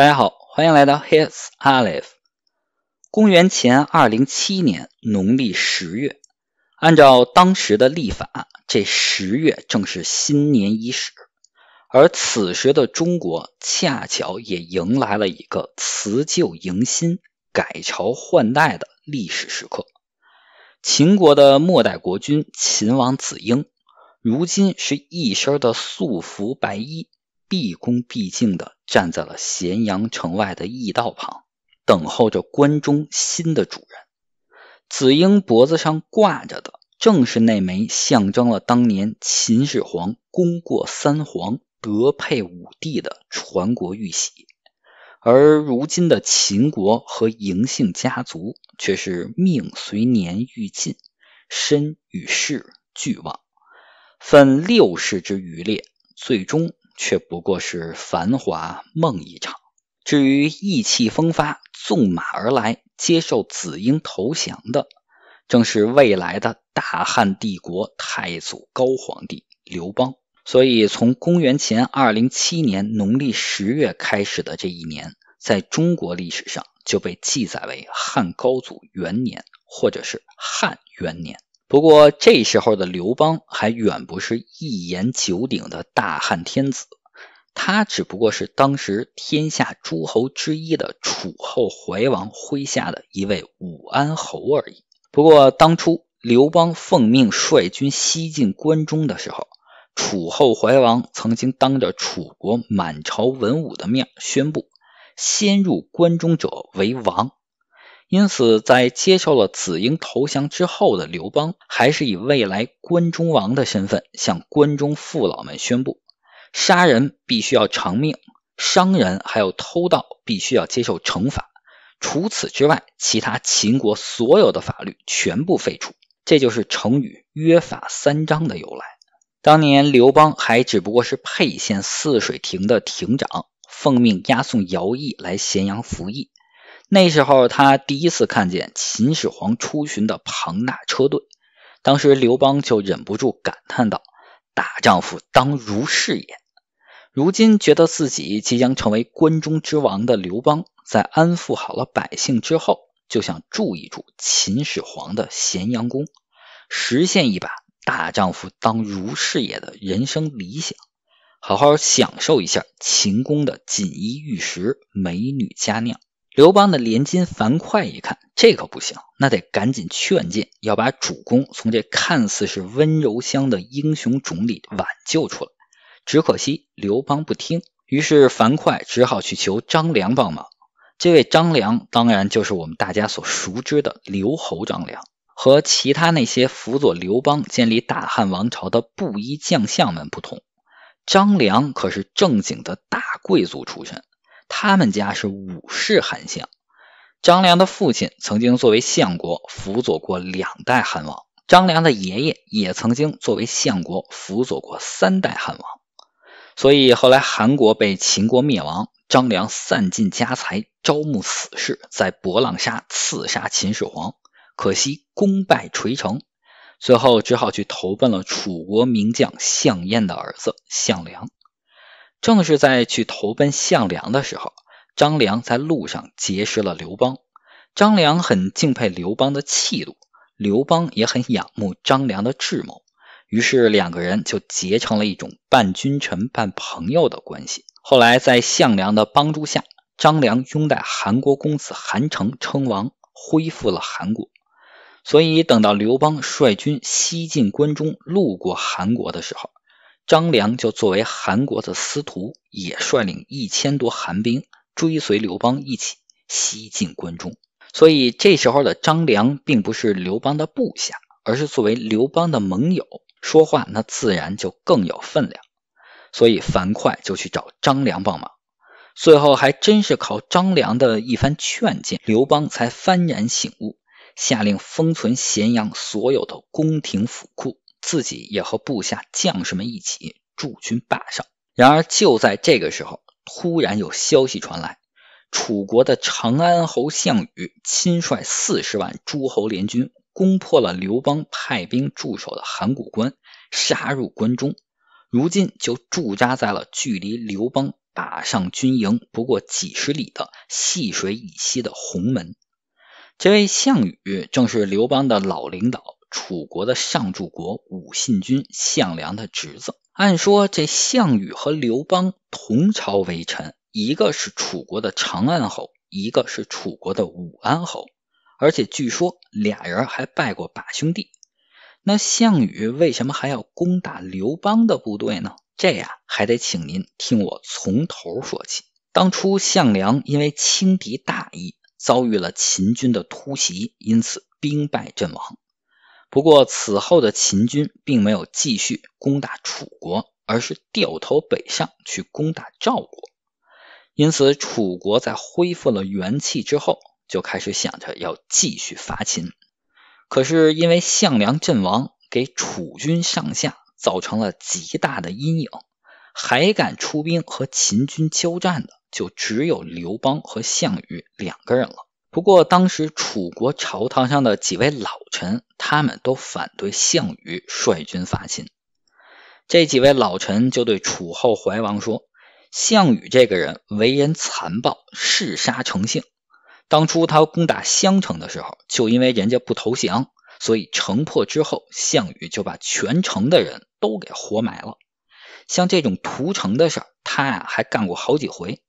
大家好，欢迎来到 His a l i v e 公元前二零七年农历十月，按照当时的历法，这十月正是新年伊始。而此时的中国恰巧也迎来了一个辞旧迎新、改朝换代的历史时刻。秦国的末代国君秦王子婴，如今是一身的素服白衣。毕恭毕敬的站在了咸阳城外的驿道旁，等候着关中新的主人。子婴脖子上挂着的，正是那枚象征了当年秦始皇功过三皇，德配五帝的传国玉玺。而如今的秦国和嬴姓家族，却是命随年愈尽，身与世俱亡，分六世之余烈，最终。却不过是繁华梦一场。至于意气风发、纵马而来、接受子婴投降的，正是未来的大汉帝国太祖高皇帝刘邦。所以，从公元前二零七年农历十月开始的这一年，在中国历史上就被记载为汉高祖元年，或者是汉元年。不过这时候的刘邦还远不是一言九鼎的大汉天子，他只不过是当时天下诸侯之一的楚后怀王麾下的一位武安侯而已。不过当初刘邦奉命率军西进关中的时候，楚后怀王曾经当着楚国满朝文武的面宣布，先入关中者为王。因此，在接受了子婴投降之后的刘邦，还是以未来关中王的身份，向关中父老们宣布：杀人必须要偿命，伤人还有偷盗必须要接受惩罚。除此之外，其他秦国所有的法律全部废除。这就是成语“约法三章”的由来。当年刘邦还只不过是沛县泗水亭的亭长，奉命押送徭役来咸阳服役。那时候，他第一次看见秦始皇出巡的庞大车队，当时刘邦就忍不住感叹道：“大丈夫当如是也。”如今觉得自己即将成为关中之王的刘邦，在安抚好了百姓之后，就想住一住秦始皇的咸阳宫，实现一把“大丈夫当如是也”的人生理想，好好享受一下秦宫的锦衣玉食、美女佳酿。刘邦的连襟樊哙一看，这可不行，那得赶紧劝谏，要把主公从这看似是温柔乡的英雄冢里挽救出来。只可惜刘邦不听，于是樊哙只好去求张良帮忙。这位张良当然就是我们大家所熟知的刘侯张良。和其他那些辅佐刘邦建立大汉王朝的布衣将相们不同，张良可是正经的大贵族出身。他们家是武士韩相，张良的父亲曾经作为相国辅佐过两代汉王，张良的爷爷也曾经作为相国辅佐过三代汉王，所以后来韩国被秦国灭亡，张良散尽家财招募死士，在博浪沙刺杀秦始皇，可惜功败垂成，最后只好去投奔了楚国名将项燕的儿子项梁。正是在去投奔项梁的时候，张良在路上结识了刘邦。张良很敬佩刘邦的气度，刘邦也很仰慕张良的智谋。于是两个人就结成了一种半君臣、半朋友的关系。后来在项梁的帮助下，张良拥戴韩国公子韩成称王，恢复了韩国。所以等到刘邦率军西进关中，路过韩国的时候。张良就作为韩国的司徒，也率领一千多韩兵追随刘邦一起西进关中。所以这时候的张良并不是刘邦的部下，而是作为刘邦的盟友，说话那自然就更有分量。所以樊哙就去找张良帮忙，最后还真是靠张良的一番劝谏，刘邦才幡然醒悟，下令封存咸阳所有的宫廷府库。自己也和部下将士们一起驻军坝上。然而就在这个时候，突然有消息传来：楚国的长安侯项羽亲率四十万诸侯联军攻破了刘邦派兵驻守的函谷关，杀入关中。如今就驻扎在了距离刘邦霸上军营不过几十里的细水以西的鸿门。这位项羽正是刘邦的老领导。楚国的上柱国武信君项梁的侄子。按说这项羽和刘邦同朝为臣，一个是楚国的长安侯，一个是楚国的武安侯，而且据说俩人还拜过把兄弟。那项羽为什么还要攻打刘邦的部队呢？这呀，还得请您听我从头说起。当初项梁因为轻敌大意，遭遇了秦军的突袭，因此兵败阵亡。不过，此后的秦军并没有继续攻打楚国，而是掉头北上去攻打赵国。因此，楚国在恢复了元气之后，就开始想着要继续伐秦。可是，因为项梁阵亡，给楚军上下造成了极大的阴影，还敢出兵和秦军交战的，就只有刘邦和项羽两个人了。不过，当时楚国朝堂上的几位老臣，他们都反对项羽率军伐秦。这几位老臣就对楚后怀王说：“项羽这个人为人残暴，嗜杀成性。当初他攻打襄城的时候，就因为人家不投降，所以城破之后，项羽就把全城的人都给活埋了。像这种屠城的事，他呀还干过好几回。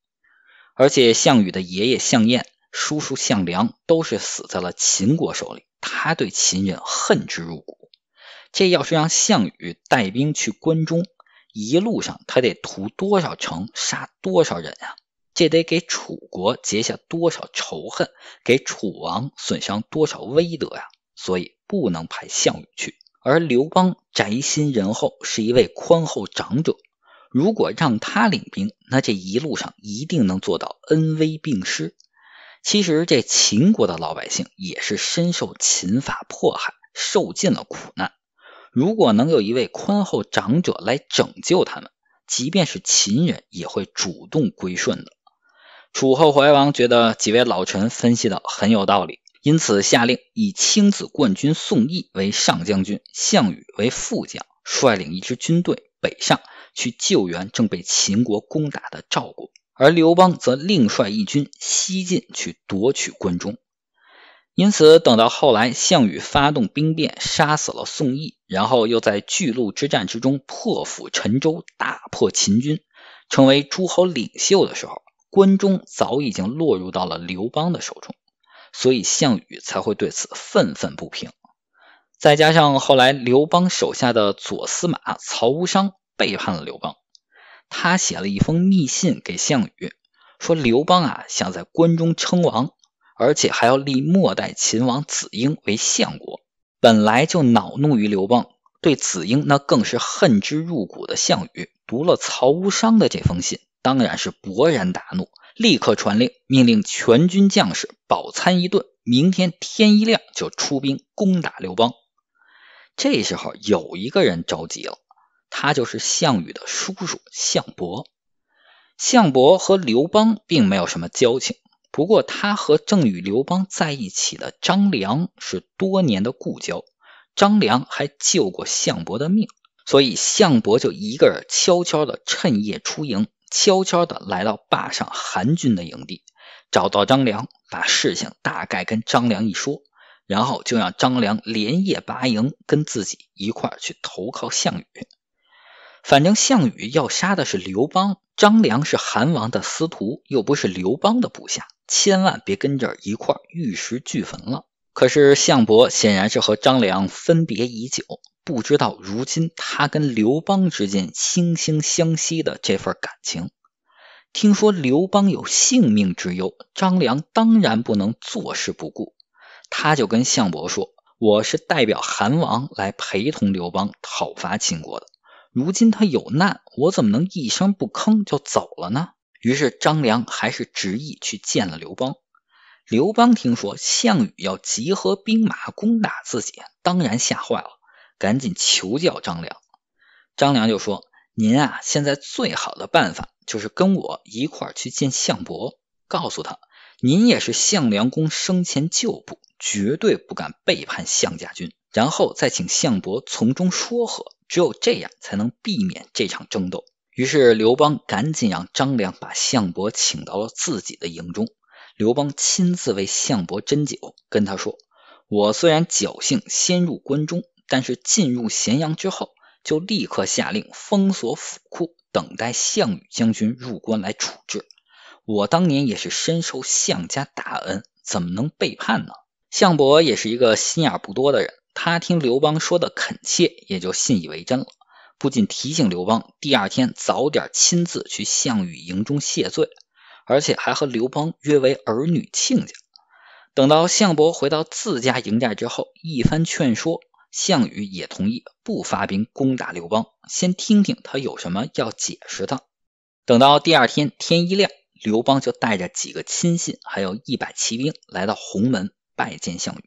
而且，项羽的爷爷项燕。”叔叔项梁都是死在了秦国手里，他对秦人恨之入骨。这要是让项羽带兵去关中，一路上他得屠多少城，杀多少人呀？这得给楚国结下多少仇恨，给楚王损伤多少威德呀？所以不能派项羽去。而刘邦宅心仁厚，是一位宽厚长者。如果让他领兵，那这一路上一定能做到恩威并施。其实，这秦国的老百姓也是深受秦法迫害，受尽了苦难。如果能有一位宽厚长者来拯救他们，即便是秦人也会主动归顺的。楚后怀王觉得几位老臣分析的很有道理，因此下令以亲子冠军宋义为上将军，项羽为副将，率领一支军队北上去救援正被秦国攻打的赵国。而刘邦则另率一军西进去夺取关中，因此等到后来项羽发动兵变，杀死了宋义，然后又在巨鹿之战之中破釜沉舟，大破秦军，成为诸侯领袖的时候，关中早已经落入到了刘邦的手中，所以项羽才会对此愤愤不平。再加上后来刘邦手下的左司马曹无伤背叛了刘邦。他写了一封密信给项羽，说刘邦啊想在关中称王，而且还要立末代秦王子婴为相国。本来就恼怒于刘邦，对子婴那更是恨之入骨的项羽，读了曹无伤的这封信，当然是勃然大怒，立刻传令，命令全军将士饱餐一顿，明天天一亮就出兵攻打刘邦。这时候有一个人着急了。他就是项羽的叔叔项伯。项伯和刘邦并没有什么交情，不过他和正与刘邦在一起的张良是多年的故交，张良还救过项伯的命，所以项伯就一个人悄悄的趁夜出营，悄悄的来到霸上韩军的营地，找到张良，把事情大概跟张良一说，然后就让张良连夜拔营，跟自己一块去投靠项羽。反正项羽要杀的是刘邦，张良是韩王的司徒，又不是刘邦的部下，千万别跟这一块玉石俱焚了。可是项伯显然是和张良分别已久，不知道如今他跟刘邦之间惺惺相惜的这份感情。听说刘邦有性命之忧，张良当然不能坐视不顾，他就跟项伯说：“我是代表韩王来陪同刘邦讨伐秦国的。”如今他有难，我怎么能一声不吭就走了呢？于是张良还是执意去见了刘邦。刘邦听说项羽要集合兵马攻打自己，当然吓坏了，赶紧求教张良。张良就说：“您啊，现在最好的办法就是跟我一块儿去见项伯，告诉他您也是项梁公生前旧部。”绝对不敢背叛项家军，然后再请项伯从中说和，只有这样才能避免这场争斗。于是刘邦赶紧让张良把项伯请到了自己的营中，刘邦亲自为项伯斟酒，跟他说：“我虽然侥幸先入关中，但是进入咸阳之后，就立刻下令封锁府库，等待项羽将军入关来处置。我当年也是深受项家大恩，怎么能背叛呢？”项伯也是一个心眼不多的人，他听刘邦说的恳切，也就信以为真了。不仅提醒刘邦第二天早点亲自去项羽营中谢罪，而且还和刘邦约为儿女亲家。等到项伯回到自家营寨之后，一番劝说，项羽也同意不发兵攻打刘邦，先听听他有什么要解释的。等到第二天天一亮，刘邦就带着几个亲信，还有一百骑兵来到鸿门。拜见项羽，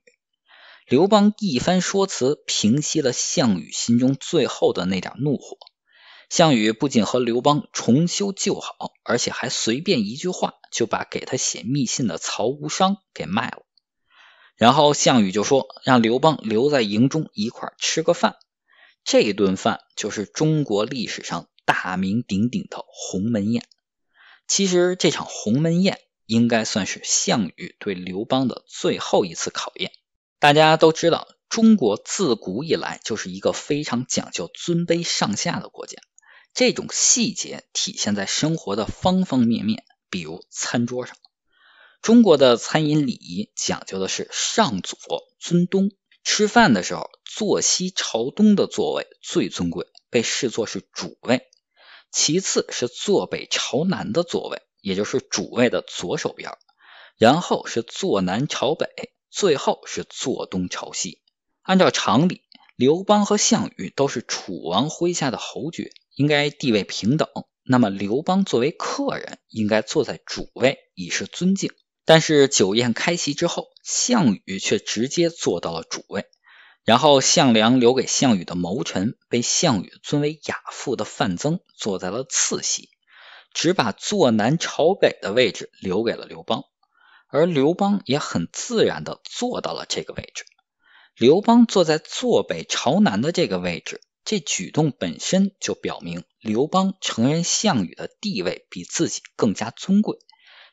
刘邦一番说辞平息了项羽心中最后的那点怒火。项羽不仅和刘邦重修旧好，而且还随便一句话就把给他写密信的曹无伤给卖了。然后项羽就说让刘邦留在营中一块吃个饭，这顿饭就是中国历史上大名鼎鼎的鸿门宴。其实这场鸿门宴。应该算是项羽对刘邦的最后一次考验。大家都知道，中国自古以来就是一个非常讲究尊卑上下的国家，这种细节体现在生活的方方面面，比如餐桌上。中国的餐饮礼仪讲究的是上左尊东，吃饭的时候坐西朝东的座位最尊贵，被视作是主位；其次是坐北朝南的座位。也就是主位的左手边，然后是坐南朝北，最后是坐东朝西。按照常理，刘邦和项羽都是楚王麾下的侯爵，应该地位平等。那么刘邦作为客人，应该坐在主位，以示尊敬。但是酒宴开席之后，项羽却直接坐到了主位，然后项梁留给项羽的谋臣，被项羽尊为亚父的范增，坐在了次席。只把坐南朝北的位置留给了刘邦，而刘邦也很自然的坐到了这个位置。刘邦坐在坐北朝南的这个位置，这举动本身就表明刘邦承认项羽的地位比自己更加尊贵，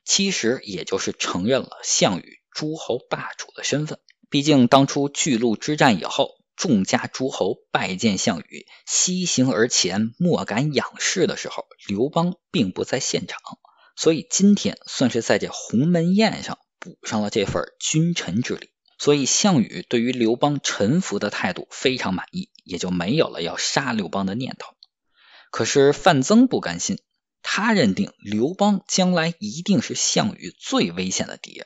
其实也就是承认了项羽诸侯霸主的身份。毕竟当初巨鹿之战以后。众家诸侯拜见项羽，西行而前，莫敢仰视的时候，刘邦并不在现场，所以今天算是在这鸿门宴上补上了这份君臣之礼。所以项羽对于刘邦臣服的态度非常满意，也就没有了要杀刘邦的念头。可是范增不甘心，他认定刘邦将来一定是项羽最危险的敌人，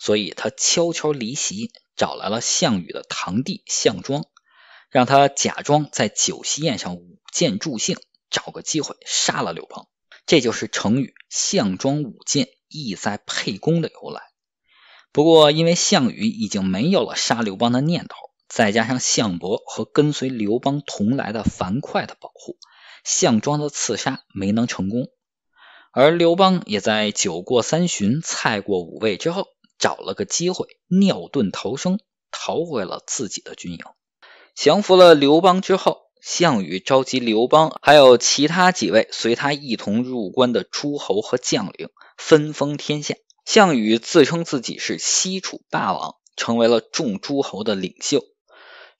所以他悄悄离席。找来了项羽的堂弟项庄，让他假装在酒席宴上舞剑助兴，找个机会杀了刘邦。这就是成语“项庄舞剑，意在沛公”的由来。不过，因为项羽已经没有了杀刘邦的念头，再加上项伯和跟随刘邦同来的樊哙的保护，项庄的刺杀没能成功。而刘邦也在酒过三巡、菜过五味之后。找了个机会，尿遁逃生，逃回了自己的军营。降服了刘邦之后，项羽召集刘邦还有其他几位随他一同入关的诸侯和将领，分封天下。项羽自称自己是西楚霸王，成为了众诸侯的领袖。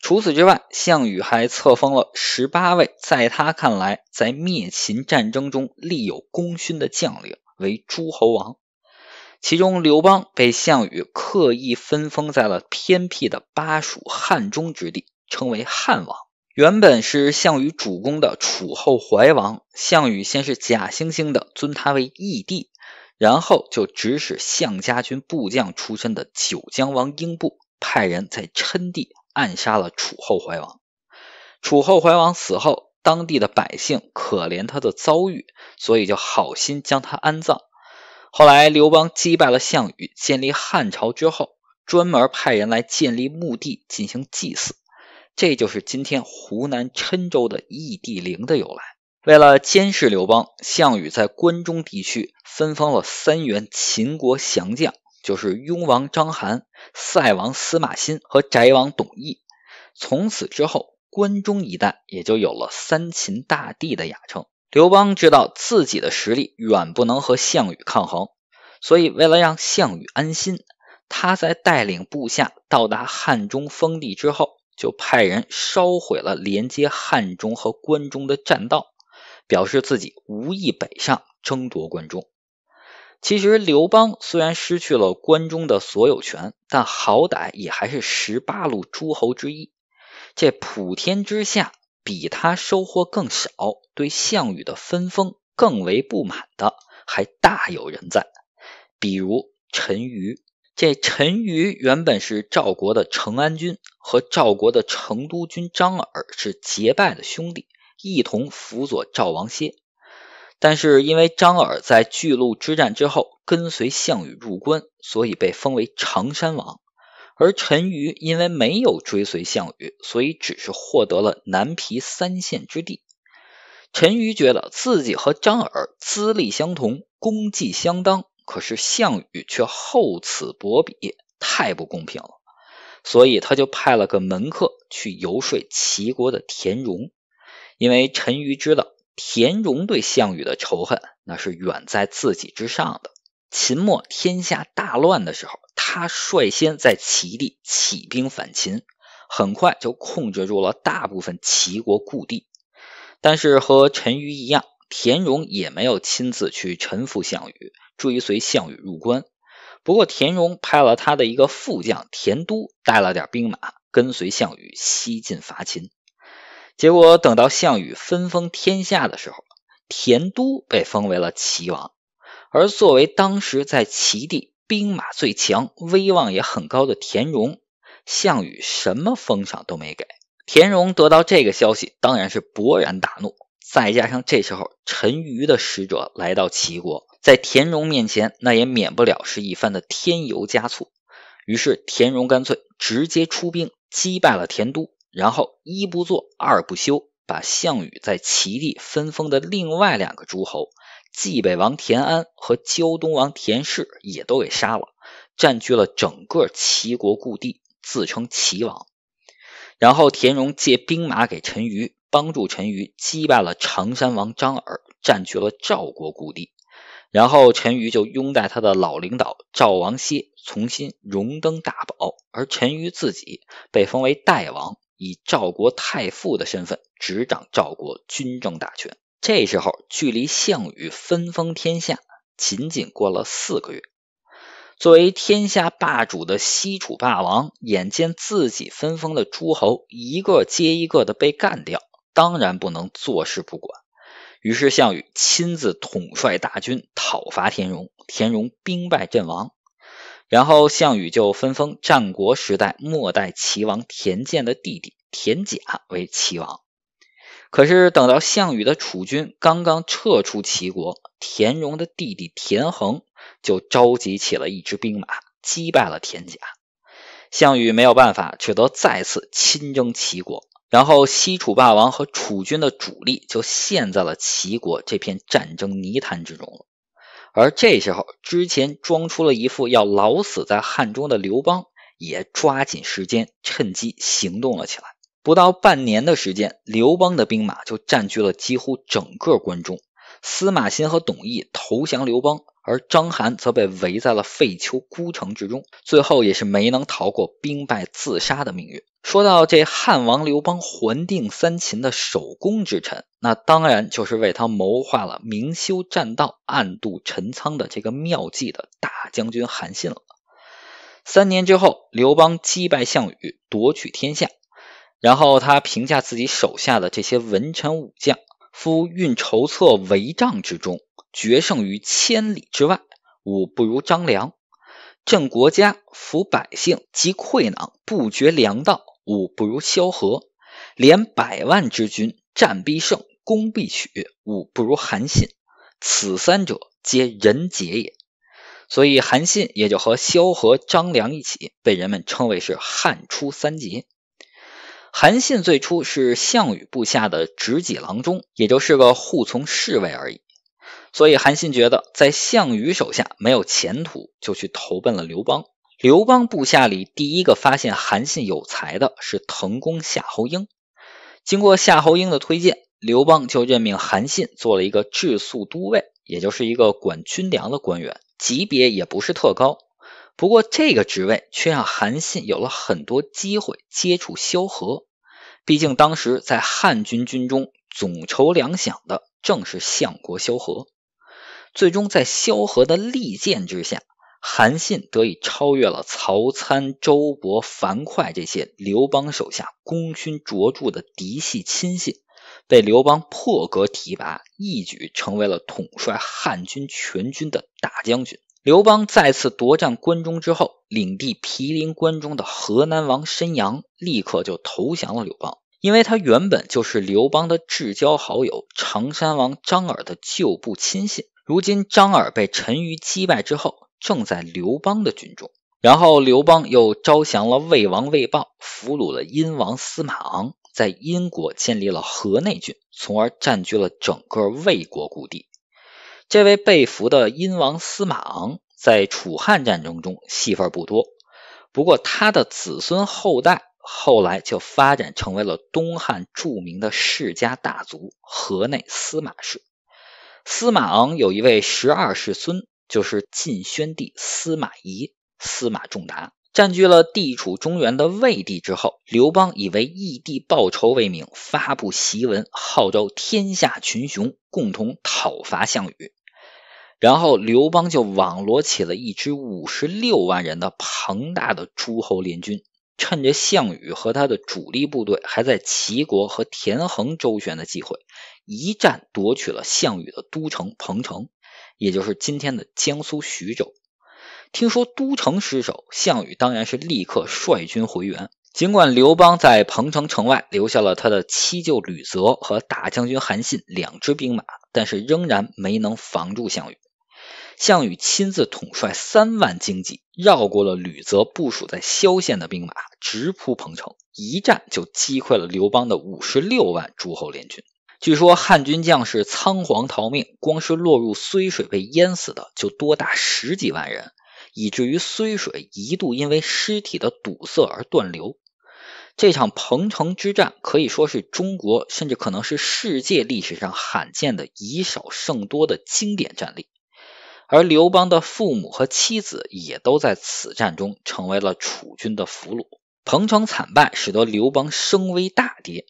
除此之外，项羽还册封了十八位在他看来在灭秦战争中立有功勋的将领为诸侯王。其中，刘邦被项羽刻意分封在了偏僻的巴蜀汉中之地，称为汉王。原本是项羽主公的楚后怀王，项羽先是假惺惺的尊他为义帝，然后就指使项家军部将出身的九江王英布，派人在郴地暗杀了楚后怀王。楚后怀王死后，当地的百姓可怜他的遭遇，所以就好心将他安葬。后来刘邦击败了项羽，建立汉朝之后，专门派人来建立墓地进行祭祀，这就是今天湖南郴州的义帝陵的由来。为了监视刘邦，项羽在关中地区分封了三员秦国降将，就是雍王章邯、塞王司马欣和翟王董翳。从此之后，关中一带也就有了“三秦大地”的雅称。刘邦知道自己的实力远不能和项羽抗衡，所以为了让项羽安心，他在带领部下到达汉中封地之后，就派人烧毁了连接汉中和关中的栈道，表示自己无意北上争夺关中。其实刘邦虽然失去了关中的所有权，但好歹也还是十八路诸侯之一，这普天之下。比他收获更少、对项羽的分封更为不满的还大有人在，比如陈馀。这陈馀原本是赵国的成安君，和赵国的成都君张耳是结拜的兄弟，一同辅佐赵王歇。但是因为张耳在巨鹿之战之后跟随项羽入关，所以被封为常山王。而陈馀因为没有追随项羽，所以只是获得了南皮三县之地。陈馀觉得自己和张耳资历相同，功绩相当，可是项羽却厚此薄彼，太不公平了。所以他就派了个门客去游说齐国的田荣，因为陈馀知道田荣对项羽的仇恨那是远在自己之上的。秦末天下大乱的时候。他率先在齐地起兵反秦，很快就控制住了大部分齐国故地。但是和陈馀一样，田荣也没有亲自去臣服项羽，追随项羽入关。不过田荣派了他的一个副将田都带了点兵马，跟随项羽西进伐秦。结果等到项羽分封天下的时候，田都被封为了齐王。而作为当时在齐地。兵马最强、威望也很高的田荣，项羽什么封赏都没给。田荣得到这个消息，当然是勃然大怒。再加上这时候陈馀的使者来到齐国，在田荣面前，那也免不了是一番的添油加醋。于是田荣干脆直接出兵击败了田都，然后一不做二不休，把项羽在齐地分封的另外两个诸侯。蓟北王田安和胶东王田氏也都给杀了，占据了整个齐国故地，自称齐王。然后田荣借兵马给陈馀，帮助陈馀击败了常山王张耳，占据了赵国故地。然后陈馀就拥戴他的老领导赵王歇，重新荣登大宝，而陈馀自己被封为代王，以赵国太傅的身份执掌赵国军政大权。这时候，距离项羽分封天下仅仅过了四个月。作为天下霸主的西楚霸王，眼见自己分封的诸侯一个接一个的被干掉，当然不能坐视不管。于是，项羽亲自统帅大军讨伐田荣，田荣兵败阵亡。然后，项羽就分封战国时代末代齐王田建的弟弟田甲为齐王。可是，等到项羽的楚军刚刚撤出齐国，田荣的弟弟田横就召集起了一支兵马，击败了田甲。项羽没有办法，只得再次亲征齐国。然后，西楚霸王和楚军的主力就陷在了齐国这片战争泥潭之中了。而这时候，之前装出了一副要老死在汉中的刘邦，也抓紧时间趁机行动了起来。不到半年的时间，刘邦的兵马就占据了几乎整个关中。司马欣和董翳投降刘邦，而章邯则被围在了废丘孤城之中，最后也是没能逃过兵败自杀的命运。说到这，汉王刘邦还定三秦的首功之臣，那当然就是为他谋划了明修栈道、暗度陈仓的这个妙计的大将军韩信了。三年之后，刘邦击败项羽，夺取天下。然后他评价自己手下的这些文臣武将：夫运筹策帷帐之中，决胜于千里之外，武不如张良；镇国家，抚百姓，及溃囊，不绝粮道，武不如萧何；连百万之军，战必胜，攻必取，武不如韩信。此三者，皆人杰也。所以，韩信也就和萧何、张良一起被人们称为是汉初三杰。韩信最初是项羽部下的执戟郎中，也就是个护从侍卫而已。所以韩信觉得在项羽手下没有前途，就去投奔了刘邦。刘邦部下里第一个发现韩信有才的是滕公夏侯婴。经过夏侯婴的推荐，刘邦就任命韩信做了一个质素都尉，也就是一个管军粮的官员，级别也不是特高。不过，这个职位却让韩信有了很多机会接触萧何。毕竟，当时在汉军军中总筹粮饷的正是相国萧何。最终，在萧何的力荐之下，韩信得以超越了曹参、周勃、樊哙这些刘邦手下功勋卓著的嫡系亲信，被刘邦破格提拔，一举成为了统帅汉军全军的大将军。刘邦再次夺占关中之后，领地毗邻关中的河南王申阳立刻就投降了刘邦，因为他原本就是刘邦的至交好友常山王张耳的旧部亲信。如今张耳被陈馀击败之后，正在刘邦的军中。然后刘邦又招降了魏王魏豹，俘虏了殷王司马昂，在殷国建立了河内郡，从而占据了整个魏国故地。这位被俘的殷王司马昂在楚汉战争中戏份不多，不过他的子孙后代后来就发展成为了东汉著名的世家大族河内司马氏。司马昂有一位十二世孙，就是晋宣帝司马懿、司马仲达。占据了地处中原的魏地之后，刘邦以为义帝报仇为名，发布檄文，号召天下群雄共同讨伐项羽。然后，刘邦就网罗起了一支五十六万人的庞大的诸侯联军，趁着项羽和他的主力部队还在齐国和田横周旋的机会，一战夺取了项羽的都城彭城，也就是今天的江苏徐州。听说都城失守，项羽当然是立刻率军回援。尽管刘邦在彭城城外留下了他的妻舅吕泽和大将军韩信两支兵马，但是仍然没能防住项羽。项羽亲自统帅三万精骑，绕过了吕泽部署在萧县的兵马，直扑彭城。一战就击溃了刘邦的五十六万诸侯联军。据说汉军将士仓皇逃命，光是落入睢水被淹死的就多达十几万人。以至于睢水一度因为尸体的堵塞而断流。这场彭城之战可以说是中国，甚至可能是世界历史上罕见的以少胜多的经典战例。而刘邦的父母和妻子也都在此战中成为了楚军的俘虏。彭城惨败使得刘邦声威大跌。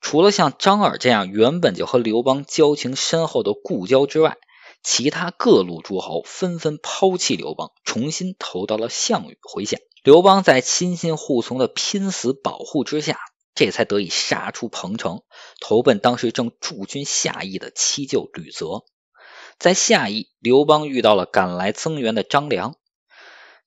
除了像张耳这样原本就和刘邦交情深厚的故交之外，其他各路诸侯纷纷抛弃刘邦，重新投到了项羽麾下。刘邦在亲信护从的拼死保护之下，这才得以杀出彭城，投奔当时正驻军下邑的七舅吕泽。在下邑，刘邦遇到了赶来增援的张良。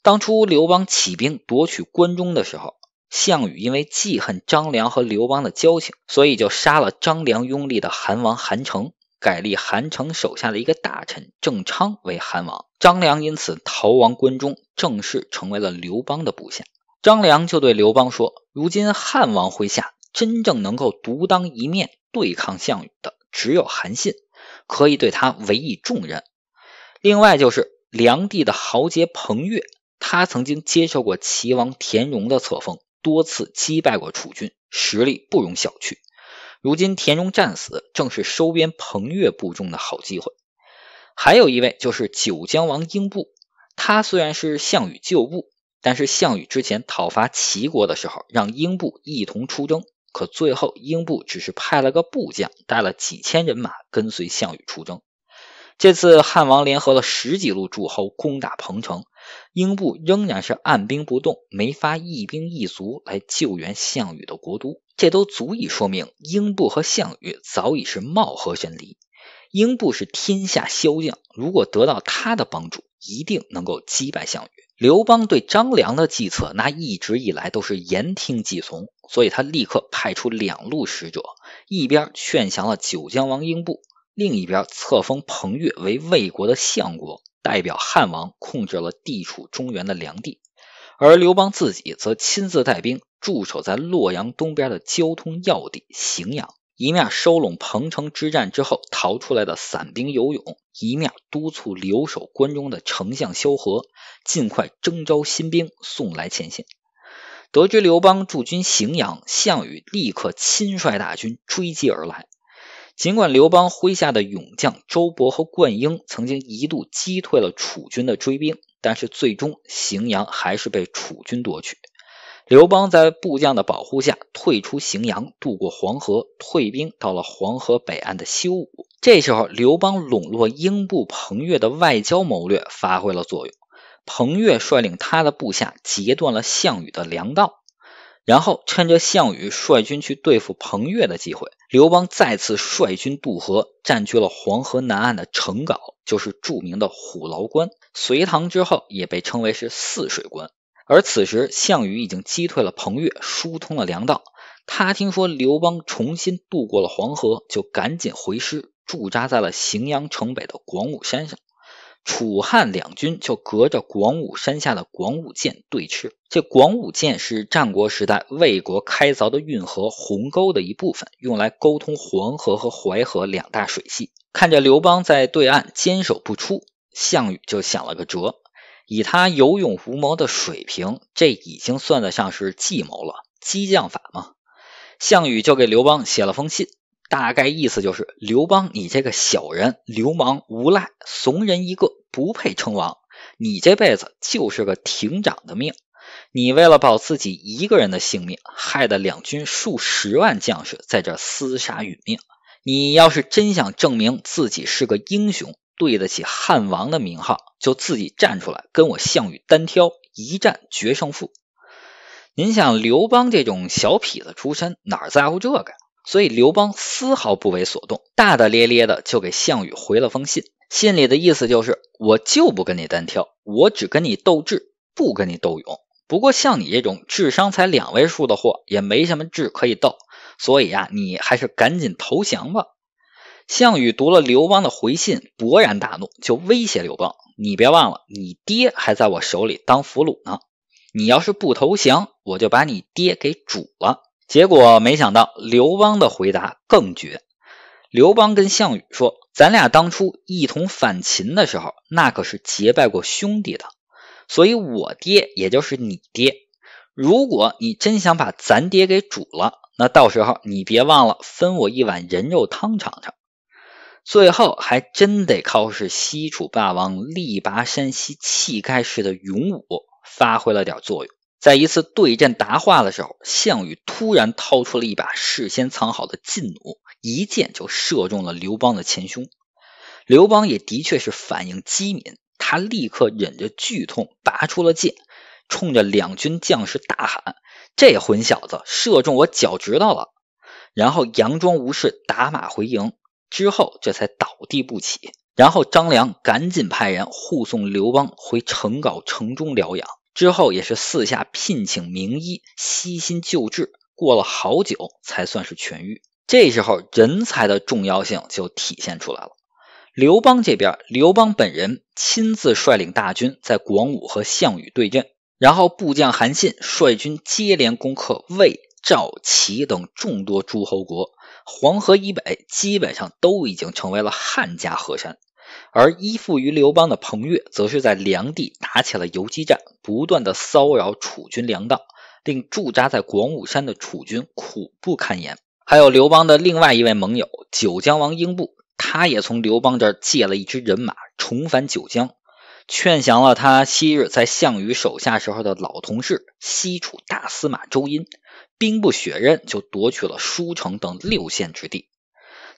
当初刘邦起兵夺取关中的时候，项羽因为记恨张良和刘邦的交情，所以就杀了张良拥立的韩王韩成。改立韩城手下的一个大臣郑昌为韩王，张良因此逃亡关中，正式成为了刘邦的部下。张良就对刘邦说：“如今汉王麾下，真正能够独当一面对抗项羽的，只有韩信，可以对他委以重任。另外就是梁地的豪杰彭越，他曾经接受过齐王田荣的册封，多次击败过楚军，实力不容小觑。”如今田荣战死，正是收编彭越部众的好机会。还有一位就是九江王英布，他虽然是项羽旧部，但是项羽之前讨伐齐国的时候，让英布一同出征，可最后英布只是派了个部将，带了几千人马跟随项羽出征。这次汉王联合了十几路诸侯攻打彭城。英布仍然是按兵不动，没发一兵一卒来救援项羽的国都，这都足以说明英布和项羽早已是貌合神离。英布是天下骁将，如果得到他的帮助，一定能够击败项羽。刘邦对张良的计策，那一直以来都是言听计从，所以他立刻派出两路使者，一边劝降了九江王英布。另一边，册封彭越为魏国的相国，代表汉王控制了地处中原的梁地；而刘邦自己则亲自带兵驻守在洛阳东边的交通要地荥阳，一面收拢彭城之战之后逃出来的散兵游勇，一面督促留守关中的丞相萧何尽快征召新兵送来前线。得知刘邦驻军荥阳，项羽立刻亲率大军追击而来。尽管刘邦麾下的勇将周勃和灌婴曾经一度击退了楚军的追兵，但是最终荥阳还是被楚军夺取。刘邦在部将的保护下退出荥阳，渡过黄河，退兵到了黄河北岸的修武。这时候，刘邦笼络英布、彭越的外交谋略发挥了作用。彭越率领他的部下截断了项羽的粮道。然后趁着项羽率军去对付彭越的机会，刘邦再次率军渡河，占据了黄河南岸的城皋，就是著名的虎牢关。隋唐之后也被称为是汜水关。而此时项羽已经击退了彭越，疏通了粮道。他听说刘邦重新渡过了黄河，就赶紧回师，驻扎在了荥阳城北的广武山上。楚汉两军就隔着广武山下的广武涧对峙。这广武涧是战国时代魏国开凿的运河鸿沟的一部分，用来沟通黄河和淮河两大水系。看着刘邦在对岸坚守不出，项羽就想了个辙。以他有勇无谋的水平，这已经算得上是计谋了，激将法嘛。项羽就给刘邦写了封信。大概意思就是，刘邦，你这个小人、流氓、无赖、怂人一个，不配称王。你这辈子就是个亭长的命。你为了保自己一个人的性命，害得两军数十万将士在这厮杀殒命。你要是真想证明自己是个英雄，对得起汉王的名号，就自己站出来跟我项羽单挑，一战决胜负。您想，刘邦这种小痞子出身，哪在乎这个？所以刘邦丝毫不为所动，大大咧咧的就给项羽回了封信，信里的意思就是：我就不跟你单挑，我只跟你斗智，不跟你斗勇。不过像你这种智商才两位数的货，也没什么智可以斗，所以呀，你还是赶紧投降吧。项羽读了刘邦的回信，勃然大怒，就威胁刘邦：你别忘了，你爹还在我手里当俘虏呢，你要是不投降，我就把你爹给煮了。结果没想到，刘邦的回答更绝。刘邦跟项羽说：“咱俩当初一同反秦的时候，那可是结拜过兄弟的，所以我爹也就是你爹。如果你真想把咱爹给煮了，那到时候你别忘了分我一碗人肉汤尝尝。”最后还真得靠是西楚霸王力拔山兮气盖世的勇武发挥了点作用。在一次对阵答话的时候，项羽突然掏出了一把事先藏好的劲弩，一箭就射中了刘邦的前胸。刘邦也的确是反应机敏，他立刻忍着剧痛拔出了剑，冲着两军将士大喊：“这混小子射中我脚趾头了！”然后佯装无事打马回营，之后这才倒地不起。然后张良赶紧派人护送刘邦回城皋城中疗养。之后也是四下聘请名医悉心救治，过了好久才算是痊愈。这时候人才的重要性就体现出来了。刘邦这边，刘邦本人亲自率领大军在广武和项羽对阵，然后部将韩信率军接连攻克魏、赵、齐等众多诸侯国，黄河以北基本上都已经成为了汉家河山。而依附于刘邦的彭越，则是在梁地打起了游击战，不断的骚扰楚军粮道，令驻扎在广武山的楚军苦不堪言。还有刘邦的另外一位盟友九江王英布，他也从刘邦这儿借了一支人马，重返九江，劝降了他昔日在项羽手下时候的老同事西楚大司马周殷，兵不血刃就夺取了舒城等六县之地。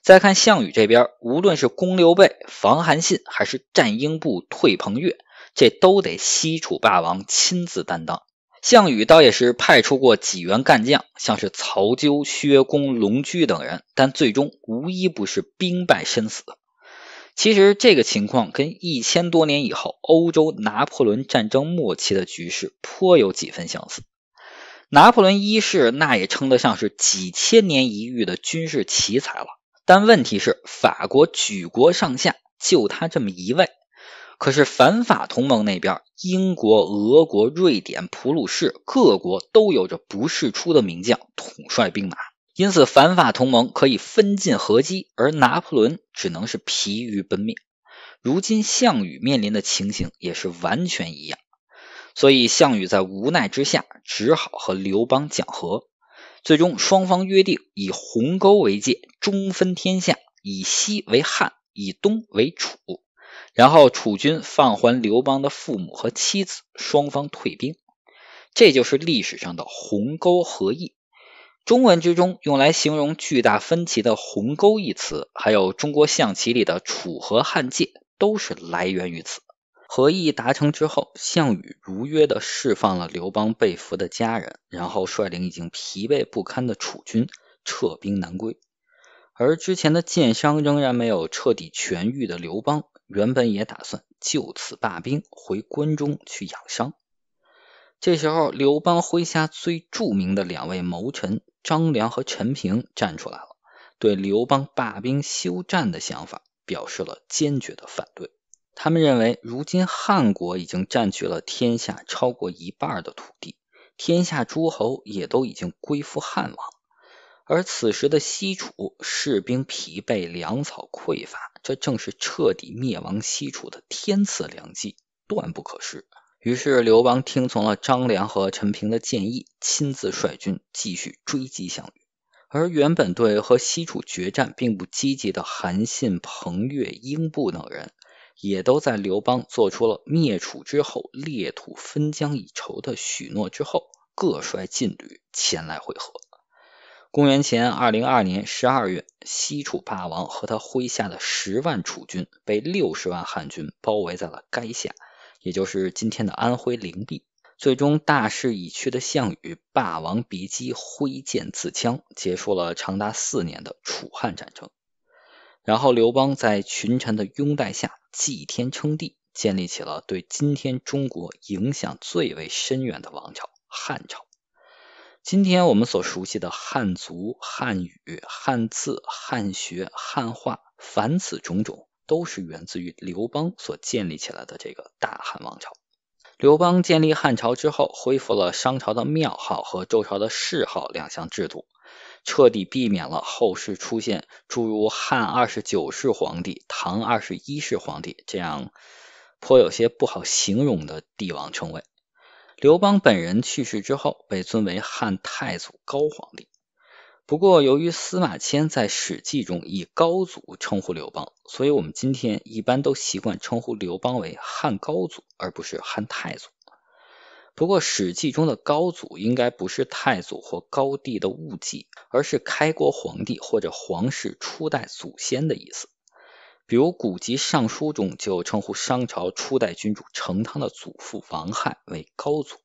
再看项羽这边，无论是攻刘备、防韩信，还是战英布、退彭越，这都得西楚霸王亲自担当。项羽倒也是派出过几员干将，像是曹咎、薛公、龙驹等人，但最终无一不是兵败身死。其实这个情况跟一千多年以后欧洲拿破仑战争末期的局势颇有几分相似。拿破仑一世那也称得上是几千年一遇的军事奇才了。但问题是，法国举国上下就他这么一位，可是反法同盟那边，英国、俄国、瑞典、普鲁士各国都有着不世出的名将统帅兵马，因此反法同盟可以分进合击，而拿破仑只能是疲于奔命。如今项羽面临的情形也是完全一样，所以项羽在无奈之下，只好和刘邦讲和。最终，双方约定以鸿沟为界，中分天下，以西为汉，以东为楚。然后，楚军放还刘邦的父母和妻子，双方退兵。这就是历史上的鸿沟合议。中文之中用来形容巨大分歧的“鸿沟”一词，还有中国象棋里的楚河汉界，都是来源于此。和议达成之后，项羽如约的释放了刘邦被俘的家人，然后率领已经疲惫不堪的楚军撤兵南归。而之前的箭伤仍然没有彻底痊愈的刘邦，原本也打算就此罢兵，回关中去养伤。这时候，刘邦麾下最著名的两位谋臣张良和陈平站出来了，对刘邦罢兵休战的想法表示了坚决的反对。他们认为，如今汉国已经占据了天下超过一半的土地，天下诸侯也都已经归附汉王，而此时的西楚士兵疲惫，粮草匮乏，这正是彻底灭亡西楚的天赐良机，断不可失。于是刘邦听从了张良和陈平的建议，亲自率军继续追击项羽。而原本对和西楚决战并不积极的韩信、彭越、英布等人。也都在刘邦做出了灭楚之后裂土分疆以筹的许诺之后，各率劲旅前来会合。公元前二零二年十二月，西楚霸王和他麾下的十万楚军被六十万汉军包围在了垓下，也就是今天的安徽灵璧。最终，大势已去的项羽霸王别姬挥剑自枪，结束了长达四年的楚汉战争。然后，刘邦在群臣的拥戴下。祭天称帝，建立起了对今天中国影响最为深远的王朝——汉朝。今天我们所熟悉的汉族、汉语、汉字、汉学、汉化，凡此种种，都是源自于刘邦所建立起来的这个大汉王朝。刘邦建立汉朝之后，恢复了商朝的庙号和周朝的谥号两项制度。彻底避免了后世出现诸如汉二十九世皇帝、唐二十一世皇帝这样颇有些不好形容的帝王称谓。刘邦本人去世之后，被尊为汉太祖高皇帝。不过，由于司马迁在《史记》中以高祖称呼刘邦，所以我们今天一般都习惯称呼刘邦为汉高祖，而不是汉太祖。不过，《史记》中的“高祖”应该不是太祖或高帝的误记，而是开国皇帝或者皇室初代祖先的意思。比如，古籍《尚书》中就称呼商朝初代君主成汤的祖父王亥为“高祖”。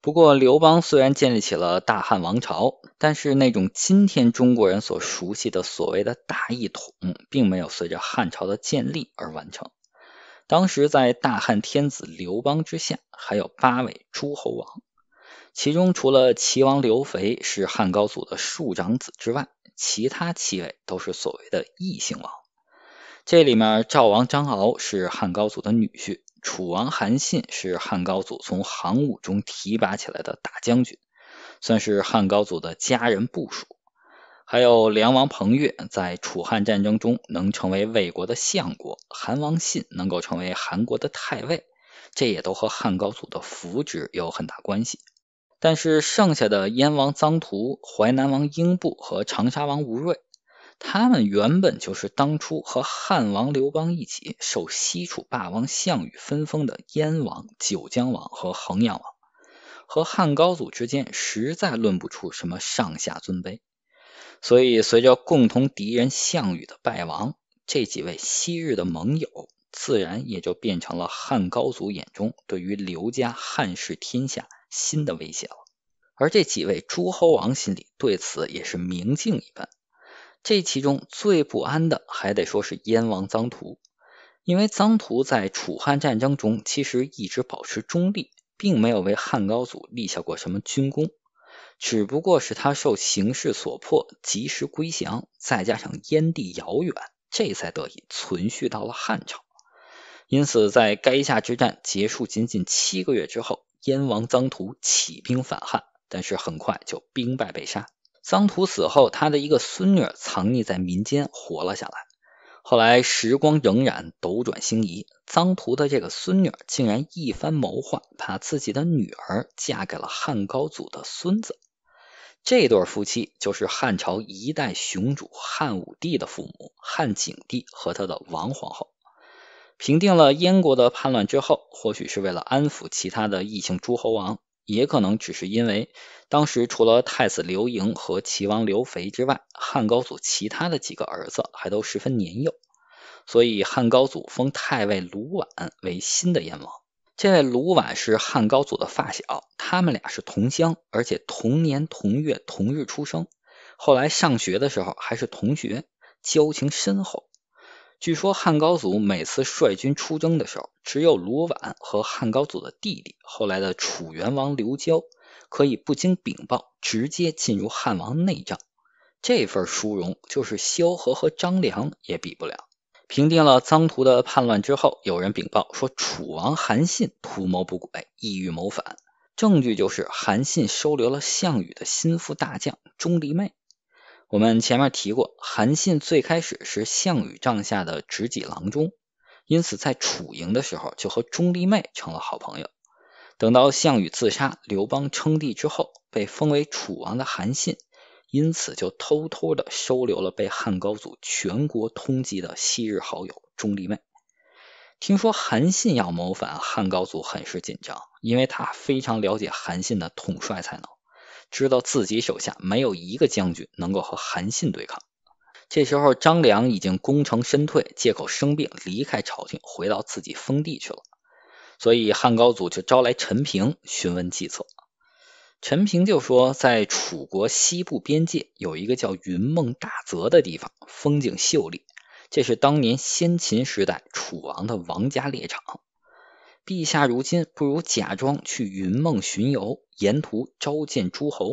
不过，刘邦虽然建立起了大汉王朝，但是那种今天中国人所熟悉的所谓的大一统，并没有随着汉朝的建立而完成。当时在大汉天子刘邦之下，还有八位诸侯王，其中除了齐王刘肥是汉高祖的庶长子之外，其他七位都是所谓的异姓王。这里面赵王张敖是汉高祖的女婿，楚王韩信是汉高祖从行伍中提拔起来的大将军，算是汉高祖的家人部属。还有梁王彭越在楚汉战争中能成为魏国的相国，韩王信能够成为韩国的太尉，这也都和汉高祖的福祉有很大关系。但是剩下的燕王臧荼、淮南王英布和长沙王吴瑞，他们原本就是当初和汉王刘邦一起受西楚霸王项羽分封的燕王、九江王和衡阳王，和汉高祖之间实在论不出什么上下尊卑。所以，随着共同敌人项羽的败亡，这几位昔日的盟友自然也就变成了汉高祖眼中对于刘家汉室天下新的威胁了。而这几位诸侯王心里对此也是明镜一般。这其中最不安的还得说是燕王臧荼，因为臧荼在楚汉战争中其实一直保持中立，并没有为汉高祖立下过什么军功。只不过是他受形势所迫，及时归降，再加上燕地遥远，这才得以存续到了汉朝。因此，在垓下之战结束仅仅七个月之后，燕王臧荼起兵反汉，但是很快就兵败被杀。臧荼死后，他的一个孙女藏匿在民间活了下来。后来时光荏苒，斗转星移，臧荼的这个孙女竟然一番谋划，把自己的女儿嫁给了汉高祖的孙子。这对夫妻就是汉朝一代雄主汉武帝的父母，汉景帝和他的王皇后。平定了燕国的叛乱之后，或许是为了安抚其他的异姓诸侯王，也可能只是因为当时除了太子刘盈和齐王刘肥之外，汉高祖其他的几个儿子还都十分年幼，所以汉高祖封太尉卢绾为新的燕王。这位卢绾是汉高祖的发小，他们俩是同乡，而且同年同月同日出生。后来上学的时候还是同学，交情深厚。据说汉高祖每次率军出征的时候，只有卢绾和汉高祖的弟弟后来的楚元王刘交可以不经禀报直接进入汉王内帐，这份殊荣就是萧何和张良也比不了。平定了臧荼的叛乱之后，有人禀报说，楚王韩信图谋不轨，意欲谋反。证据就是韩信收留了项羽的心腹大将钟离昧。我们前面提过，韩信最开始是项羽帐下的执戟郎中，因此在楚营的时候就和钟离昧成了好朋友。等到项羽自杀，刘邦称帝之后，被封为楚王的韩信。因此，就偷偷的收留了被汉高祖全国通缉的昔日好友钟离昧。听说韩信要谋反，汉高祖很是紧张，因为他非常了解韩信的统帅才能，知道自己手下没有一个将军能够和韩信对抗。这时候，张良已经功成身退，借口生病离开朝廷，回到自己封地去了。所以，汉高祖就招来陈平询问计策。陈平就说，在楚国西部边界有一个叫云梦大泽的地方，风景秀丽。这是当年先秦时代楚王的王家猎场。陛下如今不如假装去云梦巡游，沿途召见诸侯。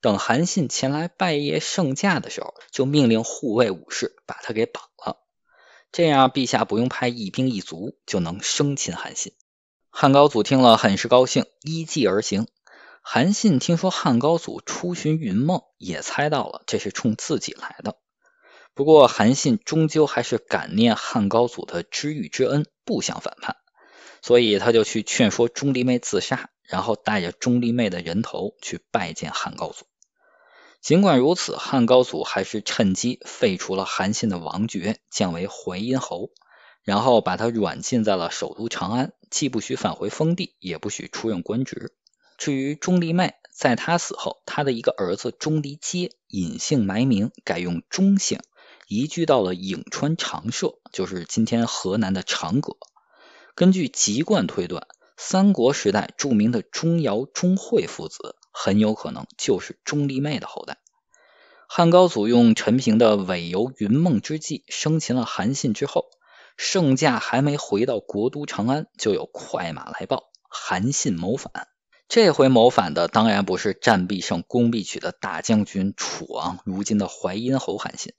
等韩信前来拜谒圣驾的时候，就命令护卫武士把他给绑了。这样，陛下不用派一兵一卒，就能生擒韩信。汉高祖听了，很是高兴，依计而行。韩信听说汉高祖出巡云梦，也猜到了这是冲自己来的。不过，韩信终究还是感念汉高祖的知遇之恩，不想反叛，所以他就去劝说钟离昧自杀，然后带着钟离昧的人头去拜见汉高祖。尽管如此，汉高祖还是趁机废除了韩信的王爵，降为淮阴侯，然后把他软禁在了首都长安，既不许返回封地，也不许出任官职。至于钟离昧，在他死后，他的一个儿子钟离皆隐姓埋名，改用钟姓，移居到了颍川长社，就是今天河南的长葛。根据籍贯推断，三国时代著名的钟繇、钟会父子很有可能就是钟离昧的后代。汉高祖用陈平的尾游云梦之计生擒了韩信之后，圣驾还没回到国都长安，就有快马来报，韩信谋反。这回谋反的当然不是战必胜、攻必取的大将军楚王，如今的淮阴侯韩信，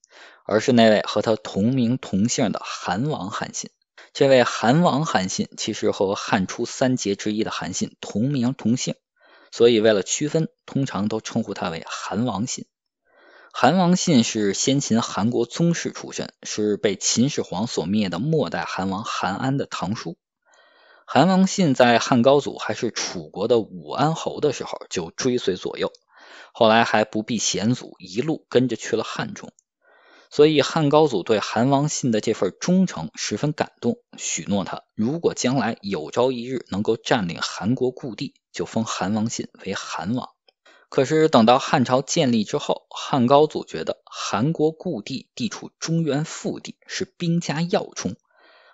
而是那位和他同名同姓的韩王韩信。这位韩王韩信其实和汉初三杰之一的韩信同名同姓，所以为了区分，通常都称呼他为韩王信。韩王信是先秦韩国宗室出身，是被秦始皇所灭的末代韩王韩安的堂叔。韩王信在汉高祖还是楚国的武安侯的时候，就追随左右，后来还不避险阻，一路跟着去了汉中。所以汉高祖对韩王信的这份忠诚十分感动，许诺他，如果将来有朝一日能够占领韩国故地，就封韩王信为韩王。可是等到汉朝建立之后，汉高祖觉得韩国故地地处中原腹地，是兵家要冲。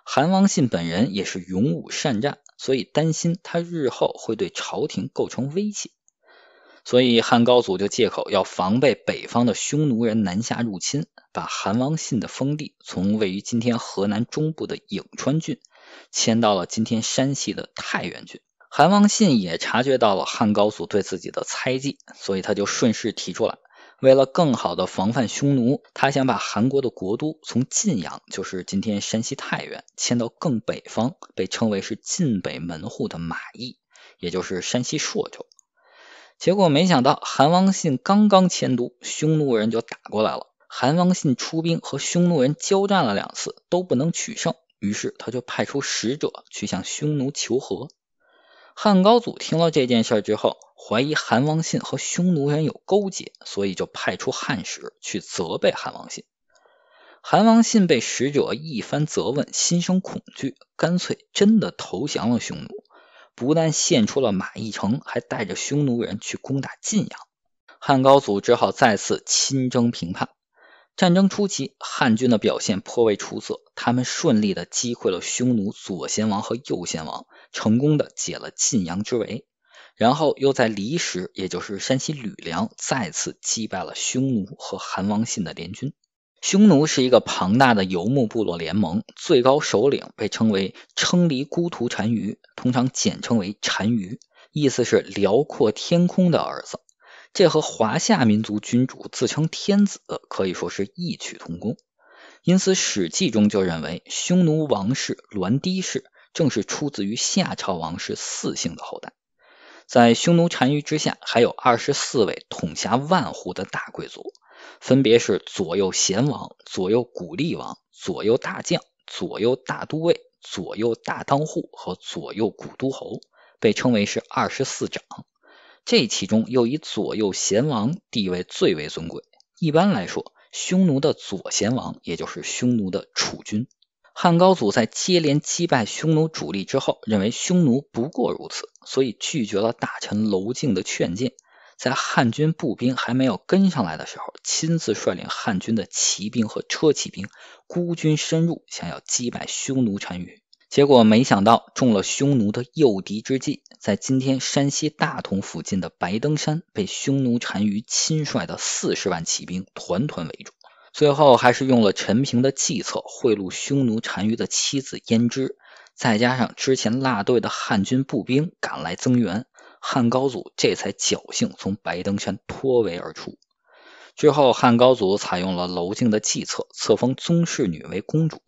韩王信本人也是勇武善战，所以担心他日后会对朝廷构成威胁，所以汉高祖就借口要防备北方的匈奴人南下入侵，把韩王信的封地从位于今天河南中部的颍川郡迁到了今天山西的太原郡。韩王信也察觉到了汉高祖对自己的猜忌，所以他就顺势提出来。为了更好的防范匈奴，他想把韩国的国都从晋阳（就是今天山西太原）迁到更北方，被称为是晋北门户的马邑，也就是山西朔州。结果没想到，韩王信刚刚迁都，匈奴人就打过来了。韩王信出兵和匈奴人交战了两次，都不能取胜，于是他就派出使者去向匈奴求和。汉高祖听了这件事之后，怀疑韩王信和匈奴人有勾结，所以就派出汉使去责备韩王信。韩王信被使者一番责问，心生恐惧，干脆真的投降了匈奴。不但献出了马邑城，还带着匈奴人去攻打晋阳。汉高祖只好再次亲征平叛。战争初期，汉军的表现颇为出色，他们顺利的击溃了匈奴左贤王和右贤王，成功的解了晋阳之围，然后又在离石，也就是山西吕梁，再次击败了匈奴和韩王信的联军。匈奴是一个庞大的游牧部落联盟，最高首领被称为称离孤图单于，通常简称为单于，意思是辽阔天空的儿子。这和华夏民族君主自称天子可以说是异曲同工，因此《史记》中就认为匈奴王室栾鞮氏正是出自于夏朝王室四姓的后代。在匈奴单于之下，还有二十四位统辖万户的大贵族，分别是左右贤王、左右鼓励王、左右大将、左右大都尉、左右大当户和左右古都侯，被称为是二十四长。这其中又以左右贤王地位最为尊贵。一般来说，匈奴的左贤王也就是匈奴的储君。汉高祖在接连击败匈奴主力之后，认为匈奴不过如此，所以拒绝了大臣娄敬的劝谏。在汉军步兵还没有跟上来的时候，亲自率领汉军的骑兵和车骑兵孤军深入，想要击败匈奴单于。结果没想到中了匈奴的诱敌之计，在今天山西大同附近的白登山被匈奴单于亲率的四十万骑兵团团围住。最后还是用了陈平的计策，贿赂匈奴单于的妻子胭脂，再加上之前落队的汉军步兵赶来增援，汉高祖这才侥幸从白登山脱围而出。之后，汉高祖采用了娄敬的计策，册封宗室女为公主。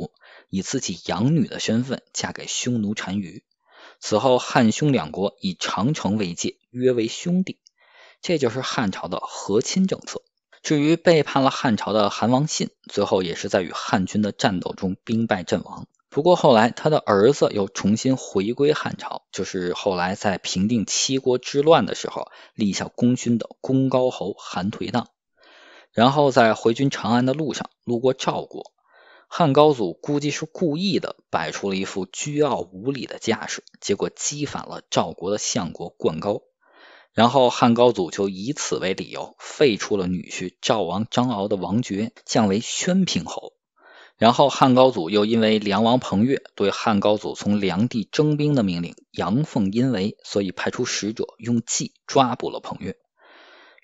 以自己养女的身份嫁给匈奴单于，此后汉匈两国以长城为界，约为兄弟。这就是汉朝的和亲政策。至于背叛了汉朝的韩王信，最后也是在与汉军的战斗中兵败阵亡。不过后来他的儿子又重新回归汉朝，就是后来在平定七国之乱的时候立下功勋的功高侯韩颓当。然后在回军长安的路上，路过赵国。汉高祖估计是故意的，摆出了一副倨傲无礼的架势，结果激反了赵国的相国灌高。然后汉高祖就以此为理由，废除了女婿赵王张敖的王爵，降为宣平侯。然后汉高祖又因为梁王彭越对汉高祖从梁地征兵的命令阳奉阴违，所以派出使者用计抓捕了彭越。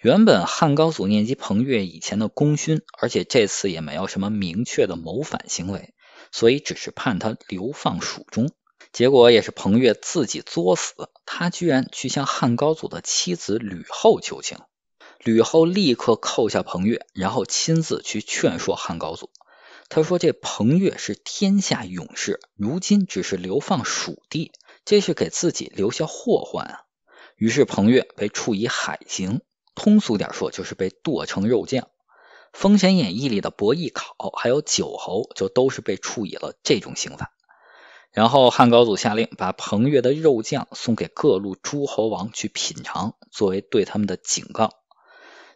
原本汉高祖念及彭越以前的功勋，而且这次也没有什么明确的谋反行为，所以只是判他流放蜀中。结果也是彭越自己作死，他居然去向汉高祖的妻子吕后求情。吕后立刻扣下彭越，然后亲自去劝说汉高祖。他说：“这彭越是天下勇士，如今只是流放蜀地，这是给自己留下祸患啊。”于是彭越被处以海刑。通俗点说，就是被剁成肉酱。《封神演义》里的伯邑考还有九侯，就都是被处以了这种刑罚。然后汉高祖下令把彭越的肉酱送给各路诸侯王去品尝，作为对他们的警告。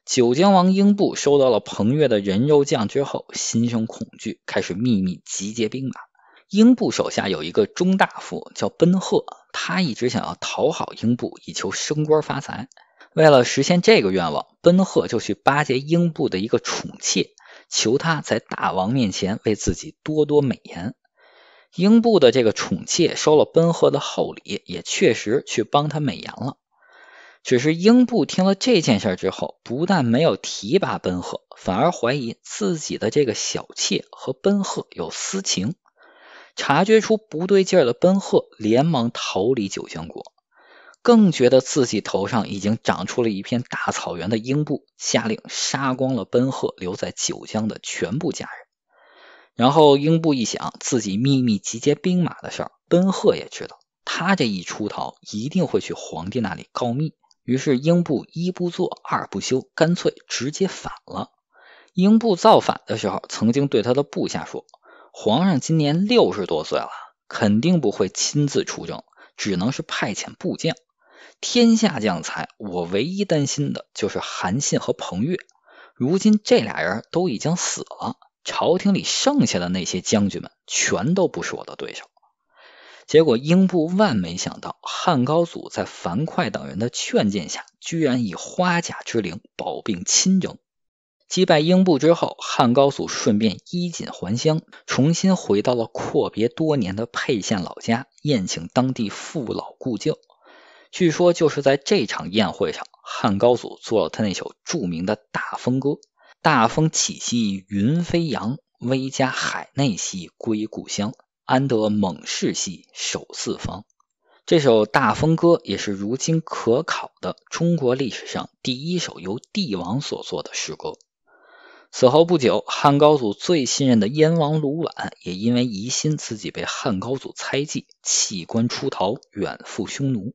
九江王英布收到了彭越的人肉酱之后，心生恐惧，开始秘密集结兵马。英布手下有一个中大夫叫奔贺，他一直想要讨好英布，以求升官发财。为了实现这个愿望，奔鹤就去巴结英布的一个宠妾，求他在大王面前为自己多多美言。英布的这个宠妾收了奔鹤的厚礼，也确实去帮他美言了。只是英布听了这件事之后，不但没有提拔奔鹤，反而怀疑自己的这个小妾和奔鹤有私情。察觉出不对劲的奔鹤，连忙逃离九江国。更觉得自己头上已经长出了一片大草原的英布，下令杀光了奔鹤留在九江的全部家人。然后英布一想，自己秘密集结兵马的事儿，奔鹤也知道。他这一出逃，一定会去皇帝那里告密。于是英布一不做二不休，干脆直接反了。英布造反的时候，曾经对他的部下说：“皇上今年六十多岁了，肯定不会亲自出征，只能是派遣部将。”天下将才，我唯一担心的就是韩信和彭越。如今这俩人都已经死了，朝廷里剩下的那些将军们全都不是我的对手。结果英布万没想到，汉高祖在樊哙等人的劝谏下，居然以花甲之龄保病亲征。击败英布之后，汉高祖顺便衣锦还乡，重新回到了阔别多年的沛县老家，宴请当地父老故旧。据说就是在这场宴会上，汉高祖做了他那首著名的大风歌：“大风起兮云飞扬，威加海内兮归故乡，安得猛士兮守四方。”这首大风歌也是如今可考的中国历史上第一首由帝王所作的诗歌。此后不久，汉高祖最信任的燕王卢绾也因为疑心自己被汉高祖猜忌，弃官出逃，远赴匈奴。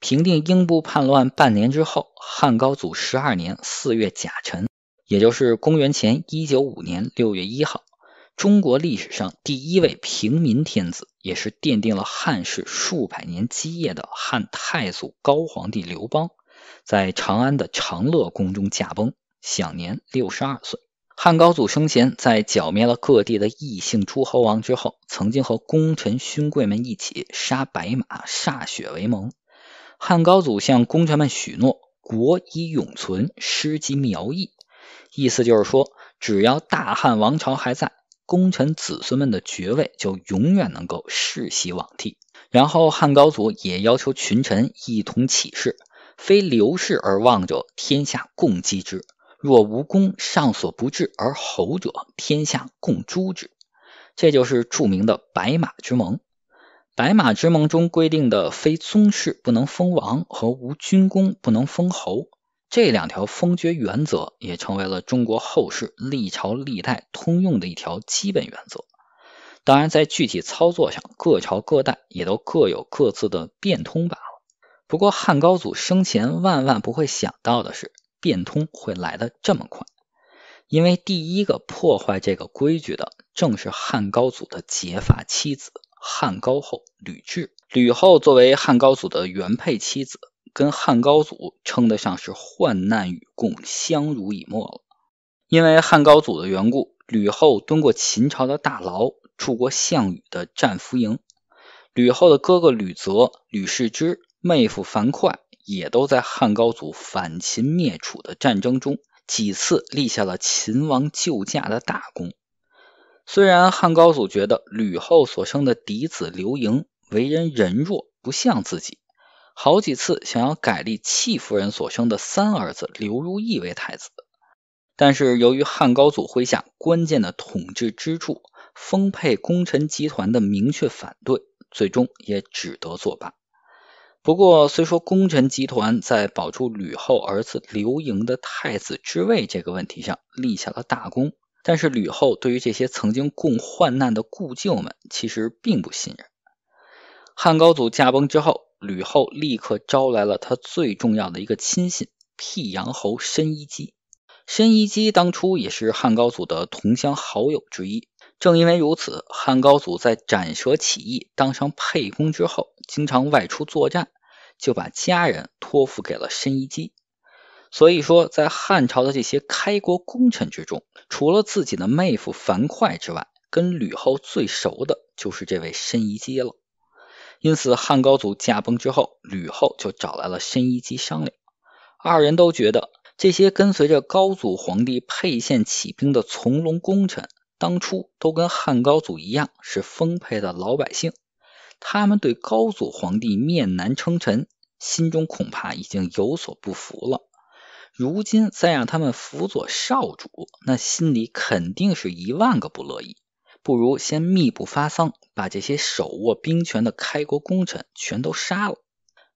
平定英布叛乱半年之后，汉高祖十二年四月甲辰，也就是公元前一九五年六月一号，中国历史上第一位平民天子，也是奠定了汉室数百年基业的汉太祖高皇帝刘邦，在长安的长乐宫中驾崩，享年六十二岁。汉高祖生前在剿灭了各地的异姓诸侯王之后，曾经和功臣勋贵们一起杀白马歃血为盟。汉高祖向功臣们许诺：“国以永存，师及苗裔。”意思就是说，只要大汉王朝还在，功臣子孙们的爵位就永远能够世袭罔替。然后汉高祖也要求群臣一同起事，非刘氏而望者，天下共击之；若无功尚所不至而侯者，天下共诛之。”这就是著名的白马之盟。《白马之盟》中规定的“非宗室不能封王”和“无军功不能封侯”这两条封爵原则，也成为了中国后世历朝历代通用的一条基本原则。当然，在具体操作上，各朝各代也都各有各自的变通罢了。不过，汉高祖生前万万不会想到的是，变通会来的这么快。因为第一个破坏这个规矩的，正是汉高祖的结发妻子。汉高后吕雉，吕后作为汉高祖的原配妻子，跟汉高祖称得上是患难与共、相濡以沫了。因为汉高祖的缘故，吕后蹲过秦朝的大牢，住过项羽的战俘营。吕后的哥哥吕泽、吕氏之妹夫樊哙，也都在汉高祖反秦灭楚的战争中几次立下了秦王救驾的大功。虽然汉高祖觉得吕后所生的嫡子刘盈为人人弱，不像自己，好几次想要改立戚夫人所生的三儿子刘如意为太子，但是由于汉高祖麾下关键的统治支柱丰沛功臣集团的明确反对，最终也只得作罢。不过，虽说功臣集团在保住吕后儿子刘盈的太子之位这个问题上立下了大功。但是吕后对于这些曾经共患难的故旧们其实并不信任。汉高祖驾崩之后，吕后立刻招来了他最重要的一个亲信——辟阳侯申一基。申一基当初也是汉高祖的同乡好友之一。正因为如此，汉高祖在斩蛇起义、当上沛公之后，经常外出作战，就把家人托付给了申一基。所以说，在汉朝的这些开国功臣之中，除了自己的妹夫樊哙之外，跟吕后最熟的就是这位申遗姬了。因此，汉高祖驾崩之后，吕后就找来了申遗姬商量。二人都觉得，这些跟随着高祖皇帝沛县起兵的从龙功臣，当初都跟汉高祖一样是丰沛的老百姓，他们对高祖皇帝面南称臣，心中恐怕已经有所不服了。如今再让他们辅佐少主，那心里肯定是一万个不乐意。不如先密不发丧，把这些手握兵权的开国功臣全都杀了，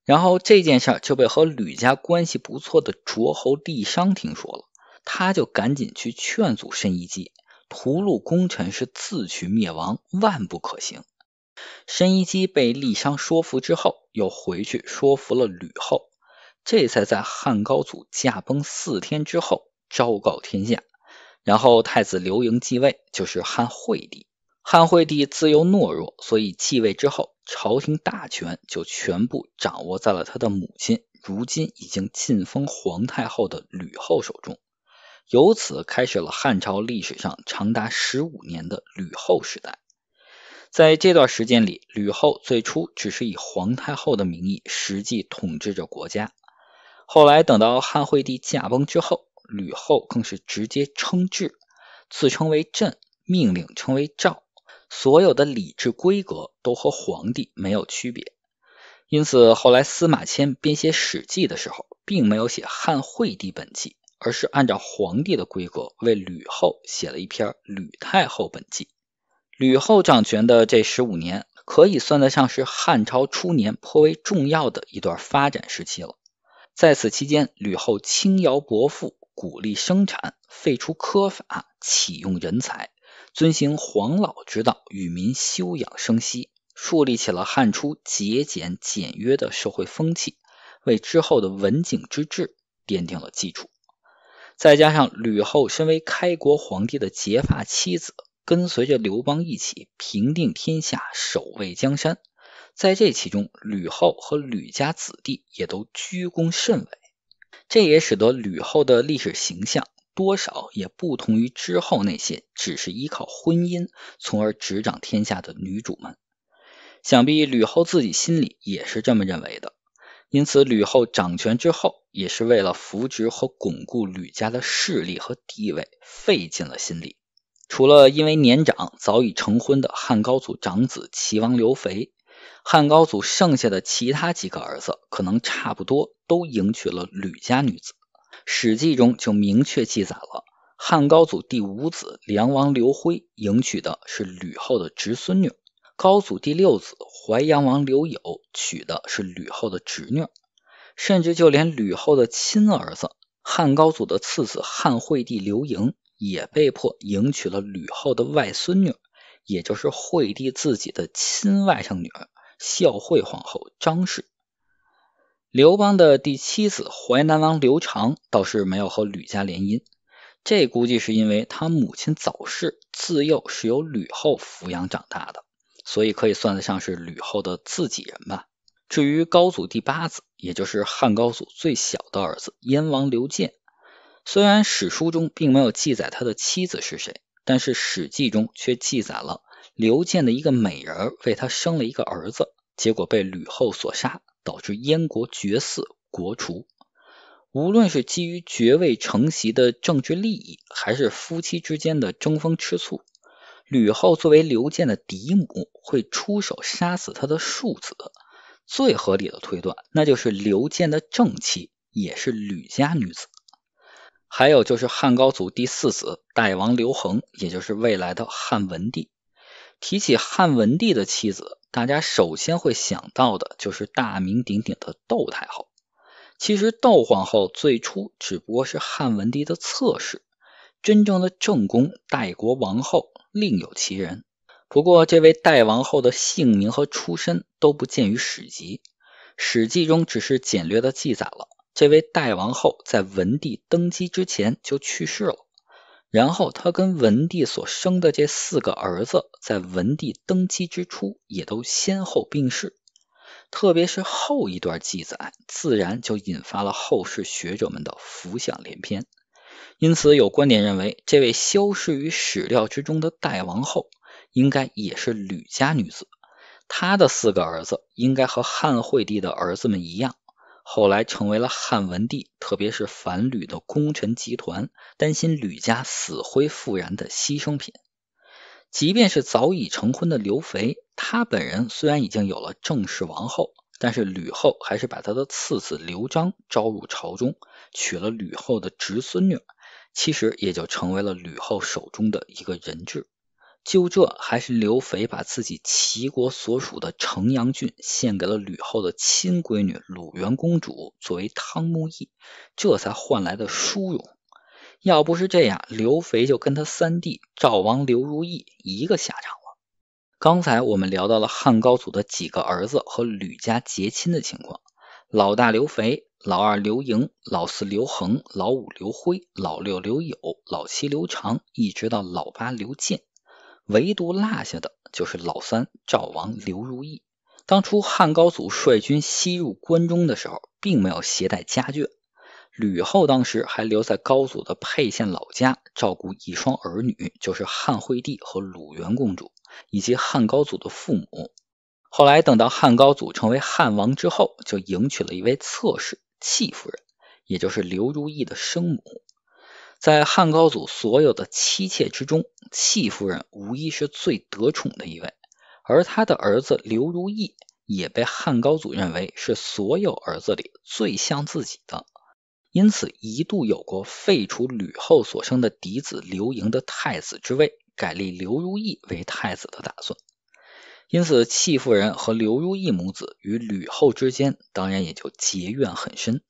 然后这件事就被和吕家关系不错的卓侯郦商听说了，他就赶紧去劝阻申一姬，屠戮功臣是自取灭亡，万不可行。申一姬被郦商说服之后，又回去说服了吕后。这才在汉高祖驾崩四天之后昭告天下，然后太子刘盈继位，就是汉惠帝。汉惠帝自幼懦弱，所以继位之后，朝廷大权就全部掌握在了他的母亲，如今已经晋封皇太后的吕后手中。由此开始了汉朝历史上长达十五年的吕后时代。在这段时间里，吕后最初只是以皇太后的名义，实际统治着国家。后来等到汉惠帝驾崩之后，吕后更是直接称制，自称为朕，命令称为诏，所有的礼制规格都和皇帝没有区别。因此后来司马迁编写《史记》的时候，并没有写汉惠帝本纪，而是按照皇帝的规格为吕后写了一篇《吕太后本纪》。吕后掌权的这十五年，可以算得上是汉朝初年颇为重要的一段发展时期了。在此期间，吕后轻徭薄赋，鼓励生产，废除苛法，启用人才，遵行黄老之道，与民休养生息，树立起了汉初节俭简约的社会风气，为之后的文景之治奠定了基础。再加上吕后身为开国皇帝的结发妻子，跟随着刘邦一起平定天下，守卫江山。在这其中，吕后和吕家子弟也都居功甚伟，这也使得吕后的历史形象多少也不同于之后那些只是依靠婚姻从而执掌天下的女主们。想必吕后自己心里也是这么认为的，因此吕后掌权之后，也是为了扶植和巩固吕家的势力和地位，费尽了心力。除了因为年长早已成婚的汉高祖长子齐王刘肥。汉高祖剩下的其他几个儿子，可能差不多都迎娶了吕家女子。史记中就明确记载了，汉高祖第五子梁王刘恢迎娶的是吕后的侄孙女；高祖第六子淮阳王刘友娶的是吕后的侄女；甚至就连吕后的亲儿子汉高祖的次子汉惠帝刘盈，也被迫迎娶了吕后的外孙女，也就是惠帝自己的亲外甥女。孝惠皇后张氏，刘邦的第七子淮南王刘长倒是没有和吕家联姻，这估计是因为他母亲早逝，自幼是由吕后抚养长大的，所以可以算得上是吕后的自己人吧。至于高祖第八子，也就是汉高祖最小的儿子燕王刘建，虽然史书中并没有记载他的妻子是谁，但是《史记》中却记载了。刘建的一个美人为他生了一个儿子，结果被吕后所杀，导致燕国绝嗣国除。无论是基于爵位承袭的政治利益，还是夫妻之间的争风吃醋，吕后作为刘建的嫡母，会出手杀死他的庶子。最合理的推断，那就是刘建的正妻也是吕家女子。还有就是汉高祖第四子代王刘恒，也就是未来的汉文帝。提起汉文帝的妻子，大家首先会想到的就是大名鼎鼎的窦太后。其实窦皇后最初只不过是汉文帝的侧室，真正的正宫代国王后另有其人。不过这位代王后的姓名和出身都不见于史籍，《史记》中只是简略的记载了这位代王后在文帝登基之前就去世了。然后，他跟文帝所生的这四个儿子，在文帝登基之初也都先后病逝。特别是后一段记载，自然就引发了后世学者们的浮想联翩。因此，有观点认为，这位消失于史料之中的代王后，应该也是吕家女子。他的四个儿子，应该和汉惠帝的儿子们一样。后来成为了汉文帝，特别是反吕的功臣集团，担心吕家死灰复燃的牺牲品。即便是早已成婚的刘肥，他本人虽然已经有了正式王后，但是吕后还是把他的次子刘璋招入朝中，娶了吕后的侄孙女，其实也就成为了吕后手中的一个人质。就这，还是刘肥把自己齐国所属的城阳郡献给了吕后的亲闺女鲁元公主，作为汤沐邑，这才换来的殊荣。要不是这样，刘肥就跟他三弟赵王刘如意一个下场了。刚才我们聊到了汉高祖的几个儿子和吕家结亲的情况：老大刘肥，老二刘盈，老四刘恒，老五刘辉，老六刘友，老七刘长，一直到老八刘建。唯独落下的就是老三赵王刘如意。当初汉高祖率军西入关中的时候，并没有携带家眷，吕后当时还留在高祖的沛县老家，照顾一双儿女，就是汉惠帝和鲁元公主，以及汉高祖的父母。后来等到汉高祖成为汉王之后，就迎娶了一位侧室戚夫人，也就是刘如意的生母。在汉高祖所有的妻妾之中，戚夫人无疑是最得宠的一位，而他的儿子刘如意也被汉高祖认为是所有儿子里最像自己的，因此一度有过废除吕后所生的嫡子刘盈的太子之位，改立刘如意为太子的打算。因此，戚夫人和刘如意母子与吕后之间当然也就结怨很深。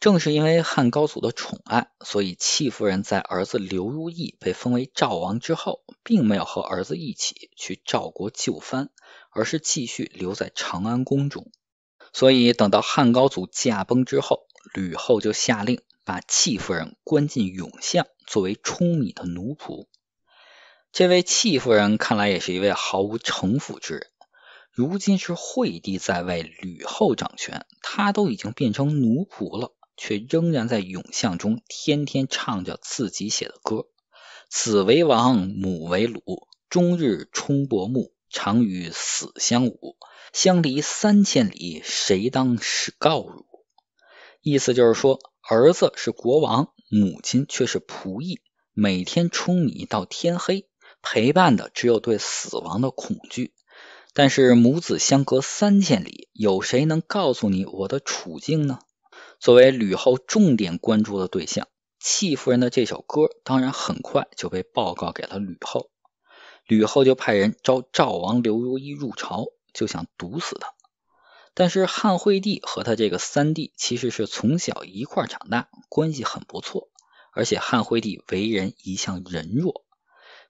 正是因为汉高祖的宠爱，所以戚夫人在儿子刘如意被封为赵王之后，并没有和儿子一起去赵国就藩，而是继续留在长安宫中。所以等到汉高祖驾崩之后，吕后就下令把戚夫人关进永巷，作为充米的奴仆。这位戚夫人看来也是一位毫无城府之人。如今是惠帝在位，吕后掌权，他都已经变成奴仆了，却仍然在永巷中天天唱着自己写的歌：“子为王，母为虏，终日冲薄暮，常与死相伍。相离三千里，谁当使告汝？”意思就是说，儿子是国王，母亲却是仆役，每天舂米到天黑，陪伴的只有对死亡的恐惧。但是母子相隔三千里，有谁能告诉你我的处境呢？作为吕后重点关注的对象，戚夫人的这首歌，当然很快就被报告给了吕后。吕后就派人招赵王刘如意入朝，就想毒死他。但是汉惠帝和他这个三弟其实是从小一块长大，关系很不错，而且汉惠帝为人一向仁弱。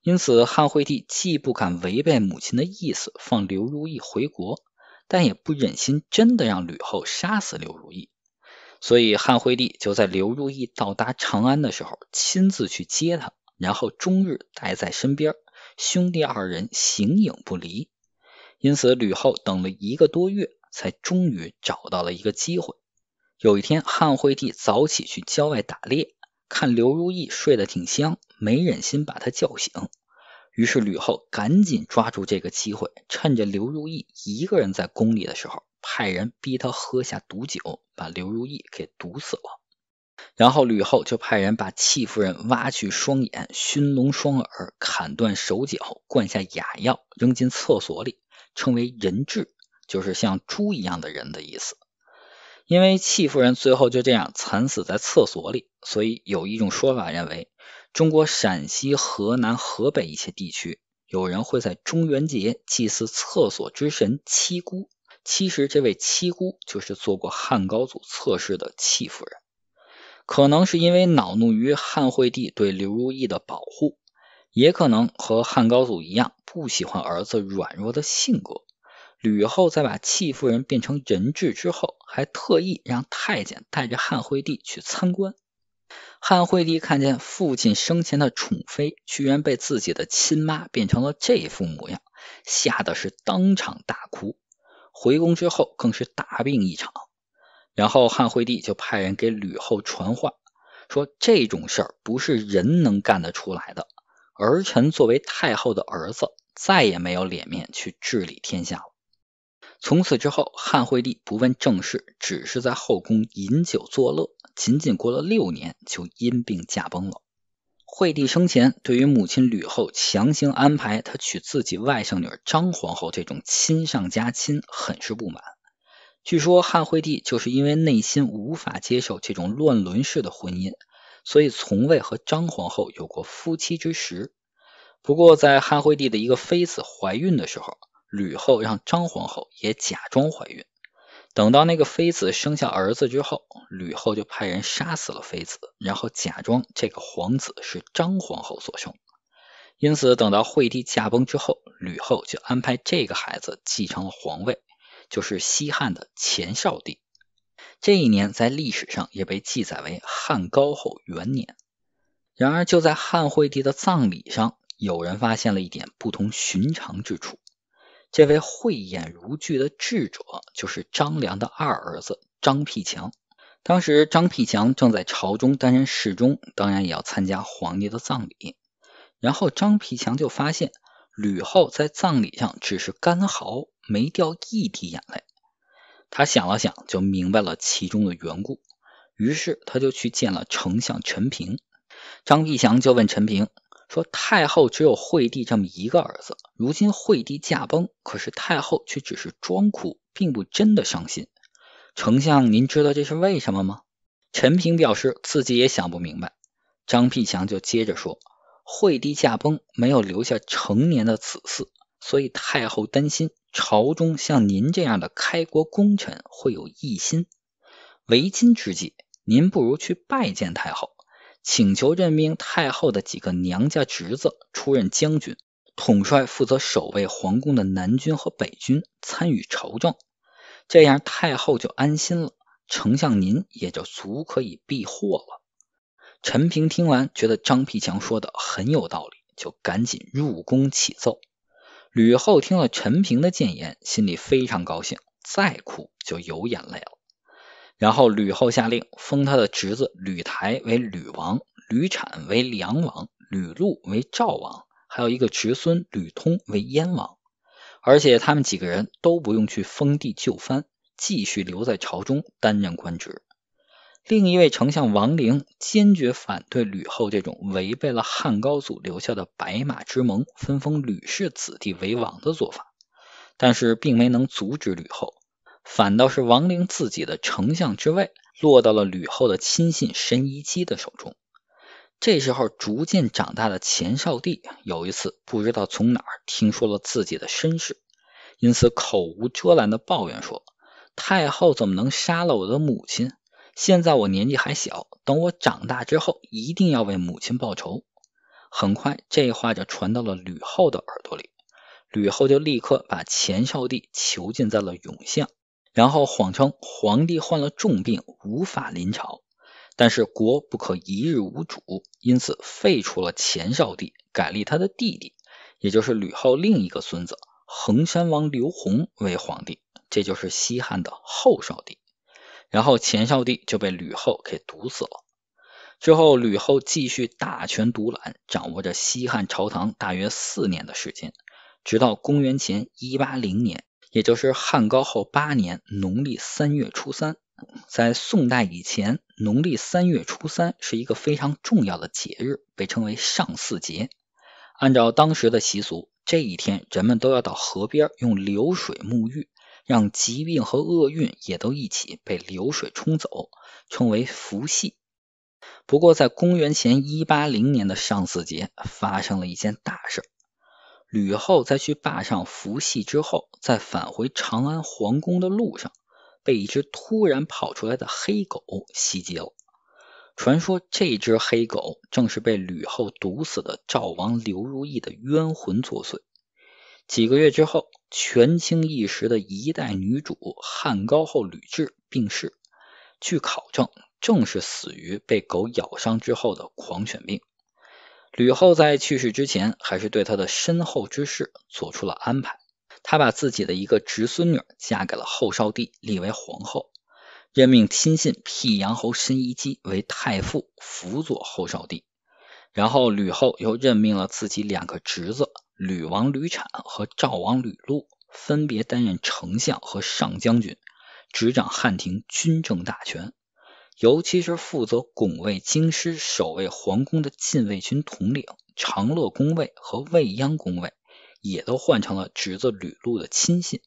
因此，汉惠帝既不敢违背母亲的意思放刘如意回国，但也不忍心真的让吕后杀死刘如意，所以汉惠帝就在刘如意到达长安的时候亲自去接他，然后终日待在身边，兄弟二人形影不离。因此，吕后等了一个多月，才终于找到了一个机会。有一天，汉惠帝早起去郊外打猎。看刘如意睡得挺香，没忍心把他叫醒。于是吕后赶紧抓住这个机会，趁着刘如意一个人在宫里的时候，派人逼他喝下毒酒，把刘如意给毒死了。然后吕后就派人把戚夫人挖去双眼、熏聋双耳、砍断手脚、灌下哑药，扔进厕所里，称为人质，就是像猪一样的人的意思。因为戚夫人最后就这样惨死在厕所里，所以有一种说法认为，中国陕西、河南、河北一些地区有人会在中元节祭祀厕所之神七姑。其实，这位七姑就是做过汉高祖测试的戚夫人。可能是因为恼怒于汉惠帝对刘如意的保护，也可能和汉高祖一样不喜欢儿子软弱的性格。吕后在把戚夫人变成人质之后，还特意让太监带着汉惠帝去参观。汉惠帝看见父亲生前的宠妃，居然被自己的亲妈变成了这副模样，吓得是当场大哭。回宫之后，更是大病一场。然后汉惠帝就派人给吕后传话，说这种事儿不是人能干得出来的。儿臣作为太后的儿子，再也没有脸面去治理天下了。从此之后，汉惠帝不问政事，只是在后宫饮酒作乐。仅仅过了六年，就因病驾崩了。惠帝生前对于母亲吕后强行安排他娶自己外甥女张皇后这种亲上加亲，很是不满。据说汉惠帝就是因为内心无法接受这种乱伦式的婚姻，所以从未和张皇后有过夫妻之实。不过，在汉惠帝的一个妃子怀孕的时候，吕后让张皇后也假装怀孕，等到那个妃子生下儿子之后，吕后就派人杀死了妃子，然后假装这个皇子是张皇后所生。因此，等到惠帝驾崩之后，吕后就安排这个孩子继承了皇位，就是西汉的前少帝。这一年在历史上也被记载为汉高后元年。然而，就在汉惠帝的葬礼上，有人发现了一点不同寻常之处。这位慧眼如炬的智者，就是张良的二儿子张辟强。当时张辟强正在朝中担任侍中，当然也要参加皇帝的葬礼。然后张辟强就发现，吕后在葬礼上只是干嚎，没掉一滴眼泪。他想了想，就明白了其中的缘故。于是他就去见了丞相陈平。张辟强就问陈平。说太后只有惠帝这么一个儿子，如今惠帝驾崩，可是太后却只是装哭，并不真的伤心。丞相，您知道这是为什么吗？陈平表示自己也想不明白。张辟强就接着说，惠帝驾崩没有留下成年的子嗣，所以太后担心朝中像您这样的开国功臣会有异心。为今之计，您不如去拜见太后。请求任命太后的几个娘家侄子出任将军，统帅负责守卫皇宫的南军和北军，参与朝政。这样太后就安心了，丞相您也就足可以避祸了。陈平听完，觉得张辟强说的很有道理，就赶紧入宫启奏。吕后听了陈平的谏言，心里非常高兴，再哭就有眼泪了。然后，吕后下令封他的侄子吕台为吕王，吕产为梁王，吕禄为赵王，还有一个侄孙吕通为燕王。而且他们几个人都不用去封地就藩，继续留在朝中担任官职。另一位丞相王陵坚决反对吕后这种违背了汉高祖留下的白马之盟，分封吕氏子弟为王的做法，但是并没能阻止吕后。反倒是王陵自己的丞相之位落到了吕后的亲信申遗基的手中。这时候，逐渐长大的前少帝有一次不知道从哪儿听说了自己的身世，因此口无遮拦的抱怨说：“太后怎么能杀了我的母亲？现在我年纪还小，等我长大之后，一定要为母亲报仇。”很快，这话就传到了吕后的耳朵里，吕后就立刻把前少帝囚禁在了永巷。然后谎称皇帝患了重病，无法临朝，但是国不可一日无主，因此废除了前少帝，改立他的弟弟，也就是吕后另一个孙子衡山王刘弘为皇帝，这就是西汉的后少帝。然后前少帝就被吕后给毒死了。之后吕后继续大权独揽，掌握着西汉朝堂大约四年的时间，直到公元前一八零年。也就是汉高后八年农历三月初三，在宋代以前，农历三月初三是一个非常重要的节日，被称为上巳节。按照当时的习俗，这一天人们都要到河边用流水沐浴，让疾病和厄运也都一起被流水冲走，称为“伏羲。不过，在公元前一八零年的上巳节，发生了一件大事。吕后在去坝上服戏之后，在返回长安皇宫的路上，被一只突然跑出来的黑狗袭击了。传说这只黑狗正是被吕后毒死的赵王刘如意的冤魂作祟。几个月之后，权倾一时的一代女主汉高后吕雉病逝，据考证，正是死于被狗咬伤之后的狂犬病。吕后在去世之前，还是对她的身后之事做出了安排。她把自己的一个侄孙女嫁给了后少帝，立为皇后；任命亲信辟阳侯申遗姬为太傅，辅佐后少帝。然后，吕后又任命了自己两个侄子吕王吕产和赵王吕禄，分别担任丞相和上将军，执掌汉廷军政大权。尤其是负责拱卫京师、守卫皇宫的禁卫军统领长乐宫卫和未央宫卫，也都换成了侄子吕禄的亲信。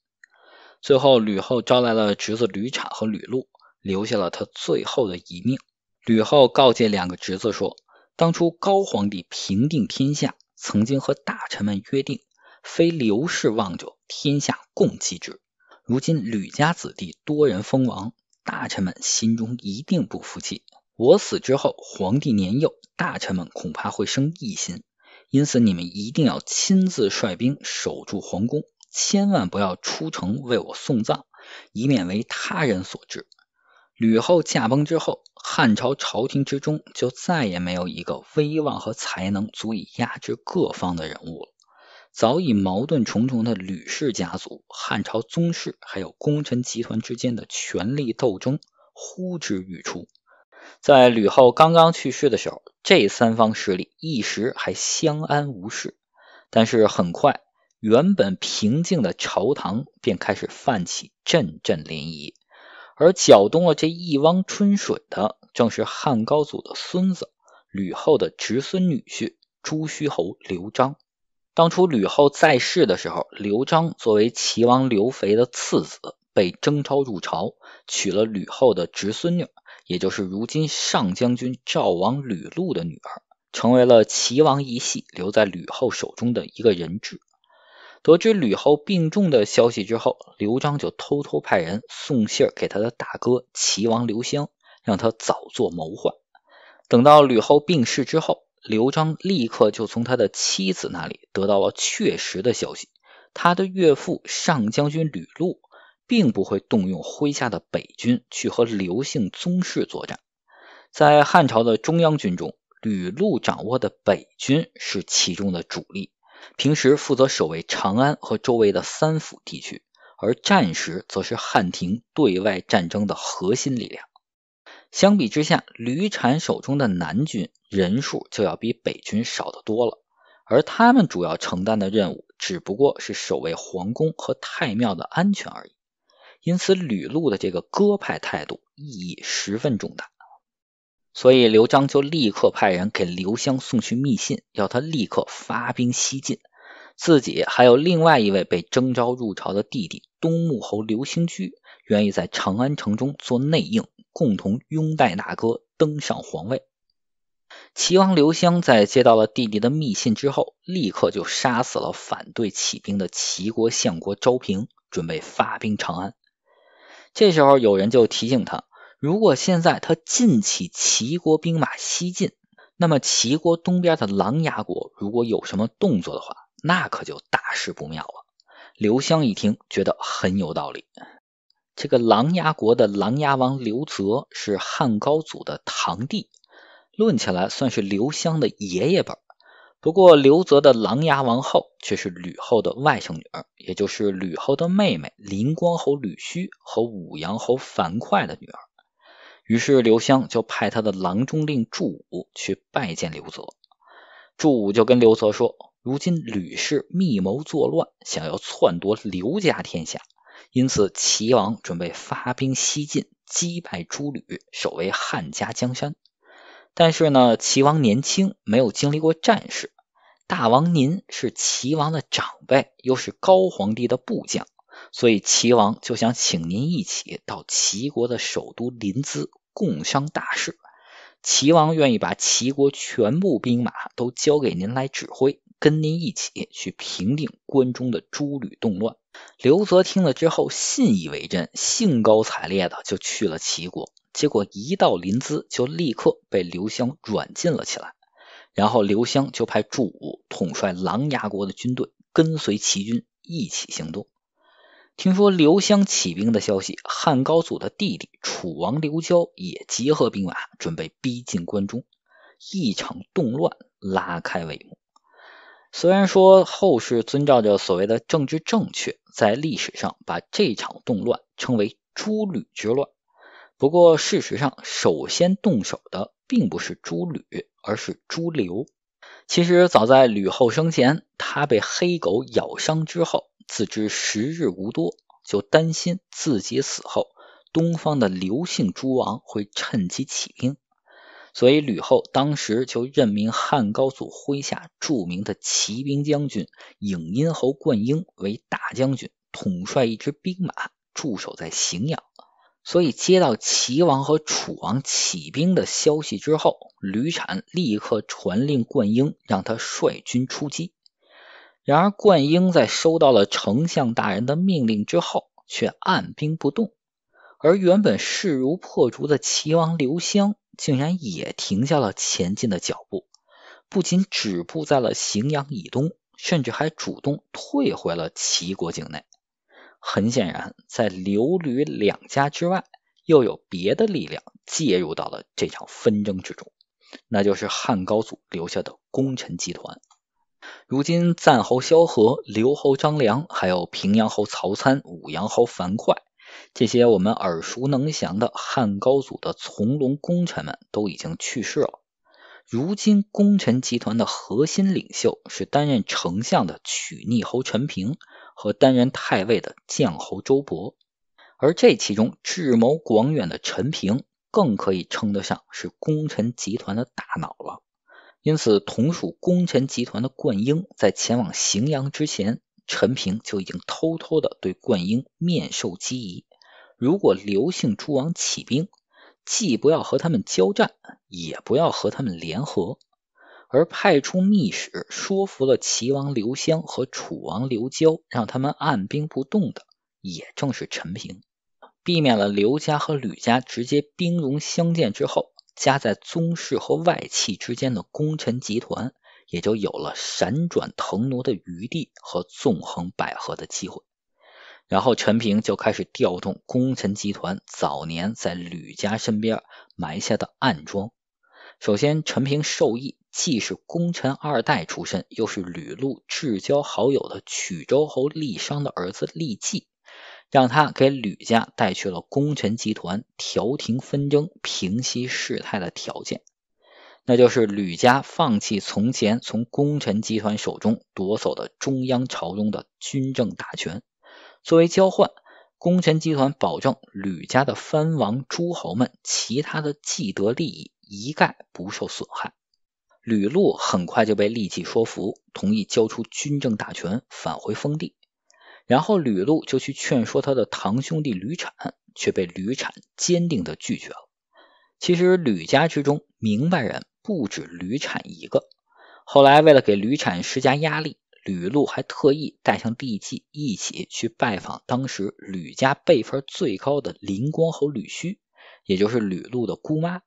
最后，吕后招来了侄子吕产和吕禄，留下了他最后的遗命。吕后告诫两个侄子说：“当初高皇帝平定天下，曾经和大臣们约定，非刘氏望者，天下共击之。如今吕家子弟多人封王。”大臣们心中一定不服气。我死之后，皇帝年幼，大臣们恐怕会生异心，因此你们一定要亲自率兵守住皇宫，千万不要出城为我送葬，以免为他人所知。吕后驾崩之后，汉朝朝廷之中就再也没有一个威望和才能足以压制各方的人物了。早已矛盾重重的吕氏家族、汉朝宗室还有功臣集团之间的权力斗争呼之欲出。在吕后刚刚去世的时候，这三方势力一时还相安无事。但是很快，原本平静的朝堂便开始泛起阵阵涟漪，而搅动了这一汪春水的，正是汉高祖的孙子、吕后的侄孙女婿朱虚侯刘璋。当初吕后在世的时候，刘章作为齐王刘肥的次子，被征召入朝，娶了吕后的侄孙女，也就是如今上将军赵王吕禄的女儿，成为了齐王一系留在吕后手中的一个人质。得知吕后病重的消息之后，刘章就偷偷派人送信给他的大哥齐王刘襄，让他早做谋划。等到吕后病逝之后，刘璋立刻就从他的妻子那里得到了确实的消息，他的岳父上将军吕禄，并不会动用麾下的北军去和刘姓宗室作战。在汉朝的中央军中，吕禄掌握的北军是其中的主力，平时负责守卫长安和周围的三府地区，而战时则是汉廷对外战争的核心力量。相比之下，吕产手中的南军人数就要比北军少得多了，而他们主要承担的任务只不过是守卫皇宫和太庙的安全而已。因此，吕禄的这个割派态度意义十分重大，所以刘璋就立刻派人给刘襄送去密信，要他立刻发兵西进，自己还有另外一位被征召入朝的弟弟东穆侯刘兴居，愿意在长安城中做内应。共同拥戴大哥登上皇位。齐王刘襄在接到了弟弟的密信之后，立刻就杀死了反对起兵的齐国相国周平，准备发兵长安。这时候有人就提醒他，如果现在他进起齐国兵马西进，那么齐国东边的琅琊国如果有什么动作的话，那可就大事不妙了。刘襄一听，觉得很有道理。这个琅琊国的琅琊王刘泽是汉高祖的堂弟，论起来算是刘湘的爷爷辈。不过刘泽的琅琊王后却是吕后的外甥女儿，也就是吕后的妹妹临光侯吕须和武阳侯樊哙的女儿。于是刘湘就派他的郎中令祝武去拜见刘泽。祝武就跟刘泽说：“如今吕氏密谋作乱，想要篡夺刘家天下。”因此，齐王准备发兵西进，击败诸吕，守卫汉家江山。但是呢，齐王年轻，没有经历过战事。大王您是齐王的长辈，又是高皇帝的部将，所以齐王就想请您一起到齐国的首都临淄，共商大事。齐王愿意把齐国全部兵马都交给您来指挥，跟您一起去平定关中的诸吕动乱。刘泽听了之后信以为真，兴高采烈的就去了齐国。结果一到临淄，就立刻被刘襄软禁了起来。然后刘襄就派祝武统帅琅琊国的军队，跟随齐军一起行动。听说刘襄起兵的消息，汉高祖的弟弟楚王刘交也集合兵马，准备逼近关中。一场动乱拉开帷幕。虽然说后世遵照着所谓的政治正确，在历史上把这场动乱称为“诸吕之乱”，不过事实上，首先动手的并不是诸吕，而是诸刘。其实早在吕后生前，她被黑狗咬伤之后，自知时日无多，就担心自己死后，东方的刘姓诸王会趁机起兵。所以，吕后当时就任命汉高祖麾下著名的骑兵将军影音侯灌婴为大将军，统帅一支兵马驻守在荥阳。所以，接到齐王和楚王起兵的消息之后，吕产立刻传令灌婴，让他率军出击。然而，灌婴在收到了丞相大人的命令之后，却按兵不动。而原本势如破竹的齐王刘襄。竟然也停下了前进的脚步，不仅止步在了荥阳以东，甚至还主动退回了齐国境内。很显然，在刘吕两家之外，又有别的力量介入到了这场纷争之中，那就是汉高祖留下的功臣集团。如今，赞侯萧何、刘侯张良，还有平阳侯曹参、武阳侯樊哙。这些我们耳熟能详的汉高祖的从龙功臣们都已经去世了。如今功臣集团的核心领袖是担任丞相的曲逆侯陈平和担任太尉的绛侯周勃，而这其中智谋广远的陈平更可以称得上是功臣集团的大脑了。因此，同属功臣集团的灌婴在前往荥阳之前，陈平就已经偷偷的对灌婴面授机宜。如果刘姓诸王起兵，既不要和他们交战，也不要和他们联合，而派出密使说服了齐王刘襄和楚王刘交，让他们按兵不动的，也正是陈平，避免了刘家和吕家直接兵戎相见之后，夹在宗室和外戚之间的功臣集团，也就有了闪转腾挪的余地和纵横捭阖的机会。然后，陈平就开始调动功臣集团早年在吕家身边埋下的暗桩。首先，陈平受益既是功臣二代出身，又是吕禄至交好友的曲周侯郦商的儿子郦季，让他给吕家带去了功臣集团调停纷争、平息事态的条件，那就是吕家放弃从前从功臣集团手中夺走的中央朝中的军政大权。作为交换，功臣集团保证吕家的藩王、诸侯们其他的既得利益一概不受损害。吕禄很快就被利即说服，同意交出军政大权，返回封地。然后吕禄就去劝说他的堂兄弟吕产，却被吕产坚定的拒绝了。其实吕家之中明白人不止吕产一个。后来为了给吕产施加压力。吕禄还特意带上帝姬一起去拜访当时吕家辈分最高的林光和吕须，也就是吕禄的姑妈。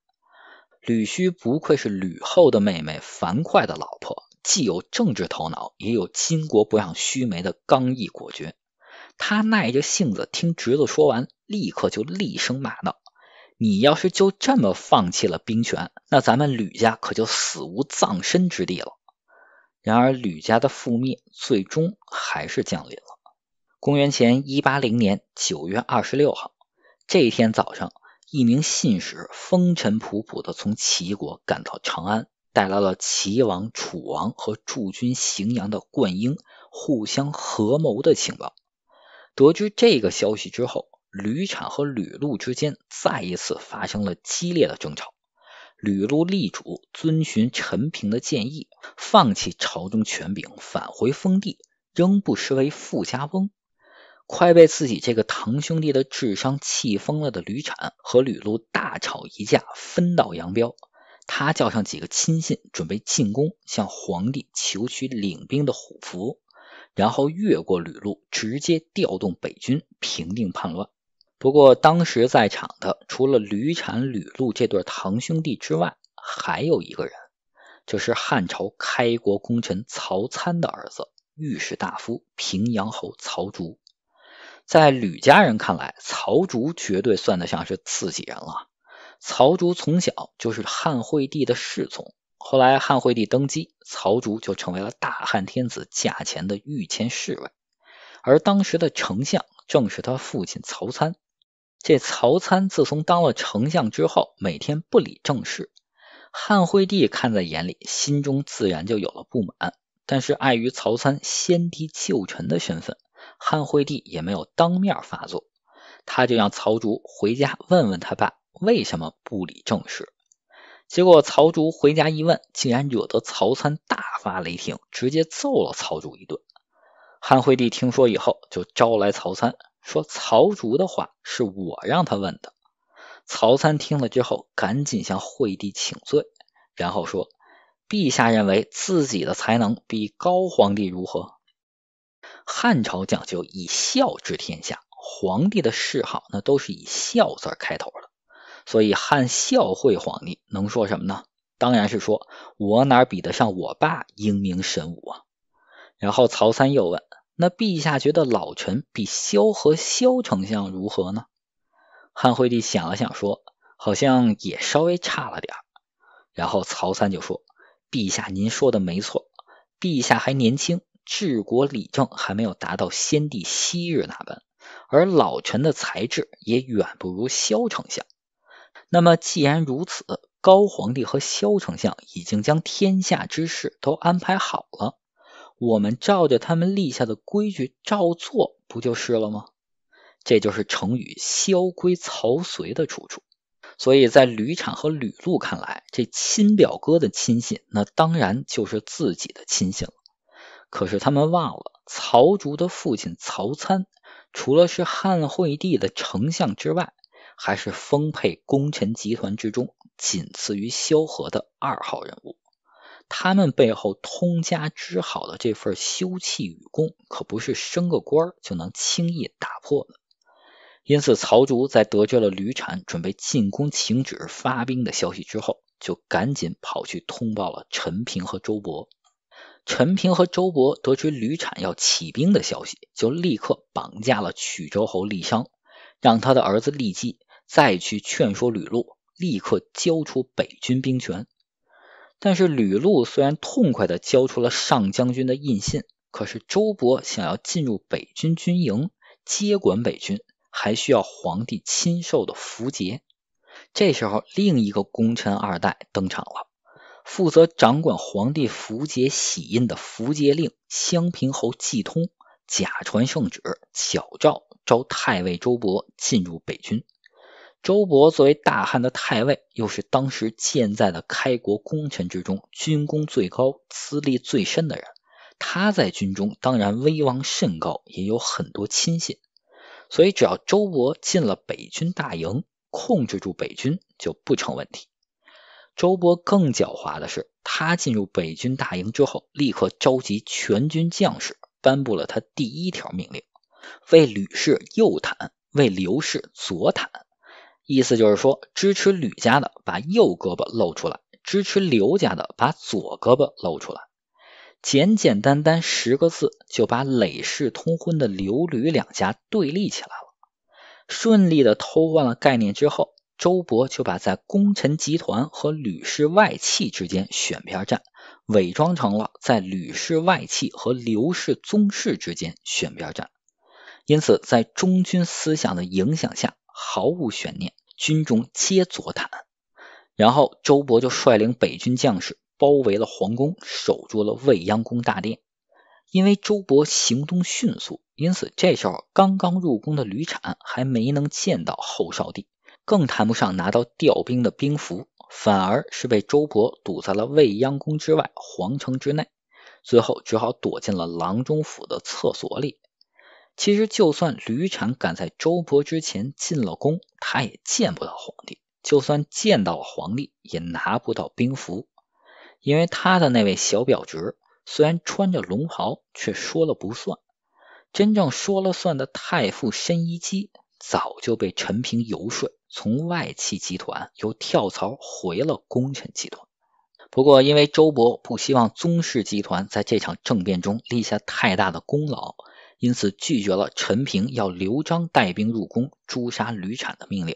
吕须不愧是吕后的妹妹，樊哙的老婆，既有政治头脑，也有巾帼不让须眉的刚毅果决。他耐着性子听侄子说完，立刻就厉声骂道：“你要是就这么放弃了兵权，那咱们吕家可就死无葬身之地了。”然而，吕家的覆灭最终还是降临了。公元前一八零年九月二十六号，这一天早上，一名信使风尘仆仆的从齐国赶到长安，带来了齐王、楚王和驻军荥阳的灌婴互相合谋的情报。得知这个消息之后，吕产和吕禄之间再一次发生了激烈的争吵。吕禄力主遵循陈平的建议，放弃朝中权柄，返回封地，仍不失为富家翁。快被自己这个堂兄弟的智商气疯了的吕产和吕禄大吵一架，分道扬镳。他叫上几个亲信，准备进宫向皇帝求取领兵的虎符，然后越过吕禄，直接调动北军平定叛乱。不过当时在场的，除了吕产、吕禄这对堂兄弟之外，还有一个人，就是汉朝开国功臣曹参的儿子，御史大夫、平阳侯曹竹。在吕家人看来，曹竹绝对算得上是自己人了。曹竹从小就是汉惠帝的侍从，后来汉惠帝登基，曹竹就成为了大汉天子驾前的御前侍卫，而当时的丞相正是他父亲曹参。这曹参自从当了丞相之后，每天不理政事。汉惠帝看在眼里，心中自然就有了不满。但是碍于曹参先帝旧臣的身份，汉惠帝也没有当面发作。他就让曹竹回家问问他爸为什么不理政事。结果曹竹回家一问，竟然惹得曹参大发雷霆，直接揍了曹竹一顿。汉惠帝听说以后，就招来曹参。说曹竹的话是我让他问的。曹参听了之后，赶紧向惠帝请罪，然后说：“陛下认为自己的才能比高皇帝如何？”汉朝讲究以孝治天下，皇帝的谥号那都是以“孝”字开头的，所以汉孝惠皇帝能说什么呢？当然是说我哪比得上我爸英明神武啊！然后曹参又问。那陛下觉得老臣比萧何、萧丞相如何呢？汉惠帝想了想说：“好像也稍微差了点然后曹参就说：“陛下您说的没错，陛下还年轻，治国理政还没有达到先帝昔日那般，而老臣的才智也远不如萧丞相。那么既然如此，高皇帝和萧丞相已经将天下之事都安排好了。”我们照着他们立下的规矩照做，不就是了吗？这就是成语“萧规曹随”的出处。所以在吕产和吕禄看来，这亲表哥的亲信，那当然就是自己的亲信了。可是他们忘了，曹竹的父亲曹参，除了是汉惠帝的丞相之外，还是丰沛功臣集团之中仅次于萧何的二号人物。他们背后通家之好的这份休戚与共，可不是升个官就能轻易打破的。因此，曹植在得知了吕产准备进宫请旨发兵的消息之后，就赶紧跑去通报了陈平和周勃。陈平和周勃得知吕产要起兵的消息，就立刻绑架了曲周侯郦商，让他的儿子郦寄再去劝说吕禄，立刻交出北军兵权。但是吕禄虽然痛快的交出了上将军的印信，可是周勃想要进入北军军营接管北军，还需要皇帝亲授的符节。这时候，另一个功臣二代登场了，负责掌管皇帝符节玺印的符节令襄平侯季通，假传圣旨，小诏召太尉周勃进入北军。周勃作为大汉的太尉，又是当时健在的开国功臣之中军功最高、资历最深的人，他在军中当然威望甚高，也有很多亲信。所以，只要周勃进了北军大营，控制住北军就不成问题。周勃更狡猾的是，他进入北军大营之后，立刻召集全军将士，颁布了他第一条命令：为吕氏右坦，为刘氏左坦。意思就是说，支持吕家的把右胳膊露出来，支持刘家的把左胳膊露出来。简简单单十个字就把累世通婚的刘吕两家对立起来了。顺利的偷换了概念之后，周勃就把在功臣集团和吕氏外戚之间选边站，伪装成了在吕氏外戚和刘氏宗室之间选边站。因此，在忠君思想的影响下。毫无悬念，军中皆左袒。然后周勃就率领北军将士包围了皇宫，守住了未央宫大殿。因为周勃行动迅速，因此这时候刚刚入宫的吕产还没能见到后少帝，更谈不上拿到调兵的兵符，反而是被周勃堵在了未央宫之外，皇城之内，最后只好躲进了郎中府的厕所里。其实，就算吕产赶在周勃之前进了宫，他也见不到皇帝；就算见到了皇帝，也拿不到兵符，因为他的那位小表侄虽然穿着龙袍，却说了不算。真正说了算的太傅申一基，早就被陈平游说，从外戚集团又跳槽回了功臣集团。不过，因为周勃不希望宗室集团在这场政变中立下太大的功劳。因此拒绝了陈平要刘璋带兵入宫诛杀吕产的命令，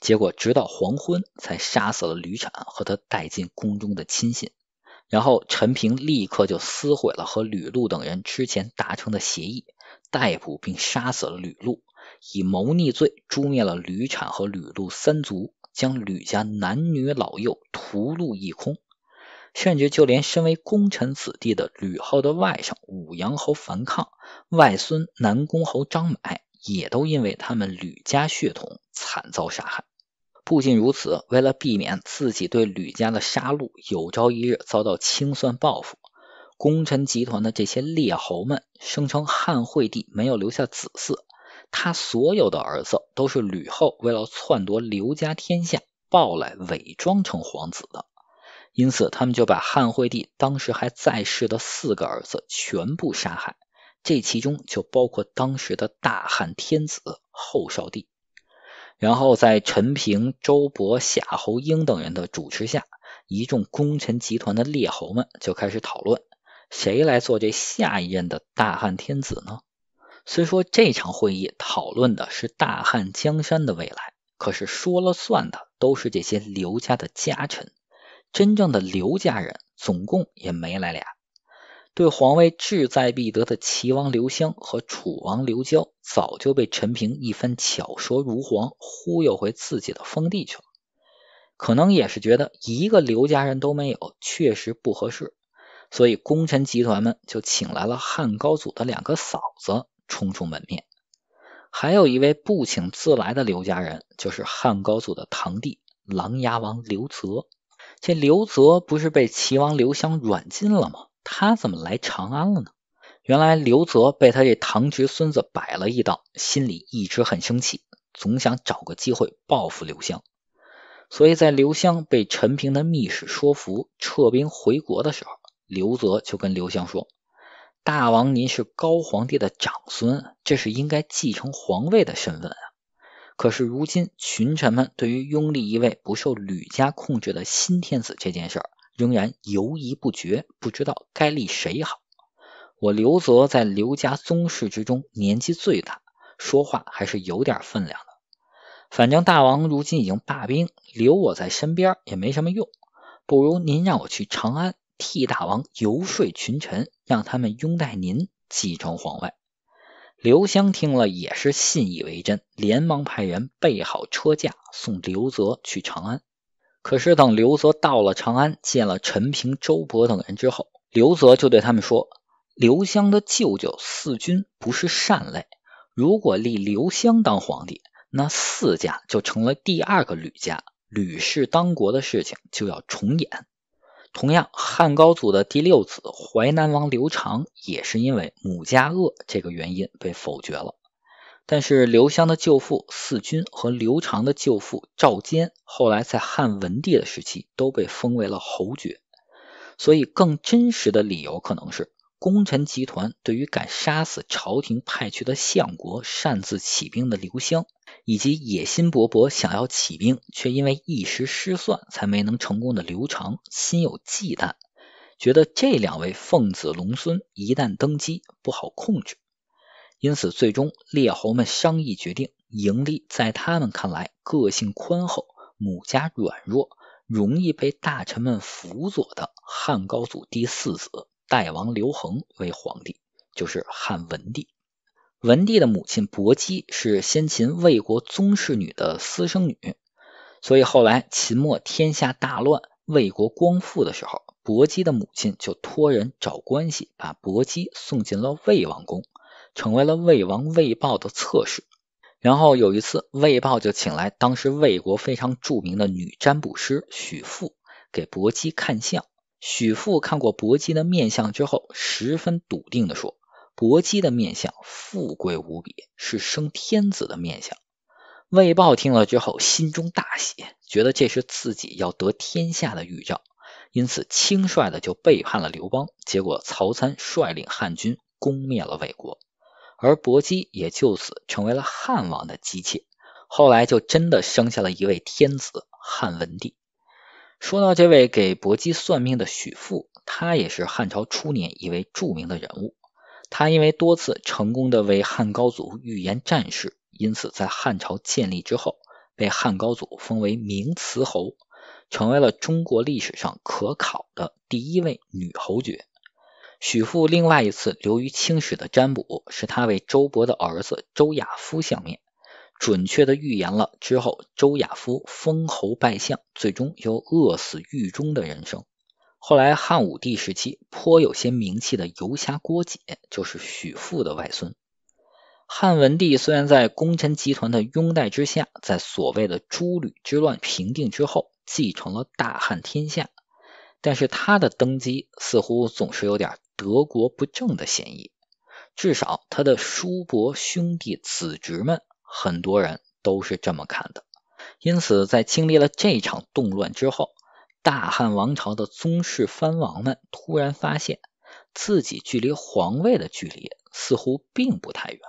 结果直到黄昏才杀死了吕产和他带进宫中的亲信。然后陈平立刻就撕毁了和吕禄等人之前达成的协议，逮捕并杀死了吕禄，以谋逆罪诛灭了吕产和吕禄三族，将吕家男女老幼屠戮一空。甚至就连身为功臣子弟的吕后的外甥武阳侯樊抗、外孙南宫侯张买，也都因为他们吕家血统惨遭杀害。不仅如此，为了避免自己对吕家的杀戮有朝一日遭到清算报复，功臣集团的这些列侯们声称汉惠帝没有留下子嗣，他所有的儿子都是吕后为了篡夺刘家天下抱来伪装成皇子的。因此，他们就把汉惠帝当时还在世的四个儿子全部杀害，这其中就包括当时的大汉天子后少帝。然后，在陈平、周勃、夏侯婴等人的主持下，一众功臣集团的列侯们就开始讨论，谁来做这下一任的大汉天子呢？虽说这场会议讨论的是大汉江山的未来，可是说了算的都是这些刘家的家臣。真正的刘家人总共也没来俩，对皇位志在必得的齐王刘襄和楚王刘交，早就被陈平一番巧舌如簧忽悠回自己的封地去了。可能也是觉得一个刘家人都没有，确实不合适，所以功臣集团们就请来了汉高祖的两个嫂子冲出门面。还有一位不请自来的刘家人，就是汉高祖的堂弟琅琊王刘泽。这刘泽不是被齐王刘襄软禁了吗？他怎么来长安了呢？原来刘泽被他这堂侄孙子摆了一道，心里一直很生气，总想找个机会报复刘襄。所以在刘襄被陈平的密使说服撤兵回国的时候，刘泽就跟刘襄说：“大王，您是高皇帝的长孙，这是应该继承皇位的身份啊。”可是如今群臣们对于拥立一位不受吕家控制的新天子这件事儿，仍然犹疑不决，不知道该立谁好。我刘泽在刘家宗室之中年纪最大，说话还是有点分量的。反正大王如今已经罢兵，留我在身边也没什么用，不如您让我去长安替大王游说群臣，让他们拥戴您继承皇位。刘湘听了也是信以为真，连忙派人备好车驾，送刘泽去长安。可是等刘泽到了长安，见了陈平、周勃等人之后，刘泽就对他们说：“刘湘的舅舅四君不是善类，如果立刘湘当皇帝，那四家就成了第二个吕家，吕氏当国的事情就要重演。”同样，汉高祖的第六子淮南王刘长也是因为母家恶这个原因被否决了。但是刘湘的舅父四君和刘长的舅父赵坚，后来在汉文帝的时期都被封为了侯爵，所以更真实的理由可能是功臣集团对于敢杀死朝廷派去的相国、擅自起兵的刘湘。以及野心勃勃想要起兵，却因为一时失算才没能成功的刘长，心有忌惮，觉得这两位奉子龙孙一旦登基，不好控制，因此最终列侯们商议决定，迎立在他们看来个性宽厚、母家软弱、容易被大臣们辅佐的汉高祖第四子代王刘恒为皇帝，就是汉文帝。文帝的母亲薄姬是先秦魏国宗室女的私生女，所以后来秦末天下大乱，魏国光复的时候，薄姬的母亲就托人找关系，把薄姬送进了魏王宫，成为了魏王魏豹的侧室。然后有一次，魏豹就请来当时魏国非常著名的女占卜师许负给薄姬看相。许负看过薄姬的面相之后，十分笃定的说。薄姬的面相富贵无比，是生天子的面相。魏豹听了之后，心中大喜，觉得这是自己要得天下的预兆，因此轻率的就背叛了刘邦。结果，曹参率领汉军攻灭了魏国，而薄姬也就此成为了汉王的姬妾。后来，就真的生下了一位天子——汉文帝。说到这位给薄姬算命的许父，他也是汉朝初年一位著名的人物。他因为多次成功的为汉高祖预言战事，因此在汉朝建立之后，被汉高祖封为明慈侯，成为了中国历史上可考的第一位女侯爵。许父另外一次流于青史的占卜，是他为周勃的儿子周亚夫相面，准确的预言了之后周亚夫封侯拜相，最终由饿死狱中的人生。后来，汉武帝时期颇有些名气的游侠郭解，就是许父的外孙。汉文帝虽然在功臣集团的拥戴之下，在所谓的诸吕之乱平定之后继承了大汉天下，但是他的登基似乎总是有点德国不正的嫌疑，至少他的叔伯兄弟子侄们很多人都是这么看的。因此，在经历了这场动乱之后。大汉王朝的宗室藩王们突然发现自己距离皇位的距离似乎并不太远。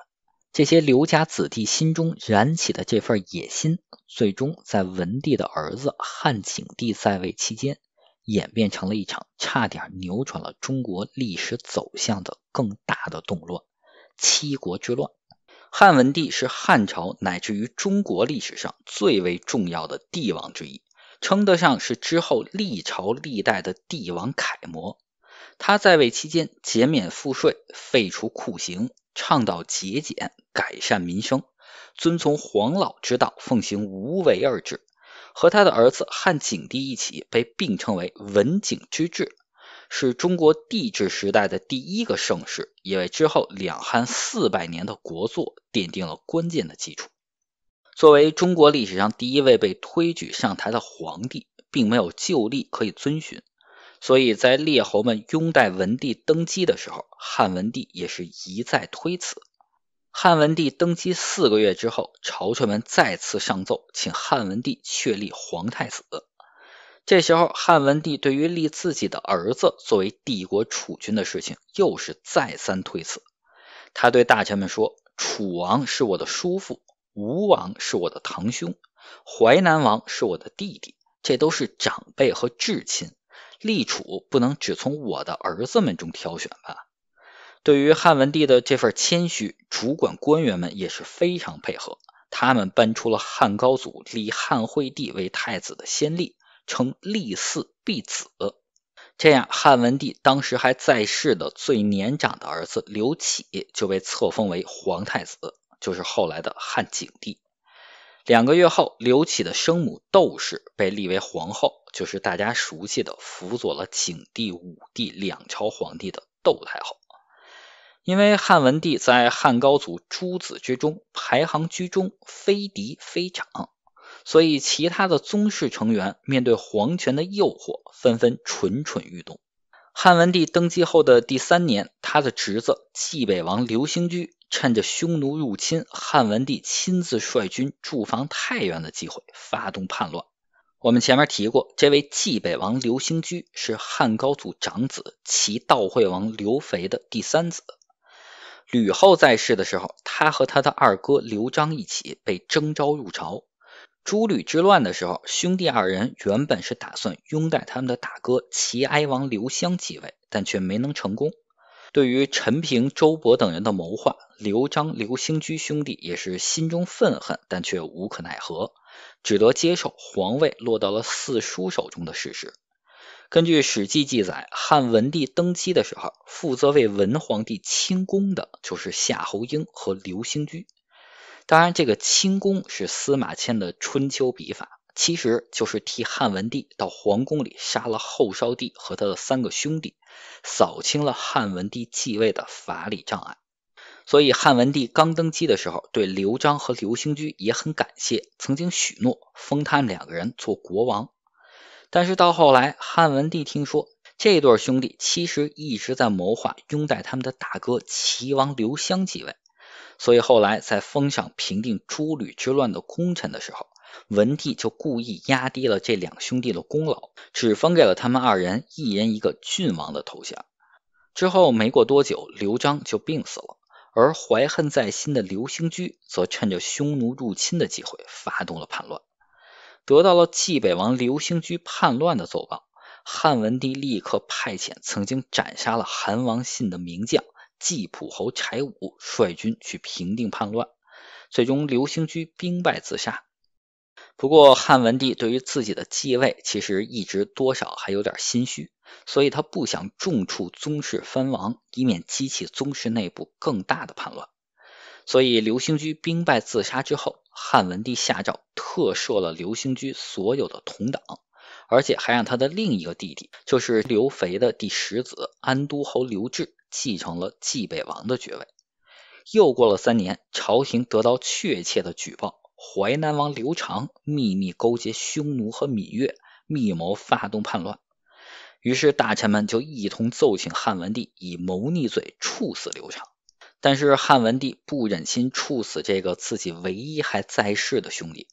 这些刘家子弟心中燃起的这份野心，最终在文帝的儿子汉景帝在位期间演变成了一场差点扭转了中国历史走向的更大的动乱——七国之乱。汉文帝是汉朝乃至于中国历史上最为重要的帝王之一。称得上是之后历朝历代的帝王楷模。他在位期间减免赋税、废除酷刑、倡导节俭、改善民生，遵从黄老之道，奉行无为而治。和他的儿子汉景帝一起被并称为文景之治，是中国帝制时代的第一个盛世，也为之后两汉四百年的国祚奠定了关键的基础。作为中国历史上第一位被推举上台的皇帝，并没有旧历可以遵循，所以在列侯们拥戴文帝登基的时候，汉文帝也是一再推辞。汉文帝登基四个月之后，朝臣们再次上奏，请汉文帝确立皇太子。这时候，汉文帝对于立自己的儿子作为帝国储君的事情，又是再三推辞。他对大臣们说：“楚王是我的叔父。”吴王是我的堂兄，淮南王是我的弟弟，这都是长辈和至亲。立储不能只从我的儿子们中挑选吧？对于汉文帝的这份谦虚，主管官员们也是非常配合。他们搬出了汉高祖立汉惠帝为太子的先例，称立嗣必子。这样，汉文帝当时还在世的最年长的儿子刘启就被册封为皇太子。就是后来的汉景帝。两个月后，刘启的生母窦氏被立为皇后，就是大家熟悉的辅佐了景帝、武帝两朝皇帝的窦太后。因为汉文帝在汉高祖诸子之中排行居中，非嫡非长，所以其他的宗室成员面对皇权的诱惑，纷纷蠢蠢欲动。汉文帝登基后的第三年，他的侄子济北王刘兴居。趁着匈奴入侵汉文帝亲自率军驻防太原的机会，发动叛乱。我们前面提过，这位蓟北王刘兴居是汉高祖长子齐悼惠王刘肥的第三子。吕后在世的时候，他和他的二哥刘璋一起被征召入朝。诸吕之乱的时候，兄弟二人原本是打算拥戴他们的大哥齐哀王刘襄继位，但却没能成功。对于陈平、周勃等人的谋划，刘璋、刘兴居兄弟也是心中愤恨，但却无可奈何，只得接受皇位落到了四叔手中的事实。根据《史记》记载，汉文帝登基的时候，负责为文皇帝清宫的就是夏侯婴和刘兴居。当然，这个清宫是司马迁的春秋笔法。其实就是替汉文帝到皇宫里杀了后少帝和他的三个兄弟，扫清了汉文帝继位的法理障碍。所以汉文帝刚登基的时候，对刘璋和刘兴居也很感谢，曾经许诺封他们两个人做国王。但是到后来，汉文帝听说这对兄弟其实一直在谋划拥戴他们的大哥齐王刘襄继位，所以后来在封赏平定诸吕之乱的功臣的时候。文帝就故意压低了这两兄弟的功劳，只封给了他们二人一人一个郡王的头衔。之后没过多久，刘璋就病死了，而怀恨在心的刘兴居则趁着匈奴入侵的机会发动了叛乱。得到了冀北王刘兴居叛乱的奏报，汉文帝立刻派遣曾经斩杀了韩王信的名将季蒲侯柴武率军去平定叛乱。最终，刘兴居兵败自杀。不过，汉文帝对于自己的继位，其实一直多少还有点心虚，所以他不想重处宗室藩王，以免激起宗室内部更大的叛乱。所以，刘兴居兵败自杀之后，汉文帝下诏特赦了刘兴居所有的同党，而且还让他的另一个弟弟，就是刘肥的第十子安都侯刘志继承了冀北王的爵位。又过了三年，朝廷得到确切的举报。淮南王刘长秘密勾结匈奴和芈月，密谋发动叛乱。于是大臣们就一同奏请汉文帝，以谋逆罪处死刘长。但是汉文帝不忍心处死这个自己唯一还在世的兄弟，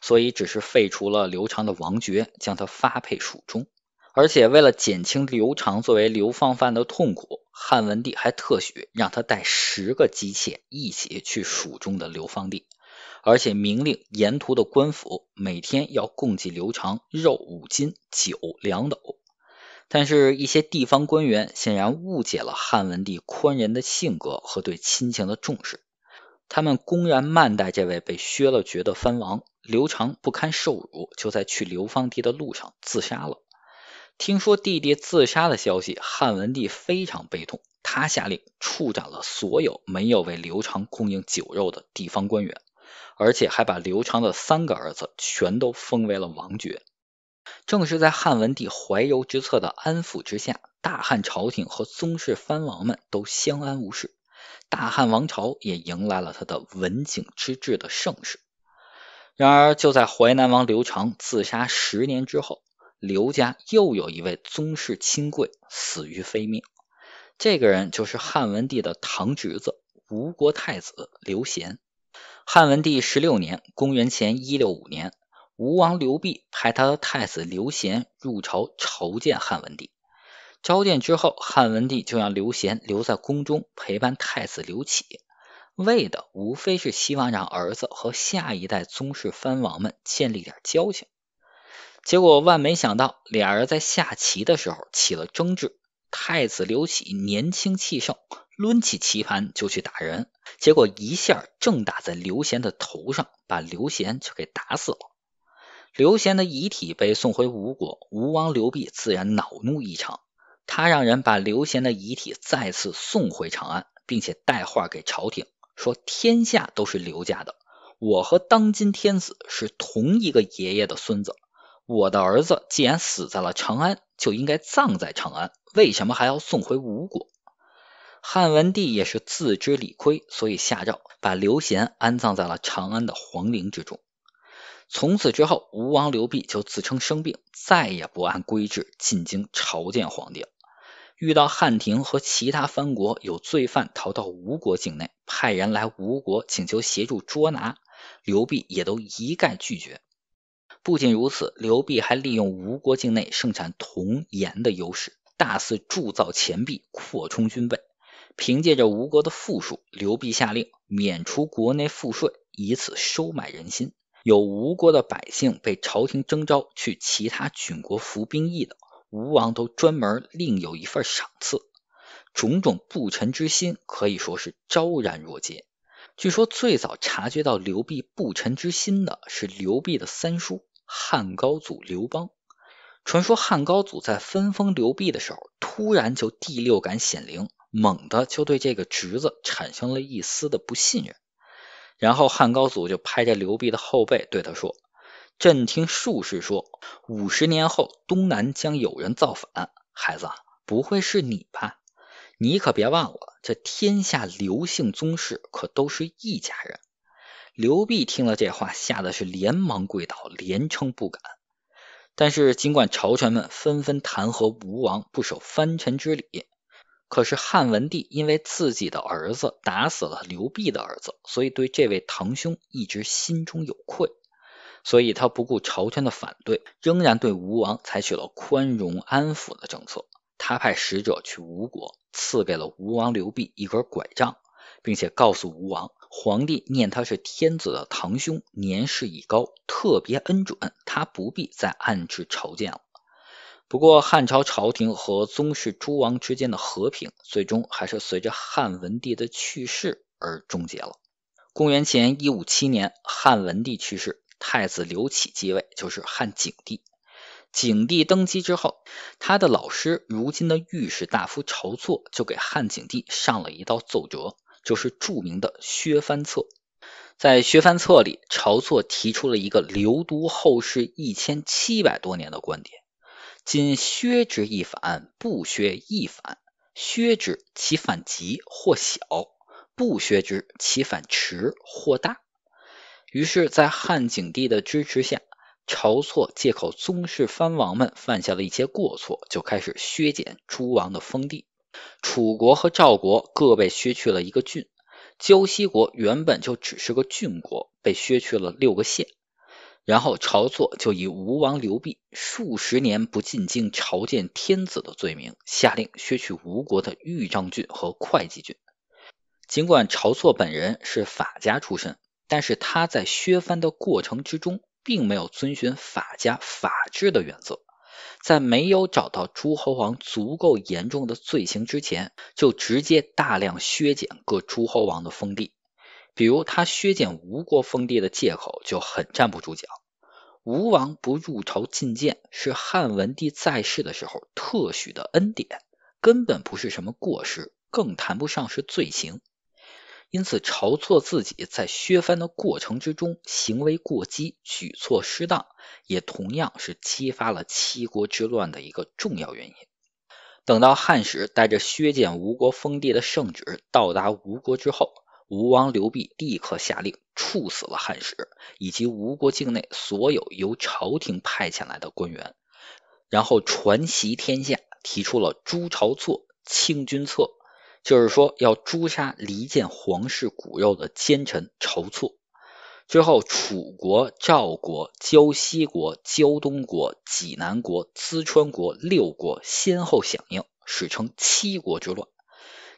所以只是废除了刘长的王爵，将他发配蜀中。而且为了减轻刘长作为流放犯的痛苦，汉文帝还特许让他带十个姬妾一起去蜀中的流放地。而且明令沿途的官府每天要供给刘长肉五斤、酒两斗。但是，一些地方官员显然误解了汉文帝宽仁的性格和对亲情的重视，他们公然慢待这位被削了爵的藩王。刘长不堪受辱，就在去流放地的路上自杀了。听说弟弟自杀的消息，汉文帝非常悲痛，他下令处斩了所有没有为刘长供应酒肉的地方官员。而且还把刘长的三个儿子全都封为了王爵。正是在汉文帝怀柔之策的安抚之下，大汉朝廷和宗室藩王们都相安无事，大汉王朝也迎来了他的文景之治的盛世。然而，就在淮南王刘长自杀十年之后，刘家又有一位宗室亲贵死于非命。这个人就是汉文帝的堂侄子吴国太子刘贤。汉文帝十六年，公元前一六五年，吴王刘濞派他的太子刘贤入朝朝见汉文帝。召见之后，汉文帝就让刘贤留在宫中陪伴太子刘启，为的无非是希望让儿子和下一代宗室藩王们建立点交情。结果万没想到，俩人在下棋的时候起了争执。太子刘启年轻气盛，抡起棋盘就去打人，结果一下正打在刘贤的头上，把刘贤就给打死了。刘贤的遗体被送回吴国，吴王刘濞自然恼怒异常，他让人把刘贤的遗体再次送回长安，并且带话给朝廷说：天下都是刘家的，我和当今天子是同一个爷爷的孙子，我的儿子既然死在了长安，就应该葬在长安。为什么还要送回吴国？汉文帝也是自知理亏，所以下诏把刘贤安葬在了长安的皇陵之中。从此之后，吴王刘濞就自称生病，再也不按规制进京朝见皇帝了。遇到汉廷和其他藩国有罪犯逃到吴国境内，派人来吴国请求协助捉拿刘濞也都一概拒绝。不仅如此，刘濞还利用吴国境内盛产铜盐的优势。大肆铸造钱币，扩充军备。凭借着吴国的富庶，刘璧下令免除国内赋税，以此收买人心。有吴国的百姓被朝廷征召去其他郡国服兵役的，吴王都专门另有一份赏赐。种种不臣之心可以说是昭然若揭。据说最早察觉到刘璧不臣之心的是刘璧的三叔汉高祖刘邦。传说汉高祖在分封刘辟的时候，突然就第六感显灵，猛的就对这个侄子产生了一丝的不信任。然后汉高祖就拍着刘辟的后背，对他说：“朕听术士说，五十年后东南将有人造反，孩子，不会是你吧？你可别忘了，这天下刘姓宗室可都是一家人。”刘辟听了这话，吓得是连忙跪倒，连称不敢。但是，尽管朝臣们纷纷弹劾吴王不守藩臣之礼，可是汉文帝因为自己的儿子打死了刘辟的儿子，所以对这位堂兄一直心中有愧，所以他不顾朝臣的反对，仍然对吴王采取了宽容安抚的政策。他派使者去吴国，赐给了吴王刘辟一根拐杖。并且告诉吴王，皇帝念他是天子的堂兄，年事已高，特别恩准他不必再暗置朝见了。不过，汉朝朝廷和宗室诸王之间的和平，最终还是随着汉文帝的去世而终结了。公元前一五七年，汉文帝去世，太子刘启继位，就是汉景帝。景帝登基之后，他的老师，如今的御史大夫晁错，就给汉景帝上了一道奏折。就是著名的削藩策，在削藩策里，晁错提出了一个留都后世一千七百多年的观点：今削之一反，不削亦反；削之其反极或小，不削之其反迟或大。于是，在汉景帝的支持下，晁错借口宗室藩王们犯下了一些过错，就开始削减诸王的封地。楚国和赵国各被削去了一个郡，胶西国原本就只是个郡国，被削去了六个县。然后晁错就以吴王刘濞数十年不进京朝见天子的罪名，下令削去吴国的豫章郡和会稽郡。尽管晁错本人是法家出身，但是他在削藩的过程之中，并没有遵循法家法治的原则。在没有找到诸侯王足够严重的罪行之前，就直接大量削减各诸侯王的封地。比如他削减吴国封地的借口就很站不住脚。吴王不入朝觐见是汉文帝在世的时候特许的恩典，根本不是什么过失，更谈不上是罪行。因此，晁错自己在削藩的过程之中，行为过激，举措失当，也同样是激发了七国之乱的一个重要原因。等到汉使带着削减吴国封地的圣旨到达吴国之后，吴王刘濞立刻下令处死了汉使以及吴国境内所有由朝廷派遣来的官员，然后传习天下，提出了诛晁错、清君策。就是说，要诛杀离间皇室骨肉的奸臣晁错。之后，楚国、赵国、胶西国、胶东国、济南国、淄川国六国先后响应，史称七国之乱。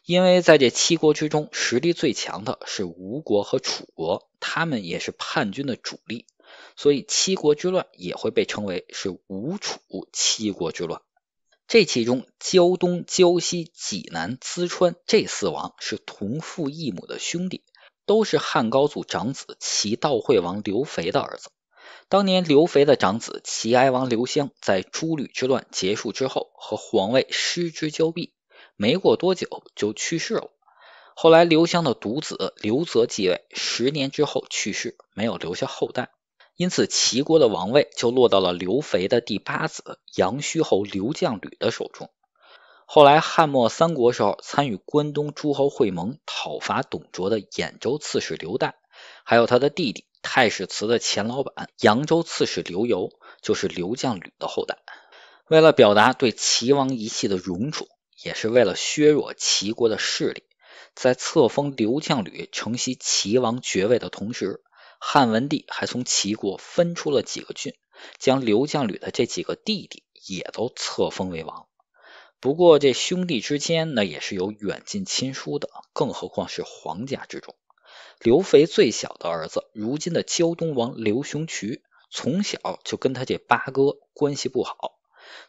因为在这七国之中，实力最强的是吴国和楚国，他们也是叛军的主力，所以七国之乱也会被称为是吴楚七国之乱。这其中，胶东、胶西、济南、淄川这四王是同父异母的兄弟，都是汉高祖长子齐悼惠王刘肥的儿子。当年刘肥的长子齐哀王刘襄，在诸吕之乱结束之后，和皇位失之交臂，没过多久就去世了。后来刘襄的独子刘泽继位，十年之后去世，没有留下后代。因此，齐国的王位就落到了刘肥的第八子阳虚侯刘将吕的手中。后来，汉末三国时候，参与关东诸侯会盟讨伐董卓的兖州刺史刘岱，还有他的弟弟太史慈的前老板扬州刺史刘繇，就是刘将吕的后代。为了表达对齐王一系的荣辱，也是为了削弱齐国的势力，在册封刘将吕承袭齐王爵位的同时。汉文帝还从齐国分出了几个郡，将刘将吕的这几个弟弟也都册封为王。不过这兄弟之间呢，也是有远近亲疏的，更何况是皇家之中。刘肥最小的儿子，如今的胶东王刘雄渠，从小就跟他这八哥关系不好，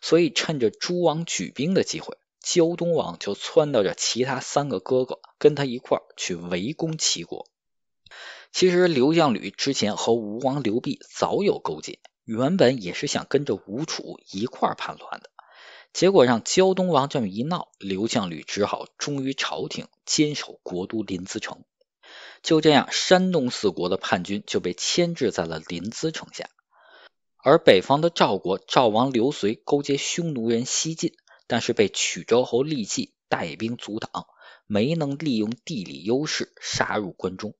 所以趁着诸王举兵的机会，胶东王就撺掇着其他三个哥哥跟他一块儿去围攻齐国。其实，刘将吕之前和吴王刘濞早有勾结，原本也是想跟着吴楚一块叛乱的。结果让胶东王这么一闹，刘将吕只好忠于朝廷，坚守国都临淄城。就这样，山东四国的叛军就被牵制在了临淄城下。而北方的赵国，赵王刘遂勾结匈奴人西进，但是被曲周侯利器带兵阻挡，没能利用地理优势杀入关中。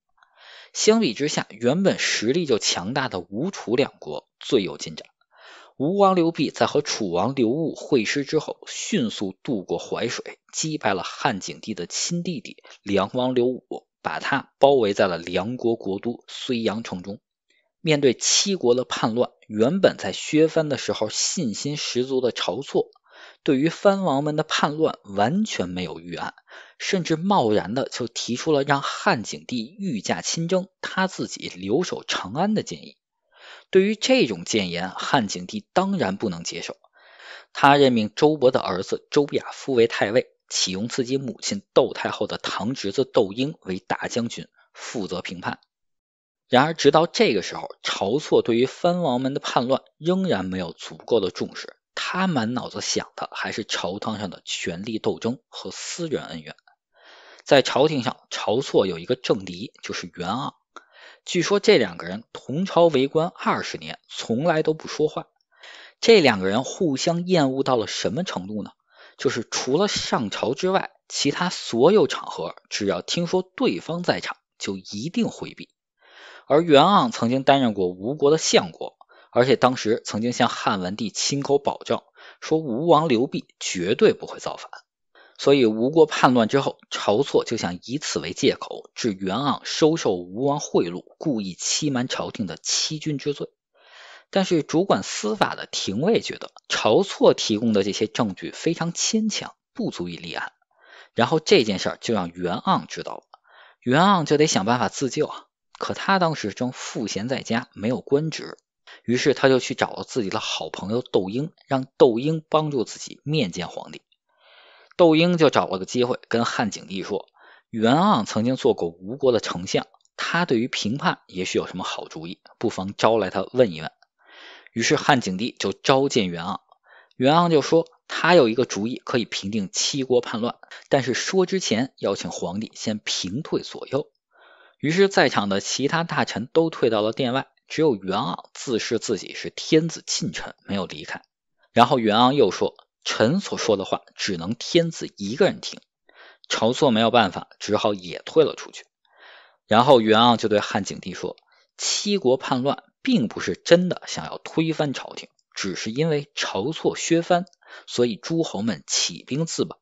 相比之下，原本实力就强大的吴楚两国最有进展。吴王刘濞在和楚王刘戊会师之后，迅速渡过淮水，击败了汉景帝的亲弟弟梁王刘武，把他包围在了梁国国都睢阳城中。面对七国的叛乱，原本在削藩的时候信心十足的晁错。对于藩王们的叛乱完全没有预案，甚至贸然的就提出了让汉景帝御驾亲征，他自己留守长安的建议。对于这种谏言，汉景帝当然不能接受。他任命周勃的儿子周亚夫为太尉，启用自己母亲窦太后的堂侄子窦婴为大将军，负责评判。然而，直到这个时候，晁错对于藩王们的叛乱仍然没有足够的重视。他满脑子想的还是朝堂上的权力斗争和私人恩怨。在朝廷上，晁错有一个政敌，就是袁盎。据说这两个人同朝为官二十年，从来都不说话。这两个人互相厌恶到了什么程度呢？就是除了上朝之外，其他所有场合，只要听说对方在场，就一定回避。而袁盎曾经担任过吴国的相国。而且当时曾经向汉文帝亲口保证说，吴王刘濞绝对不会造反，所以吴国叛乱之后，晁错就想以此为借口治袁盎收受吴王贿赂、故意欺瞒朝廷的欺君之罪。但是主管司法的廷尉觉得晁错提供的这些证据非常牵强，不足以立案。然后这件事儿就让袁盎知道了，袁盎就得想办法自救啊。可他当时正赋闲在家，没有官职。于是他就去找了自己的好朋友窦婴，让窦婴帮助自己面见皇帝。窦婴就找了个机会跟汉景帝说：“袁盎曾经做过吴国的丞相，他对于平叛也许有什么好主意，不妨招来他问一问。”于是汉景帝就召见袁盎，袁盎就说：“他有一个主意可以平定七国叛乱，但是说之前要请皇帝先平退左右。”于是，在场的其他大臣都退到了殿外。只有袁盎自恃自己是天子近臣，没有离开。然后袁盎又说：“臣所说的话，只能天子一个人听。”晁错没有办法，只好也退了出去。然后袁盎就对汉景帝说：“七国叛乱并不是真的想要推翻朝廷，只是因为晁错削藩，所以诸侯们起兵自保。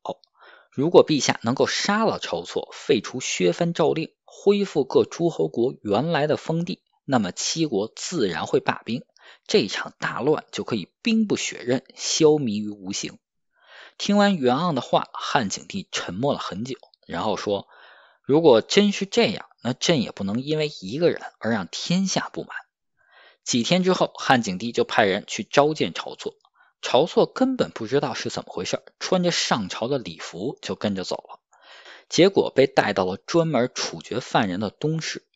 如果陛下能够杀了晁错，废除削藩诏令，恢复各诸侯国原来的封地。”那么七国自然会罢兵，这场大乱就可以兵不血刃，消弭于无形。听完袁盎的话，汉景帝沉默了很久，然后说：“如果真是这样，那朕也不能因为一个人而让天下不满。”几天之后，汉景帝就派人去召见晁错，晁错根本不知道是怎么回事，穿着上朝的礼服就跟着走了，结果被带到了专门处决犯人的东市。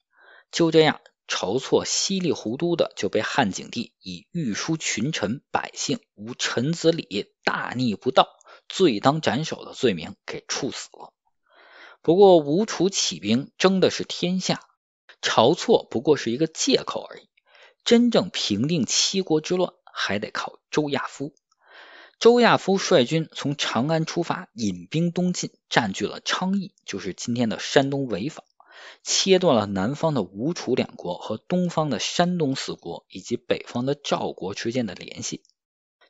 就这样。晁错稀里糊涂的就被汉景帝以御书群臣百姓无臣子礼，大逆不道，罪当斩首的罪名给处死了。不过吴楚起兵争的是天下，晁错不过是一个借口而已。真正平定七国之乱，还得靠周亚夫。周亚夫率军从长安出发，引兵东进，占据了昌邑，就是今天的山东潍坊。切断了南方的吴楚两国和东方的山东四国以及北方的赵国之间的联系。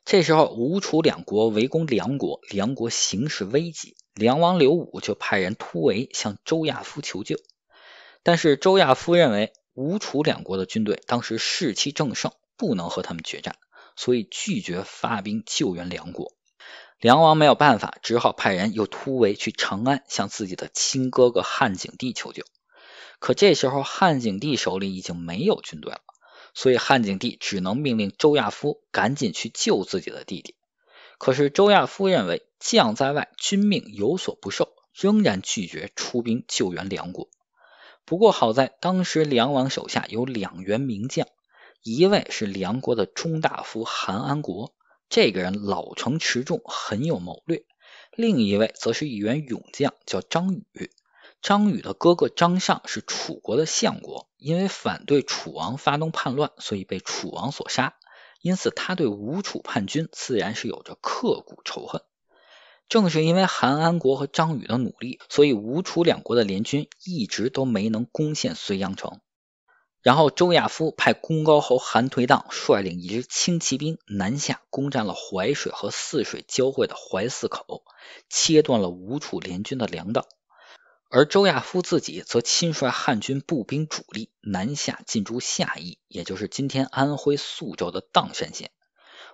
这时候，吴楚两国围攻梁国，梁国形势危急，梁王刘武就派人突围向周亚夫求救。但是周亚夫认为吴楚两国的军队当时士气正盛，不能和他们决战，所以拒绝发兵救援梁国。梁王没有办法，只好派人又突围去长安向自己的亲哥哥汉景帝求救。可这时候，汉景帝手里已经没有军队了，所以汉景帝只能命令周亚夫赶紧去救自己的弟弟。可是周亚夫认为“将在外，君命有所不受”，仍然拒绝出兵救援梁国。不过好在当时梁王手下有两员名将，一位是梁国的中大夫韩安国，这个人老成持重，很有谋略；另一位则是一员勇将，叫张宇。张宇的哥哥张尚是楚国的相国，因为反对楚王发动叛乱，所以被楚王所杀。因此，他对吴楚叛军自然是有着刻骨仇恨。正是因为韩安国和张宇的努力，所以吴楚两国的联军一直都没能攻陷睢阳城。然后，周亚夫派公高侯韩颓荡率领一支轻骑兵南下，攻占了淮水和泗水交汇的淮泗口，切断了吴楚联军的粮道。而周亚夫自己则亲率汉军步兵主力南下进驻夏邑，也就是今天安徽宿州的砀山县。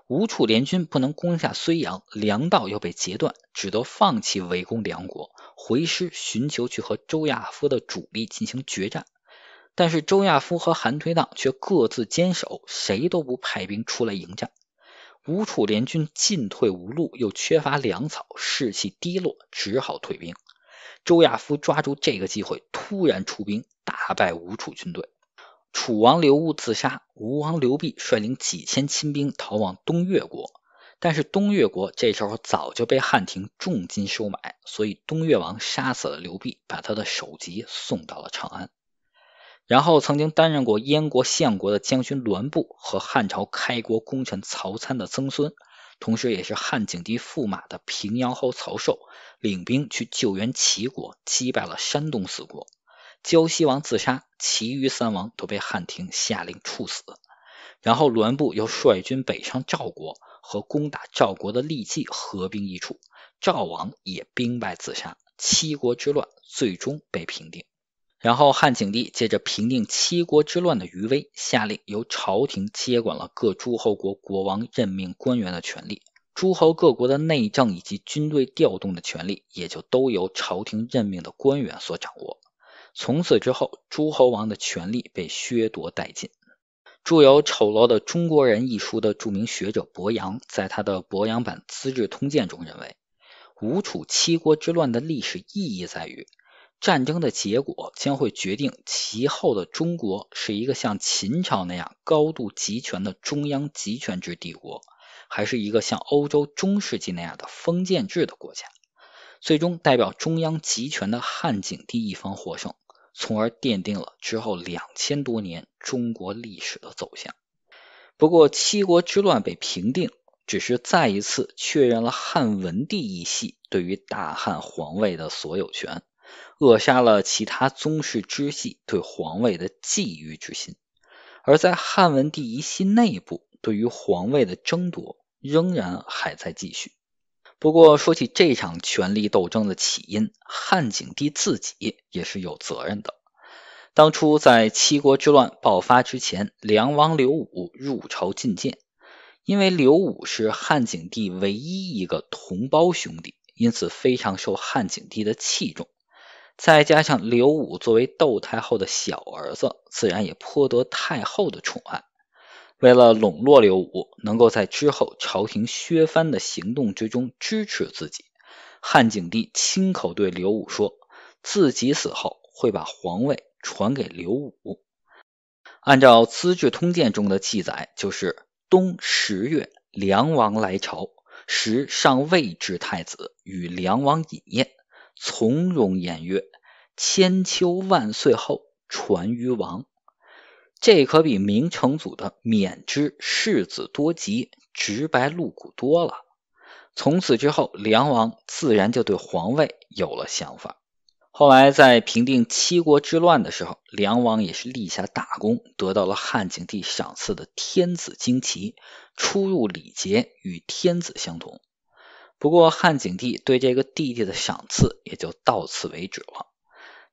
吴楚联军不能攻下睢阳，粮道又被截断，只得放弃围攻梁国，回师寻求去和周亚夫的主力进行决战。但是周亚夫和韩颓荡却各自坚守，谁都不派兵出来迎战。吴楚联军进退无路，又缺乏粮草，士气低落，只好退兵。周亚夫抓住这个机会，突然出兵，大败吴楚军队。楚王刘戊自杀，吴王刘濞率领几千亲兵逃往东越国。但是东越国这时候早就被汉廷重金收买，所以东越王杀死了刘濞，把他的首级送到了长安。然后曾经担任过燕国相国的将军栾布和汉朝开国功臣曹参的曾孙。同时，也是汉景帝驸马的平阳侯曹寿领兵去救援齐国，击败了山东四国，胶西王自杀，其余三王都被汉廷下令处死。然后，栾布又率军北上赵国，和攻打赵国的利器合兵一处，赵王也兵败自杀，七国之乱最终被平定。然后，汉景帝借着平定七国之乱的余威，下令由朝廷接管了各诸侯国国王任命官员的权利，诸侯各国的内政以及军队调动的权利也就都由朝廷任命的官员所掌握。从此之后，诸侯王的权力被削夺殆尽。著有《丑陋的中国人》一书的著名学者柏杨，在他的柏杨版《资治通鉴》中认为，吴楚七国之乱的历史意义在于。战争的结果将会决定其后的中国是一个像秦朝那样高度集权的中央集权制帝国，还是一个像欧洲中世纪那样的封建制的国家。最终，代表中央集权的汉景帝一方获胜，从而奠定了之后两千多年中国历史的走向。不过，七国之乱被平定，只是再一次确认了汉文帝一系对于大汉皇位的所有权。扼杀了其他宗室支系对皇位的觊觎之心，而在汉文帝一系内部，对于皇位的争夺仍然还在继续。不过，说起这场权力斗争的起因，汉景帝自己也是有责任的。当初在七国之乱爆发之前，梁王刘武入朝觐见，因为刘武是汉景帝唯一一个同胞兄弟，因此非常受汉景帝的器重。再加上刘武作为窦太后的小儿子，自然也颇得太后的宠爱。为了笼络刘武，能够在之后朝廷削藩的行动之中支持自己，汉景帝亲口对刘武说：“自己死后会把皇位传给刘武。”按照《资治通鉴》中的记载，就是东十月，梁王来朝，时上未置太子，与梁王饮宴。从容言曰：“千秋万岁后传于王。”这可比明成祖的“免之世子多吉”直白露骨多了。从此之后，梁王自然就对皇位有了想法。后来在平定七国之乱的时候，梁王也是立下大功，得到了汉景帝赏赐的天子旌旗，出入礼节与天子相同。不过汉景帝对这个弟弟的赏赐也就到此为止了。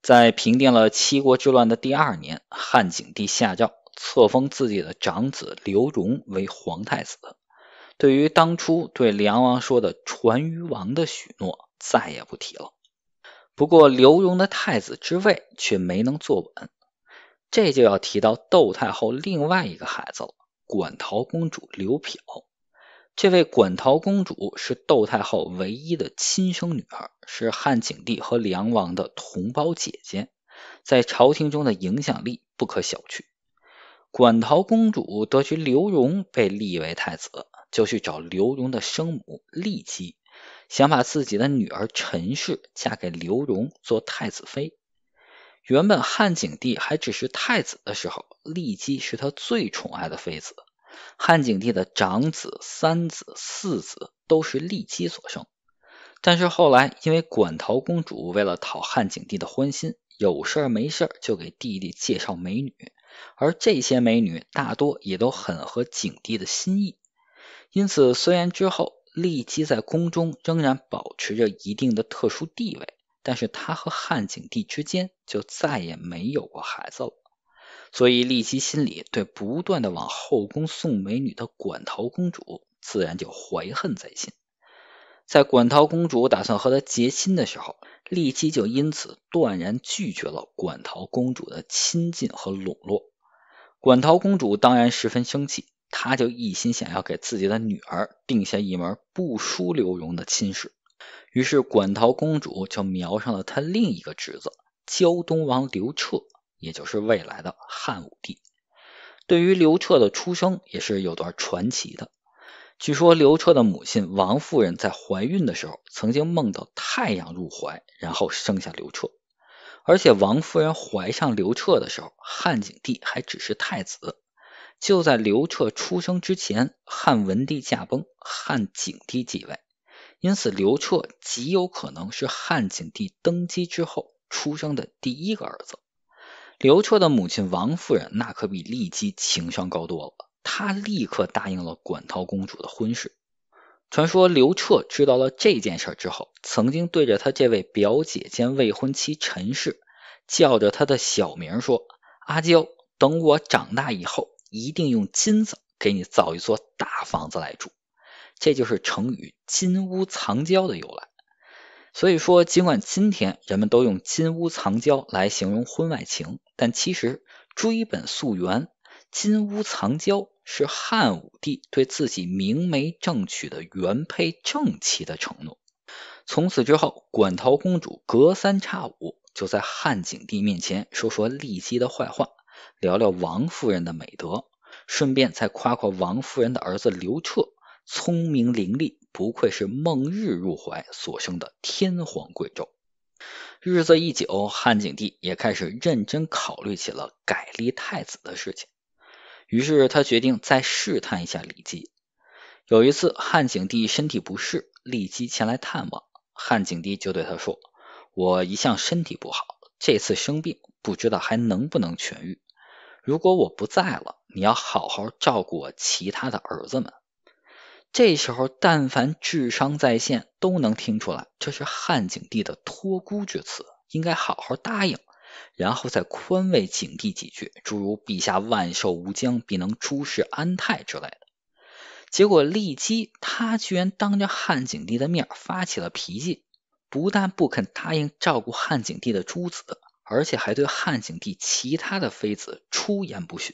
在平定了七国之乱的第二年，汉景帝下诏册封自己的长子刘荣为皇太子。对于当初对梁王说的传于王的许诺，再也不提了。不过刘荣的太子之位却没能坐稳，这就要提到窦太后另外一个孩子了——馆陶公主刘嫖。这位馆陶公主是窦太后唯一的亲生女儿，是汉景帝和梁王的同胞姐姐，在朝廷中的影响力不可小觑。馆陶公主得知刘荣被立为太子，就去找刘荣的生母骊姬，想把自己的女儿陈氏嫁给刘荣做太子妃。原本汉景帝还只是太子的时候，骊姬是他最宠爱的妃子。汉景帝的长子、三子、四子都是骊姬所生，但是后来因为馆陶公主为了讨汉景帝的欢心，有事儿没事儿就给弟弟介绍美女，而这些美女大多也都很合景帝的心意，因此虽然之后栗姬在宫中仍然保持着一定的特殊地位，但是她和汉景帝之间就再也没有过孩子了。所以，骊姬心里对不断的往后宫送美女的馆陶公主自然就怀恨在心。在馆陶公主打算和他结亲的时候，骊姬就因此断然拒绝了馆陶公主的亲近和笼络。馆陶公主当然十分生气，她就一心想要给自己的女儿定下一门不输刘荣的亲事。于是，馆陶公主就瞄上了他另一个侄子胶东王刘彻。也就是未来的汉武帝。对于刘彻的出生也是有段传奇的。据说刘彻的母亲王夫人在怀孕的时候曾经梦到太阳入怀，然后生下刘彻。而且王夫人怀上刘彻的时候，汉景帝还只是太子。就在刘彻出生之前，汉文帝驾崩，汉景帝继位，因此刘彻极有可能是汉景帝登基之后出生的第一个儿子。刘彻的母亲王夫人，那可比骊姬情商高多了。她立刻答应了馆陶公主的婚事。传说刘彻知道了这件事之后，曾经对着他这位表姐兼未婚妻陈氏，叫着她的小名说：“阿娇，等我长大以后，一定用金子给你造一座大房子来住。”这就是成语“金屋藏娇”的由来。所以说，尽管今天人们都用“金屋藏娇”来形容婚外情，但其实追本溯源，“金屋藏娇”是汉武帝对自己明媒正娶的原配正妻的承诺。从此之后，馆陶公主隔三差五就在汉景帝面前说说骊姬的坏话，聊聊王夫人的美德，顺便再夸夸王夫人的儿子刘彻聪明伶俐。不愧是梦日入怀所生的天皇贵胄。日子一久，汉景帝也开始认真考虑起了改立太子的事情。于是他决定再试探一下李姬。有一次，汉景帝身体不适，李即前来探望，汉景帝就对他说：“我一向身体不好，这次生病，不知道还能不能痊愈。如果我不在了，你要好好照顾我其他的儿子们。”这时候，但凡智商在线，都能听出来，这是汉景帝的托孤之词，应该好好答应，然后再宽慰景帝几句，诸如“陛下万寿无疆，必能诸事安泰”之类的。结果，骊姬她居然当着汉景帝的面发起了脾气，不但不肯答应照顾汉景帝的诸子，而且还对汉景帝其他的妃子出言不逊。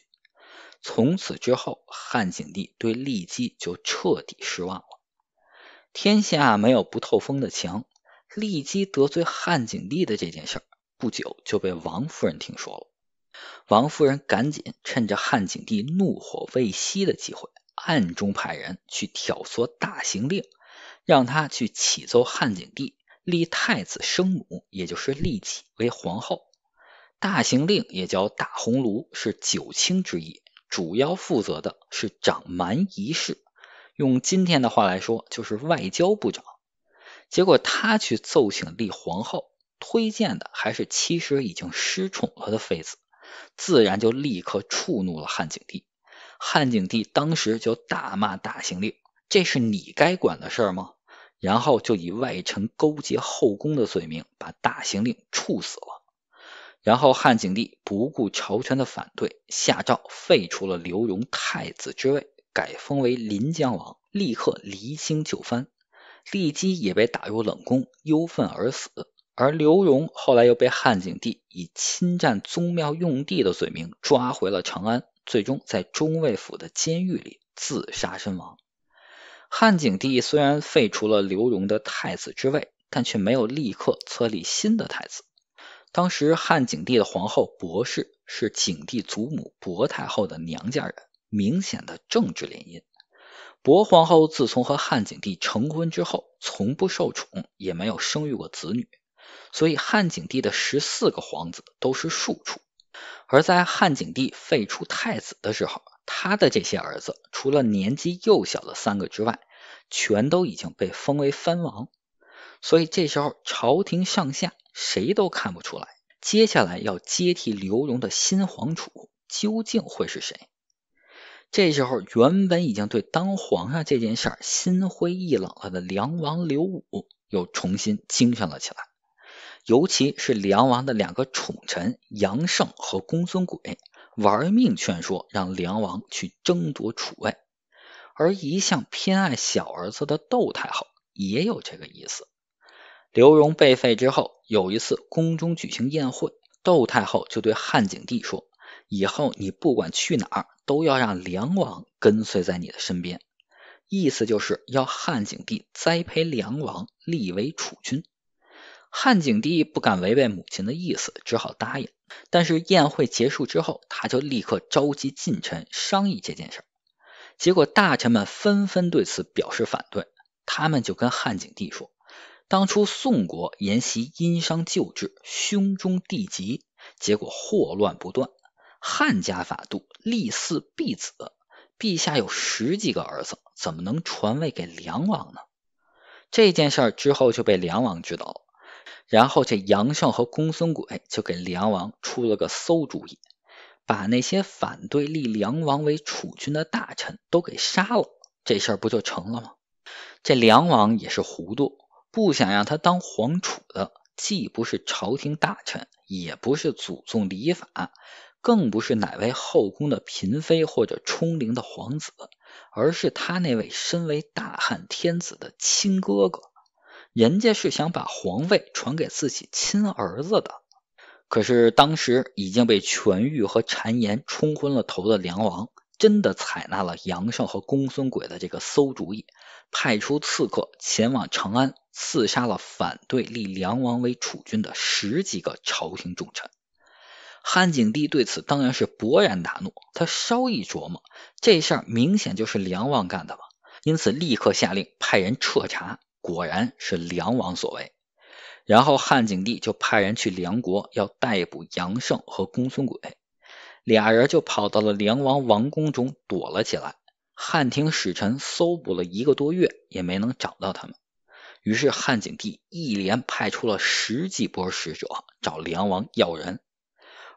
从此之后，汉景帝对骊姬就彻底失望了。天下没有不透风的墙，骊姬得罪汉景帝的这件事，不久就被王夫人听说了。王夫人赶紧趁着汉景帝怒火未熄的机会，暗中派人去挑唆大行令，让他去启奏汉景帝立太子生母，也就是戾姬为皇后。大行令也叫大红炉，是九卿之一。主要负责的是长蛮仪式，用今天的话来说就是外交部长。结果他去奏请立皇后，推荐的还是其实已经失宠了的妃子，自然就立刻触怒了汉景帝。汉景帝当时就大骂大行令：“这是你该管的事吗？”然后就以外臣勾结后宫的罪名，把大行令处死了。然后汉景帝不顾朝臣的反对，下诏废除了刘荣太子之位，改封为临江王，立刻离京就藩。立姬也被打入冷宫，忧愤而死。而刘荣后来又被汉景帝以侵占宗庙用地的罪名抓回了长安，最终在中尉府的监狱里自杀身亡。汉景帝虽然废除了刘荣的太子之位，但却没有立刻册立新的太子。当时汉景帝的皇后薄氏是景帝祖母薄太后的娘家人，明显的政治联姻。薄皇后自从和汉景帝成婚之后，从不受宠，也没有生育过子女，所以汉景帝的十四个皇子都是庶出。而在汉景帝废除太子的时候，他的这些儿子除了年纪幼小的三个之外，全都已经被封为藩王。所以这时候，朝廷上下谁都看不出来，接下来要接替刘荣的新皇储究竟会是谁。这时候，原本已经对当皇上这件事儿心灰意冷了的梁王刘武，又重新精神了起来。尤其是梁王的两个宠臣杨胜和公孙诡，玩命劝说，让梁王去争夺储位。而一向偏爱小儿子的窦太后，也有这个意思。刘荣被废之后，有一次宫中举行宴会，窦太后就对汉景帝说：“以后你不管去哪儿，都要让梁王跟随在你的身边。”意思就是要汉景帝栽培梁王，立为储君。汉景帝不敢违背母亲的意思，只好答应。但是宴会结束之后，他就立刻召集近臣商议这件事儿。结果大臣们纷纷对此表示反对，他们就跟汉景帝说。当初宋国沿袭殷商旧制，胸中地急，结果祸乱不断。汉家法度，立嗣必子。陛下有十几个儿子，怎么能传位给梁王呢？这件事之后就被梁王知道了。然后这杨胜和公孙诡就给梁王出了个馊主意，把那些反对立梁王为储君的大臣都给杀了，这事儿不就成了吗？这梁王也是糊涂。不想让他当皇储的，既不是朝廷大臣，也不是祖宗礼法，更不是哪位后宫的嫔妃或者冲龄的皇子，而是他那位身为大汉天子的亲哥哥。人家是想把皇位传给自己亲儿子的，可是当时已经被权欲和谗言冲昏了头的梁王。真的采纳了杨胜和公孙诡的这个馊主意，派出刺客前往长安，刺杀了反对立梁王为储君的十几个朝廷重臣。汉景帝对此当然是勃然大怒，他稍一琢磨，这事儿明显就是梁王干的吧？因此，立刻下令派人彻查，果然是梁王所为。然后，汉景帝就派人去梁国，要逮捕杨胜和公孙诡。俩人就跑到了梁王王宫中躲了起来。汉廷使臣搜捕了一个多月，也没能找到他们。于是汉景帝一连派出了十几波使者找梁王要人。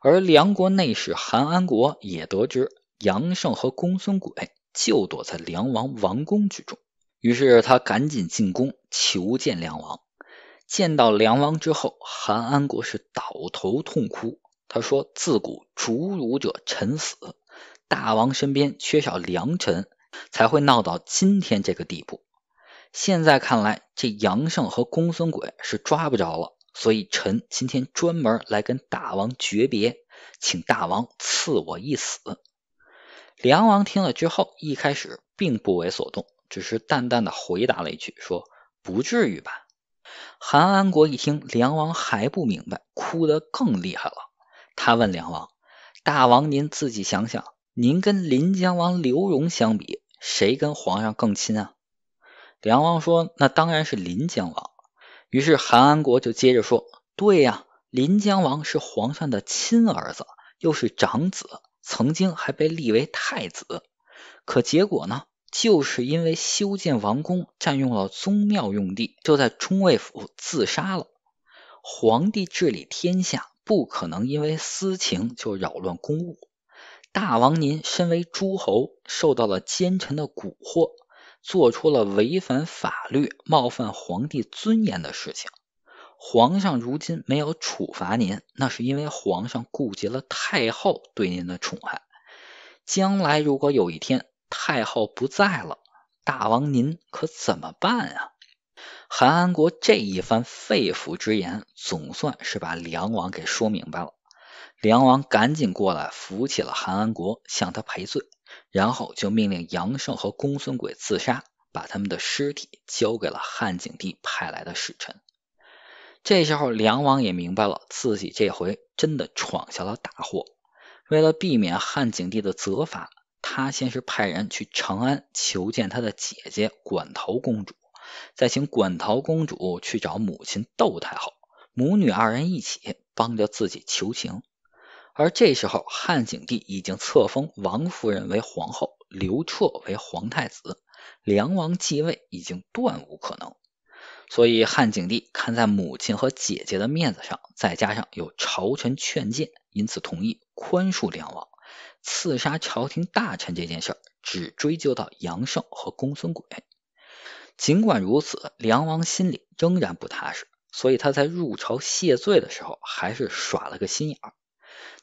而梁国内史韩安国也得知杨胜和公孙诡就躲在梁王王宫之中，于是他赶紧进宫求见梁王。见到梁王之后，韩安国是倒头痛哭。他说：“自古逐辱者臣死，大王身边缺少良臣，才会闹到今天这个地步。现在看来，这杨胜和公孙诡是抓不着了，所以臣今天专门来跟大王诀别，请大王赐我一死。”梁王听了之后，一开始并不为所动，只是淡淡的回答了一句：“说不至于吧。”韩安国一听梁王还不明白，哭得更厉害了。他问梁王：“大王，您自己想想，您跟临江王刘荣相比，谁跟皇上更亲？”啊？”梁王说：“那当然是临江王。”于是韩安国就接着说：“对呀，临江王是皇上的亲儿子，又是长子，曾经还被立为太子。可结果呢，就是因为修建王宫占用了宗庙用地，就在中卫府自杀了。皇帝治理天下。”不可能因为私情就扰乱公务。大王您身为诸侯，受到了奸臣的蛊惑，做出了违反法律、冒犯皇帝尊严的事情。皇上如今没有处罚您，那是因为皇上顾及了太后对您的宠爱。将来如果有一天太后不在了，大王您可怎么办啊？韩安国这一番肺腑之言，总算是把梁王给说明白了。梁王赶紧过来扶起了韩安国，向他赔罪，然后就命令杨胜和公孙诡自杀，把他们的尸体交给了汉景帝派来的使臣。这时候，梁王也明白了自己这回真的闯下了大祸。为了避免汉景帝的责罚，他先是派人去长安求见他的姐姐馆陶公主。再请馆陶公主去找母亲窦太后，母女二人一起帮着自己求情。而这时候，汉景帝已经册封王夫人为皇后，刘彻为皇太子，梁王继位已经断无可能。所以汉景帝看在母亲和姐姐的面子上，再加上有朝臣劝谏，因此同意宽恕梁王刺杀朝廷大臣这件事，只追究到杨胜和公孙诡。尽管如此，梁王心里仍然不踏实，所以他在入朝谢罪的时候，还是耍了个心眼儿。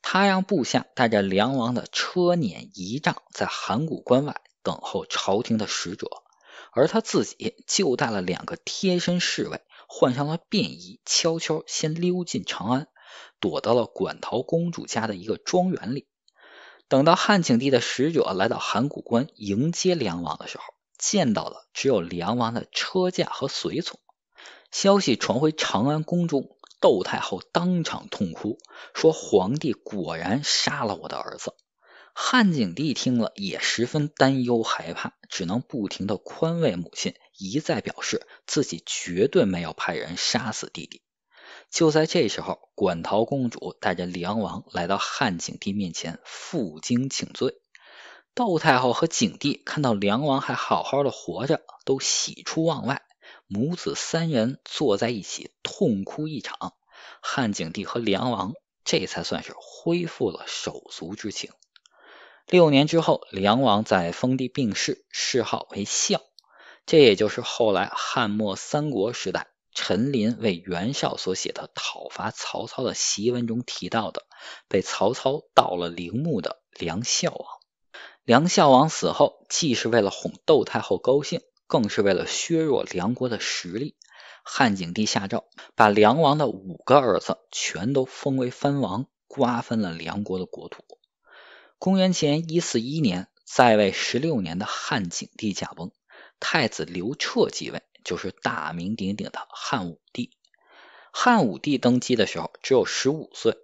他让部下带着梁王的车辇仪仗在函谷关外等候朝廷的使者，而他自己就带了两个贴身侍卫，换上了便衣，悄悄先溜进长安，躲到了馆陶公主家的一个庄园里。等到汉景帝的使者来到函谷关迎接梁王的时候，见到了只有梁王的车驾和随从，消息传回长安宫中，窦太后当场痛哭，说：“皇帝果然杀了我的儿子。”汉景帝听了也十分担忧害怕，只能不停的宽慰母亲，一再表示自己绝对没有派人杀死弟弟。就在这时候，馆陶公主带着梁王来到汉景帝面前，负荆请罪。窦太后和景帝看到梁王还好好的活着，都喜出望外。母子三人坐在一起痛哭一场，汉景帝和梁王这才算是恢复了手足之情。六年之后，梁王在封地病逝，谥号为孝。这也就是后来汉末三国时代，陈琳为袁绍所写的讨伐曹操的檄文中提到的，被曹操盗了陵墓的梁孝王。梁孝王死后，既是为了哄窦太后高兴，更是为了削弱梁国的实力。汉景帝下诏，把梁王的五个儿子全都封为藩王，瓜分了梁国的国土。公元前一四一年，在位十六年的汉景帝驾崩，太子刘彻继位，就是大名鼎鼎的汉武帝。汉武帝登基的时候只有十五岁。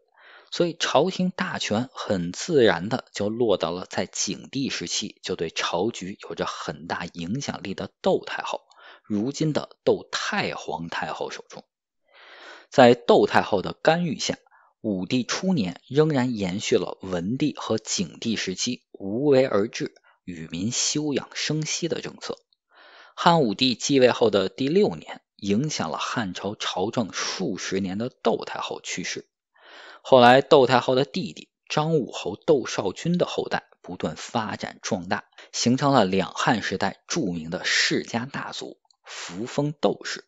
所以，朝廷大权很自然的就落到了在景帝时期就对朝局有着很大影响力的窦太后，如今的窦太皇太后手中。在窦太后的干预下，武帝初年仍然延续了文帝和景帝时期无为而治、与民休养生息的政策。汉武帝继位后的第六年，影响了汉朝朝政数十年的窦太后去世。后来，窦太后的弟弟张武侯窦少君的后代不断发展壮大，形成了两汉时代著名的世家大族扶风窦氏。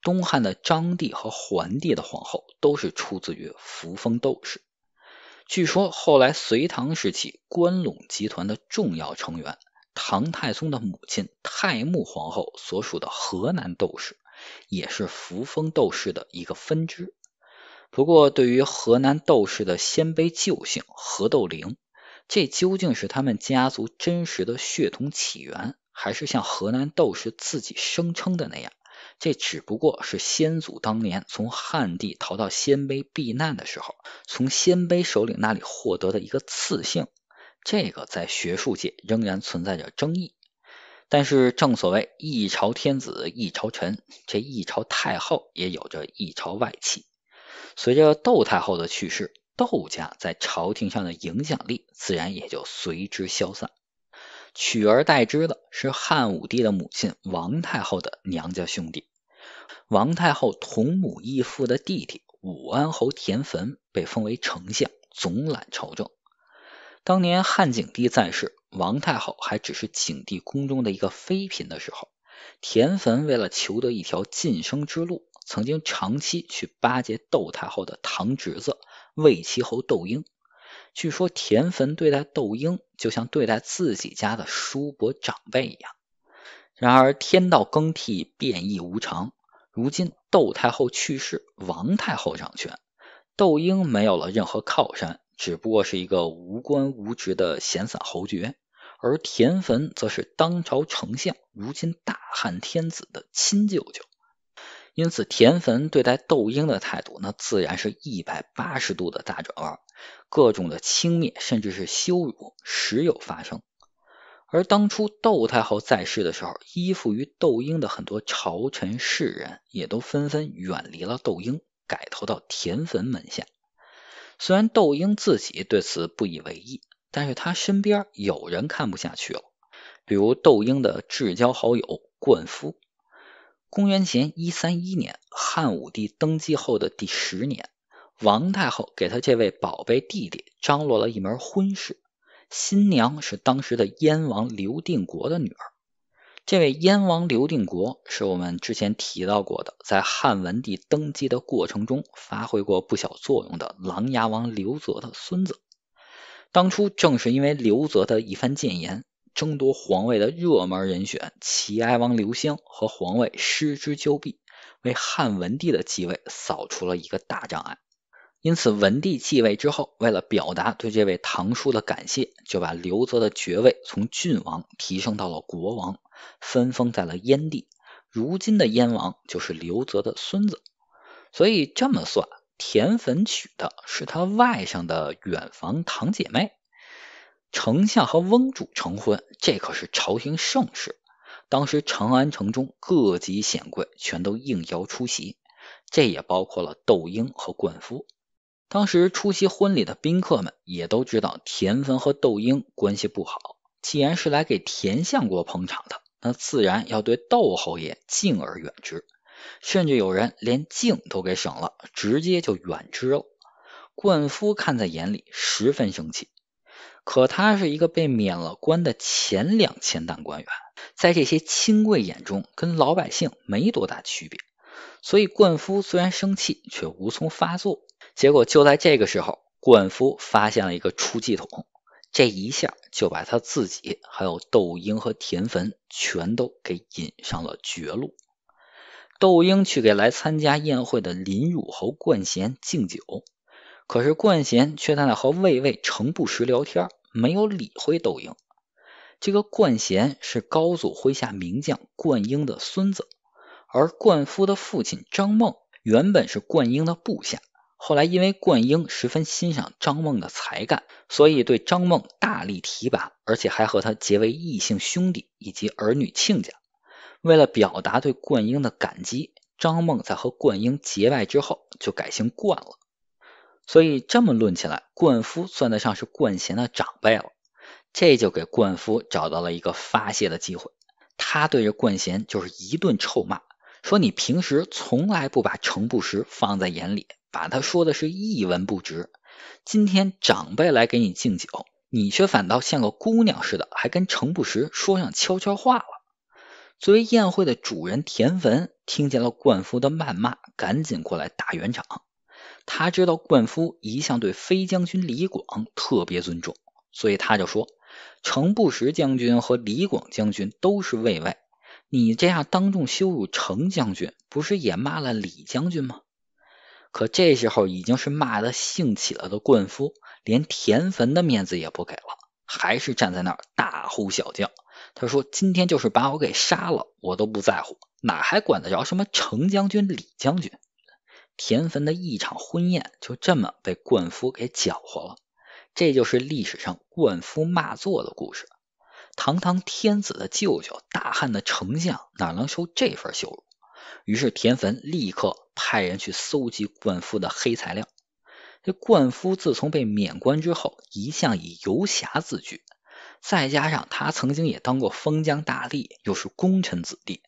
东汉的章帝和桓帝的皇后都是出自于扶风窦氏。据说，后来隋唐时期关陇集团的重要成员唐太宗的母亲太穆皇后所属的河南窦氏，也是扶风窦氏的一个分支。不过，对于河南窦氏的鲜卑旧姓“河窦灵”，这究竟是他们家族真实的血统起源，还是像河南窦氏自己声称的那样，这只不过是先祖当年从汉地逃到鲜卑避难的时候，从鲜卑首领那里获得的一个赐姓？这个在学术界仍然存在着争议。但是，正所谓一朝天子一朝臣，这一朝太后也有着一朝外戚。随着窦太后的去世，窦家在朝廷上的影响力自然也就随之消散，取而代之的是汉武帝的母亲王太后的娘家兄弟，王太后同母异父的弟弟武安侯田汾被封为丞相，总揽朝政。当年汉景帝在世，王太后还只是景帝宫中的一个妃嫔的时候，田汾为了求得一条晋升之路。曾经长期去巴结窦太后的堂侄子卫齐侯窦婴，据说田汾对待窦婴就像对待自己家的叔伯长辈一样。然而天道更替，变异无常，如今窦太后去世，王太后掌权，窦婴没有了任何靠山，只不过是一个无官无职的闲散侯爵，而田汾则是当朝丞相，如今大汉天子的亲舅舅。因此，田汾对待窦婴的态度，那自然是一百八十度的大转弯，各种的轻蔑甚至是羞辱时有发生。而当初窦太后在世的时候，依附于窦婴的很多朝臣士人，也都纷纷远离了窦婴，改投到田汾门下。虽然窦婴自己对此不以为意，但是他身边有人看不下去了，比如窦婴的至交好友灌夫。公元前一三一年，汉武帝登基后的第十年，王太后给他这位宝贝弟弟张罗了一门婚事，新娘是当时的燕王刘定国的女儿。这位燕王刘定国是我们之前提到过的，在汉文帝登基的过程中发挥过不小作用的琅琊王刘泽的孙子。当初正是因为刘泽的一番谏言。争夺皇位的热门人选齐哀王刘襄和皇位失之交臂，为汉文帝的继位扫除了一个大障碍。因此，文帝继位之后，为了表达对这位堂叔的感谢，就把刘泽的爵位从郡王提升到了国王，分封在了燕地。如今的燕王就是刘泽的孙子。所以这么算，田汾娶的是他外甥的远房堂姐妹。丞相和翁主成婚，这可是朝廷盛事。当时长安城中各级显贵全都应邀出席，这也包括了窦婴和灌夫。当时出席婚礼的宾客们也都知道田汾和窦婴关系不好。既然是来给田相国捧场的，那自然要对窦侯爷敬而远之。甚至有人连敬都给省了，直接就远之了。灌夫看在眼里，十分生气。可他是一个被免了官的前两千担官员，在这些亲贵眼中，跟老百姓没多大区别。所以冠夫虽然生气，却无从发作。结果就在这个时候，冠夫发现了一个出气筒，这一下就把他自己还有窦婴和田汾全都给引上了绝路。窦婴去给来参加宴会的林汝侯冠贤敬酒，可是冠贤却在那和魏魏程不时聊天。没有理会窦婴。这个冠贤是高祖麾下名将冠英的孙子，而冠夫的父亲张梦原本是冠英的部下，后来因为冠英十分欣赏张梦的才干，所以对张梦大力提拔，而且还和他结为异姓兄弟以及儿女亲家。为了表达对冠英的感激，张梦在和冠英结拜之后就改姓冠了。所以这么论起来，冠夫算得上是冠贤的长辈了，这就给冠夫找到了一个发泄的机会。他对着冠贤就是一顿臭骂，说你平时从来不把程不识放在眼里，把他说的是一文不值。今天长辈来给你敬酒，你却反倒像个姑娘似的，还跟程不识说上悄悄话了。作为宴会的主人，田汾听见了冠夫的谩骂，赶紧过来打圆场。他知道灌夫一向对飞将军李广特别尊重，所以他就说：“程不识将军和李广将军都是卫尉，你这样当众羞辱程将军，不是也骂了李将军吗？”可这时候已经是骂得兴起了的灌夫，连田汾的面子也不给了，还是站在那儿大呼小叫。他说：“今天就是把我给杀了，我都不在乎，哪还管得着什么程将军、李将军？”田汾的一场婚宴就这么被灌夫给搅和了，这就是历史上灌夫骂座的故事。堂堂天子的舅舅，大汉的丞相，哪能受这份羞辱？于是田汾立刻派人去搜集灌夫的黑材料。这灌夫自从被免官之后，一向以游侠自居，再加上他曾经也当过封疆大吏，又是功臣子弟。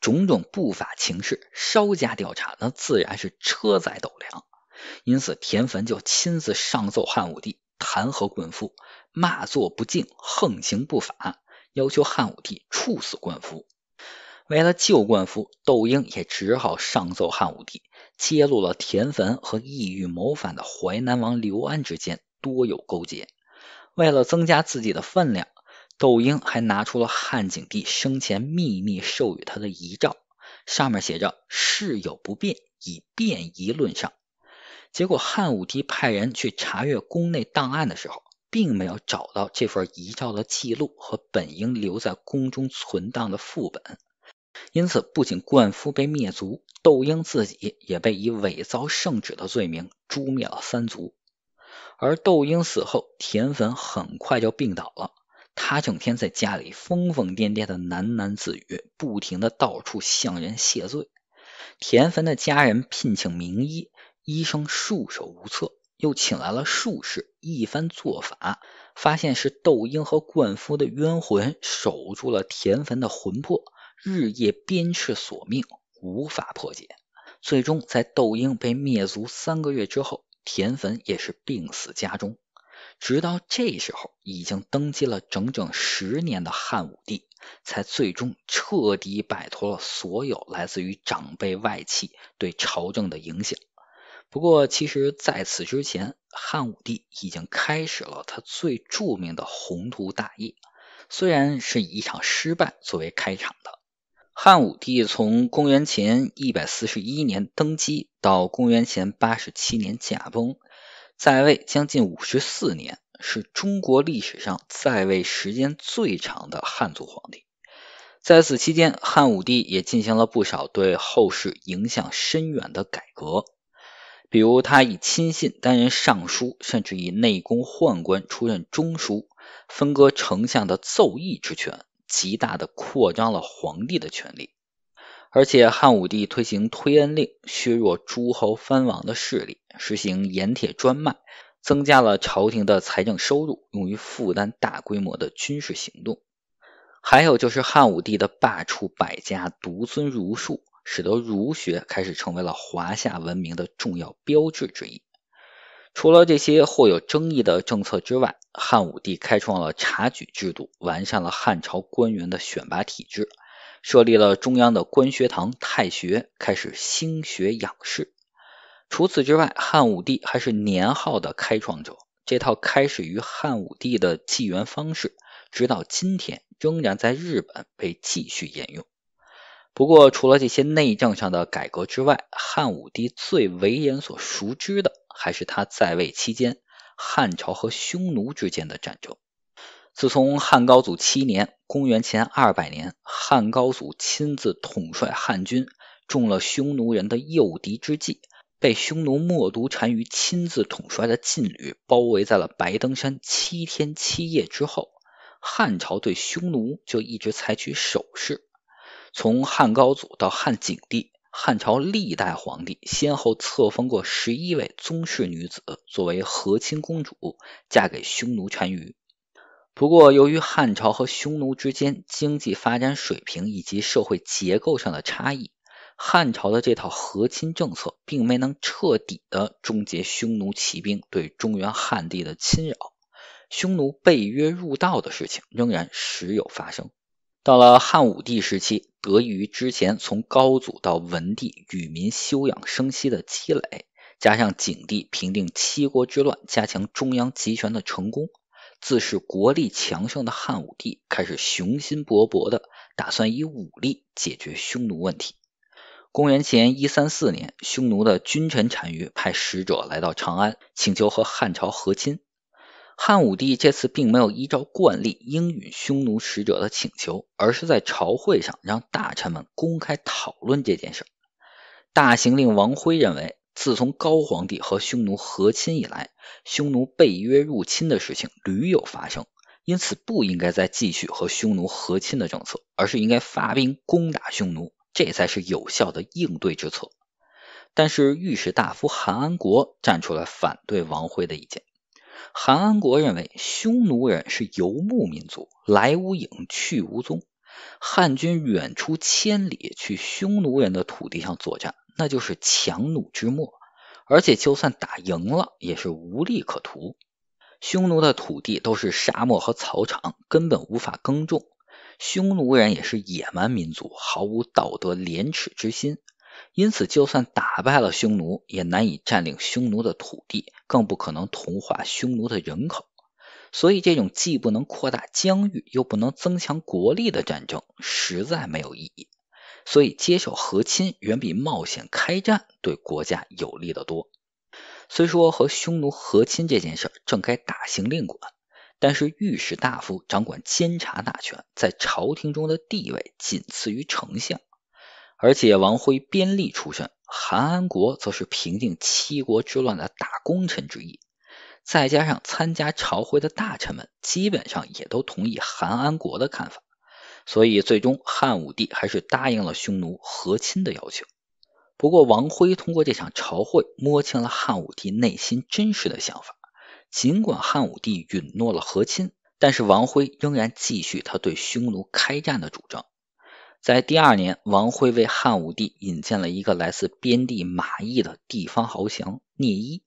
种种不法情事，稍加调查，那自然是车载斗量。因此，田汾就亲自上奏汉武帝，弹劾灌夫，骂作不敬，横行不法，要求汉武帝处死灌夫。为了救灌夫，窦婴也只好上奏汉武帝，揭露了田汾和意欲谋反的淮南王刘安之间多有勾结。为了增加自己的分量。窦婴还拿出了汉景帝生前秘密授予他的遗诏，上面写着“事有不便，以便疑论上”。结果汉武帝派人去查阅宫内档案的时候，并没有找到这份遗诏的记录和本应留在宫中存档的副本。因此，不仅灌夫被灭族，窦婴自己也被以伪造圣旨的罪名诛灭了三族。而窦婴死后，田汾很快就病倒了。他整天在家里疯疯癫癫的喃喃自语，不停的到处向人谢罪。田坟的家人聘请名医，医生束手无策，又请来了术士，一番做法，发现是窦婴和灌夫的冤魂守住了田坟的魂魄，日夜鞭笞索命，无法破解。最终，在窦婴被灭族三个月之后，田坟也是病死家中。直到这时候，已经登基了整整十年的汉武帝，才最终彻底摆脱了所有来自于长辈外戚对朝政的影响。不过，其实在此之前，汉武帝已经开始了他最著名的宏图大业，虽然是以一场失败作为开场的。汉武帝从公元前一百四十一年登基到公元前八十七年驾崩。在位将近五十四年，是中国历史上在位时间最长的汉族皇帝。在此期间，汉武帝也进行了不少对后世影响深远的改革，比如他以亲信担任尚书，甚至以内宫宦官出任中书，分割丞相的奏议之权，极大的扩张了皇帝的权力。而且汉武帝推行推恩令，削弱诸侯藩王的势力；实行盐铁专卖，增加了朝廷的财政收入，用于负担大规模的军事行动。还有就是汉武帝的罢黜百家，独尊儒术，使得儒学开始成为了华夏文明的重要标志之一。除了这些或有争议的政策之外，汉武帝开创了察举制度，完善了汉朝官员的选拔体制。设立了中央的官学堂太学，开始兴学养士。除此之外，汉武帝还是年号的开创者。这套开始于汉武帝的纪元方式，直到今天仍然在日本被继续沿用。不过，除了这些内政上的改革之外，汉武帝最为人所熟知的，还是他在位期间汉朝和匈奴之间的战争。自从汉高祖七年（公元前二百年），汉高祖亲自统帅汉军，中了匈奴人的诱敌之计，被匈奴冒顿单于亲自统帅的劲旅包围在了白登山。七天七夜之后，汉朝对匈奴就一直采取守势。从汉高祖到汉景帝，汉朝历代皇帝先后册封过十一位宗室女子作为和亲公主，嫁给匈奴单于。不过，由于汉朝和匈奴之间经济发展水平以及社会结构上的差异，汉朝的这套和亲政策并没能彻底的终结匈奴骑兵对中原汉地的侵扰，匈奴被约入道的事情仍然时有发生。到了汉武帝时期，得益于之前从高祖到文帝与民休养生息的积累，加上景帝平定七国之乱、加强中央集权的成功。自恃国力强盛的汉武帝开始雄心勃勃的，打算以武力解决匈奴问题。公元前一三四年，匈奴的君臣单于派使者来到长安，请求和汉朝和亲。汉武帝这次并没有依照惯例应允匈奴使者的请求，而是在朝会上让大臣们公开讨论这件事。大行令王辉认为。自从高皇帝和匈奴和亲以来，匈奴被约入侵的事情屡有发生，因此不应该再继续和匈奴和亲的政策，而是应该发兵攻打匈奴，这才是有效的应对之策。但是御史大夫韩安国站出来反对王辉的意见。韩安国认为，匈奴人是游牧民族，来无影去无踪，汉军远出千里去匈奴人的土地上作战。那就是强弩之末，而且就算打赢了，也是无利可图。匈奴的土地都是沙漠和草场，根本无法耕种。匈奴人也是野蛮民族，毫无道德廉耻之心，因此就算打败了匈奴，也难以占领匈奴的土地，更不可能同化匈奴的人口。所以，这种既不能扩大疆域，又不能增强国力的战争，实在没有意义。所以，接受和亲远比冒险开战对国家有利的多。虽说和匈奴和亲这件事正该打形令管，但是御史大夫掌管监察大权，在朝廷中的地位仅次于丞相。而且王辉边吏出身，韩安国则是平定七国之乱的大功臣之一。再加上参加朝会的大臣们，基本上也都同意韩安国的看法。所以，最终汉武帝还是答应了匈奴和亲的要求。不过，王辉通过这场朝会摸清了汉武帝内心真实的想法。尽管汉武帝允诺了和亲，但是王辉仍然继续他对匈奴开战的主张。在第二年，王辉为汉武帝引荐了一个来自边地马邑的地方豪强聂壹。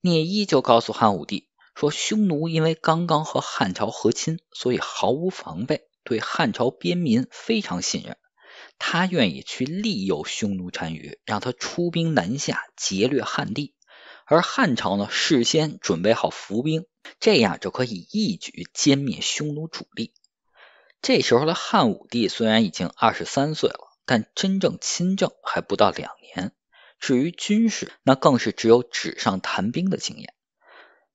聂壹就告诉汉武帝说，匈奴因为刚刚和汉朝和亲，所以毫无防备。对汉朝边民非常信任，他愿意去利诱匈奴单于，让他出兵南下劫掠汉地，而汉朝呢事先准备好伏兵，这样就可以一举歼灭匈奴主力。这时候的汉武帝虽然已经二十三岁了，但真正亲政还不到两年，至于军事，那更是只有纸上谈兵的经验。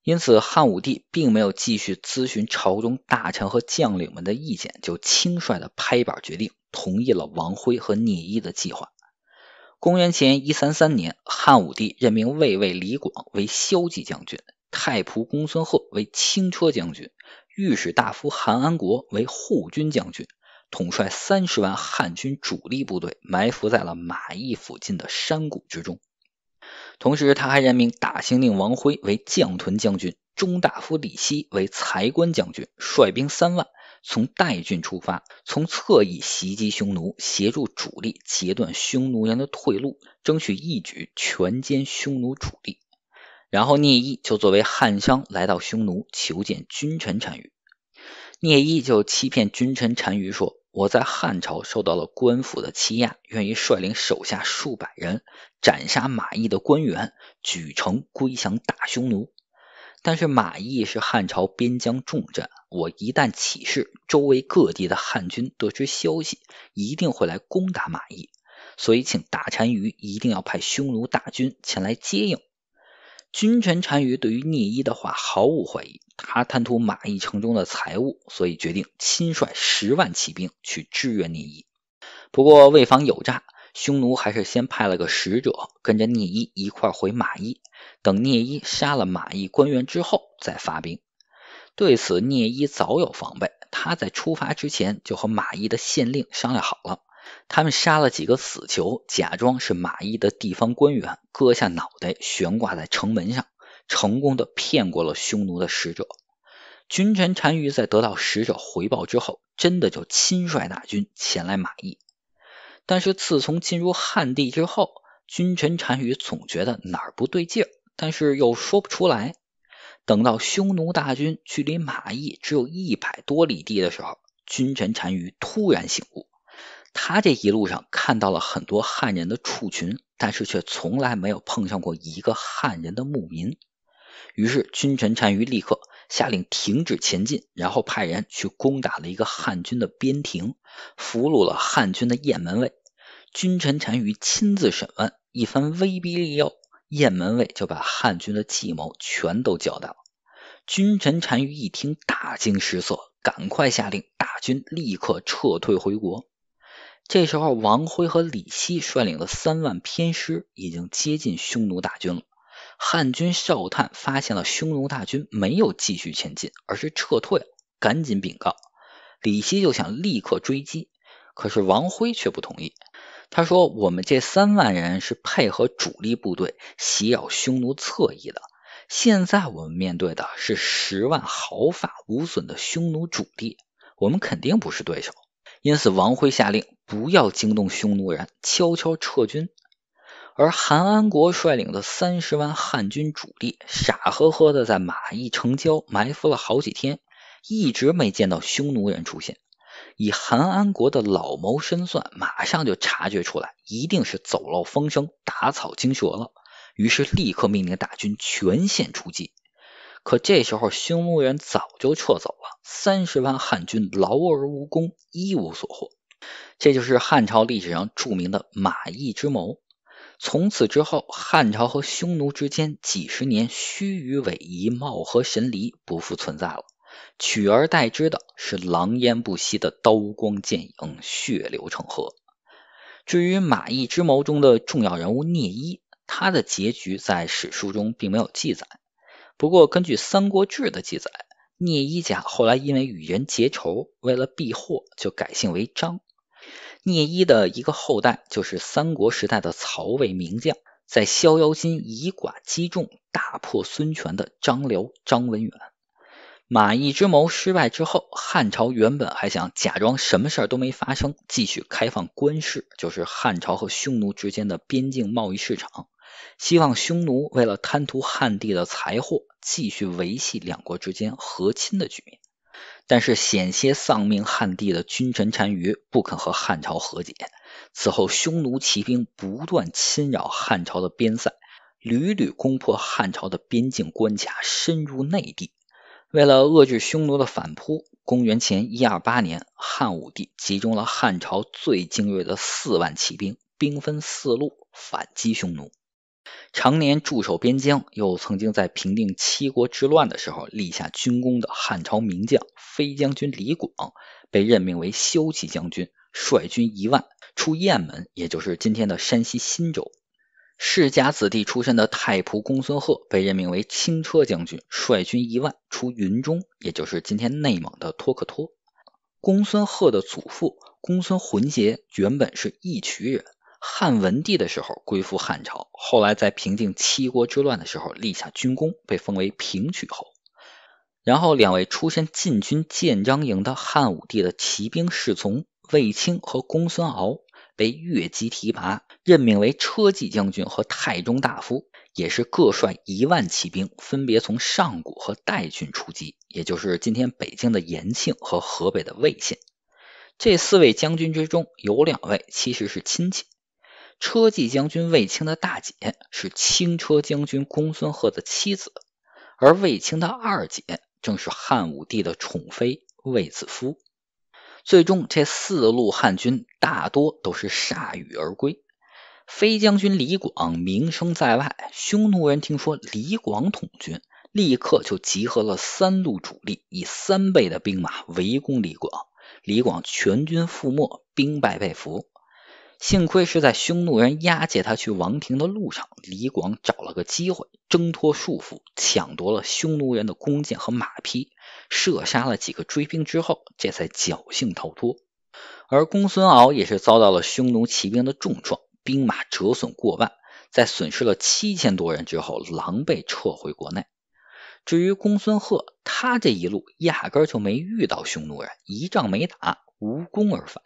因此，汉武帝并没有继续咨询朝中大臣和将领们的意见，就轻率的拍板决定，同意了王恢和聂壹的计划。公元前一三三年，汉武帝任命卫尉李广为骁骑将军，太仆公孙贺为轻车将军，御史大夫韩安国为护军将军，统帅三十万汉军主力部队，埋伏在了马邑附近的山谷之中。同时，他还任命大兴令王辉为将屯将军，中大夫李希为财官将军，率兵三万从代郡出发，从侧翼袭击匈奴，协助主力截断匈奴人的退路，争取一举全歼匈奴主力。然后，聂壹就作为汉商来到匈奴，求见君臣单于。聂壹就欺骗君臣单于说：“我在汉朝受到了官府的欺压，愿意率领手下数百人。”斩杀马邑的官员，举城归降大匈奴。但是马邑是汉朝边疆重镇，我一旦起事，周围各地的汉军得知消息，一定会来攻打马邑。所以，请大单于一定要派匈奴大军前来接应。君臣单于对于聂一的话毫无怀疑，他贪图马邑城中的财物，所以决定亲率十万骑兵去支援聂一。不过为防有诈。匈奴还是先派了个使者跟着聂一一块回马邑，等聂一杀了马邑官员之后再发兵。对此，聂一早有防备，他在出发之前就和马邑的县令商量好了，他们杀了几个死囚，假装是马邑的地方官员，割下脑袋悬挂在城门上，成功的骗过了匈奴的使者。君臣单于在得到使者回报之后，真的就亲率大军前来马邑。但是自从进入汉地之后，君臣单于总觉得哪儿不对劲儿，但是又说不出来。等到匈奴大军距离马邑只有一百多里地的时候，君臣单于突然醒悟，他这一路上看到了很多汉人的畜群，但是却从来没有碰上过一个汉人的牧民。于是君臣单于立刻下令停止前进，然后派人去攻打了一个汉军的边庭，俘虏了汉军的雁门卫。君臣单于亲自审问，一番威逼利诱，雁门卫就把汉军的计谋全都交代了。君臣单于一听，大惊失色，赶快下令大军立刻撤退回国。这时候，王辉和李希率领的三万偏师已经接近匈奴大军了。汉军哨探发现了匈奴大军没有继续前进，而是撤退了，赶紧禀告李希，就想立刻追击。可是王辉却不同意。他说：“我们这三万人是配合主力部队袭扰匈奴侧翼的，现在我们面对的是十万毫发无损的匈奴主力，我们肯定不是对手。因此，王辉下令不要惊动匈奴人，悄悄撤军。而韩安国率领的三十万汉军主力，傻呵呵的在马邑城郊埋伏了好几天，一直没见到匈奴人出现。”以韩安国的老谋深算，马上就察觉出来，一定是走漏风声，打草惊蛇了。于是立刻命令大军全线出击。可这时候匈奴人早就撤走了，三十万汉军劳而无功，一无所获。这就是汉朝历史上著名的马邑之谋。从此之后，汉朝和匈奴之间几十年虚与委蛇、貌合神离，不复存在了。取而代之的是狼烟不息的刀光剑影，血流成河。至于马邑之谋中的重要人物聂壹，他的结局在史书中并没有记载。不过，根据《三国志》的记载，聂壹家后来因为与人结仇，为了避祸就改姓为张。聂壹的一个后代就是三国时代的曹魏名将，在《逍遥津》以寡击众，大破孙权的张辽、张文远。马邑之谋失败之后，汉朝原本还想假装什么事都没发生，继续开放官市，就是汉朝和匈奴之间的边境贸易市场，希望匈奴为了贪图汉地的财货，继续维系两国之间和亲的局面。但是，险些丧命汉地的君臣单于不肯和汉朝和解。此后，匈奴骑兵不断侵扰汉朝的边塞，屡屡攻破汉朝的边境关卡，深入内地。为了遏制匈奴的反扑，公元前一二八年，汉武帝集中了汉朝最精锐的四万骑兵，兵分四路反击匈奴。常年驻守边疆，又曾经在平定七国之乱的时候立下军功的汉朝名将飞将军李广，被任命为骁骑将军，率军一万出雁门，也就是今天的山西忻州。世家子弟出身的太仆公孙贺被任命为轻车将军，率军一万出云中，也就是今天内蒙的托克托。公孙贺的祖父公孙浑杰原本是义渠人，汉文帝的时候归附汉朝，后来在平定七国之乱的时候立下军功，被封为平曲侯。然后两位出身禁军建章营的汉武帝的骑兵侍从卫青和公孙敖。被越级提拔，任命为车骑将军和太中大夫，也是各率一万骑兵，分别从上谷和代郡出击，也就是今天北京的延庆和河北的魏县。这四位将军之中，有两位其实是亲戚：车骑将军卫青的大姐是轻车将军公孙贺的妻子，而卫青的二姐正是汉武帝的宠妃卫子夫。最终，这四路汉军。大多都是铩羽而归。飞将军李广名声在外，匈奴人听说李广统军，立刻就集合了三路主力，以三倍的兵马围攻李广。李广全军覆没，兵败被俘。幸亏是在匈奴人押解他去王庭的路上，李广找了个机会挣脱束缚，抢夺了匈奴人的弓箭和马匹，射杀了几个追兵之后，这才侥幸逃脱。而公孙敖也是遭到了匈奴骑兵的重创，兵马折损过万，在损失了七千多人之后，狼狈撤回国内。至于公孙贺，他这一路压根就没遇到匈奴人，一仗没打，无功而返。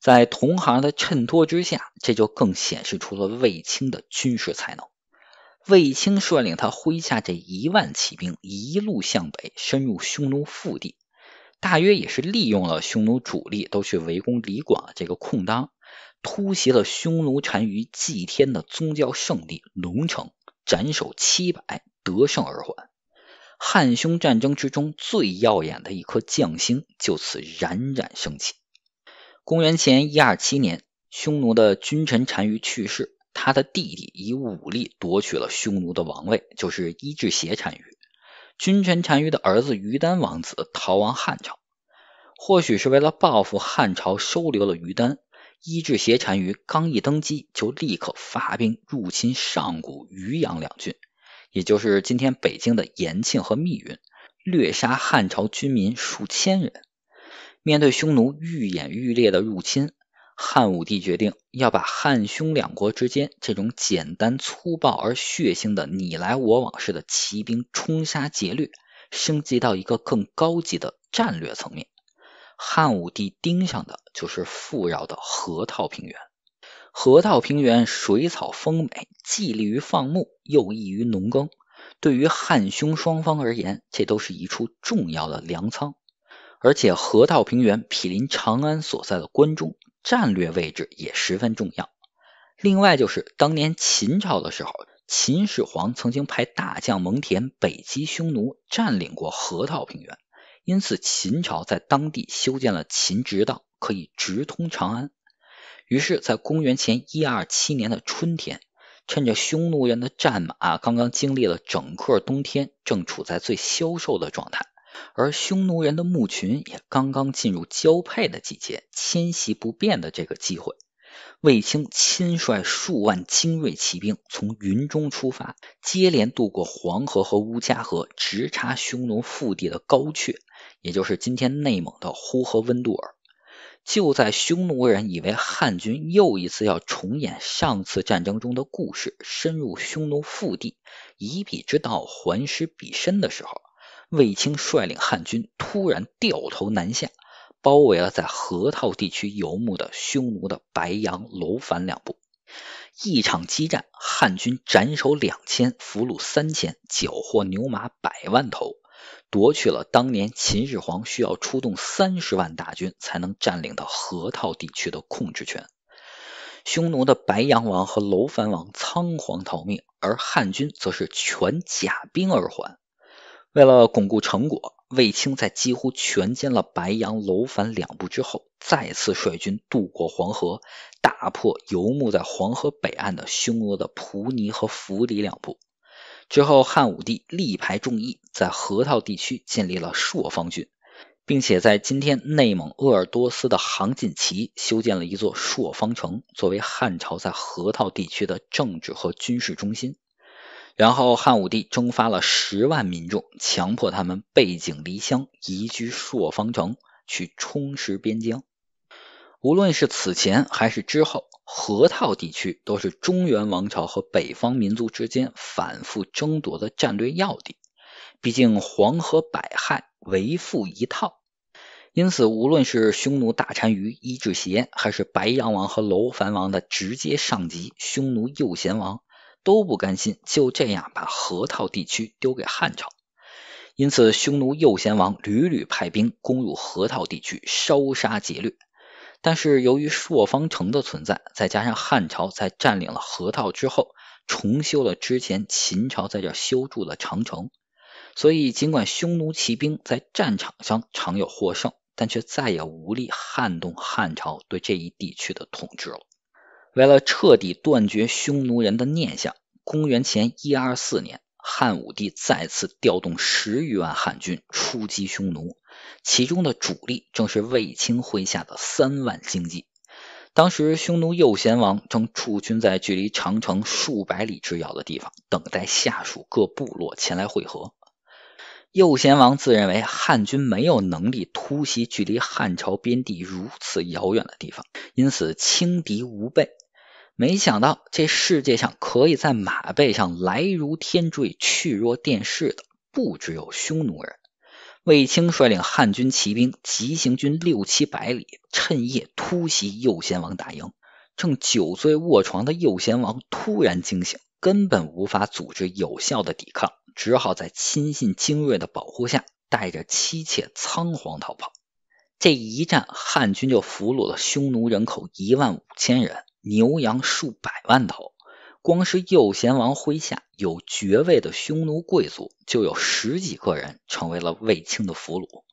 在同行的衬托之下，这就更显示出了卫青的军事才能。卫青率领他麾下这一万骑兵，一路向北，深入匈奴腹地。大约也是利用了匈奴主力都去围攻李广这个空当，突袭了匈奴单于祭天的宗教圣地龙城，斩首七百，得胜而还。汉匈战争之中最耀眼的一颗将星就此冉冉升起。公元前一二七年，匈奴的君臣单于去世，他的弟弟以武力夺取了匈奴的王位，就是伊稚斜单于。君臣单于的儿子于丹王子逃亡汉朝，或许是为了报复汉朝收留了于丹。伊稚斜单于刚一登基，就立刻发兵入侵上古渔阳两郡，也就是今天北京的延庆和密云，掠杀汉朝军民数千人。面对匈奴愈演愈烈的入侵，汉武帝决定要把汉匈两国之间这种简单粗暴而血腥的你来我往式的骑兵冲杀劫掠，升级到一个更高级的战略层面。汉武帝盯上的就是富饶的河套平原。河套平原水草丰美，既利于放牧，又易于农耕。对于汉匈双方而言，这都是一处重要的粮仓。而且河套平原毗邻长安所在的关中。战略位置也十分重要。另外，就是当年秦朝的时候，秦始皇曾经派大将蒙恬北击匈奴，占领过河套平原，因此秦朝在当地修建了秦直道，可以直通长安。于是，在公元前一二七年的春天，趁着匈奴人的战马刚刚经历了整个冬天，正处在最消瘦的状态。而匈奴人的牧群也刚刚进入交配的季节，迁徙不便的这个机会，卫青亲率数万精锐骑兵从云中出发，接连渡过黄河和乌加河，直插匈奴腹地的高阙，也就是今天内蒙的呼和温度尔。就在匈奴人以为汉军又一次要重演上次战争中的故事，深入匈奴腹地以彼之道还施彼身的时候。卫青率领汉军突然掉头南下，包围了在河套地区游牧的匈奴的白羊、楼烦两部。一场激战，汉军斩首两千，俘虏三千，缴获牛马百万头，夺取了当年秦始皇需要出动三十万大军才能占领的河套地区的控制权。匈奴的白羊王和楼烦王仓皇逃命，而汉军则是全甲兵而还。为了巩固成果，卫青在几乎全歼了白杨、楼烦两部之后，再次率军渡过黄河，打破游牧在黄河北岸的匈奴的蒲尼和伏里两部。之后，汉武帝力排众议，在河套地区建立了朔方郡，并且在今天内蒙鄂尔多斯的杭锦旗修建了一座朔方城，作为汉朝在河套地区的政治和军事中心。然后汉武帝征发了十万民众，强迫他们背井离乡，移居朔方城，去充实边疆。无论是此前还是之后，河套地区都是中原王朝和北方民族之间反复争夺的战略要地。毕竟黄河百害，唯富一套。因此，无论是匈奴大单于伊稚斜，还是白羊王和楼烦王的直接上级匈奴右贤王。都不甘心就这样把河套地区丢给汉朝，因此匈奴右贤王屡屡派兵攻入河套地区烧杀劫掠。但是由于朔方城的存在，再加上汉朝在占领了河套之后重修了之前秦朝在这修筑的长城，所以尽管匈奴骑兵在战场上常有获胜，但却再也无力撼动汉朝对这一地区的统治了。为了彻底断绝匈奴人的念想，公元前一二四年，汉武帝再次调动十余万汉军出击匈奴，其中的主力正是卫青麾下的三万精骑。当时，匈奴右贤王正驻军在距离长城数百里之遥的地方，等待下属各部落前来会合。右贤王自认为汉军没有能力突袭距离汉朝边地如此遥远的地方，因此轻敌无备。没想到，这世界上可以在马背上来如天坠、去若电视的，不只有匈奴人。卫青率领汉军骑兵急行军六七百里，趁夜突袭右贤王大营。正酒醉卧床的右贤王突然惊醒，根本无法组织有效的抵抗，只好在亲信精锐的保护下，带着妻妾仓皇逃跑。这一战，汉军就俘虏了匈奴人口一万五千人。牛羊数百万头，光是右贤王麾下有爵位的匈奴贵族就有十几个人成为了卫青的俘虏。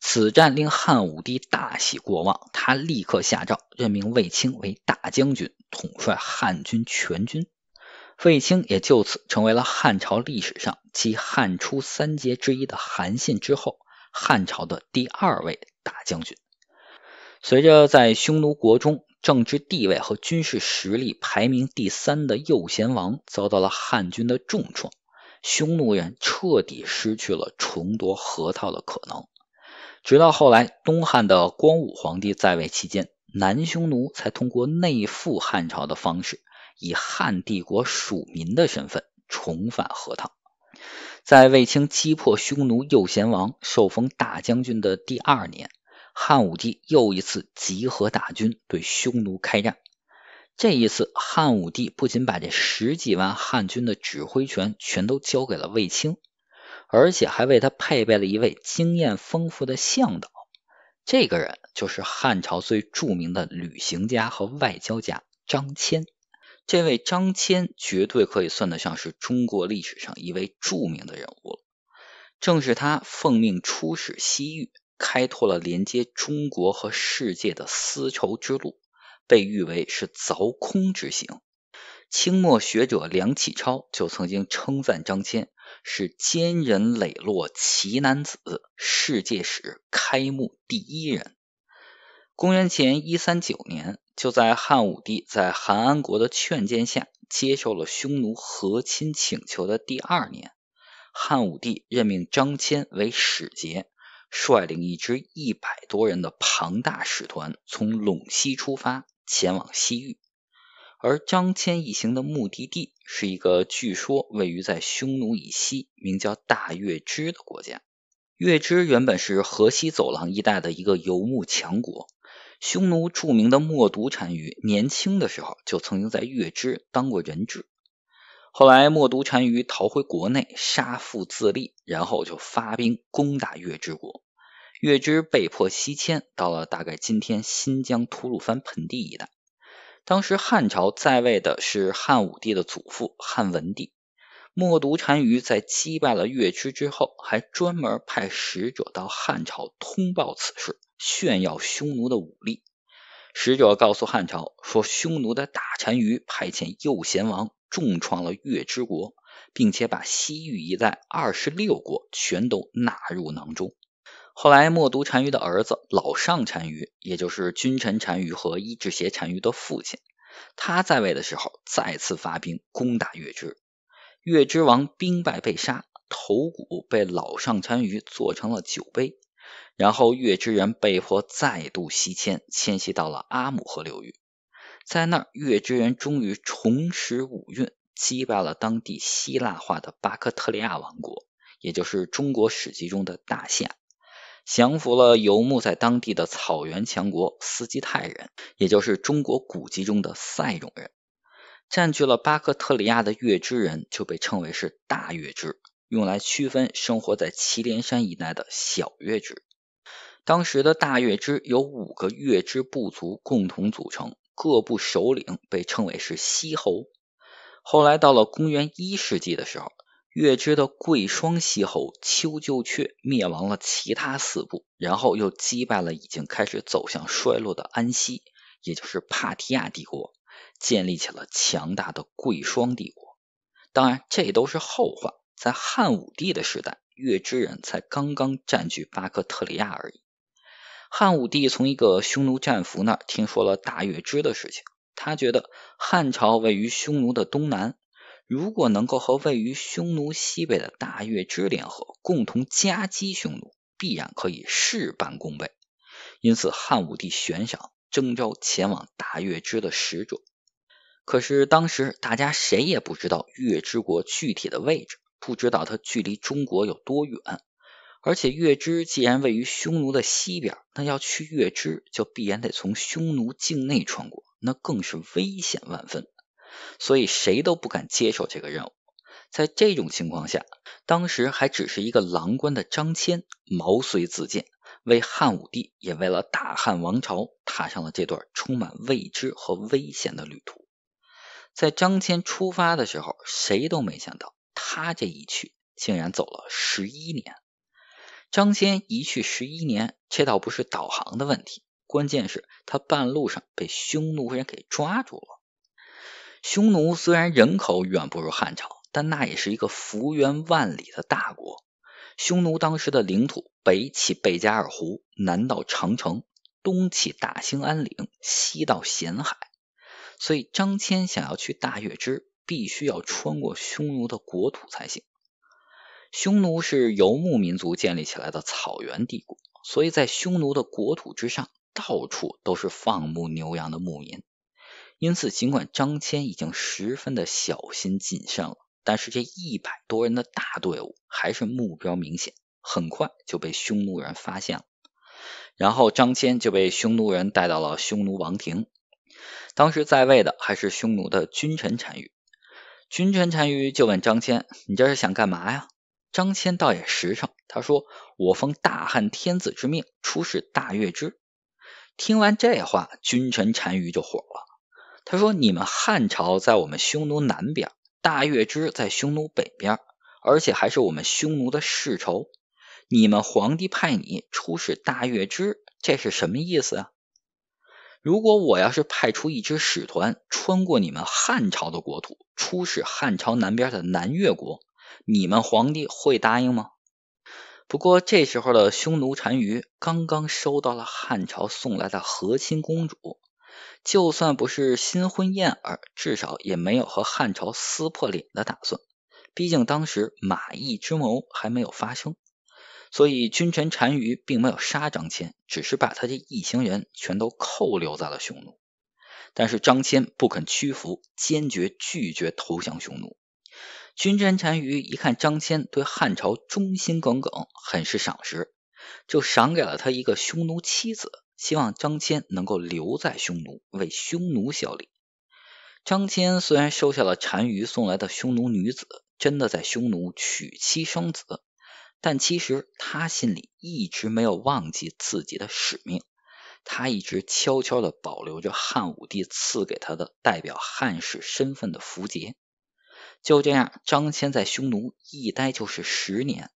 此战令汉武帝大喜过望，他立刻下诏任命卫青为大将军，统帅汉军全军。卫青也就此成为了汉朝历史上继汉初三杰之一的韩信之后，汉朝的第二位大将军。随着在匈奴国中。政治地位和军事实力排名第三的右贤王遭到了汉军的重创，匈奴人彻底失去了重夺河套的可能。直到后来，东汉的光武皇帝在位期间，南匈奴才通过内附汉朝的方式，以汉帝国属民的身份重返河套。在卫青击破匈奴右贤王、受封大将军的第二年。汉武帝又一次集合大军对匈奴开战。这一次，汉武帝不仅把这十几万汉军的指挥权全都交给了卫青，而且还为他配备了一位经验丰富的向导。这个人就是汉朝最著名的旅行家和外交家张骞。这位张骞绝对可以算得上是中国历史上一位著名的人物了。正是他奉命出使西域。开拓了连接中国和世界的丝绸之路，被誉为是凿空之行。清末学者梁启超就曾经称赞张骞是坚忍磊落奇男子，世界史开幕第一人。公元前一三九年，就在汉武帝在韩安国的劝谏下接受了匈奴和亲请求的第二年，汉武帝任命张骞为使节。率领一支一百多人的庞大使团从陇西出发，前往西域。而张骞一行的目的地是一个据说位于在匈奴以西、名叫大月支的国家。月支原本是河西走廊一带的一个游牧强国。匈奴著名的冒顿单于年轻的时候就曾经在月支当过人质。后来，默毒单于逃回国内，杀父自立，然后就发兵攻打月之国。月之被迫西迁，到了大概今天新疆吐鲁番盆地一带。当时汉朝在位的是汉武帝的祖父汉文帝。默毒单于在击败了月之之后，还专门派使者到汉朝通报此事，炫耀匈奴的武力。使者告诉汉朝说，匈奴的大单于派遣右贤王。重创了月之国，并且把西域一带二十六国全都纳入囊中。后来，默读单于的儿子老上单于，也就是君臣单于和伊稚邪单于的父亲，他在位的时候再次发兵攻打月之，月之王兵败被杀，头骨被老上单于做成了酒杯，然后月之人被迫再度西迁，迁徙到了阿姆河流域。在那，月之人终于重拾五运，击败了当地希腊化的巴克特利亚王国，也就是中国史籍中的大夏，降服了游牧在当地的草原强国斯基泰人，也就是中国古籍中的塞种人。占据了巴克特里亚的月之人就被称为是大月之，用来区分生活在祁连山以带的小月之。当时的大月之由五个月之部族共同组成。各部首领被称为是西侯。后来到了公元一世纪的时候，月支的贵霜西侯丘就阙灭亡了其他四部，然后又击败了已经开始走向衰落的安息，也就是帕提亚帝国，建立起了强大的贵霜帝国。当然，这都是后话。在汉武帝的时代，月支人才刚刚占据巴克特里亚而已。汉武帝从一个匈奴战俘那儿听说了大月支的事情，他觉得汉朝位于匈奴的东南，如果能够和位于匈奴西北的大月支联合，共同夹击匈奴，必然可以事半功倍。因此，汉武帝悬赏征召前往大月支的使者。可是当时大家谁也不知道月之国具体的位置，不知道它距离中国有多远。而且月支既然位于匈奴的西边，那要去月支就必然得从匈奴境内穿过，那更是危险万分。所以谁都不敢接受这个任务。在这种情况下，当时还只是一个郎官的张骞，毛遂自荐，为汉武帝也为了大汉王朝，踏上了这段充满未知和危险的旅途。在张骞出发的时候，谁都没想到，他这一去竟然走了十一年。张骞一去十一年，这倒不是导航的问题，关键是他半路上被匈奴人给抓住了。匈奴虽然人口远不如汉朝，但那也是一个幅员万里的大国。匈奴当时的领土北起贝加尔湖，南到长城，东起大兴安岭，西到咸海，所以张骞想要去大月支，必须要穿过匈奴的国土才行。匈奴是游牧民族建立起来的草原帝国，所以在匈奴的国土之上，到处都是放牧牛羊的牧民。因此，尽管张骞已经十分的小心谨慎了，但是这一百多人的大队伍还是目标明显，很快就被匈奴人发现了。然后张骞就被匈奴人带到了匈奴王庭。当时在位的还是匈奴的君臣单于，君臣单于就问张骞：“你这是想干嘛呀？”张骞倒也实诚，他说：“我奉大汉天子之命出使大月之。”听完这话，君臣单于就火了，他说：“你们汉朝在我们匈奴南边，大月之在匈奴北边，而且还是我们匈奴的世仇。你们皇帝派你出使大月之，这是什么意思啊？如果我要是派出一支使团穿过你们汉朝的国土，出使汉朝南边的南越国，”你们皇帝会答应吗？不过这时候的匈奴单于刚刚收到了汉朝送来的和亲公主，就算不是新婚燕尔，至少也没有和汉朝撕破脸的打算。毕竟当时马邑之谋还没有发生，所以君臣单于并没有杀张骞，只是把他这一行人全都扣留在了匈奴。但是张骞不肯屈服，坚决拒绝投降匈奴。军臣单于一看张骞对汉朝忠心耿耿，很是赏识，就赏给了他一个匈奴妻子，希望张骞能够留在匈奴为匈奴效力。张骞虽然收下了单于送来的匈奴女子，真的在匈奴娶妻生子，但其实他心里一直没有忘记自己的使命，他一直悄悄的保留着汉武帝赐给他的代表汉室身份的符节。就这样，张骞在匈奴一待就是十年。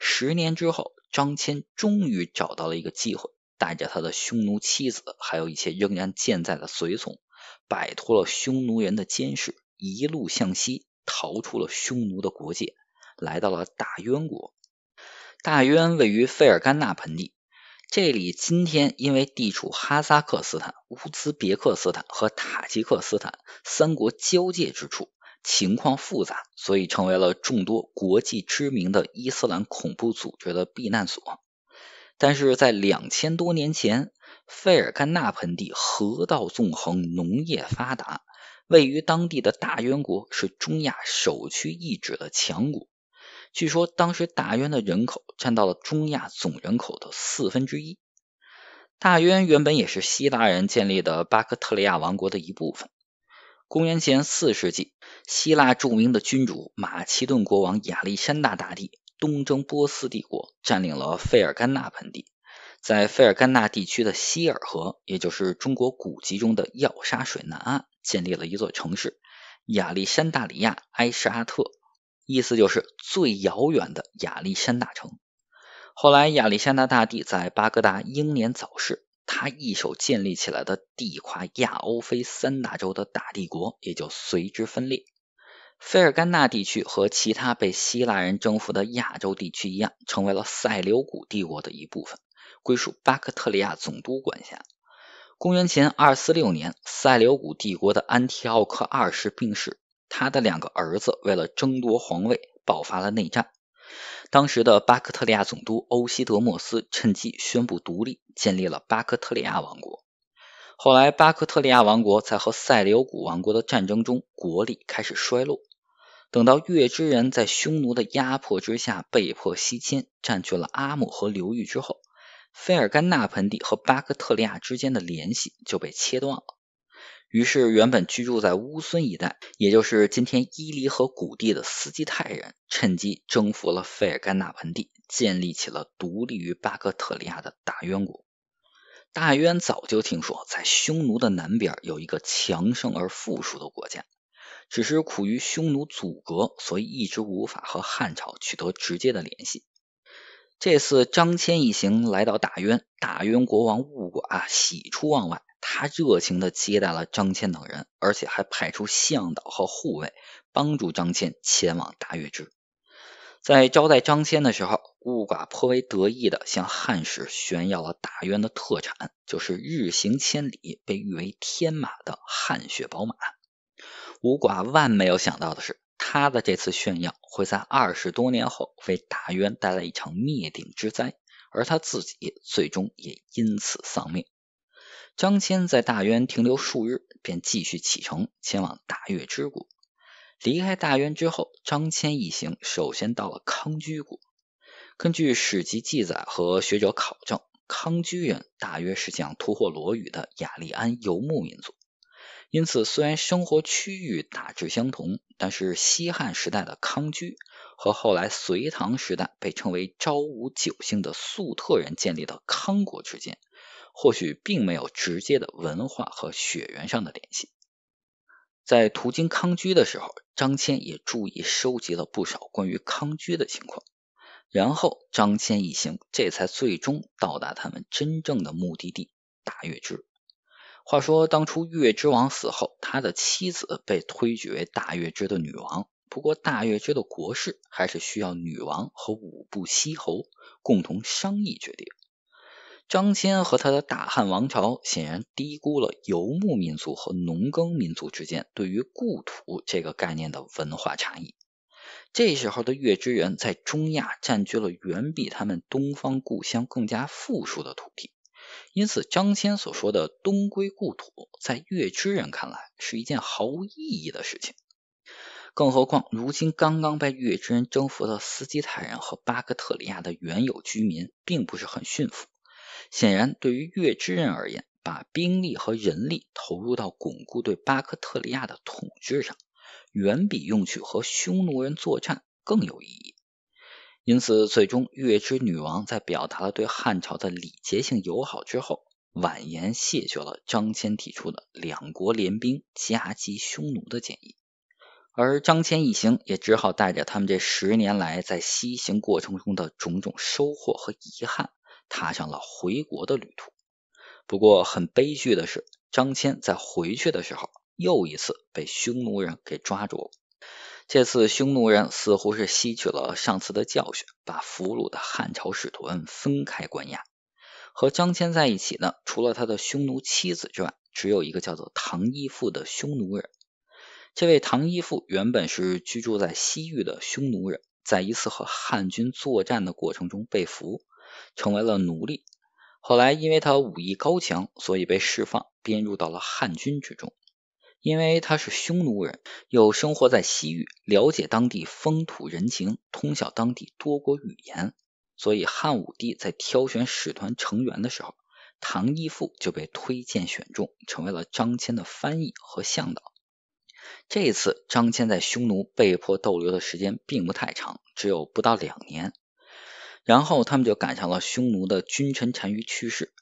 十年之后，张骞终于找到了一个机会，带着他的匈奴妻子，还有一些仍然健在的随从，摆脱了匈奴人的监视，一路向西逃出了匈奴的国界，来到了大渊国。大渊位于费尔干纳盆地，这里今天因为地处哈萨克斯坦、乌兹别克斯坦和塔吉克斯坦三国交界之处。情况复杂，所以成为了众多国际知名的伊斯兰恐怖组织的避难所。但是在两千多年前，费尔干纳盆地河道纵横，农业发达，位于当地的大渊国是中亚首屈一指的强国。据说当时大渊的人口占到了中亚总人口的四分之一。大渊原本也是希腊人建立的巴克特利亚王国的一部分。公元前四世纪，希腊著名的君主马其顿国王亚历山大大帝东征波斯帝国，占领了费尔干纳盆地，在费尔干纳地区的希尔河，也就是中国古籍中的药沙水南岸，建立了一座城市——亚历山大里亚埃什阿特，意思就是最遥远的亚历山大城。后来，亚历山大大帝在巴格达英年早逝。他一手建立起来的地跨亚欧非三大洲的大帝国也就随之分裂。费尔干纳地区和其他被希腊人征服的亚洲地区一样，成为了塞琉古帝国的一部分，归属巴克特利亚总督管辖。公元前二四六年，塞琉古帝国的安提奥克二世病逝，他的两个儿子为了争夺皇位爆发了内战。当时的巴克特利亚总督欧西德莫斯趁机宣布独立，建立了巴克特利亚王国。后来，巴克特利亚王国在和塞琉古王国的战争中，国力开始衰落。等到月之人在匈奴的压迫之下被迫西迁，占据了阿姆河流域之后，菲尔干纳盆地和巴克特利亚之间的联系就被切断了。于是，原本居住在乌孙一带，也就是今天伊犁河谷地的斯基泰人，趁机征服了费尔干纳盆地，建立起了独立于巴格特里亚的大渊国。大渊早就听说，在匈奴的南边有一个强盛而富庶的国家，只是苦于匈奴阻隔，所以一直无法和汉朝取得直接的联系。这次张骞一行来到大渊，大渊国王乌寡喜出望外，他热情的接待了张骞等人，而且还派出向导和护卫帮助张骞前往大月氏。在招待张骞的时候，乌寡颇为得意的向汉使炫耀了大渊的特产，就是日行千里、被誉为天马的汗血宝马。吴寡万没有想到的是。他的这次炫耀，会在二十多年后为大渊带来一场灭顶之灾，而他自己最终也因此丧命。张骞在大渊停留数日，便继续启程前往大月之国。离开大渊之后，张骞一行首先到了康居国。根据史籍记载和学者考证，康居人大约是讲突破罗语的雅利安游牧民族。因此，虽然生活区域大致相同，但是西汉时代的康居和后来隋唐时代被称为“昭武九姓”的粟特人建立的康国之间，或许并没有直接的文化和血缘上的联系。在途经康居的时候，张骞也注意收集了不少关于康居的情况，然后张骞一行这才最终到达他们真正的目的地——大月氏。话说，当初月之王死后，他的妻子被推举为大月之的女王。不过，大月之的国事还是需要女王和五部西侯共同商议决定。张骞和他的大汉王朝显然低估了游牧民族和农耕民族之间对于“故土”这个概念的文化差异。这时候的月之人在中亚占据了远比他们东方故乡更加富庶的土地。因此，张骞所说的“东归故土”在月之人看来是一件毫无意义的事情。更何况，如今刚刚被月之人征服的斯基泰人和巴克特里亚的原有居民并不是很驯服。显然，对于月之人而言，把兵力和人力投入到巩固对巴克特里亚的统治上，远比用去和匈奴人作战更有意义。因此，最终月之女王在表达了对汉朝的礼节性友好之后，婉言谢绝了张骞提出的两国联兵夹击匈奴的建议。而张骞一行也只好带着他们这十年来在西行过程中的种种收获和遗憾，踏上了回国的旅途。不过，很悲剧的是，张骞在回去的时候，又一次被匈奴人给抓住了。这次匈奴人似乎是吸取了上次的教训，把俘虏的汉朝使团分开关押。和张骞在一起呢，除了他的匈奴妻子之外，只有一个叫做唐一富的匈奴人。这位唐一富原本是居住在西域的匈奴人，在一次和汉军作战的过程中被俘，成为了奴隶。后来因为他武艺高强，所以被释放，编入到了汉军之中。因为他是匈奴人，又生活在西域，了解当地风土人情，通晓当地多国语言，所以汉武帝在挑选使团成员的时候，唐义父就被推荐选中，成为了张骞的翻译和向导。这一次张骞在匈奴被迫逗留的时间并不太长，只有不到两年，然后他们就赶上了匈奴的君臣单于去世。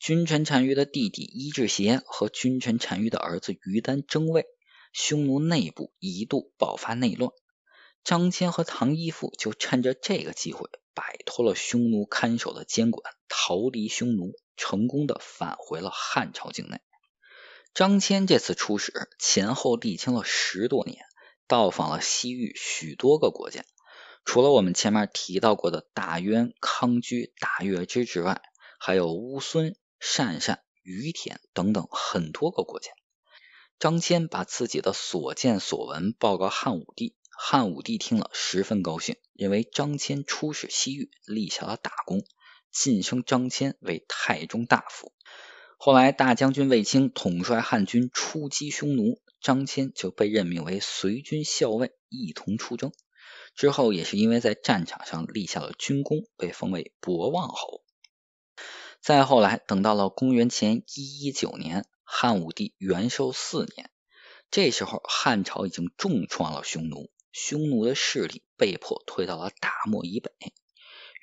君臣单于的弟弟伊稚邪和君臣单于的儿子于丹争位，匈奴内部一度爆发内乱。张骞和唐一父就趁着这个机会，摆脱了匈奴看守的监管，逃离匈奴，成功的返回了汉朝境内。张骞这次出使前后历经了十多年，到访了西域许多个国家，除了我们前面提到过的大渊、康居、大越之之外，还有乌孙。鄯善、于田等等很多个国家，张骞把自己的所见所闻报告汉武帝，汉武帝听了十分高兴，认为张骞出使西域立下了大功，晋升张骞为太中大夫。后来大将军卫青统帅汉军出击匈奴，张骞就被任命为随军校尉，一同出征。之后也是因为在战场上立下了军功，被封为博望侯。再后来，等到了公元前一一九年，汉武帝元狩四年，这时候汉朝已经重创了匈奴，匈奴的势力被迫退到了大漠以北。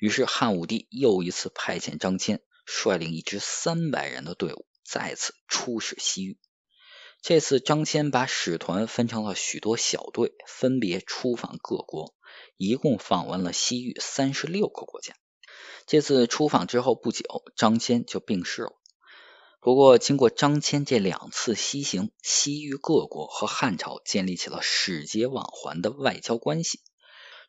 于是汉武帝又一次派遣张骞，率领一支三百人的队伍，再次出使西域。这次张骞把使团分成了许多小队，分别出访各国，一共访问了西域三十六个国家。这次出访之后不久，张骞就病逝了。不过，经过张骞这两次西行，西域各国和汉朝建立起了使节往还的外交关系。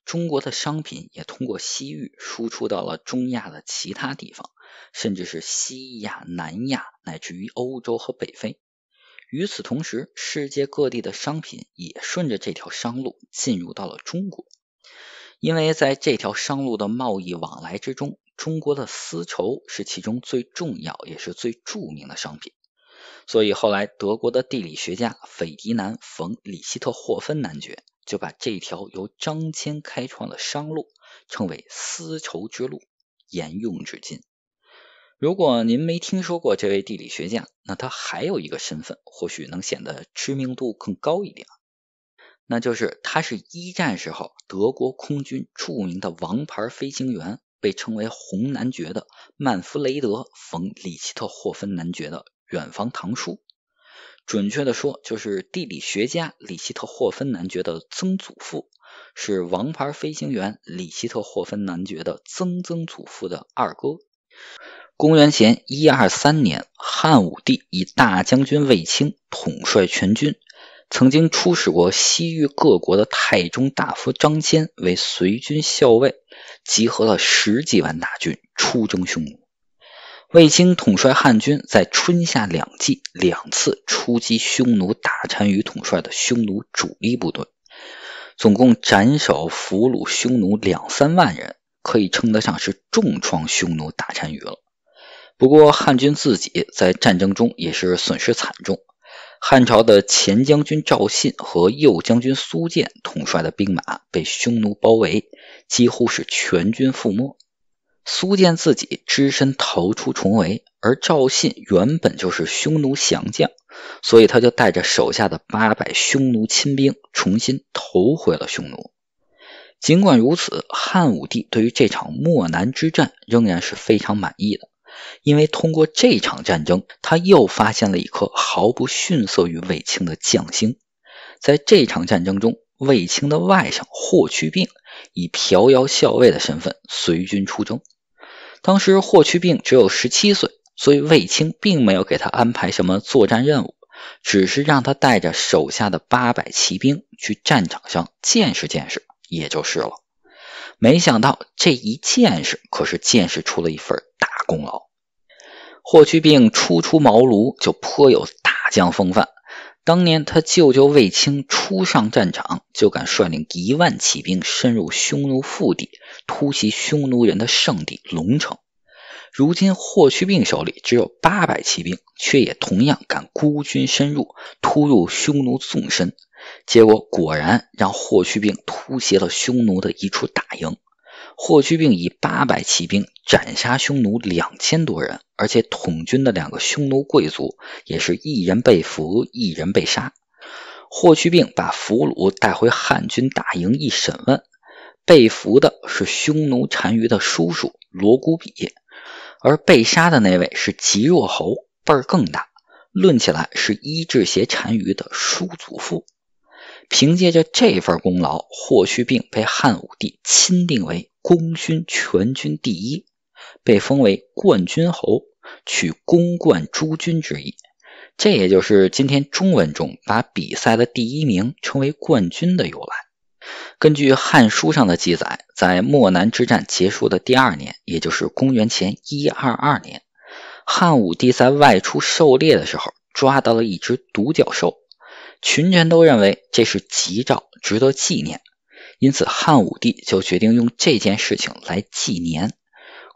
中国的商品也通过西域输出到了中亚的其他地方，甚至是西亚、南亚，乃至于欧洲和北非。与此同时，世界各地的商品也顺着这条商路进入到了中国。因为在这条商路的贸易往来之中，中国的丝绸是其中最重要也是最著名的商品，所以后来德国的地理学家斐迪南·冯·里希特霍芬男爵就把这条由张骞开创的商路称为“丝绸之路”，沿用至今。如果您没听说过这位地理学家，那他还有一个身份，或许能显得知名度更高一点。那就是他是一战时候德国空军著名的王牌飞行员，被称为“红男爵”的曼弗雷德·冯·里希特霍芬男爵的远房堂叔，准确的说就是地理学家里希特霍芬男爵的曾祖父，是王牌飞行员里希特霍芬男爵的曾曾祖父的二哥。公元前一二三年，汉武帝以大将军卫青统帅全军。曾经出使过西域各国的太中大夫张骞为随军校尉，集合了十几万大军出征匈奴。卫青统帅汉军，在春夏两季两次出击匈奴大单于统帅的匈奴主力部队，总共斩首俘虏匈奴两三万人，可以称得上是重创匈奴大单于了。不过汉军自己在战争中也是损失惨重。汉朝的前将军赵信和右将军苏建统帅的兵马被匈奴包围，几乎是全军覆没。苏建自己只身逃出重围，而赵信原本就是匈奴降将，所以他就带着手下的八百匈奴亲兵重新投回了匈奴。尽管如此，汉武帝对于这场漠南之战仍然是非常满意的。因为通过这场战争，他又发现了一颗毫不逊色于卫青的将星。在这场战争中，卫青的外甥霍去病以嫖姚校尉的身份随军出征。当时霍去病只有十七岁，所以卫青并没有给他安排什么作战任务，只是让他带着手下的八百骑兵去战场上见识见识，也就是了。没想到这一见识，可是见识出了一份大功劳。霍去病初出茅庐就颇有大将风范。当年他舅舅卫青初上战场就敢率领一万骑兵深入匈奴腹地突袭匈奴人的圣地龙城。如今霍去病手里只有八百骑兵，却也同样敢孤军深入突入匈奴纵深。结果果然让霍去病突袭了匈奴的一处大营。霍去病以八百骑兵斩杀匈奴两千多人，而且统军的两个匈奴贵族也是一人被俘，一人被杀。霍去病把俘虏带回汉军大营一审问，被俘的是匈奴单于的叔叔罗姑比，而被杀的那位是吉若侯，辈儿更大。论起来是伊稚斜单于的叔祖父。凭借着这份功劳，霍去病被汉武帝钦定为。功勋全军第一，被封为冠军侯，取“公冠诸军”之意。这也就是今天中文中把比赛的第一名称为“冠军”的由来。根据《汉书》上的记载，在漠南之战结束的第二年，也就是公元前一二二年，汉武帝在外出狩猎的时候，抓到了一只独角兽，群臣都认为这是吉兆，值得纪念。因此，汉武帝就决定用这件事情来纪年。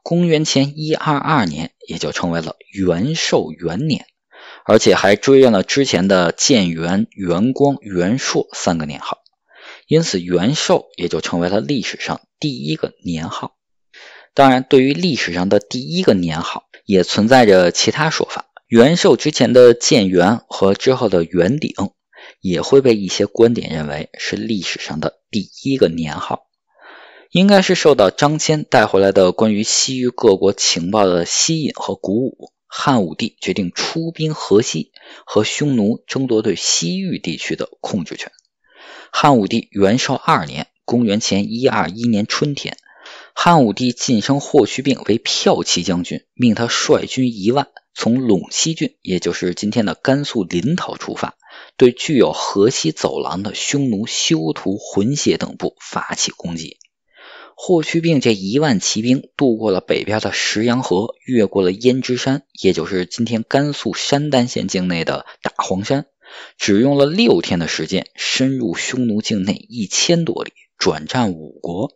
公元前一二二年也就成为了元寿元年，而且还追认了之前的建元、元光、元朔三个年号。因此，元寿也就成为了历史上第一个年号。当然，对于历史上的第一个年号，也存在着其他说法。元寿之前的建元和之后的元鼎。也会被一些观点认为是历史上的第一个年号，应该是受到张骞带回来的关于西域各国情报的吸引和鼓舞，汉武帝决定出兵河西，和匈奴争夺对西域地区的控制权。汉武帝元狩二年（公元前一二一年）春天，汉武帝晋升霍去病为骠骑将军，命他率军一万，从陇西郡（也就是今天的甘肃临洮）出发。对具有河西走廊的匈奴休屠、浑邪等部发起攻击。霍去病这一万骑兵渡过了北边的石羊河，越过了胭脂山，也就是今天甘肃山丹县境内的大黄山，只用了六天的时间，深入匈奴境内一千多里，转战五国，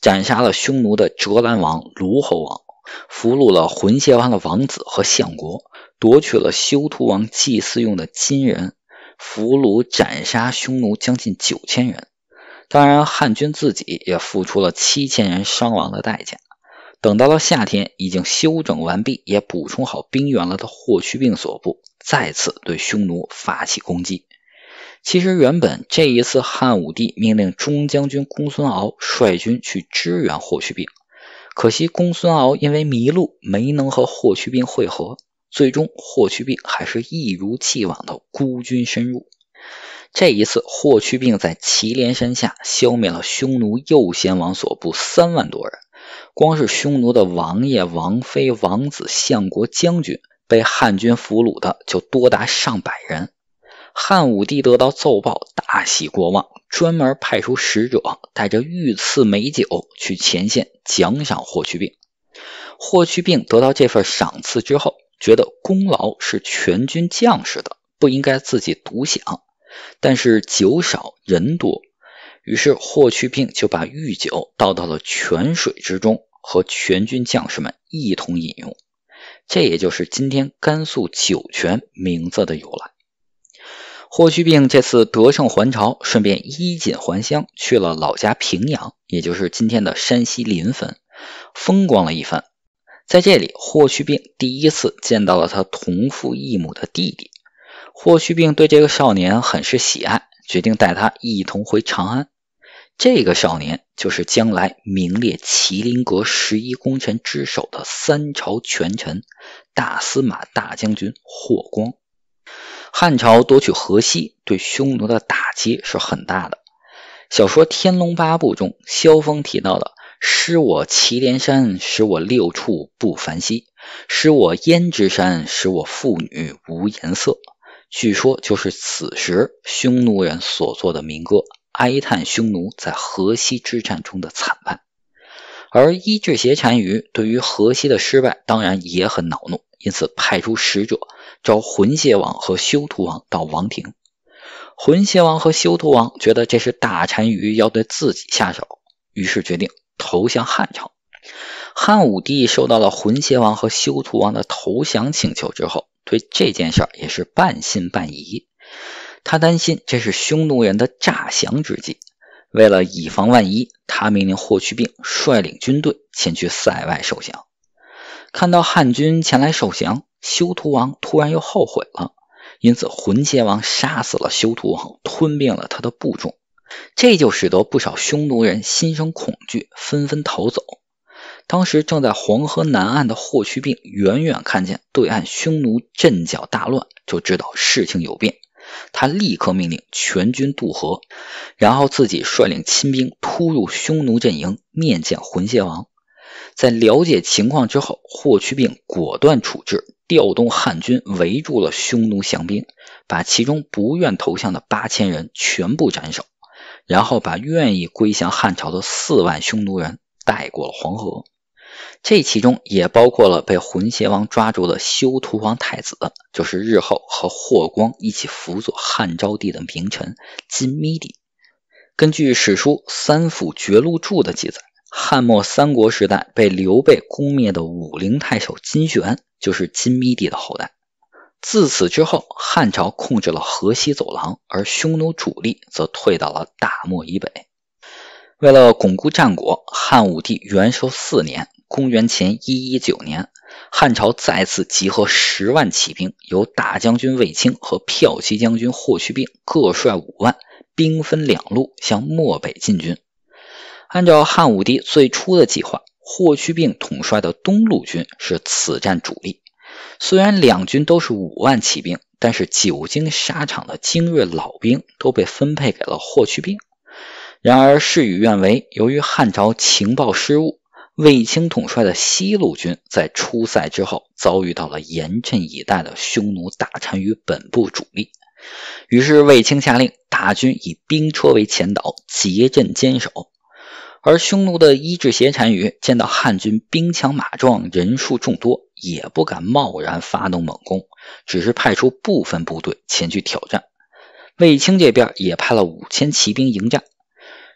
斩杀了匈奴的折兰王、卢侯王，俘虏了浑邪王的王子和相国，夺取了修图王祭祀用的金人。俘虏斩杀匈奴将近九千人，当然汉军自己也付出了七千人伤亡的代价。等到了夏天，已经休整完毕，也补充好兵员了的霍去病所部再次对匈奴发起攻击。其实原本这一次汉武帝命令中将军公孙敖率军去支援霍去病，可惜公孙敖因为迷路没能和霍去病会合。最终，霍去病还是一如既往的孤军深入。这一次，霍去病在祁连山下消灭了匈奴右贤王所部三万多人，光是匈奴的王爷、王妃、王子、相国、将军被汉军俘虏的就多达上百人。汉武帝得到奏报，大喜过望，专门派出使者带着御赐美酒去前线奖赏霍去病。霍去病得到这份赏赐之后，觉得功劳是全军将士的，不应该自己独享。但是酒少人多，于是霍去病就把御酒倒到了泉水之中，和全军将士们一同饮用。这也就是今天甘肃酒泉名字的由来。霍去病这次得胜还朝，顺便衣锦还乡，去了老家平阳，也就是今天的山西临汾，风光了一番。在这里，霍去病第一次见到了他同父异母的弟弟。霍去病对这个少年很是喜爱，决定带他一同回长安。这个少年就是将来名列麒麟阁十一功臣之首的三朝权臣、大司马大将军霍光。汉朝夺取河西，对匈奴的打击是很大的。小说《天龙八部》中，萧峰提到的。失我祁连山，使我六畜不凡息；失我焉支山，使我妇女无颜色。据说就是此时匈奴人所做的民歌，哀叹匈奴在河西之战中的惨败。而伊稚斜单于对于河西的失败当然也很恼怒，因此派出使者召浑邪王和修图王到王庭。浑邪王和修图王觉得这是大单于要对自己下手，于是决定。投向汉朝。汉武帝收到了浑邪王和修图王的投降请求之后，对这件事儿也是半信半疑。他担心这是匈奴人的诈降之计。为了以防万一，他命令霍去病率领军队前去塞外受降。看到汉军前来受降，修图王突然又后悔了，因此浑邪王杀死了修图王，吞并了他的部众。这就使得不少匈奴人心生恐惧，纷纷逃走。当时正在黄河南岸的霍去病远远看见对岸匈奴阵脚大乱，就知道事情有变。他立刻命令全军渡河，然后自己率领亲兵突入匈奴阵营，面见浑邪王。在了解情况之后，霍去病果断处置，调动汉军围住了匈奴降兵，把其中不愿投降的八千人全部斩首。然后把愿意归降汉朝的四万匈奴人带过了黄河，这其中也包括了被浑邪王抓住的修图王太子，就是日后和霍光一起辅佐汉昭帝的名臣金弥帝。根据史书《三辅绝录注》的记载，汉末三国时代被刘备攻灭的武陵太守金玄，就是金弥帝的后代。自此之后，汉朝控制了河西走廊，而匈奴主力则退到了大漠以北。为了巩固战果，汉武帝元狩四年（公元前一一九年），汉朝再次集合十万骑兵，由大将军卫青和骠骑将军霍去病各率五万，兵分两路向漠北进军。按照汉武帝最初的计划，霍去病统帅的东路军是此战主力。虽然两军都是五万骑兵，但是久经沙场的精锐老兵都被分配给了霍去病。然而事与愿违，由于汉朝情报失误，卫青统帅的西路军在出塞之后遭遇到了严阵以待的匈奴大单于本部主力。于是卫青下令大军以兵车为前导，结阵坚守。而匈奴的一稚斜单于见到汉军兵强马壮，人数众多。也不敢贸然发动猛攻，只是派出部分部队前去挑战。卫青这边也派了五千骑兵迎战，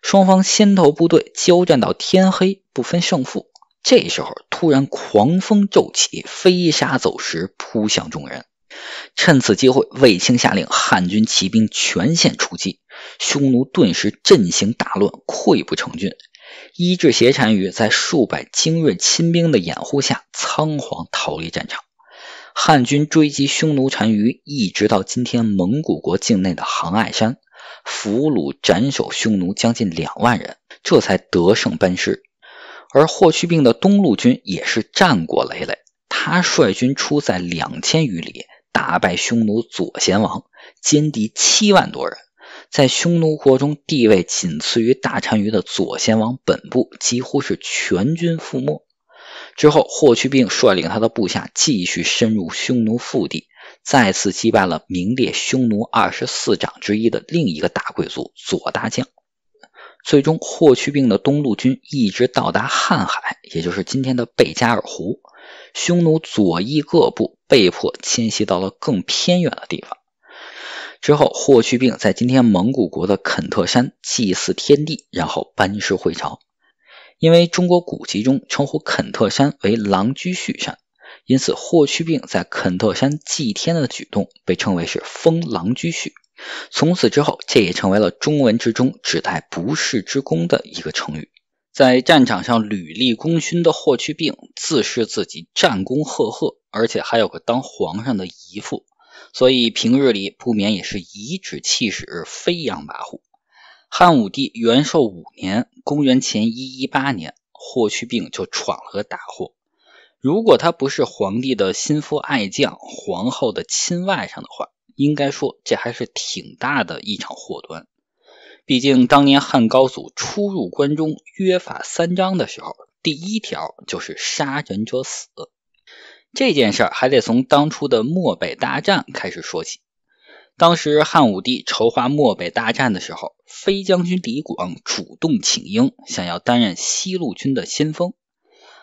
双方先头部队交战到天黑不分胜负。这时候突然狂风骤起，飞沙走石扑向众人。趁此机会，卫青下令汉军骑兵全线出击，匈奴顿时阵型大乱，溃不成军。伊稚斜单于在数百精锐亲兵的掩护下仓皇逃离战场，汉军追击匈奴单于，一直到今天蒙古国境内的杭爱山，俘虏斩首匈奴将近两万人，这才得胜班师。而霍去病的东路军也是战果累累，他率军出塞两千余里，打败匈奴左贤王，歼敌七万多人。在匈奴国中，地位仅次于大单于的左贤王本部，几乎是全军覆没。之后，霍去病率领他的部下继续深入匈奴腹地，再次击败了名列匈奴二十四长之一的另一个大贵族左大将。最终，霍去病的东路军一直到达瀚海，也就是今天的贝加尔湖。匈奴左翼各部被迫迁徙到了更偏远的地方。之后，霍去病在今天蒙古国的肯特山祭祀天地，然后班师回朝。因为中国古籍中称呼肯特山为狼居胥山，因此霍去病在肯特山祭天的举动被称为是封狼居胥。从此之后，这也成为了中文之中指代不世之功的一个成语。在战场上屡立功勋的霍去病，自视自己战功赫赫，而且还有个当皇上的姨父。所以平日里不免也是颐指气使、飞扬跋扈。汉武帝元狩五年（公元前一一八年），霍去病就闯了个大祸。如果他不是皇帝的心腹爱将、皇后的亲外甥的话，应该说这还是挺大的一场祸端。毕竟当年汉高祖初入关中，约法三章的时候，第一条就是杀人者死。这件事还得从当初的漠北大战开始说起。当时汉武帝筹划漠北大战的时候，飞将军李广主动请缨，想要担任西路军的先锋。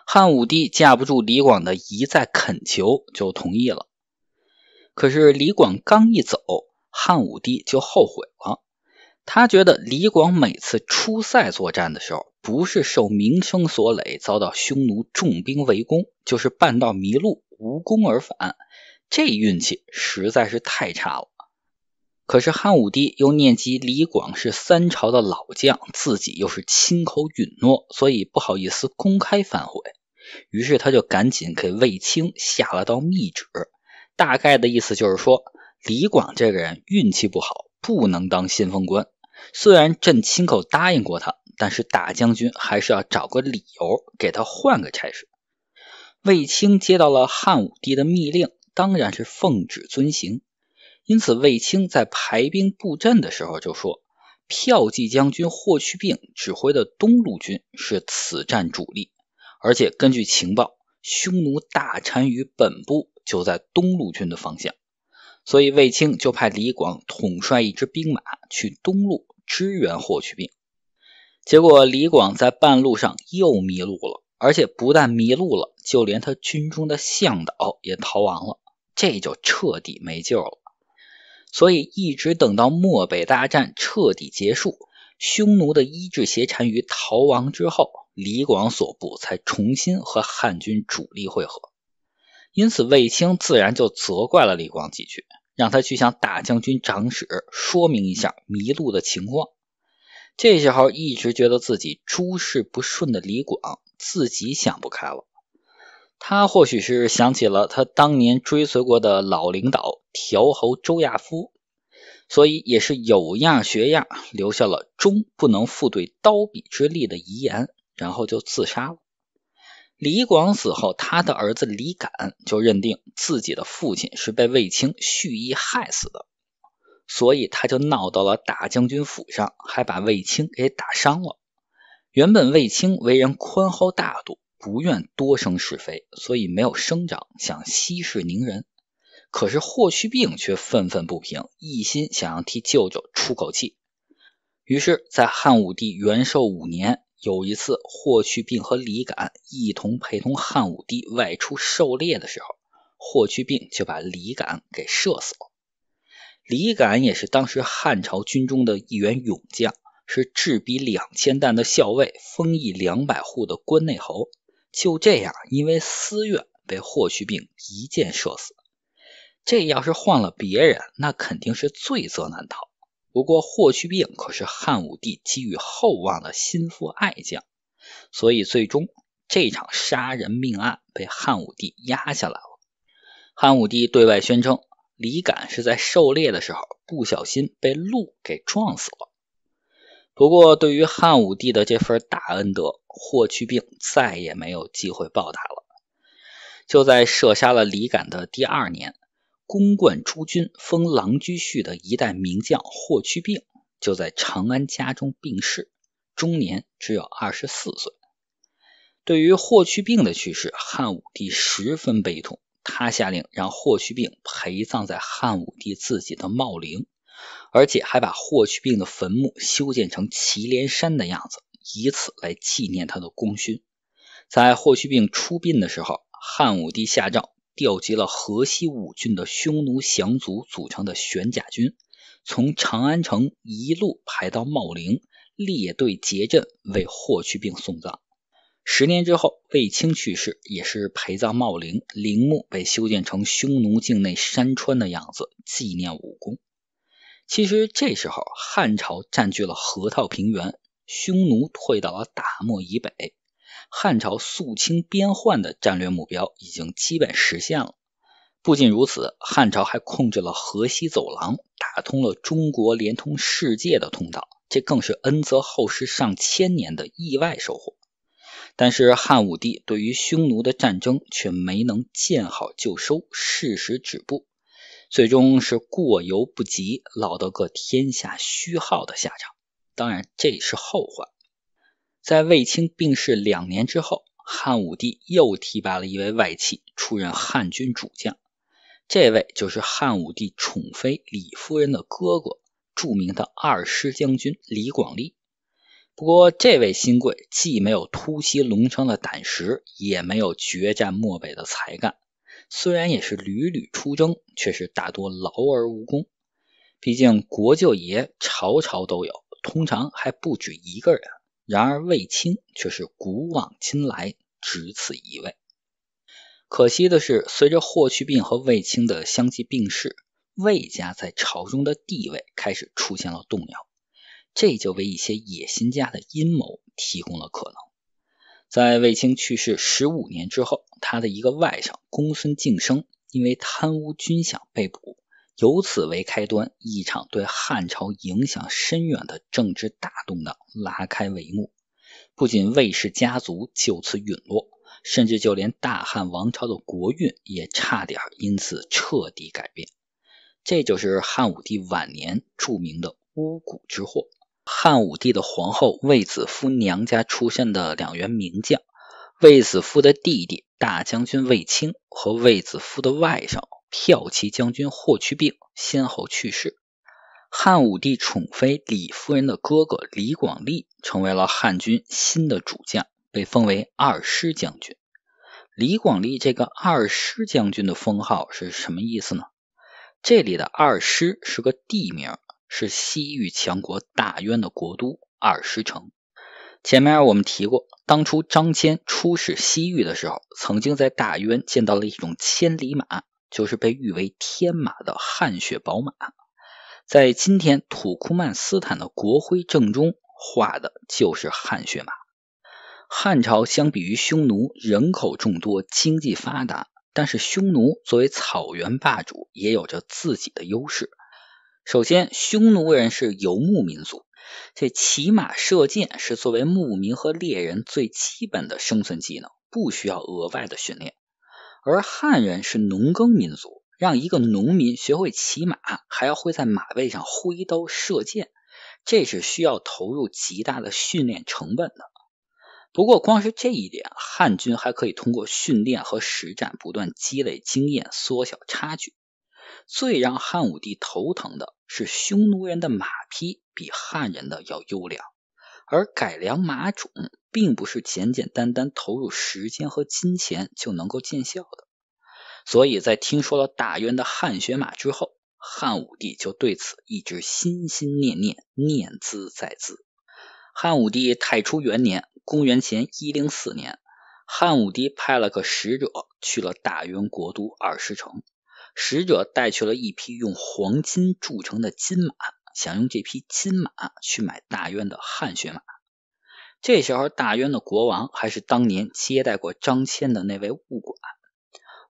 汉武帝架不住李广的一再恳求，就同意了。可是李广刚一走，汉武帝就后悔了。他觉得李广每次出塞作战的时候，不是受名声所累，遭到匈奴重兵围攻，就是半道迷路，无功而返，这运气实在是太差了。可是汉武帝又念及李广是三朝的老将，自己又是亲口允诺，所以不好意思公开反悔，于是他就赶紧给卫青下了道密旨，大概的意思就是说，李广这个人运气不好，不能当先锋官。虽然朕亲口答应过他，但是大将军还是要找个理由给他换个差事。卫青接到了汉武帝的密令，当然是奉旨遵行。因此，卫青在排兵布阵的时候就说：“骠骑将军霍去病指挥的东路军是此战主力，而且根据情报，匈奴大单于本部就在东路军的方向，所以卫青就派李广统帅一支兵马去东路。”支援霍去病，结果李广在半路上又迷路了，而且不但迷路了，就连他军中的向导也逃亡了，这就彻底没救了。所以一直等到漠北大战彻底结束，匈奴的伊稚斜单于逃亡之后，李广所部才重新和汉军主力会合。因此卫青自然就责怪了李广几句。让他去向大将军长史说明一下迷路的情况。这时候一直觉得自己诸事不顺的李广自己想不开了，他或许是想起了他当年追随过的老领导调侯周亚夫，所以也是有样学样，留下了终不能负对刀笔之力的遗言，然后就自杀了。李广死后，他的儿子李敢就认定自己的父亲是被卫青蓄意害死的，所以他就闹到了大将军府上，还把卫青给打伤了。原本卫青为人宽厚大度，不愿多生是非，所以没有生长，想息事宁人。可是霍去病却愤愤不平，一心想要替舅舅出口气。于是，在汉武帝元狩五年。有一次，霍去病和李敢一同陪同汉武帝外出狩猎的时候，霍去病就把李敢给射死了。李敢也是当时汉朝军中的一员勇将，是制笔两千担的校尉，封邑两百户的关内侯。就这样，因为私怨被霍去病一箭射死。这要是换了别人，那肯定是罪责难逃。不过霍去病可是汉武帝寄予厚望的心腹爱将，所以最终这场杀人命案被汉武帝压下来了。汉武帝对外宣称，李敢是在狩猎的时候不小心被鹿给撞死了。不过，对于汉武帝的这份大恩德，霍去病再也没有机会报答了。就在射杀了李敢的第二年。公冠诸军、封狼居胥的一代名将霍去病，就在长安家中病逝，终年只有二十四岁。对于霍去病的去世，汉武帝十分悲痛，他下令让霍去病陪葬在汉武帝自己的茂陵，而且还把霍去病的坟墓修建成祁连山的样子，以此来纪念他的功勋。在霍去病出殡的时候，汉武帝下诏。调集了河西五郡的匈奴降族组成的玄甲军，从长安城一路排到茂陵，列队结阵为霍去病送葬。十年之后，卫青去世，也是陪葬茂陵，陵墓被修建成匈奴境内山川的样子，纪念武功。其实这时候，汉朝占据了河套平原，匈奴退到了大漠以北。汉朝肃清边患的战略目标已经基本实现了。不仅如此，汉朝还控制了河西走廊，打通了中国连通世界的通道，这更是恩泽后世上千年的意外收获。但是汉武帝对于匈奴的战争却没能见好就收、适时止步，最终是过犹不及，落得个天下虚耗的下场。当然，这是后话。在卫青病逝两年之后，汉武帝又提拔了一位外戚出任汉军主将，这位就是汉武帝宠妃李夫人的哥哥，著名的二师将军李广利。不过，这位新贵既没有突袭龙城的胆识，也没有决战漠北的才干。虽然也是屡屡出征，却是大多劳而无功。毕竟国舅爷朝朝都有，通常还不止一个人。然而卫青却是古往今来只此一位。可惜的是，随着霍去病和卫青的相继病逝，卫家在朝中的地位开始出现了动摇，这就为一些野心家的阴谋提供了可能。在卫青去世十五年之后，他的一个外甥公孙敬生因为贪污军饷被捕。由此为开端，一场对汉朝影响深远的政治大动荡拉开帷幕。不仅魏氏家族就此陨落，甚至就连大汉王朝的国运也差点因此彻底改变。这就是汉武帝晚年著名的巫蛊之祸。汉武帝的皇后卫子夫娘家出身的两员名将，卫子夫的弟弟大将军卫青和卫子夫的外甥。骠骑将军霍去病先后去世，汉武帝宠妃李夫人的哥哥李广利成为了汉军新的主将，被封为二师将军。李广利这个二师将军的封号是什么意思呢？这里的二师是个地名，是西域强国大渊的国都二师城。前面我们提过，当初张骞出使西域的时候，曾经在大渊见到了一种千里马。就是被誉为天马的汗血宝马，在今天土库曼斯坦的国徽正中画的就是汗血马。汉朝相比于匈奴，人口众多，经济发达，但是匈奴作为草原霸主，也有着自己的优势。首先，匈奴人是游牧民族，这骑马射箭是作为牧民和猎人最基本的生存技能，不需要额外的训练。而汉人是农耕民族，让一个农民学会骑马，还要会在马背上挥刀射箭，这是需要投入极大的训练成本的。不过，光是这一点，汉军还可以通过训练和实战不断积累经验，缩小差距。最让汉武帝头疼的是，匈奴人的马匹比汉人的要优良。而改良马种，并不是简简单单投入时间和金钱就能够见效的。所以在听说了大渊的汗血马之后，汉武帝就对此一直心心念念，念兹在兹。汉武帝太初元年（公元前一零四年），汉武帝派了个使者去了大渊国都二十城，使者带去了一匹用黄金铸成的金马。想用这匹金马去买大渊的汗血马。这时候，大渊的国王还是当年接待过张骞的那位物管。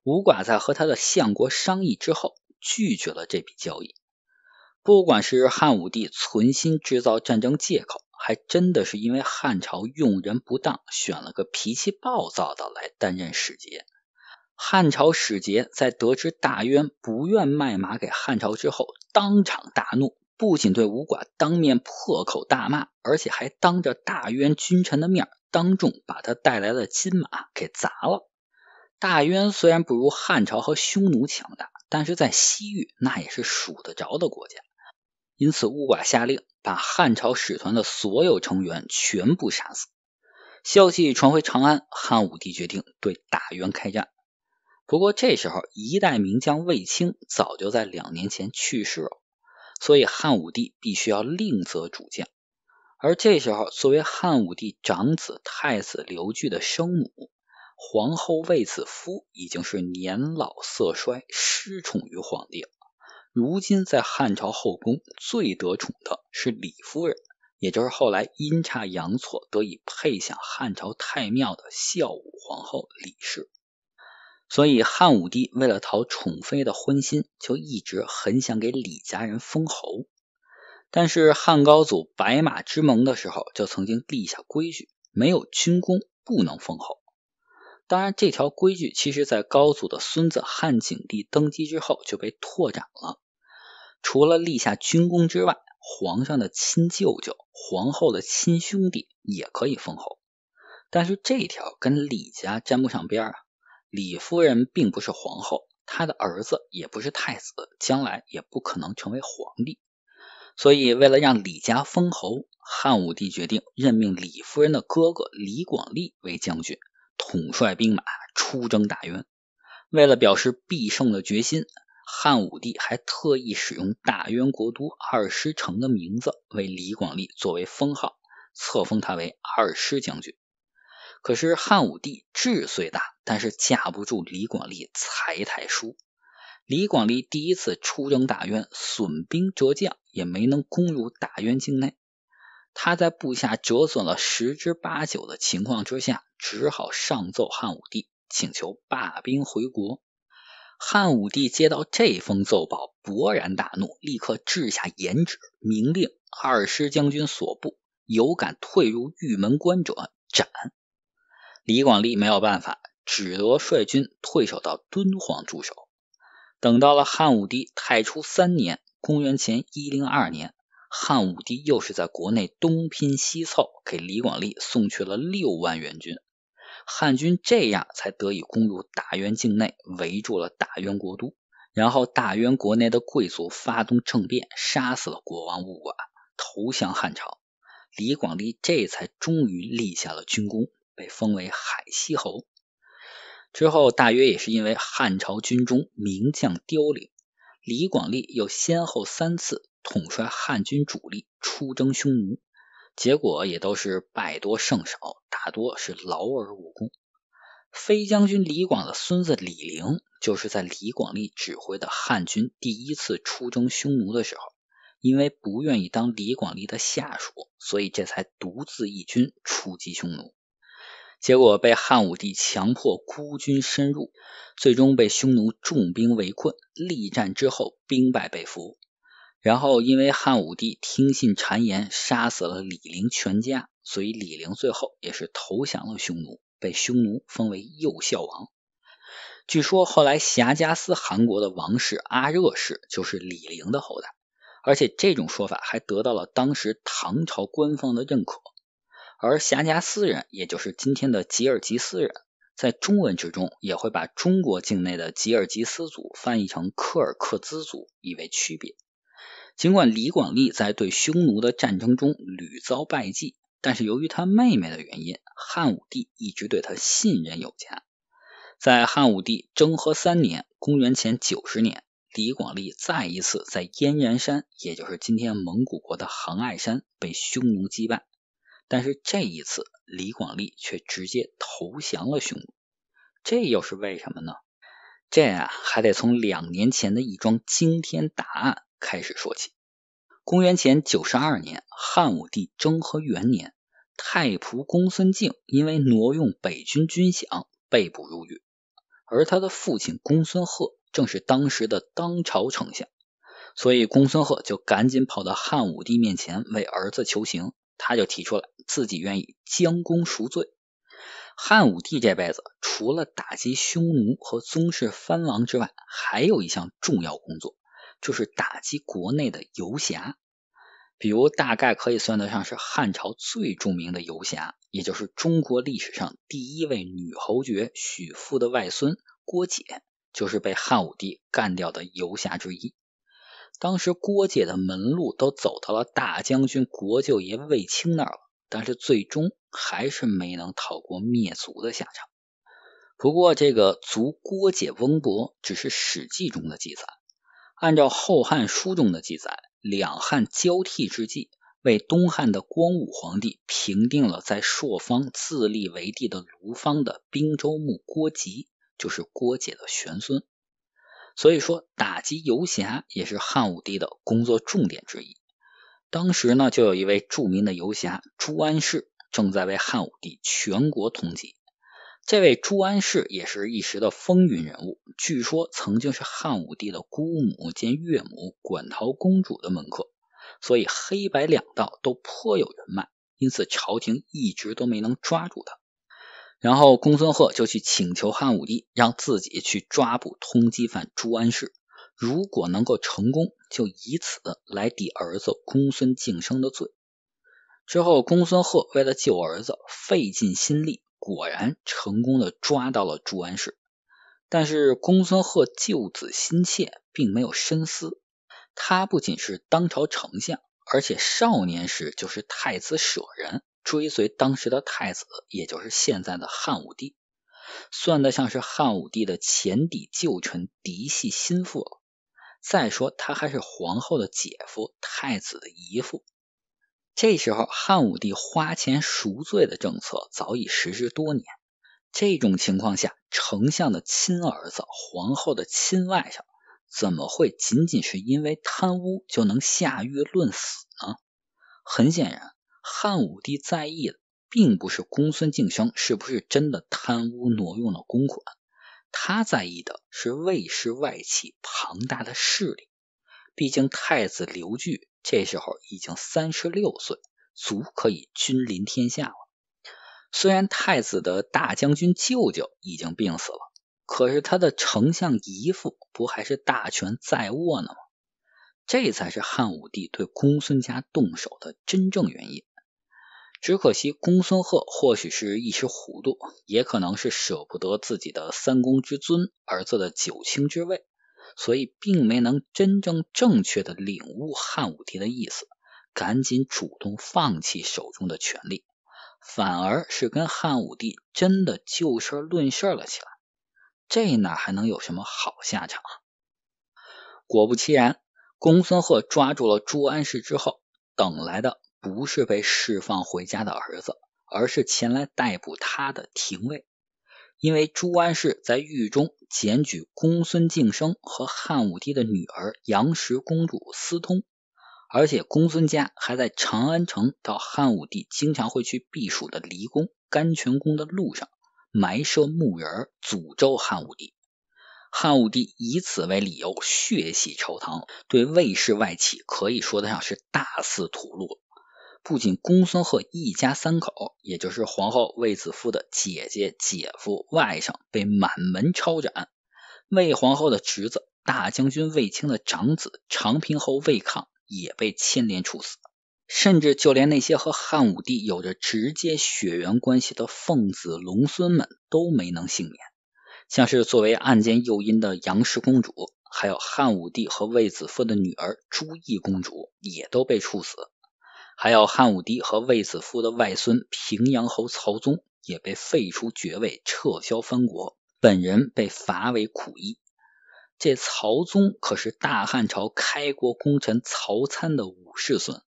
吴寡在和他的相国商议之后，拒绝了这笔交易。不管是汉武帝存心制造战争借口，还真的是因为汉朝用人不当，选了个脾气暴躁的来担任使节。汉朝使节在得知大渊不愿卖马给汉朝之后，当场大怒。不仅对吴寡当面破口大骂，而且还当着大渊君臣的面，当众把他带来的金马给砸了。大渊虽然不如汉朝和匈奴强大，但是在西域那也是数得着的国家。因此，吴寡下令把汉朝使团的所有成员全部杀死。消息传回长安，汉武帝决定对大渊开战。不过，这时候一代名将卫青早就在两年前去世了。所以汉武帝必须要另择主将，而这时候作为汉武帝长子太子刘据的生母，皇后卫子夫已经是年老色衰，失宠于皇帝了。如今在汉朝后宫最得宠的是李夫人，也就是后来阴差阳错得以配享汉朝太庙的孝武皇后李氏。所以汉武帝为了讨宠妃的欢心，就一直很想给李家人封侯。但是汉高祖白马之盟的时候，就曾经立下规矩：没有军功不能封侯。当然，这条规矩其实在高祖的孙子汉景帝登基之后就被拓展了。除了立下军功之外，皇上的亲舅舅、皇后的亲兄弟也可以封侯。但是这条跟李家沾不上边儿啊。李夫人并不是皇后，她的儿子也不是太子，将来也不可能成为皇帝。所以，为了让李家封侯，汉武帝决定任命李夫人的哥哥李广利为将军，统帅兵马出征大宛。为了表示必胜的决心，汉武帝还特意使用大宛国都二师城的名字为李广利作为封号，册封他为二师将军。可是汉武帝志虽大，但是架不住李广利才太疏。李广利第一次出征大渊，损兵折将，也没能攻入大渊境内。他在部下折损了十之八九的情况之下，只好上奏汉武帝，请求罢兵回国。汉武帝接到这封奏报，勃然大怒，立刻制下严旨，明令二师将军所部有敢退入玉门关者，斩。李广利没有办法，只得率军退守到敦煌驻守。等到了汉武帝太初三年（公元前一零二年），汉武帝又是在国内东拼西凑，给李广利送去了六万援军，汉军这样才得以攻入大渊境内，围住了大渊国都。然后大渊国内的贵族发动政变，杀死了国王物管，投降汉朝。李广利这才终于立下了军功。被封为海西侯之后，大约也是因为汉朝军中名将凋零，李广利又先后三次统帅汉军主力出征匈奴，结果也都是败多胜少，大多是劳而无功。飞将军李广的孙子李陵，就是在李广利指挥的汉军第一次出征匈奴的时候，因为不愿意当李广利的下属，所以这才独自一军出击匈奴。结果被汉武帝强迫孤军深入，最终被匈奴重兵围困，力战之后兵败被俘。然后因为汉武帝听信谗言，杀死了李陵全家，所以李陵最后也是投降了匈奴，被匈奴封为右校王。据说后来霞加斯汗国的王室阿热氏就是李陵的后代，而且这种说法还得到了当时唐朝官方的认可。而黠加斯人，也就是今天的吉尔吉斯人，在中文之中也会把中国境内的吉尔吉斯族翻译成柯尔克孜族，以为区别。尽管李广利在对匈奴的战争中屡遭败绩，但是由于他妹妹的原因，汉武帝一直对他信任有加。在汉武帝征和三年（公元前90年），李广利再一次在燕然山，也就是今天蒙古国的杭爱山，被匈奴击败。但是这一次，李广利却直接投降了匈奴，这又是为什么呢？这啊，还得从两年前的一桩惊天大案开始说起。公元前九十二年，汉武帝征和元年，太仆公孙敬因为挪用北军军饷被捕入狱，而他的父亲公孙贺正是当时的当朝丞相，所以公孙贺就赶紧跑到汉武帝面前为儿子求情。他就提出来，自己愿意将功赎罪。汉武帝这辈子除了打击匈奴和宗室藩王之外，还有一项重要工作，就是打击国内的游侠。比如，大概可以算得上是汉朝最著名的游侠，也就是中国历史上第一位女侯爵许负的外孙郭解，就是被汉武帝干掉的游侠之一。当时郭解的门路都走到了大将军国舅爷卫青那儿了，但是最终还是没能逃过灭族的下场。不过这个族郭解翁伯只是《史记》中的记载，按照《后汉书》中的记载，两汉交替之际，为东汉的光武皇帝平定了在朔方自立为帝的卢芳的滨州牧郭吉，就是郭解的玄孙。所以说，打击游侠也是汉武帝的工作重点之一。当时呢，就有一位著名的游侠朱安世，正在为汉武帝全国通缉。这位朱安世也是一时的风云人物，据说曾经是汉武帝的姑母兼岳母馆陶公主的门客，所以黑白两道都颇有人脉，因此朝廷一直都没能抓住他。然后，公孙贺就去请求汉武帝，让自己去抓捕通缉犯朱安世。如果能够成功，就以此来抵儿子公孙敬生的罪。之后，公孙贺为了救儿子，费尽心力，果然成功的抓到了朱安世。但是，公孙贺救子心切，并没有深思。他不仅是当朝丞相，而且少年时就是太子舍人。追随当时的太子，也就是现在的汉武帝，算得上是汉武帝的前底旧臣、嫡系心腹。了。再说他还是皇后的姐夫、太子的姨父。这时候，汉武帝花钱赎罪的政策早已实施多年。这种情况下，丞相的亲儿子、皇后的亲外甥，怎么会仅仅是因为贪污就能下狱论死呢？很显然。汉武帝在意的并不是公孙敬生是不是真的贪污挪用了公款，他在意的是魏氏外戚庞大的势力。毕竟太子刘据这时候已经三十六岁，足可以君临天下了。虽然太子的大将军舅舅已经病死了，可是他的丞相姨父不还是大权在握呢吗？这才是汉武帝对公孙家动手的真正原因。只可惜，公孙贺或许是一时糊涂，也可能是舍不得自己的三公之尊，儿子的九卿之位，所以并没能真正正确的领悟汉武帝的意思，赶紧主动放弃手中的权力，反而是跟汉武帝真的就事论事了起来，这哪还能有什么好下场？啊？果不其然，公孙贺抓住了朱安世之后，等来的。不是被释放回家的儿子，而是前来逮捕他的廷尉。因为朱安氏在狱中检举公孙敬升和汉武帝的女儿杨时公主私通，而且公孙家还在长安城到汉武帝经常会去避暑的离宫甘泉宫的路上埋设木人诅咒汉武帝。汉武帝以此为理由血洗朝堂，对魏氏外戚可以说得上是大肆屠戮。不仅公孙贺一家三口，也就是皇后卫子夫的姐姐、姐夫、外甥被满门抄斩，卫皇后的侄子、大将军卫青的长子长平侯卫抗也被牵连处死，甚至就连那些和汉武帝有着直接血缘关系的奉子龙孙们都没能幸免，像是作为案件诱因的杨氏公主，还有汉武帝和卫子夫的女儿朱翊公主，也都被处死。还有汉武帝和卫子夫的外孙平阳侯曹宗也被废除爵位，撤销封国，本人被罚为苦役。这曹宗可是大汉朝开国功臣曹参的五世孙。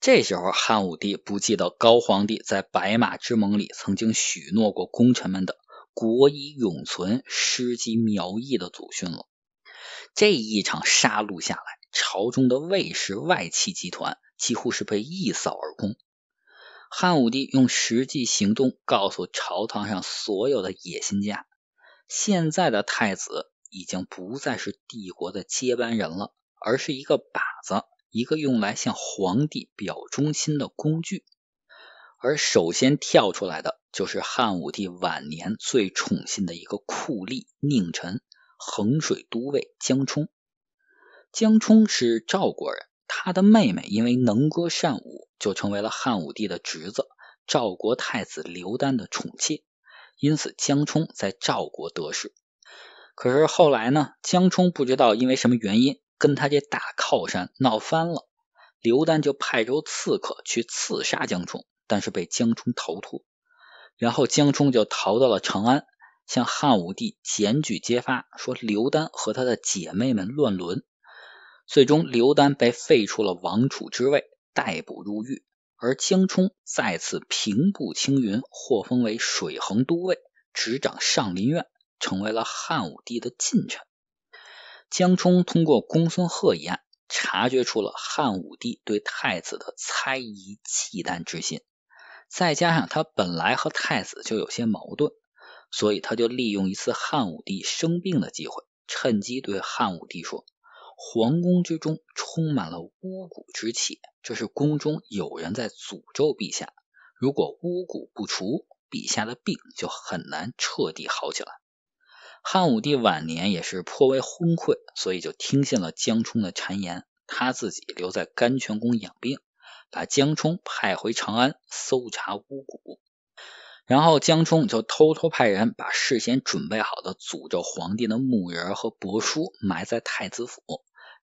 这时候，汉武帝不记得高皇帝在白马之盟里曾经许诺过功臣们的“国以永存，师及苗裔”的祖训了。这一场杀戮下来，朝中的卫氏外戚集团。几乎是被一扫而空。汉武帝用实际行动告诉朝堂上所有的野心家：现在的太子已经不再是帝国的接班人了，而是一个靶子，一个用来向皇帝表忠心的工具。而首先跳出来的就是汉武帝晚年最宠信的一个酷吏佞臣——衡水都尉江充。江充是赵国人。他的妹妹因为能歌善舞，就成为了汉武帝的侄子赵国太子刘丹的宠妾，因此江充在赵国得势。可是后来呢，江充不知道因为什么原因跟他这大靠山闹翻了，刘丹就派出刺客去刺杀江充，但是被江充逃脱。然后江充就逃到了长安，向汉武帝检举揭发，说刘丹和他的姐妹们乱伦。最终，刘丹被废除了王储之位，逮捕入狱；而江充再次平步青云，获封为水衡都尉，执掌上林苑，成为了汉武帝的近臣。江充通过公孙贺一案，察觉出了汉武帝对太子的猜疑忌惮之心，再加上他本来和太子就有些矛盾，所以他就利用一次汉武帝生病的机会，趁机对汉武帝说。皇宫之中充满了巫蛊之气，这是宫中有人在诅咒陛下。如果巫蛊不除，陛下的病就很难彻底好起来。汉武帝晚年也是颇为昏聩，所以就听信了江充的谗言，他自己留在甘泉宫养病，把江充派回长安搜查巫蛊。然后江充就偷偷派人把事先准备好的诅咒皇帝的木人和帛书埋在太子府。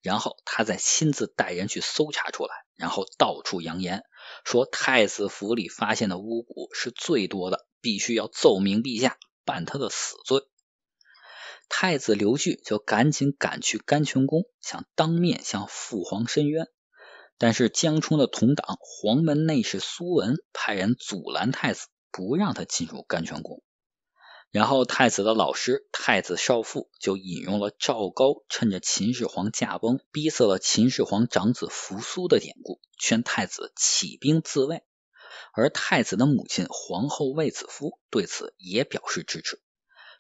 然后，他再亲自带人去搜查出来，然后到处扬言说太子府里发现的巫蛊是最多的，必须要奏明陛下，办他的死罪。太子刘据就赶紧赶去甘泉宫，想当面向父皇申冤，但是江充的同党黄门内侍苏文派人阻拦太子，不让他进入甘泉宫。然后，太子的老师太子少傅就引用了赵高趁着秦始皇驾崩逼死了秦始皇长子扶苏的典故，劝太子起兵自卫。而太子的母亲皇后卫子夫对此也表示支持。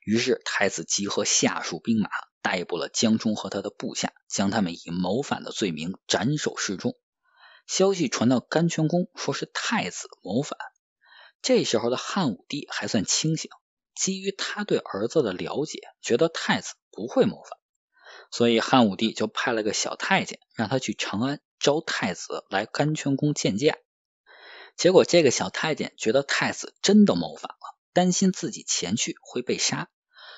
于是，太子集合下属兵马，逮捕了江充和他的部下，将他们以谋反的罪名斩首示众。消息传到甘泉宫，说是太子谋反。这时候的汉武帝还算清醒。基于他对儿子的了解，觉得太子不会谋反，所以汉武帝就派了个小太监让他去长安招太子来甘泉宫见驾。结果这个小太监觉得太子真的谋反了，担心自己前去会被杀，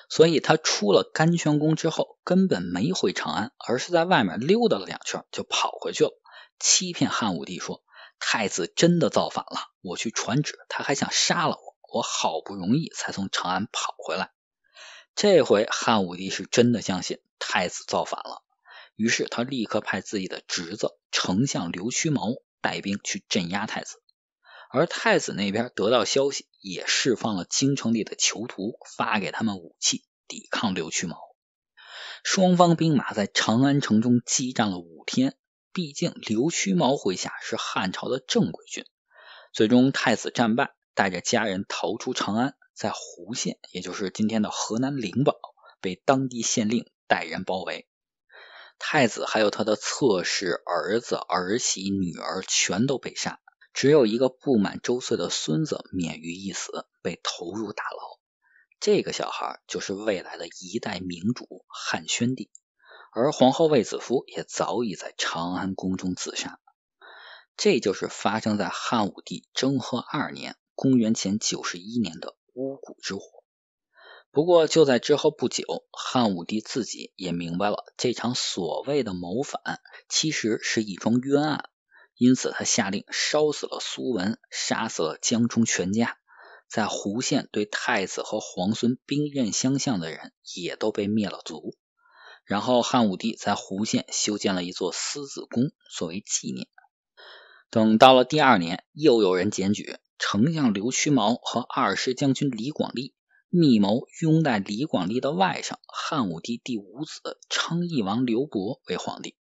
所以他出了甘泉宫之后根本没回长安，而是在外面溜达了两圈就跑回去了，欺骗汉武帝说太子真的造反了，我去传旨，他还想杀了我。我好不容易才从长安跑回来，这回汉武帝是真的相信太子造反了，于是他立刻派自己的侄子、丞相刘屈毛带兵去镇压太子。而太子那边得到消息，也释放了京城里的囚徒，发给他们武器抵抗刘屈毛。双方兵马在长安城中激战了五天，毕竟刘屈毛麾下是汉朝的正规军，最终太子战败。带着家人逃出长安，在湖县，也就是今天的河南灵宝，被当地县令带人包围。太子还有他的侧室儿子、儿媳、女儿全都被杀，只有一个不满周岁的孙子免于一死，被投入大牢。这个小孩就是未来的一代明主汉宣帝。而皇后卫子夫也早已在长安宫中自杀。这就是发生在汉武帝征和二年。公元前九十一年的巫蛊之祸。不过就在之后不久，汉武帝自己也明白了这场所谓的谋反其实是一桩冤案，因此他下令烧死了苏文，杀死了江充全家。在湖县对太子和皇孙兵刃相向的人也都被灭了族。然后汉武帝在湖县修建了一座狮子宫作为纪念。等到了第二年，又有人检举。丞相刘屈毛和二师将军李广利密谋拥戴李广利的外甥汉武帝第五子昌邑王刘伯为皇帝。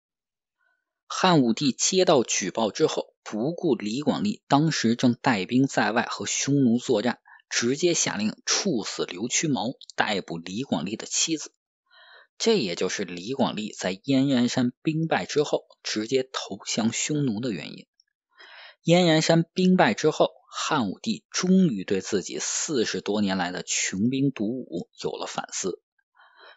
汉武帝接到举报之后，不顾李广利当时正带兵在外和匈奴作战，直接下令处死刘屈毛，逮捕李广利的妻子。这也就是李广利在燕然山兵败之后直接投降匈奴的原因。燕然山兵败之后，汉武帝终于对自己四十多年来的穷兵黩武有了反思，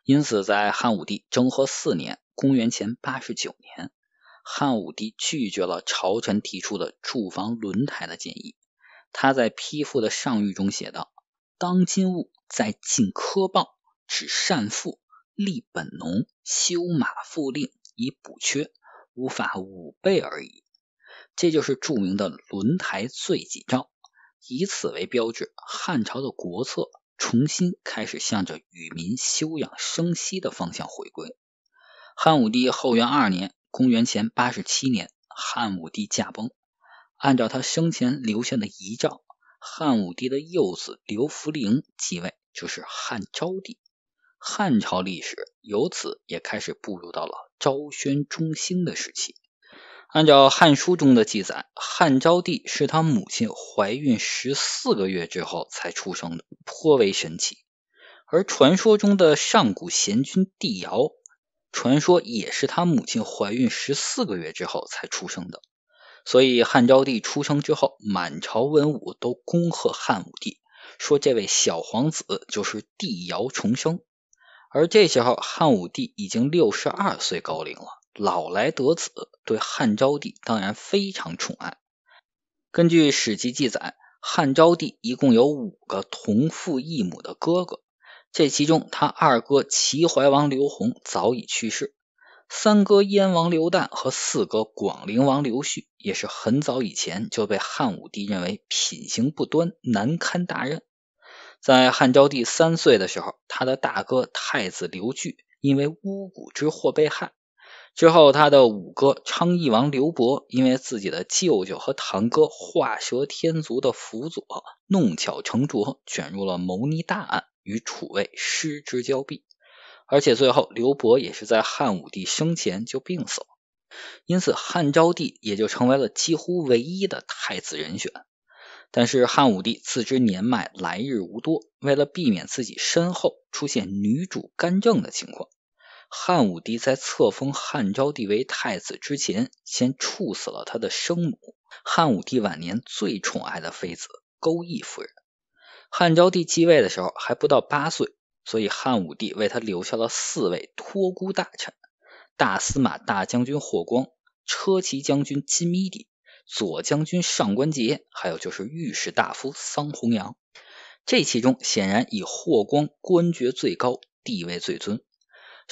因此在汉武帝征和四年（公元前八十九年），汉武帝拒绝了朝臣提出的驻防轮台的建议。他在批复的上谕中写道：“当今物在禁苛暴，止善赋，立本农，修马赋令以补缺，无法五倍而已。”这就是著名的轮台罪己诏。以此为标志，汉朝的国策重新开始向着与民休养生息的方向回归。汉武帝后元二年（公元前87年），汉武帝驾崩。按照他生前留下的遗诏，汉武帝的幼子刘弗陵继位，就是汉昭帝。汉朝历史由此也开始步入到了昭宣中兴的时期。按照《汉书》中的记载，汉昭帝是他母亲怀孕十四个月之后才出生的，颇为神奇。而传说中的上古贤君帝尧，传说也是他母亲怀孕十四个月之后才出生的。所以汉昭帝出生之后，满朝文武都恭贺汉武帝，说这位小皇子就是帝尧重生。而这时候，汉武帝已经六十二岁高龄了，老来得子。对汉昭帝当然非常宠爱。根据史籍记载，汉昭帝一共有五个同父异母的哥哥，这其中他二哥齐怀王刘弘早已去世，三哥燕王刘旦和四哥广陵王刘旭也是很早以前就被汉武帝认为品行不端，难堪大任。在汉昭帝三岁的时候，他的大哥太子刘据因为巫蛊之祸被害。之后，他的五哥昌邑王刘伯因为自己的舅舅和堂哥画蛇添足的辅佐，弄巧成拙，卷入了谋逆大案，与楚魏失之交臂。而且最后，刘伯也是在汉武帝生前就病死了。因此，汉昭帝也就成为了几乎唯一的太子人选。但是，汉武帝自知年迈，来日无多，为了避免自己身后出现女主干政的情况。汉武帝在册封汉昭帝为太子之前，先处死了他的生母汉武帝晚年最宠爱的妃子钩弋夫人。汉昭帝继位的时候还不到八岁，所以汉武帝为他留下了四位托孤大臣：大司马、大将军霍光，车骑将军金弥底，左将军上官桀，还有就是御史大夫桑弘羊。这其中显然以霍光官爵最高，地位最尊。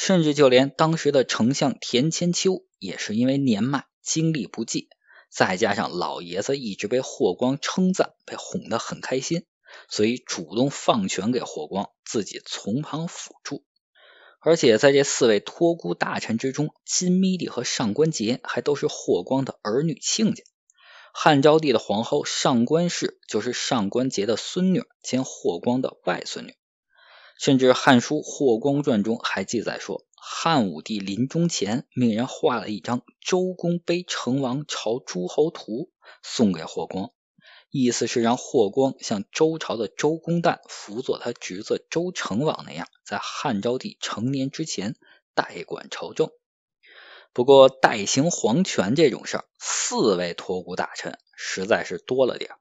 甚至就连当时的丞相田千秋，也是因为年迈精力不济，再加上老爷子一直被霍光称赞，被哄得很开心，所以主动放权给霍光，自己从旁辅助。而且在这四位托孤大臣之中，金密帝和上官桀还都是霍光的儿女亲家。汉昭帝的皇后上官氏就是上官桀的孙女兼霍光的外孙女。甚至《汉书·霍光传》中还记载说，汉武帝临终前命人画了一张“周公背成王朝诸侯图”送给霍光，意思是让霍光像周朝的周公旦辅佐他侄子周成王那样，在汉昭帝成年之前代管朝政。不过，代行皇权这种事儿，四位托孤大臣实在是多了点儿。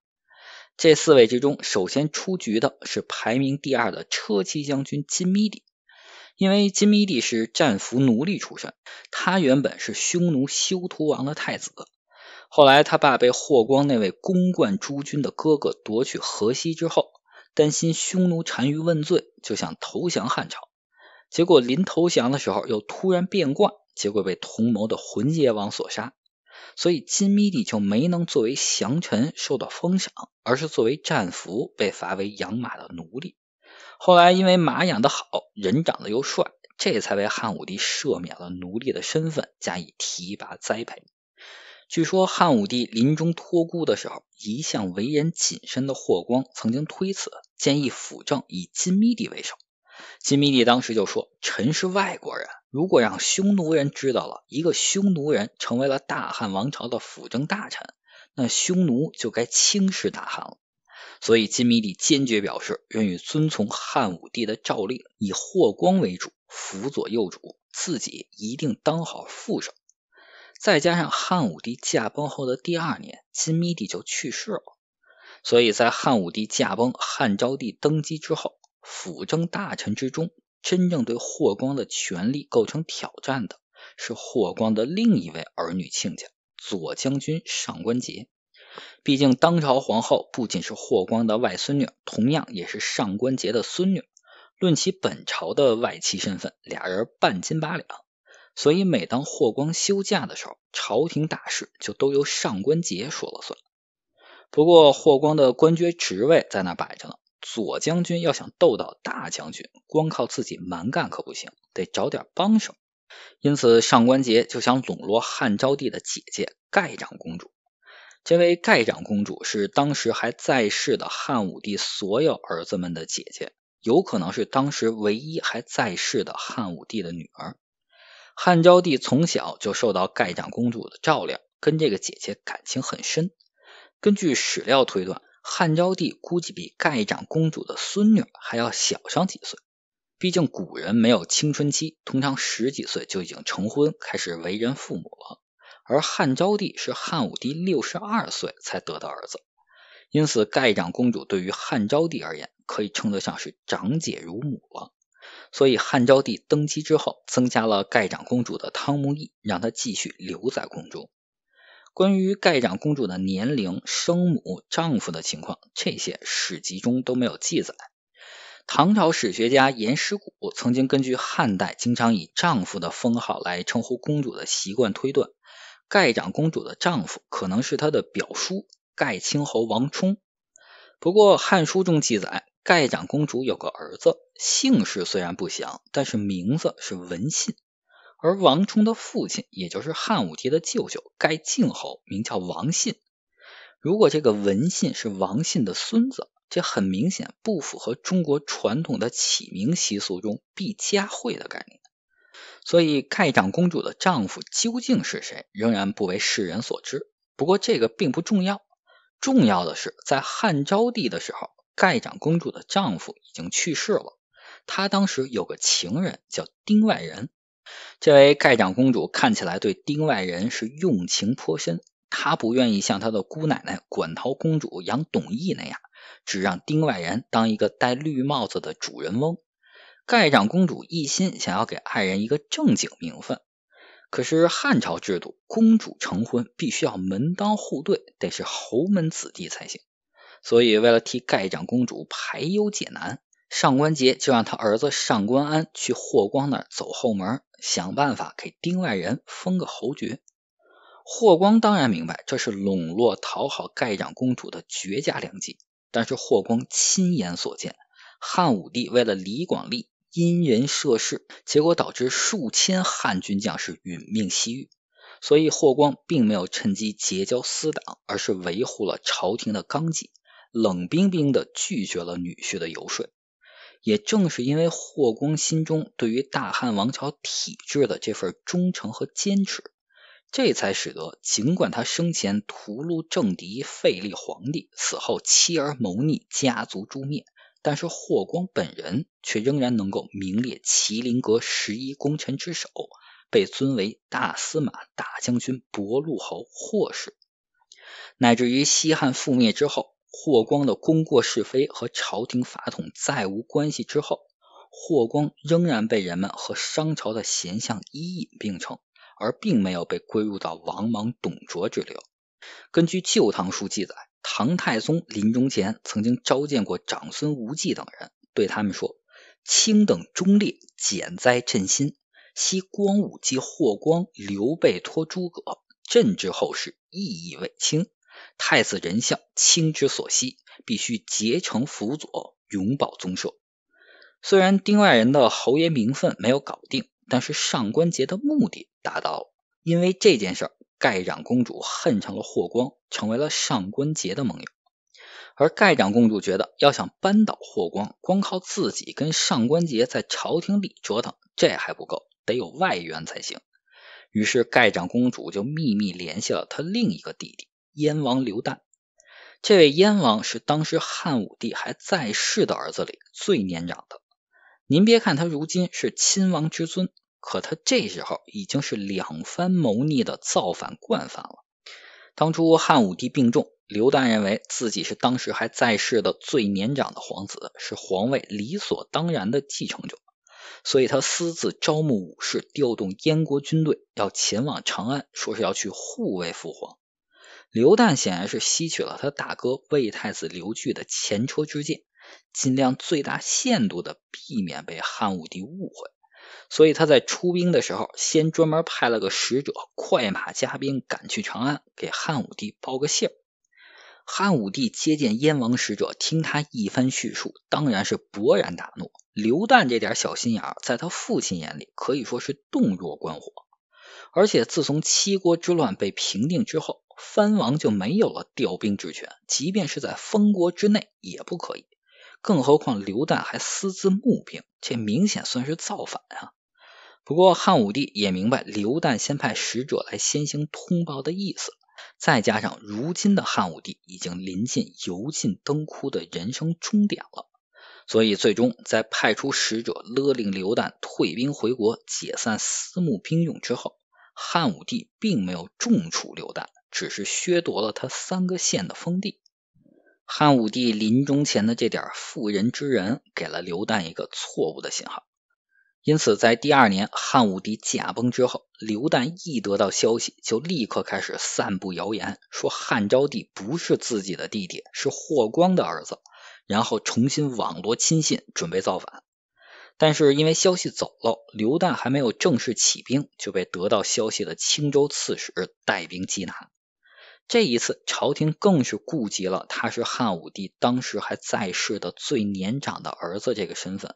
这四位之中，首先出局的是排名第二的车骑将军金密底，因为金密底是战俘奴隶出身，他原本是匈奴休屠王的太子，后来他爸被霍光那位功冠诸君的哥哥夺去河西之后，担心匈奴单于问罪，就想投降汉朝，结果临投降的时候又突然变卦，结果被同谋的浑邪王所杀。所以，金密帝就没能作为降臣受到封赏，而是作为战俘被罚为养马的奴隶。后来，因为马养得好，人长得又帅，这才为汉武帝赦免了奴隶的身份，加以提拔栽培。据说，汉武帝临终托孤的时候，一向为人谨慎的霍光曾经推辞，建议辅政以金密帝为首。金密帝当时就说：“臣是外国人。”如果让匈奴人知道了，一个匈奴人成为了大汉王朝的辅政大臣，那匈奴就该轻视大汉了。所以金弥帝坚决表示愿意遵从汉武帝的诏令，以霍光为主辅佐幼主，自己一定当好副手。再加上汉武帝驾崩后的第二年，金弥帝就去世了。所以在汉武帝驾崩、汉昭帝登基之后，辅政大臣之中。真正对霍光的权力构成挑战的是霍光的另一位儿女亲家左将军上官桀。毕竟，当朝皇后不仅是霍光的外孙女，同样也是上官桀的孙女。论起本朝的外戚身份，俩人半斤八两。所以，每当霍光休假的时候，朝廷大事就都由上官桀说了算。不过，霍光的官爵职位在那摆着呢。左将军要想斗倒大将军，光靠自己蛮干可不行，得找点帮手。因此，上官桀就想笼络汉昭帝的姐姐盖长公主。这位盖长公主是当时还在世的汉武帝所有儿子们的姐姐，有可能是当时唯一还在世的汉武帝的女儿。汉昭帝从小就受到盖长公主的照料，跟这个姐姐感情很深。根据史料推断。汉昭帝估计比盖长公主的孙女还要小上几岁，毕竟古人没有青春期，通常十几岁就已经成婚，开始为人父母了。而汉昭帝是汉武帝六十二岁才得的儿子，因此盖长公主对于汉昭帝而言，可以称得上是长姐如母了。所以汉昭帝登基之后，增加了盖长公主的汤沐邑，让她继续留在宫中。关于盖长公主的年龄、生母、丈夫的情况，这些史籍中都没有记载。唐朝史学家严师古曾经根据汉代经常以丈夫的封号来称呼公主的习惯推断，盖长公主的丈夫可能是她的表叔盖青侯王充。不过《汉书》中记载，盖长公主有个儿子，姓氏虽然不详，但是名字是文信。而王充的父亲，也就是汉武帝的舅舅盖靖侯，名叫王信。如果这个文信是王信的孙子，这很明显不符合中国传统的起名习俗中必加讳的概念。所以盖长公主的丈夫究竟是谁，仍然不为世人所知。不过这个并不重要，重要的是在汉昭帝的时候，盖长公主的丈夫已经去世了。她当时有个情人叫丁外人。这位盖长公主看起来对丁外人是用情颇深，她不愿意像她的姑奶奶馆陶公主杨董毅那样，只让丁外人当一个戴绿帽子的主人翁。盖长公主一心想要给爱人一个正经名分，可是汉朝制度，公主成婚必须要门当户对，得是侯门子弟才行。所以，为了替盖长公主排忧解难。上官桀就让他儿子上官安去霍光那走后门，想办法给丁外人封个侯爵。霍光当然明白这是笼络讨好盖长公主的绝佳良机，但是霍光亲眼所见，汉武帝为了李广利因人设事，结果导致数千汉军将士殒命西域，所以霍光并没有趁机结交私党，而是维护了朝廷的纲纪，冷冰冰的拒绝了女婿的游说。也正是因为霍光心中对于大汉王朝体制的这份忠诚和坚持，这才使得尽管他生前屠戮政敌废立皇帝，死后妻儿谋逆，家族诛灭，但是霍光本人却仍然能够名列麒麟阁十一功臣之首，被尊为大司马、大将军、博陆侯霍氏，乃至于西汉覆灭之后。霍光的功过是非和朝廷法统再无关系之后，霍光仍然被人们和商朝的贤相伊尹并称，而并没有被归入到王莽、董卓之流。根据《旧唐书》记载，唐太宗临终前曾经召见过长孙无忌等人，对他们说：“卿等忠烈，减灾振兴，昔光武及霍光、刘备托诸葛，朕之后事，意义未清。太子仁孝，亲之所惜，必须竭诚辅佐，永保宗社。虽然丁外人的侯爷名分没有搞定，但是上官桀的目的达到了。因为这件事，盖长公主恨上了霍光，成为了上官桀的盟友。而盖长公主觉得，要想扳倒霍光，光靠自己跟上官桀在朝廷里折腾这还不够，得有外援才行。于是，盖长公主就秘密联系了她另一个弟弟。燕王刘旦，这位燕王是当时汉武帝还在世的儿子里最年长的。您别看他如今是亲王之尊，可他这时候已经是两番谋逆的造反惯犯了。当初汉武帝病重，刘旦认为自己是当时还在世的最年长的皇子，是皇位理所当然的继承者，所以他私自招募武士，调动燕国军队，要前往长安，说是要去护卫父皇。刘旦显然是吸取了他大哥魏太子刘据的前车之鉴，尽量最大限度的避免被汉武帝误会，所以他在出兵的时候，先专门派了个使者，快马加鞭赶去长安，给汉武帝报个信儿。汉武帝接见燕王使者，听他一番叙述，当然是勃然大怒。刘旦这点小心眼，在他父亲眼里可以说是洞若观火。而且自从七国之乱被平定之后，藩王就没有了调兵之权，即便是在封国之内也不可以，更何况刘旦还私自募兵，这明显算是造反啊！不过汉武帝也明白刘旦先派使者来先行通报的意思，再加上如今的汉武帝已经临近油尽灯枯的人生终点了，所以最终在派出使者勒令刘旦退兵回国、解散私募兵用之后，汉武帝并没有重处刘旦。只是削夺了他三个县的封地。汉武帝临终前的这点妇人之仁，给了刘旦一个错误的信号。因此，在第二年汉武帝驾崩之后，刘旦一得到消息，就立刻开始散布谣言，说汉昭帝不是自己的弟弟，是霍光的儿子。然后重新网罗亲信，准备造反。但是因为消息走漏，刘旦还没有正式起兵，就被得到消息的青州刺史带兵缉拿。这一次，朝廷更是顾及了他是汉武帝当时还在世的最年长的儿子这个身份，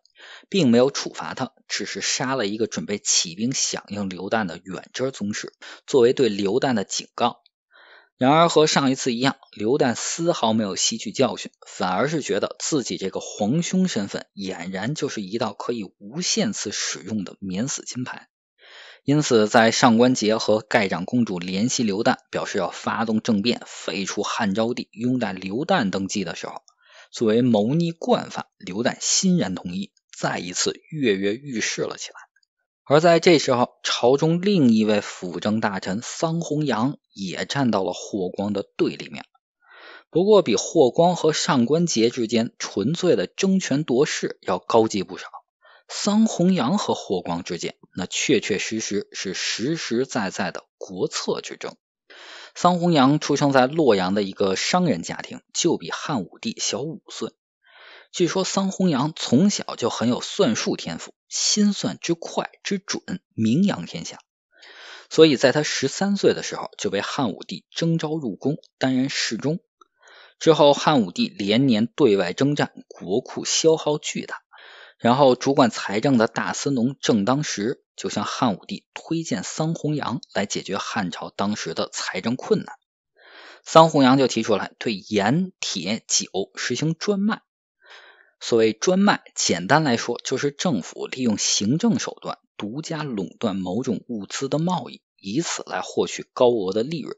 并没有处罚他，只是杀了一个准备起兵响应刘旦的远征宗室，作为对刘旦的警告。然而，和上一次一样，刘旦丝毫没有吸取教训，反而是觉得自己这个皇兄身份俨然就是一道可以无限次使用的免死金牌。因此，在上官桀和盖长公主联系刘旦，表示要发动政变，废除汉昭帝，拥戴刘旦登基的时候，作为谋逆惯犯，刘旦欣然同意，再一次跃跃欲试了起来。而在这时候，朝中另一位辅政大臣桑弘羊也站到了霍光的对立面。不过，比霍光和上官桀之间纯粹的争权夺势要高级不少。桑弘羊和霍光之间，那确确实实是实实在在的国策之争。桑弘羊出生在洛阳的一个商人家庭，就比汉武帝小五岁。据说桑弘羊从小就很有算术天赋，心算之快之准，名扬天下。所以在他十三岁的时候，就被汉武帝征召入宫，担任侍中。之后，汉武帝连年对外征战，国库消耗巨大。然后，主管财政的大司农郑当时就向汉武帝推荐桑弘羊来解决汉朝当时的财政困难。桑弘羊就提出来，对盐、铁、酒实行专卖。所谓专卖，简单来说就是政府利用行政手段独家垄断某种物资的贸易，以此来获取高额的利润。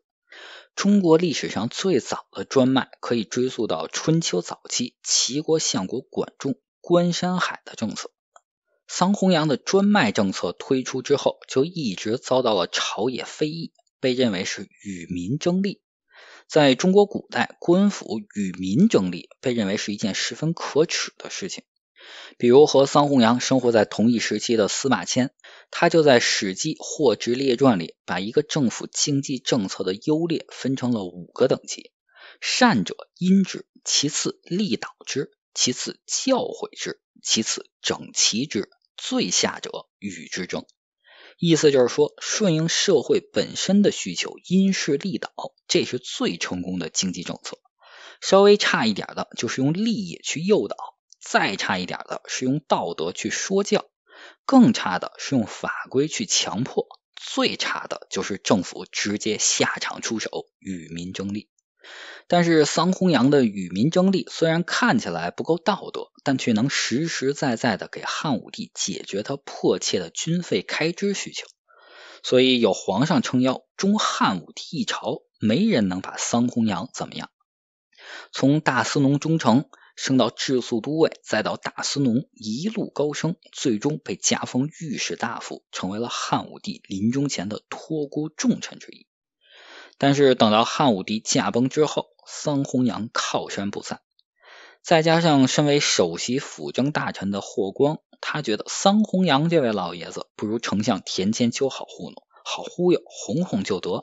中国历史上最早的专卖可以追溯到春秋早期，齐国相国管仲。观山海的政策，桑弘羊的专卖政策推出之后，就一直遭到了朝野非议，被认为是与民争利。在中国古代，官府与民争利被认为是一件十分可耻的事情。比如和桑弘羊生活在同一时期的司马迁，他就在《史记货殖列传》里把一个政府经济政策的优劣分成了五个等级：善者因之，其次利导之。其次教诲之，其次整齐之，最下者与之争。意思就是说，顺应社会本身的需求，因势利导，这是最成功的经济政策。稍微差一点的就是用利益去诱导，再差一点的是用道德去说教，更差的是用法规去强迫，最差的就是政府直接下场出手与民争利。但是桑弘羊的与民争利虽然看起来不够道德，但却能实实在在的给汉武帝解决他迫切的军费开支需求。所以有皇上撑腰，中汉武帝一朝，没人能把桑弘羊怎么样。从大司农中丞升到治宿都尉，再到大司农，一路高升，最终被加封御史大夫，成为了汉武帝临终前的托孤重臣之一。但是等到汉武帝驾崩之后，桑弘羊靠山不散，再加上身为首席辅政大臣的霍光，他觉得桑弘羊这位老爷子不如丞相田千秋好糊弄、好忽悠、哄哄就得。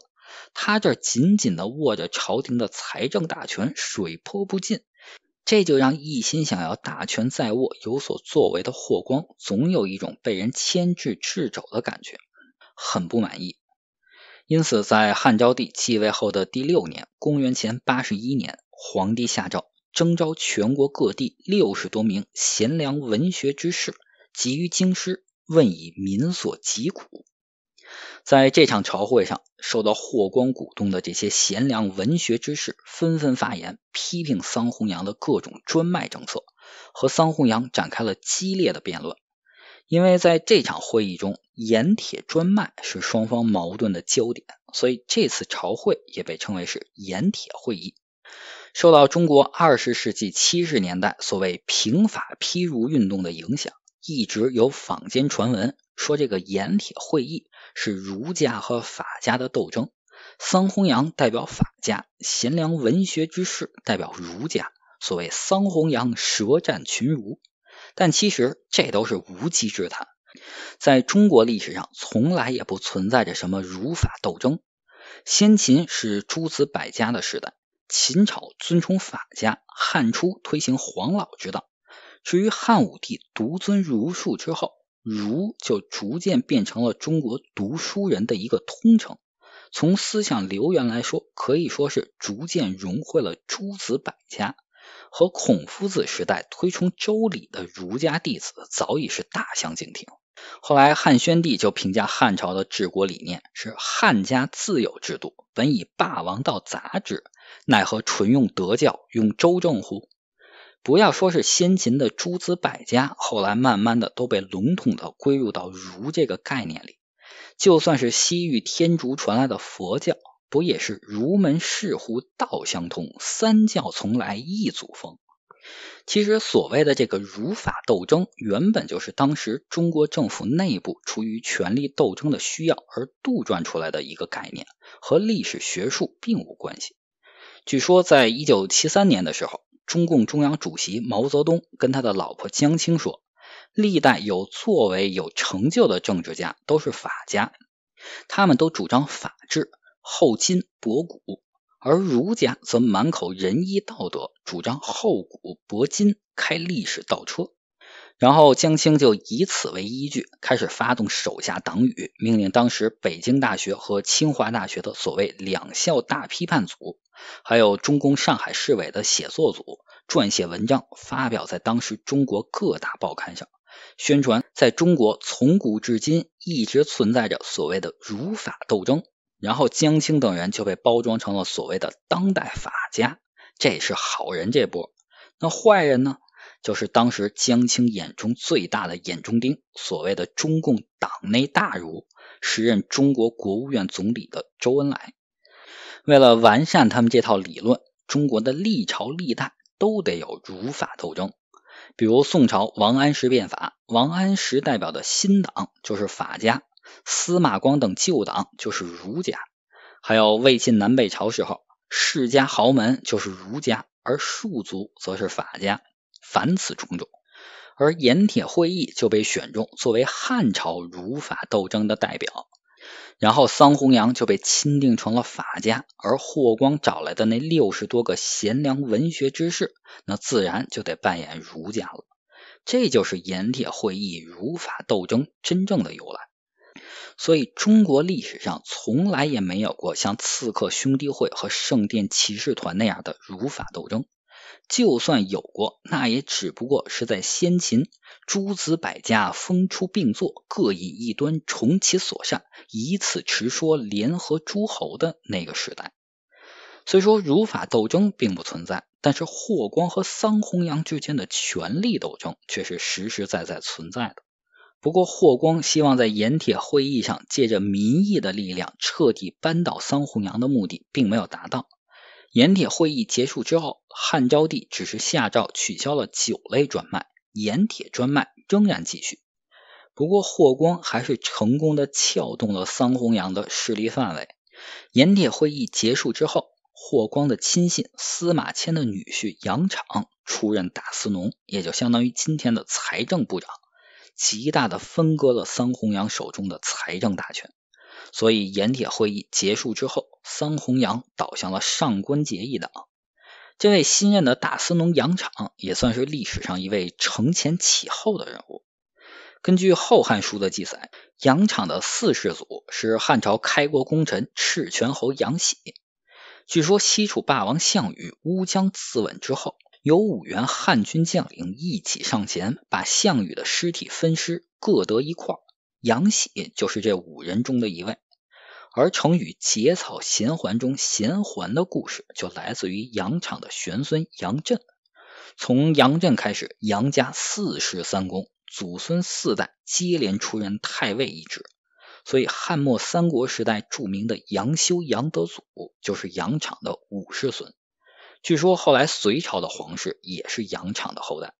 他这紧紧的握着朝廷的财政大权，水泼不进，这就让一心想要大权在握、有所作为的霍光，总有一种被人牵制、制肘的感觉，很不满意。因此，在汉昭帝继位后的第六年（公元前八十一年），皇帝下诏征召全国各地六十多名贤良文学之士，集于京师，问以民所疾苦。在这场朝会上，受到霍光鼓动的这些贤良文学之士纷纷发言，批评桑弘羊的各种专卖政策，和桑弘羊展开了激烈的辩论。因为在这场会议中，盐铁专卖是双方矛盾的焦点，所以这次朝会也被称为是盐铁会议。受到中国二十世纪七十年代所谓“平法批儒”运动的影响，一直有坊间传闻说这个盐铁会议是儒家和法家的斗争。桑弘羊代表法家，贤良文学之士代表儒家。所谓桑弘羊舌战群儒。但其实这都是无稽之谈，在中国历史上从来也不存在着什么儒法斗争。先秦是诸子百家的时代，秦朝尊崇法家，汉初推行黄老之道。至于汉武帝独尊儒术之后，儒就逐渐变成了中国读书人的一个通称。从思想流源来说，可以说是逐渐融汇了诸子百家。和孔夫子时代推崇周礼的儒家弟子早已是大相径庭。后来汉宣帝就评价汉朝的治国理念是“汉家自有制度，本以霸王道杂之，奈何纯用德教，用周政乎？”不要说是先秦的诸子百家，后来慢慢的都被笼统的归入到儒这个概念里，就算是西域天竺传来的佛教。不也是儒门士乎道相通，三教从来一祖风？其实所谓的这个儒法斗争，原本就是当时中国政府内部出于权力斗争的需要而杜撰出来的一个概念，和历史学术并无关系。据说，在一九七三年的时候，中共中央主席毛泽东跟他的老婆江青说：“历代有作为、有成就的政治家都是法家，他们都主张法治。”厚金薄古，而儒家则满口仁义道德，主张厚古薄今，开历史倒车。然后江青就以此为依据，开始发动手下党羽，命令当时北京大学和清华大学的所谓“两校大批判组”，还有中共上海市委的写作组，撰写文章，发表在当时中国各大报刊上，宣传在中国从古至今一直存在着所谓的儒法斗争。然后江青等人就被包装成了所谓的当代法家，这是好人这波。那坏人呢？就是当时江青眼中最大的眼中钉，所谓的中共党内大儒，时任中国国务院总理的周恩来。为了完善他们这套理论，中国的历朝历代都得有儒法斗争。比如宋朝王安石变法，王安石代表的新党就是法家。司马光等旧党就是儒家，还有魏晋南北朝时候，世家豪门就是儒家，而庶族则是法家。凡此种种，而盐铁会议就被选中作为汉朝儒法斗争的代表。然后桑弘羊就被钦定成了法家，而霍光找来的那六十多个贤良文学之士，那自然就得扮演儒家了。这就是盐铁会议儒法斗争真正的由来。所以，中国历史上从来也没有过像刺客兄弟会和圣殿骑士团那样的儒法斗争。就算有过，那也只不过是在先秦诸子百家风出并作，各以一端，重其所善，以此持说，联合诸侯的那个时代。虽说，儒法斗争并不存在。但是，霍光和桑弘羊之间的权力斗争却是实实在在存在的。不过，霍光希望在盐铁会议上借着民意的力量彻底扳倒桑弘羊的目的并没有达到。盐铁会议结束之后，汉昭帝只是下诏取消了酒类专卖，盐铁专卖仍然继续。不过，霍光还是成功的撬动了桑弘羊的势力范围。盐铁会议结束之后，霍光的亲信司马迁的女婿杨敞出任大司农，也就相当于今天的财政部长。极大的分割了桑弘羊手中的财政大权，所以盐铁会议结束之后，桑弘羊倒向了上官桀一党。这位新任的大司农杨敞，也算是历史上一位承前启后的人物。根据《后汉书》的记载，杨敞的四世祖是汉朝开国功臣赤泉侯杨喜。据说西楚霸王项羽乌江自刎之后。有五员汉军将领一起上前，把项羽的尸体分尸，各得一块。杨喜就是这五人中的一位。而成语“结草衔环”中“衔环”的故事就来自于杨敞的玄孙杨震。从杨震开始，杨家四世三公，祖孙四代接连出任太尉一职。所以，汉末三国时代著名的杨修、杨德祖就是杨敞的五世孙。据说后来隋朝的皇室也是杨敞的后代。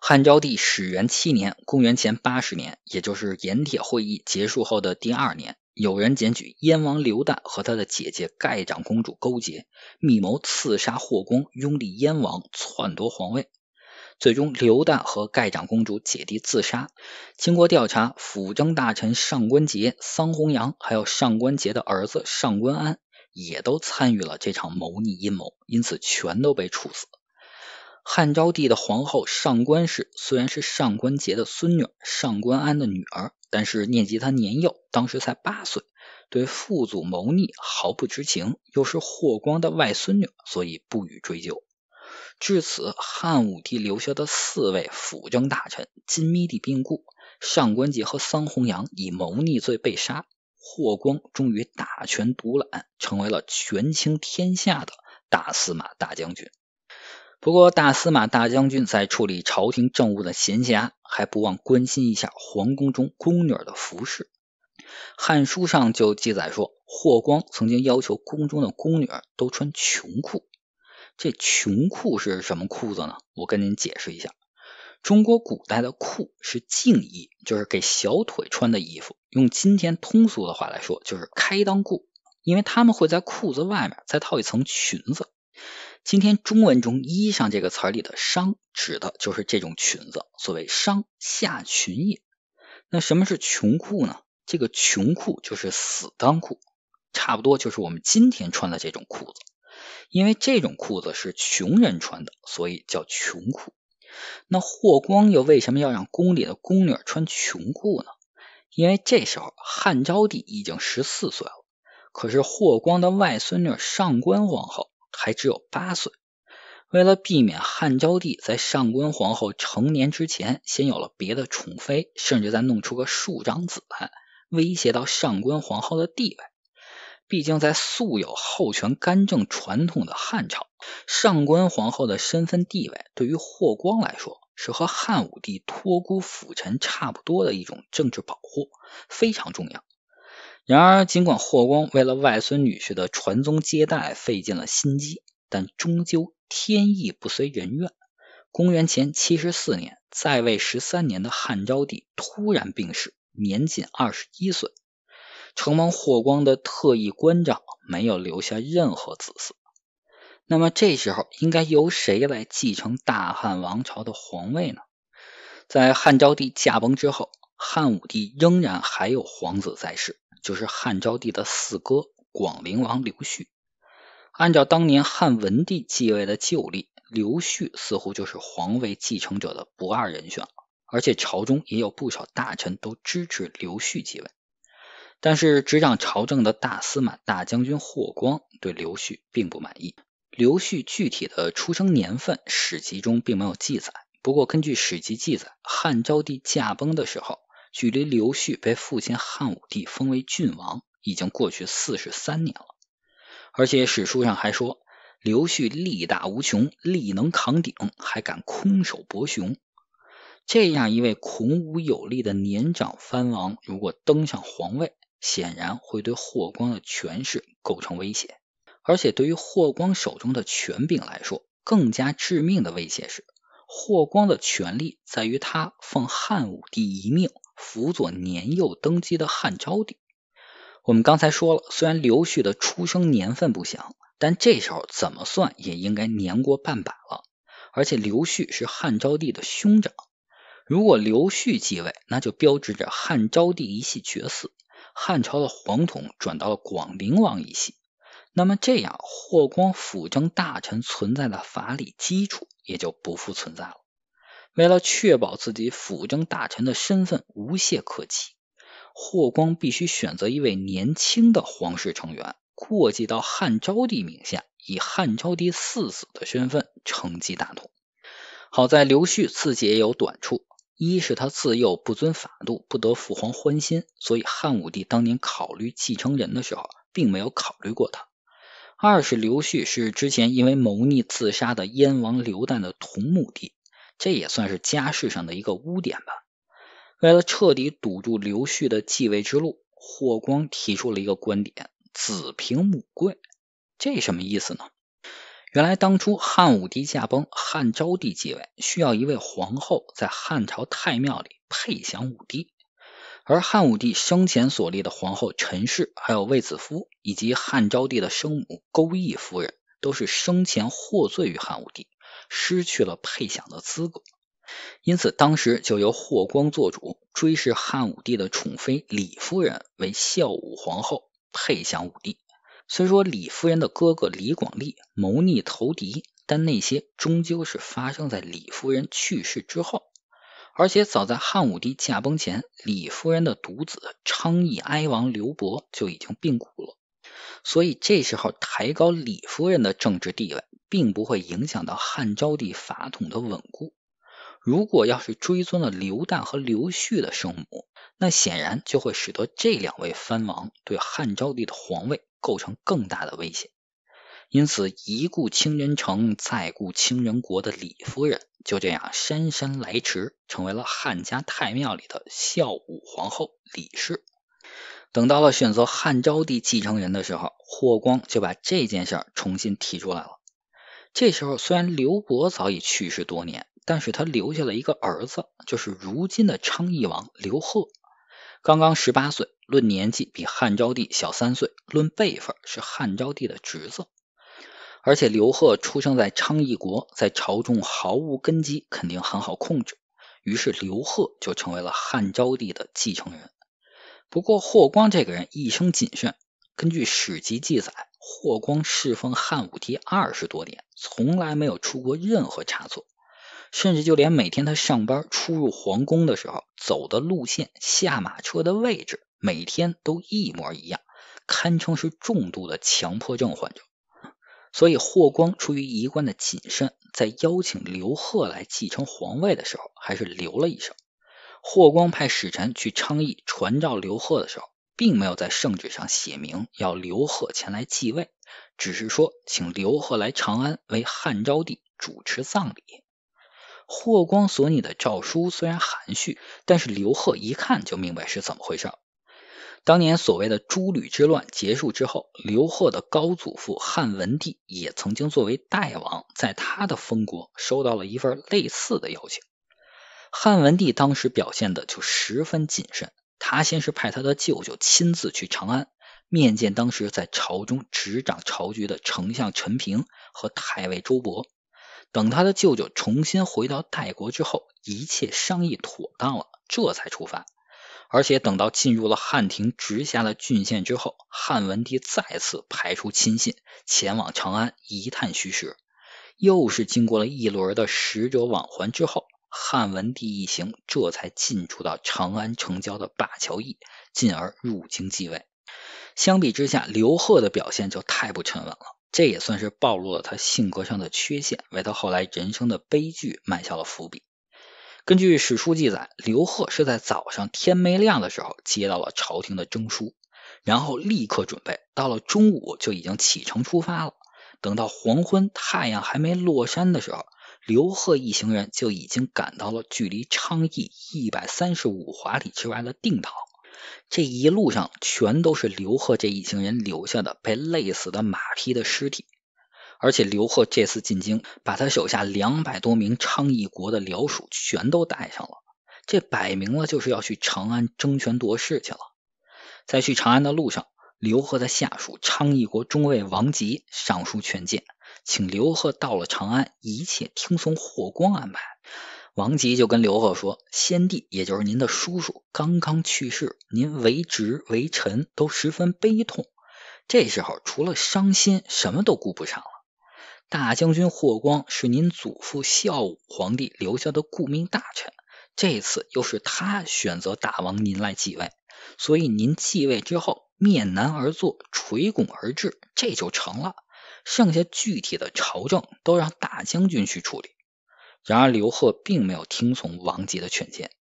汉昭帝始元七年（公元前八十年），也就是盐铁会议结束后的第二年，有人检举燕王刘旦和他的姐姐盖长公主勾结，密谋刺杀霍光，拥立燕王，篡夺皇位。最终，刘旦和盖长公主姐弟自杀。经过调查，辅政大臣上官桀、桑弘羊，还有上官桀的儿子上官安。也都参与了这场谋逆阴谋，因此全都被处死。汉昭帝的皇后上官氏虽然是上官桀的孙女、上官安的女儿，但是念及她年幼，当时才八岁，对父祖谋逆毫不知情，又是霍光的外孙女，所以不予追究。至此，汉武帝留下的四位辅政大臣，金密帝病故，上官桀和桑弘羊以谋逆罪被杀。霍光终于大权独揽，成为了权倾天下的大司马大将军。不过，大司马大将军在处理朝廷政务的闲暇，还不忘关心一下皇宫中宫女的服饰。《汉书》上就记载说，霍光曾经要求宫中的宫女都穿穷裤。这穷裤是什么裤子呢？我跟您解释一下，中国古代的裤是敬衣，就是给小腿穿的衣服。用今天通俗的话来说，就是开裆裤，因为他们会在裤子外面再套一层裙子。今天中文中“衣裳”这个词里的“裳”指的就是这种裙子，所谓“裳下裙也”。那什么是穷裤呢？这个穷裤就是死裆裤，差不多就是我们今天穿的这种裤子。因为这种裤子是穷人穿的，所以叫穷裤。那霍光又为什么要让宫里的宫女穿穷裤呢？因为这时候汉昭帝已经十四岁了，可是霍光的外孙女上官皇后还只有八岁。为了避免汉昭帝在上官皇后成年之前先有了别的宠妃，甚至再弄出个庶长子来威胁到上官皇后的地位，毕竟在素有后权干政传统的汉朝，上官皇后的身份地位对于霍光来说。是和汉武帝托孤辅臣差不多的一种政治保护，非常重要。然而，尽管霍光为了外孙女婿的传宗接代费尽了心机，但终究天意不随人愿。公元前七十四年，在位十三年的汉昭帝突然病逝，年仅二十一岁。承蒙霍光的特意关照，没有留下任何子嗣。那么这时候应该由谁来继承大汉王朝的皇位呢？在汉昭帝驾崩之后，汉武帝仍然还有皇子在世，就是汉昭帝的四哥广陵王刘旭。按照当年汉文帝继位的旧例，刘旭似乎就是皇位继承者的不二人选了。而且朝中也有不少大臣都支持刘旭继位，但是执掌朝政的大司马大将军霍光对刘旭并不满意。刘旭具体的出生年份，史籍中并没有记载。不过，根据史籍记载，汉昭帝驾崩的时候，距离刘旭被父亲汉武帝封为郡王已经过去四十三年了。而且，史书上还说刘旭力大无穷，力能扛鼎，还敢空手搏雄。这样一位孔武有力的年长藩王，如果登上皇位，显然会对霍光的权势构成威胁。而且，对于霍光手中的权柄来说，更加致命的威胁是，霍光的权力在于他奉汉武帝遗命辅佐年幼登基的汉昭帝。我们刚才说了，虽然刘旭的出生年份不详，但这时候怎么算也应该年过半百了。而且，刘旭是汉昭帝的兄长，如果刘旭继位，那就标志着汉昭帝一系绝嗣，汉朝的皇统转到了广陵王一系。那么这样，霍光辅政大臣存在的法理基础也就不复存在了。为了确保自己辅政大臣的身份无懈可击，霍光必须选择一位年轻的皇室成员，过继到汉昭帝名下，以汉昭帝四子的身份承继大统。好在刘旭自己也有短处，一是他自幼不遵法度，不得父皇欢心，所以汉武帝当年考虑继承人的时候，并没有考虑过他。二是刘旭是之前因为谋逆自杀的燕王刘旦的同母弟，这也算是家世上的一个污点吧。为了彻底堵住刘旭的继位之路，霍光提出了一个观点：子平母贵。这什么意思呢？原来当初汉武帝驾崩，汉昭帝继位，需要一位皇后在汉朝太庙里配享武帝。而汉武帝生前所立的皇后陈氏，还有卫子夫，以及汉昭帝的生母钩弋夫人，都是生前获罪于汉武帝，失去了配享的资格。因此，当时就由霍光做主追谥汉武帝的宠妃李夫人为孝武皇后，配享武帝。虽说李夫人的哥哥李广利谋逆投敌，但那些终究是发生在李夫人去世之后。而且早在汉武帝驾崩前，李夫人的独子昌邑哀王刘伯就已经病故了，所以这时候抬高李夫人的政治地位，并不会影响到汉昭帝法统的稳固。如果要是追尊了刘旦和刘旭的生母，那显然就会使得这两位藩王对汉昭帝的皇位构成更大的威胁。因此，一顾倾人城，再顾倾人国的李夫人，就这样姗姗来迟，成为了汉家太庙里的孝武皇后李氏。等到了选择汉昭帝继承人的时候，霍光就把这件事儿重新提出来了。这时候，虽然刘伯早已去世多年，但是他留下了一个儿子，就是如今的昌邑王刘贺，刚刚十八岁，论年纪比汉昭帝小三岁，论辈分是汉昭帝的侄子。而且刘贺出生在昌邑国，在朝中毫无根基，肯定很好控制。于是刘贺就成为了汉昭帝的继承人。不过霍光这个人一生谨慎，根据史籍记载，霍光侍奉汉武帝二十多年，从来没有出过任何差错，甚至就连每天他上班出入皇宫的时候走的路线、下马车的位置，每天都一模一样，堪称是重度的强迫症患者。所以霍光出于一贯的谨慎，在邀请刘贺来继承皇位的时候，还是留了一声。霍光派使臣去昌邑传召刘贺的时候，并没有在圣旨上写明要刘贺前来继位，只是说请刘贺来长安为汉昭帝主持葬礼。霍光所拟的诏书虽然含蓄，但是刘贺一看就明白是怎么回事。当年所谓的诸吕之乱结束之后，刘贺的高祖父汉文帝也曾经作为代王，在他的封国收到了一份类似的邀请。汉文帝当时表现的就十分谨慎，他先是派他的舅舅亲自去长安面见当时在朝中执掌朝局的丞相陈平和太尉周勃。等他的舅舅重新回到代国之后，一切商议妥当了，这才出发。而且等到进入了汉庭，直辖的郡县之后，汉文帝再次派出亲信前往长安一探虚实。又是经过了一轮的使者往还之后，汉文帝一行这才进驻到长安城郊的灞桥驿，进而入京继位。相比之下，刘贺的表现就太不沉稳了，这也算是暴露了他性格上的缺陷，为他后来人生的悲剧埋下了伏笔。根据史书记载，刘贺是在早上天没亮的时候接到了朝廷的征书，然后立刻准备，到了中午就已经启程出发了。等到黄昏，太阳还没落山的时候，刘贺一行人就已经赶到了距离昌邑一百三十五华里之外的定陶。这一路上，全都是刘贺这一行人留下的被累死的马匹的尸体。而且刘贺这次进京，把他手下两百多名昌邑国的僚属全都带上了，这摆明了就是要去长安争权夺势去了。在去长安的路上，刘贺的下属昌邑国中尉王吉上书劝谏，请刘贺到了长安，一切听从霍光安排。王吉就跟刘贺说：“先帝也就是您的叔叔刚刚去世，您为职为臣都十分悲痛，这时候除了伤心，什么都顾不上。”了。”大将军霍光是您祖父孝武皇帝留下的顾命大臣，这次又是他选择大王您来继位，所以您继位之后面南而坐，垂拱而治，这就成了。剩下具体的朝政都让大将军去处理。然而刘贺并没有听从王吉的劝谏，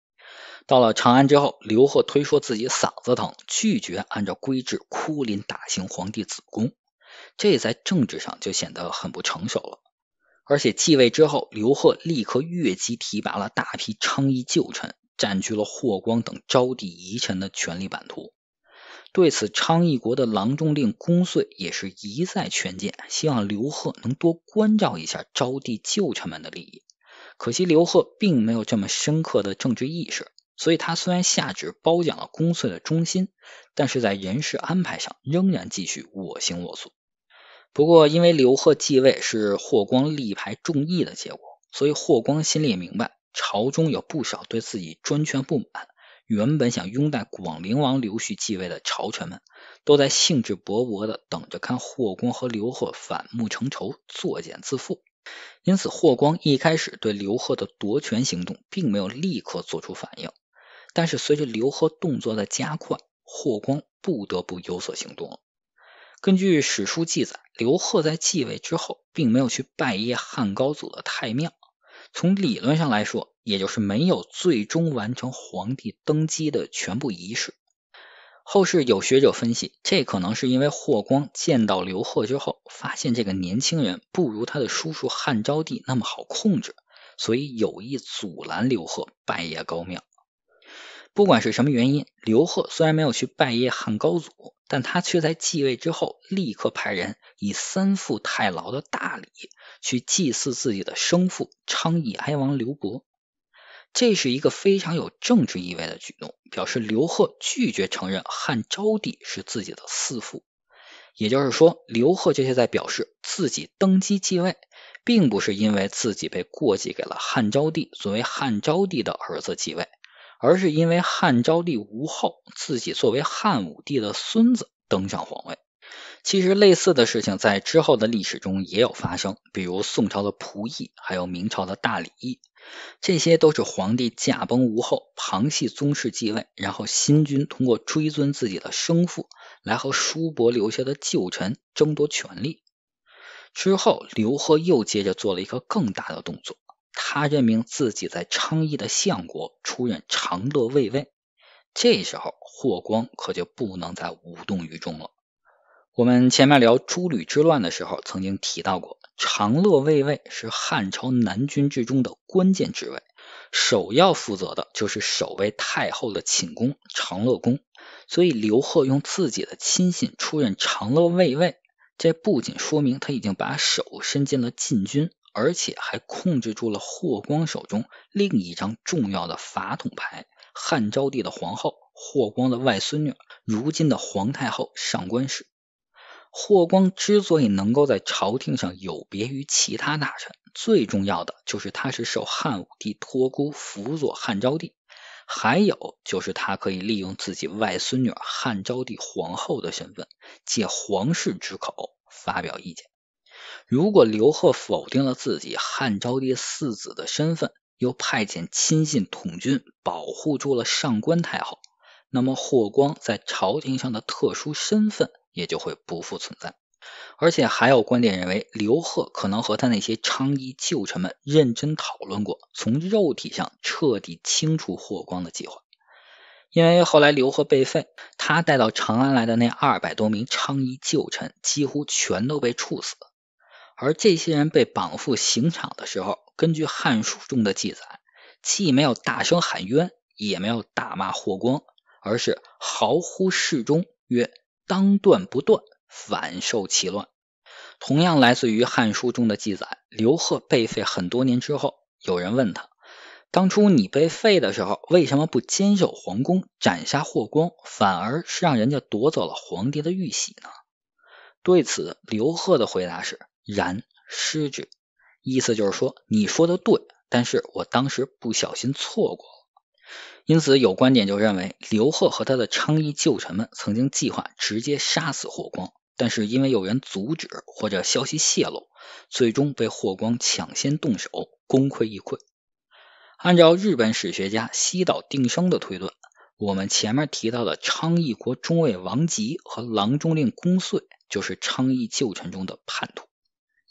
到了长安之后，刘贺推说自己嗓子疼，拒绝按照规制哭临大行皇帝子宫。这在政治上就显得很不成熟了，而且继位之后，刘贺立刻越级提拔了大批昌邑旧臣，占据了霍光等招帝遗臣的权力版图。对此，昌邑国的郎中令公遂也是一再劝谏，希望刘贺能多关照一下招帝旧臣们的利益。可惜刘贺并没有这么深刻的政治意识，所以他虽然下旨褒奖了公遂的忠心，但是在人事安排上仍然继续我行我素。不过，因为刘贺继位是霍光力排众议的结果，所以霍光心里也明白，朝中有不少对自己专权不满，原本想拥戴广陵王刘旭继位的朝臣们，都在兴致勃勃地等着看霍光和刘贺反目成仇，作茧自缚。因此，霍光一开始对刘贺的夺权行动并没有立刻做出反应，但是随着刘贺动作的加快，霍光不得不有所行动了。根据史书记载。刘贺在继位之后，并没有去拜谒汉高祖的太庙。从理论上来说，也就是没有最终完成皇帝登基的全部仪式。后世有学者分析，这可能是因为霍光见到刘贺之后，发现这个年轻人不如他的叔叔汉昭帝那么好控制，所以有意阻拦刘贺拜谒高庙。不管是什么原因，刘贺虽然没有去拜谒汉高祖。但他却在继位之后，立刻派人以三父太牢的大礼去祭祀自己的生父昌邑哀王刘伯。这是一个非常有政治意味的举动，表示刘贺拒绝承认汉昭帝是自己的四父。也就是说，刘贺这些在表示自己登基继位，并不是因为自己被过继给了汉昭帝，作为汉昭帝的儿子继位。而是因为汉昭帝吴后，自己作为汉武帝的孙子登上皇位。其实类似的事情在之后的历史中也有发生，比如宋朝的仆役，还有明朝的大礼仪，这些都是皇帝驾崩吴后，旁系宗室继位，然后新君通过追尊自己的生父，来和叔伯留下的旧臣争夺权力。之后，刘贺又接着做了一个更大的动作。他任命自己在昌邑的相国出任长乐卫尉，这时候霍光可就不能再无动于衷了。我们前面聊诸吕之乱的时候，曾经提到过，长乐卫尉是汉朝南军之中的关键职位，首要负责的就是守卫太后的寝宫长乐宫。所以刘贺用自己的亲信出任长乐卫尉，这不仅说明他已经把手伸进了禁军。而且还控制住了霍光手中另一张重要的法统牌——汉昭帝的皇后霍光的外孙女，如今的皇太后上官氏。霍光之所以能够在朝廷上有别于其他大臣，最重要的就是他是受汉武帝托孤辅佐汉昭帝，还有就是他可以利用自己外孙女汉昭帝皇后的身份，借皇室之口发表意见。如果刘贺否定了自己汉昭帝四子的身份，又派遣亲信统军保护住了上官太后，那么霍光在朝廷上的特殊身份也就会不复存在。而且还有观点认为，刘贺可能和他那些昌邑旧臣们认真讨论过，从肉体上彻底清除霍光的计划。因为后来刘贺被废，他带到长安来的那二百多名昌邑旧臣几乎全都被处死。而这些人被绑赴刑场的时候，根据《汉书》中的记载，既没有大声喊冤，也没有大骂霍光，而是嚎呼室中曰：“当断不断，反受其乱。”同样来自于《汉书》中的记载。刘贺被废很多年之后，有人问他：“当初你被废的时候，为什么不坚守皇宫，斩杀霍光，反而是让人家夺走了皇帝的玉玺呢？”对此，刘贺的回答是。然失之，意思就是说你说的对，但是我当时不小心错过了。因此，有观点就认为刘贺和他的昌邑旧臣们曾经计划直接杀死霍光，但是因为有人阻止或者消息泄露，最终被霍光抢先动手，功亏一篑。按照日本史学家西岛定生的推断，我们前面提到的昌邑国中尉王吉和郎中令公遂就是昌邑旧臣中的叛徒。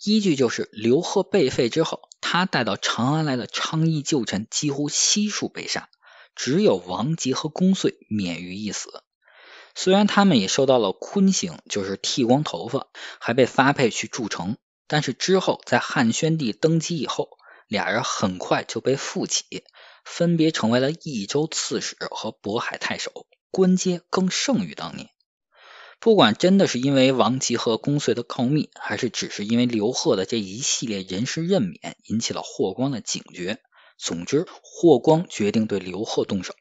依据就是刘贺被废之后，他带到长安来的昌邑旧臣几乎悉数被杀，只有王吉和公遂免于一死。虽然他们也受到了坤刑，就是剃光头发，还被发配去筑城，但是之后在汉宣帝登基以后，俩人很快就被复起，分别成为了益州刺史和渤海太守，官阶更胜于当年。不管真的是因为王吉和公遂的告密，还是只是因为刘贺的这一系列人事任免引起了霍光的警觉，总之霍光决定对刘贺动手。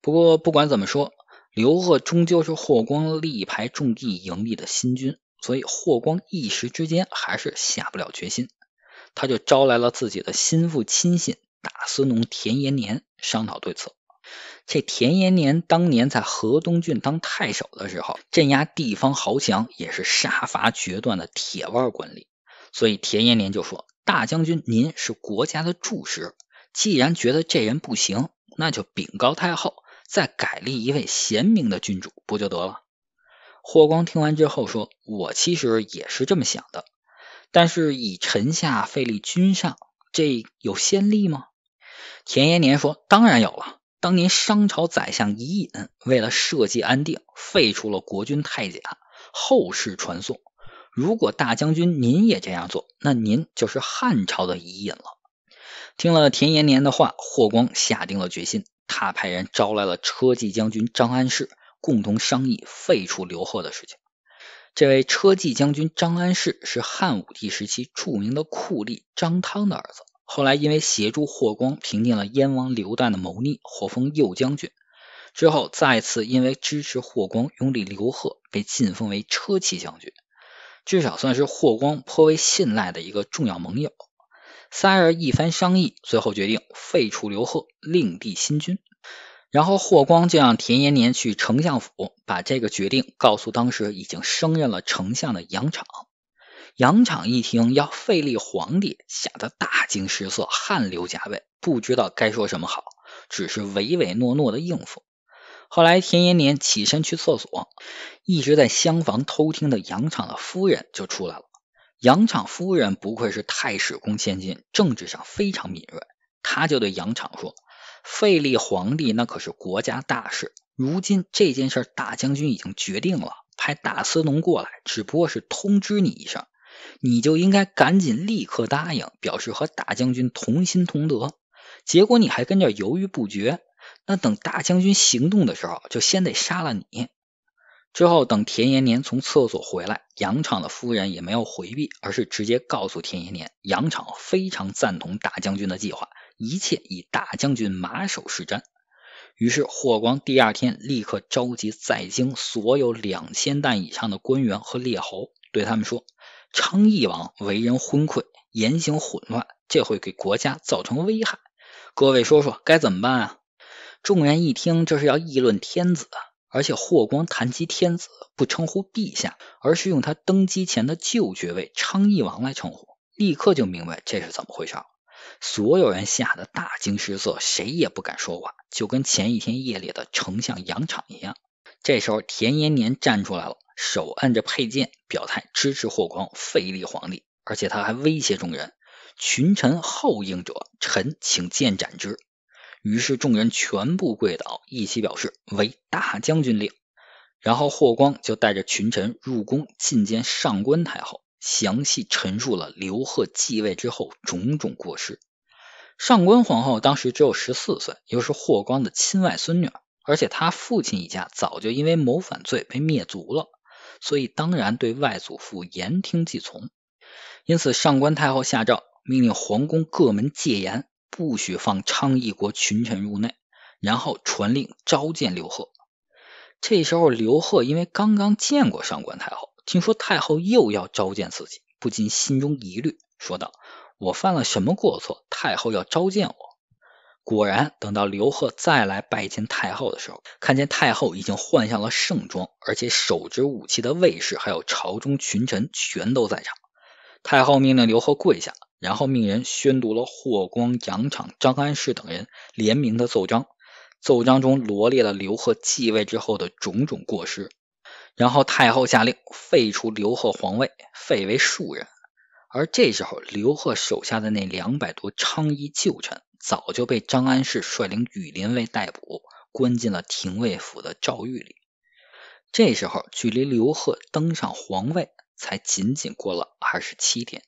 不过不管怎么说，刘贺终究是霍光力排众议盈利的新军，所以霍光一时之间还是下不了决心，他就招来了自己的心腹亲信大司农田延年商讨对策。这田延年当年在河东郡当太守的时候，镇压地方豪强也是杀伐决断的铁腕管理。所以田延年就说：“大将军您是国家的柱石，既然觉得这人不行，那就禀告太后，再改立一位贤明的君主，不就得了？”霍光听完之后说：“我其实也是这么想的，但是以臣下废立君上，这有先例吗？”田延年说：“当然有了。”当年商朝宰相伊尹为了社稷安定，废除了国君太甲。后世传颂，如果大将军您也这样做，那您就是汉朝的伊尹了。听了田延年的话，霍光下定了决心。他派人招来了车骑将军张安世，共同商议废除刘贺的事情。这位车骑将军张安世是汉武帝时期著名的酷吏张汤的儿子。后来因为协助霍光平定了燕王刘旦的谋逆，获封右将军。之后再次因为支持霍光拥立刘贺，被晋封为车骑将军，至少算是霍光颇为信赖的一个重要盟友。三人一番商议，最后决定废除刘贺，另立新君。然后霍光就让田延年去丞相府，把这个决定告诉当时已经升任了丞相的杨敞。杨敞一听要废立皇帝，吓得大惊失色，汗流浃背，不知道该说什么好，只是唯唯诺诺的应付。后来田延年起身去厕所，一直在厢房偷听的杨敞的夫人就出来了。杨敞夫人不愧是太史公千金，政治上非常敏锐，他就对杨敞说：“废立皇帝那可是国家大事，如今这件事大将军已经决定了，派大司农过来，只不过是通知你一声。”你就应该赶紧立刻答应，表示和大将军同心同德。结果你还跟这犹豫不决，那等大将军行动的时候，就先得杀了你。之后等田延年从厕所回来，杨敞的夫人也没有回避，而是直接告诉田延年，杨敞非常赞同大将军的计划，一切以大将军马首是瞻。于是霍光第二天立刻召集在京所有两千石以上的官员和列侯，对他们说。昌邑王为人昏聩，言行混乱，这会给国家造成危害。各位说说该怎么办啊？众人一听，这是要议论天子，而且霍光谈及天子，不称呼陛下，而是用他登基前的旧爵位昌邑王来称呼，立刻就明白这是怎么回事了。所有人吓得大惊失色，谁也不敢说话，就跟前一天夜里的丞相杨敞一样。这时候，田延年站出来了。手按着佩剑，表态支持霍光废立皇帝，而且他还威胁众人：“群臣后应者，臣请剑斩之。”于是众人全部跪倒，一起表示为大将军令。然后霍光就带着群臣入宫觐见上官太后，详细陈述了刘贺继位之后种种过失。上官皇后当时只有十四岁，又是霍光的亲外孙女，而且他父亲一家早就因为谋反罪被灭族了。所以当然对外祖父言听计从，因此上官太后下诏，命令皇宫各门戒严，不许放昌邑国群臣入内，然后传令召见刘贺。这时候刘贺因为刚刚见过上官太后，听说太后又要召见自己，不禁心中疑虑，说道：“我犯了什么过错？太后要召见我？”果然，等到刘贺再来拜见太后的时候，看见太后已经换上了盛装，而且手执武器的卫士还有朝中群臣全都在场。太后命令刘贺跪下，然后命人宣读了霍光、杨敞、张安世等人联名的奏章。奏章中罗列了刘贺继位之后的种种过失。然后太后下令废除刘贺皇位，废为庶人。而这时候，刘贺手下的那两百多昌邑旧臣。早就被张安世率领羽林卫逮捕，关进了廷尉府的诏狱里。这时候，距离刘贺登上皇位才仅仅过了二十七天。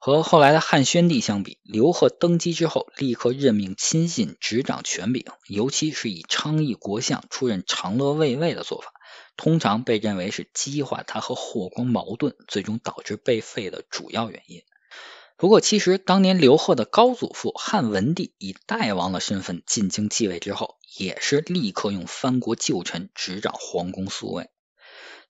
和后来的汉宣帝相比，刘贺登基之后立刻任命亲信执掌权柄，尤其是以昌邑国相出任长乐卫尉的做法，通常被认为是激化他和霍光矛盾，最终导致被废的主要原因。不过，其实当年刘贺的高祖父汉文帝以代王的身份进京继位之后，也是立刻用藩国旧臣执掌皇宫宿卫。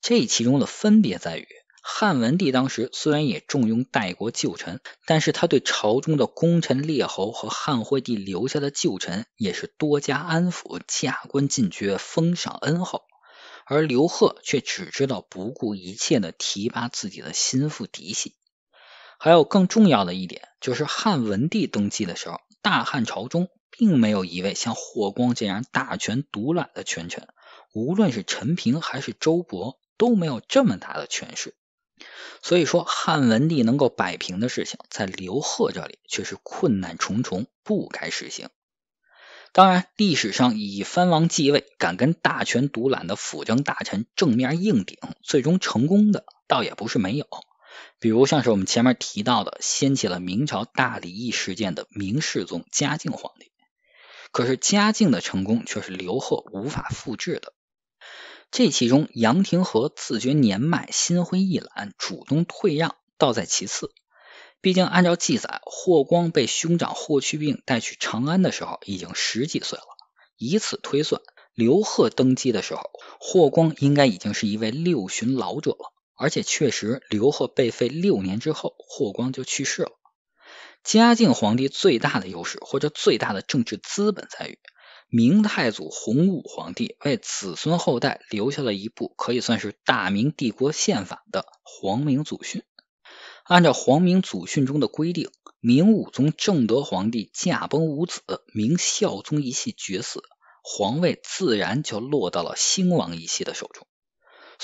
这其中的分别在于，汉文帝当时虽然也重用代国旧臣，但是他对朝中的功臣列侯和汉惠帝留下的旧臣也是多加安抚、加官进爵、封赏恩厚，而刘贺却只知道不顾一切的提拔自己的心腹嫡系。还有更重要的一点，就是汉文帝登基的时候，大汉朝中并没有一位像霍光这样大权独揽的权臣，无论是陈平还是周勃都没有这么大的权势。所以说，汉文帝能够摆平的事情，在刘贺这里却是困难重重，不该实行。当然，历史上以藩王继位，敢跟大权独揽的辅政大臣正面硬顶，最终成功的倒也不是没有。比如像是我们前面提到的，掀起了明朝大礼议事件的明世宗嘉靖皇帝，可是嘉靖的成功却是刘贺无法复制的。这其中，杨廷和自觉年迈、心灰意懒，主动退让，倒在其次。毕竟按照记载，霍光被兄长霍去病带去长安的时候，已经十几岁了。以此推算，刘贺登基的时候，霍光应该已经是一位六旬老者了。而且确实，刘贺被废六年之后，霍光就去世了。嘉靖皇帝最大的优势，或者最大的政治资本，在于明太祖、洪武皇帝为子孙后代留下了一部可以算是大明帝国宪法的《皇明祖训》。按照《皇明祖训》中的规定，明武宗正德皇帝驾崩无子，明孝宗一系绝嗣，皇位自然就落到了兴王一系的手中。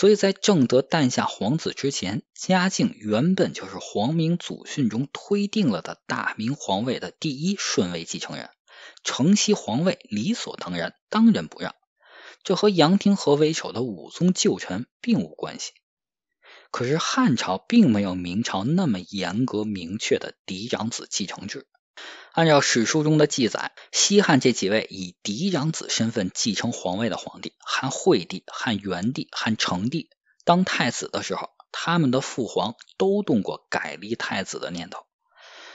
所以在正德诞下皇子之前，嘉靖原本就是皇明祖训中推定了的大明皇位的第一顺位继承人，承袭皇位理所当然，当仁不让。这和杨廷和为首的武宗旧臣并无关系。可是汉朝并没有明朝那么严格明确的嫡长子继承制。按照史书中的记载，西汉这几位以嫡长子身份继承皇位的皇帝——汉惠帝、汉元帝、汉成帝，当太子的时候，他们的父皇都动过改立太子的念头。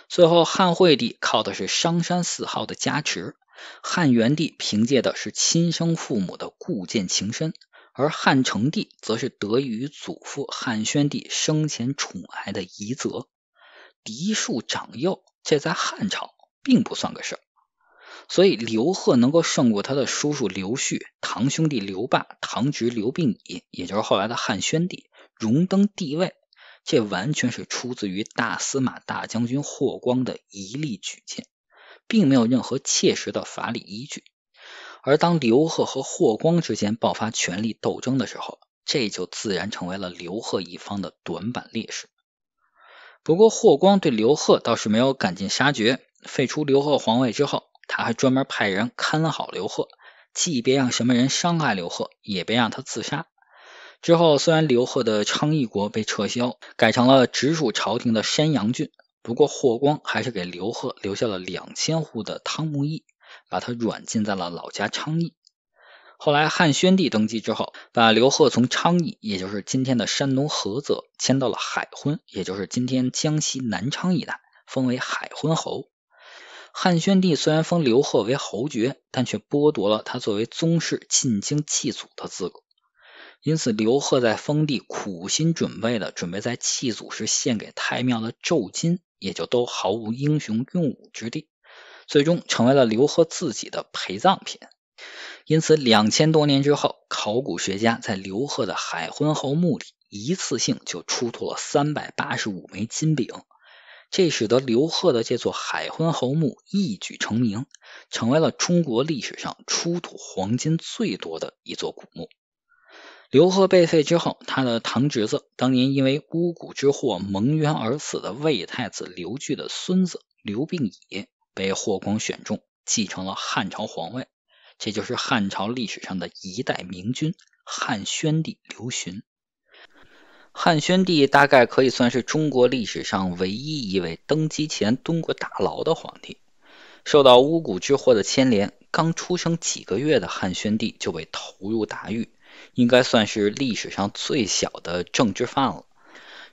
最后，汉惠帝靠的是商山四号的加持，汉元帝凭借的是亲生父母的固见情深，而汉成帝则是得益于祖父汉宣帝生前宠爱的遗泽，嫡庶长幼。这在汉朝并不算个事儿，所以刘贺能够胜过他的叔叔刘旭、堂兄弟刘霸、堂侄刘病已，也就是后来的汉宣帝，荣登帝位，这完全是出自于大司马大将军霍光的一力举荐，并没有任何切实的法理依据。而当刘贺和霍光之间爆发权力斗争的时候，这就自然成为了刘贺一方的短板劣势。不过霍光对刘贺倒是没有赶尽杀绝，废除刘贺皇位之后，他还专门派人看好刘贺，既别让什么人伤害刘贺，也别让他自杀。之后虽然刘贺的昌邑国被撤销，改成了直属朝廷的山阳郡，不过霍光还是给刘贺留下了两千户的汤沐邑，把他软禁在了老家昌邑。后来汉宣帝登基之后，把刘贺从昌邑，也就是今天的山东菏泽，迁到了海昏，也就是今天江西南昌一带，封为海昏侯。汉宣帝虽然封刘贺为侯爵，但却剥夺了他作为宗室进京祭祖的资格。因此，刘贺在封地苦心准备的，准备在祭祖时献给太庙的咒金，也就都毫无英雄用武之地，最终成为了刘贺自己的陪葬品。因此，两千多年之后，考古学家在刘贺的海昏侯墓里一次性就出土了三百八十五枚金饼，这使得刘贺的这座海昏侯墓一举成名，成为了中国历史上出土黄金最多的一座古墓。刘贺被废之后，他的堂侄子，当年因为巫蛊之祸蒙冤而死的魏太子刘据的孙子刘病已，被霍光选中，继承了汉朝皇位。这就是汉朝历史上的一代明君汉宣帝刘询。汉宣帝大概可以算是中国历史上唯一一位登基前蹲过大牢的皇帝。受到巫蛊之祸的牵连，刚出生几个月的汉宣帝就被投入大狱，应该算是历史上最小的政治犯了。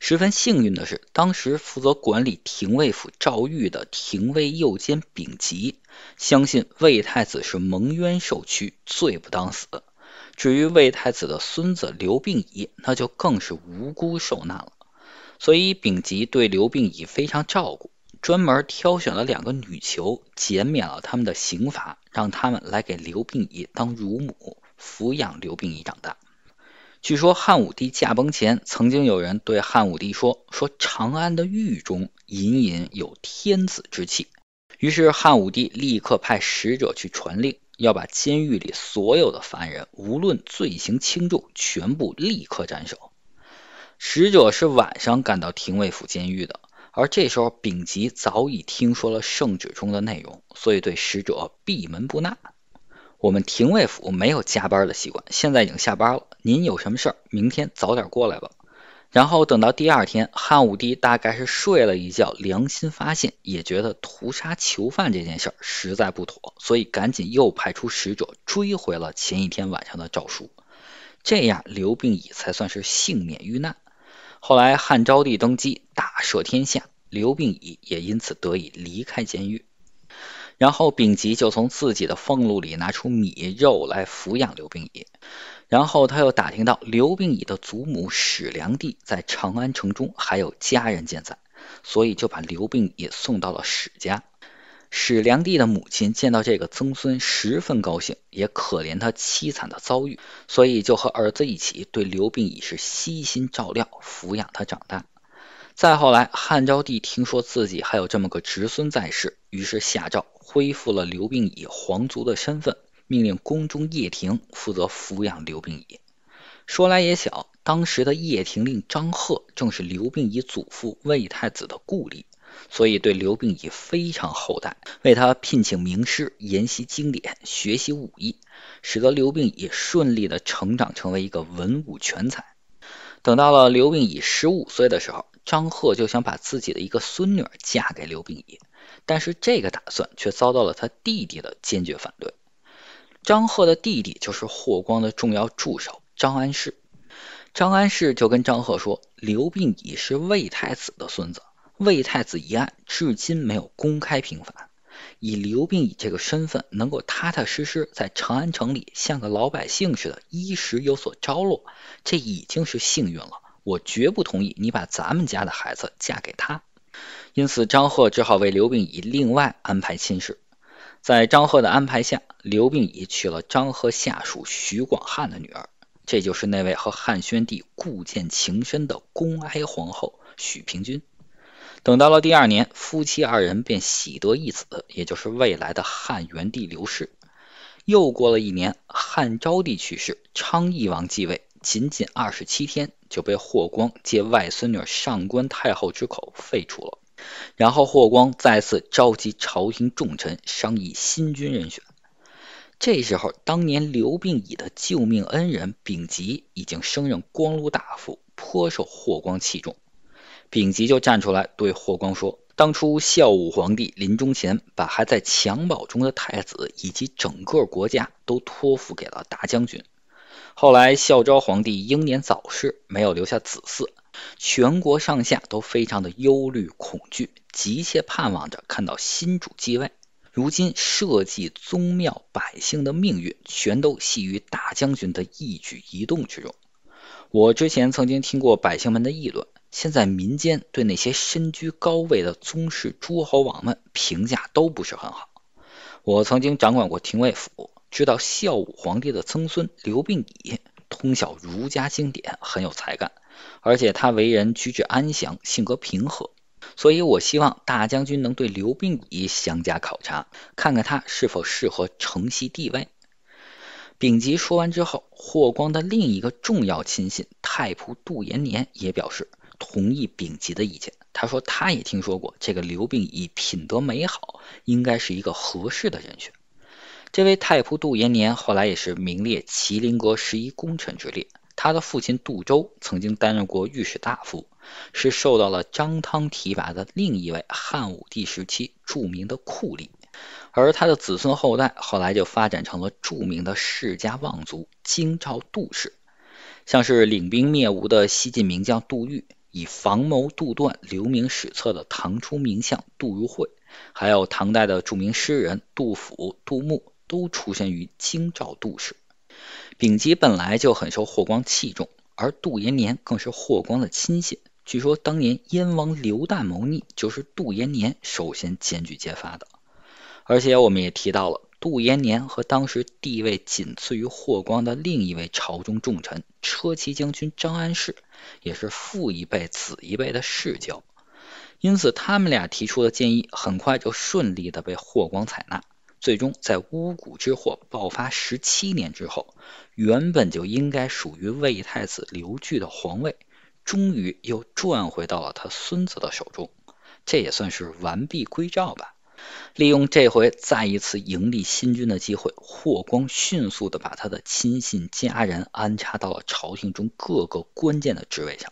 十分幸运的是，当时负责管理廷尉府诏狱的廷尉右监丙吉，相信魏太子是蒙冤受屈，罪不当死。至于魏太子的孙子刘病已，那就更是无辜受难了。所以丙吉对刘病已非常照顾，专门挑选了两个女囚，减免了他们的刑罚，让他们来给刘病已当乳母，抚养刘病已长大。据说汉武帝驾崩前，曾经有人对汉武帝说：“说长安的狱中隐隐有天子之气。”于是汉武帝立刻派使者去传令，要把监狱里所有的犯人，无论罪行轻重，全部立刻斩首。使者是晚上赶到廷尉府监狱的，而这时候丙吉早已听说了圣旨中的内容，所以对使者闭门不纳。我们廷尉府没有加班的习惯，现在已经下班了。您有什么事儿，明天早点过来吧。然后等到第二天，汉武帝大概是睡了一觉，良心发现，也觉得屠杀囚犯这件事实在不妥，所以赶紧又派出使者追回了前一天晚上的诏书。这样，刘病已才算是幸免遇难。后来汉昭帝登基，大赦天下，刘病已也因此得以离开监狱。然后丙吉就从自己的俸禄里拿出米肉来抚养刘病已，然后他又打听到刘病已的祖母史良娣在长安城中还有家人健在，所以就把刘病已送到了史家。史良娣的母亲见到这个曾孙十分高兴，也可怜他凄惨的遭遇，所以就和儿子一起对刘病已是悉心照料，抚养他长大。再后来，汉昭帝听说自己还有这么个侄孙在世，于是下诏恢复了刘病已皇族的身份，命令宫中叶廷负责抚养刘病已。说来也巧，当时的叶廷令张贺正是刘病已祖父魏太子的故吏，所以对刘病已非常厚待，为他聘请名师，研习经典，学习武艺，使得刘病已顺利的成长成为一个文武全才。等到了刘病已十五岁的时候。张贺就想把自己的一个孙女嫁给刘病已，但是这个打算却遭到了他弟弟的坚决反对。张贺的弟弟就是霍光的重要助手张安世，张安世就跟张贺说：“刘病已是魏太子的孙子，魏太子一案至今没有公开平反，以刘病已这个身份，能够踏踏实实在长安城里像个老百姓似的衣食有所着落，这已经是幸运了。”我绝不同意你把咱们家的孩子嫁给他，因此张贺只好为刘病已另外安排亲事。在张贺的安排下，刘病已娶了张贺下属徐广汉的女儿，这就是那位和汉宣帝故剑情深的恭哀皇后许平君。等到了第二年，夫妻二人便喜得一子，也就是未来的汉元帝刘氏。又过了一年，汉昭帝去世，昌邑王继位，仅仅二十七天。就被霍光借外孙女上官太后之口废除了。然后霍光再次召集朝廷重臣商议新君人选。这时候，当年刘病已的救命恩人丙吉已经升任光禄大夫，颇受霍光器重。丙吉就站出来对霍光说：“当初孝武皇帝临终前，把还在襁褓中的太子以及整个国家都托付给了大将军。”后来，孝昭皇帝英年早逝，没有留下子嗣，全国上下都非常的忧虑恐惧，急切盼望着看到新主继位。如今，社稷、宗庙、百姓的命运，全都系于大将军的一举一动之中。我之前曾经听过百姓们的议论，现在民间对那些身居高位的宗室、诸侯王们评价都不是很好。我曾经掌管过廷尉府。知道孝武皇帝的曾孙刘病已通晓儒家经典，很有才干，而且他为人举止安详，性格平和，所以我希望大将军能对刘病已详加考察，看看他是否适合承袭帝位。丙吉说完之后，霍光的另一个重要亲信太仆杜延年也表示同意丙吉的意见。他说：“他也听说过这个刘病已，品德美好，应该是一个合适的人选。”这位太仆杜延年后来也是名列麒麟阁十一功臣之列。他的父亲杜周曾经担任过御史大夫，是受到了张汤提拔的另一位汉武帝时期著名的酷吏。而他的子孙后代后来就发展成了著名的世家望族——京兆杜氏。像是领兵灭吴的西晋名将杜预，以防谋杜断留名史册的唐初名相杜如晦，还有唐代的著名诗人杜甫、杜牧。都出身于京兆杜氏，丙吉本来就很受霍光器重，而杜延年更是霍光的亲信。据说当年燕王刘旦谋逆，就是杜延年首先检举揭发的。而且我们也提到了，杜延年和当时地位仅次于霍光的另一位朝中重臣车骑将军张安世，也是父一辈子一辈的世交。因此，他们俩提出的建议很快就顺利的被霍光采纳。最终，在巫蛊之祸爆发十七年之后，原本就应该属于魏太子刘据的皇位，终于又转回到了他孙子的手中。这也算是完璧归赵吧。利用这回再一次迎立新君的机会，霍光迅速的把他的亲信家人安插到了朝廷中各个关键的职位上。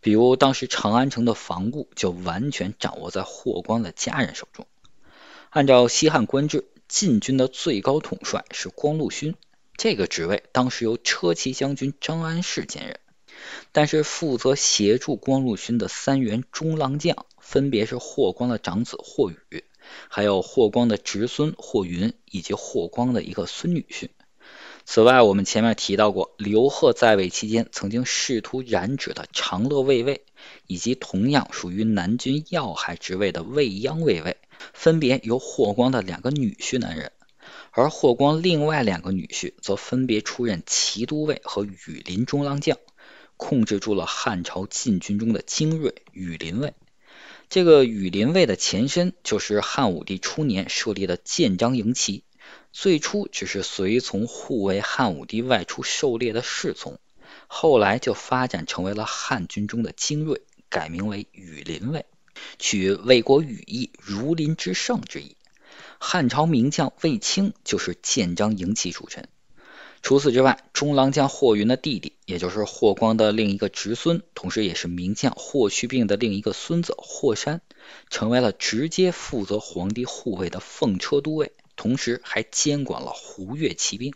比如，当时长安城的防务就完全掌握在霍光的家人手中。按照西汉官制，禁军的最高统帅是光禄勋，这个职位当时由车骑将军张安世兼任。但是负责协助光禄勋的三员中郎将，分别是霍光的长子霍宇，还有霍光的侄孙霍云，以及霍光的一个孙女婿。此外，我们前面提到过，刘贺在位期间曾经试图染指的长乐卫尉，以及同样属于南军要害职位的卫鞅卫尉。分别由霍光的两个女婿担任，而霍光另外两个女婿则分别出任骑都尉和羽林中郎将，控制住了汉朝禁军中的精锐羽林卫。这个羽林卫的前身就是汉武帝初年设立的建章营骑，最初只是随从护卫汉武帝外出狩猎的侍从，后来就发展成为了汉军中的精锐，改名为羽林卫。取魏国羽翼如林之盛之意，汉朝名将卫青就是建章营骑主臣。除此之外，中郎将霍云的弟弟，也就是霍光的另一个侄孙，同时也是名将霍去病的另一个孙子霍山，成为了直接负责皇帝护卫的奉车都尉，同时还监管了胡越骑兵。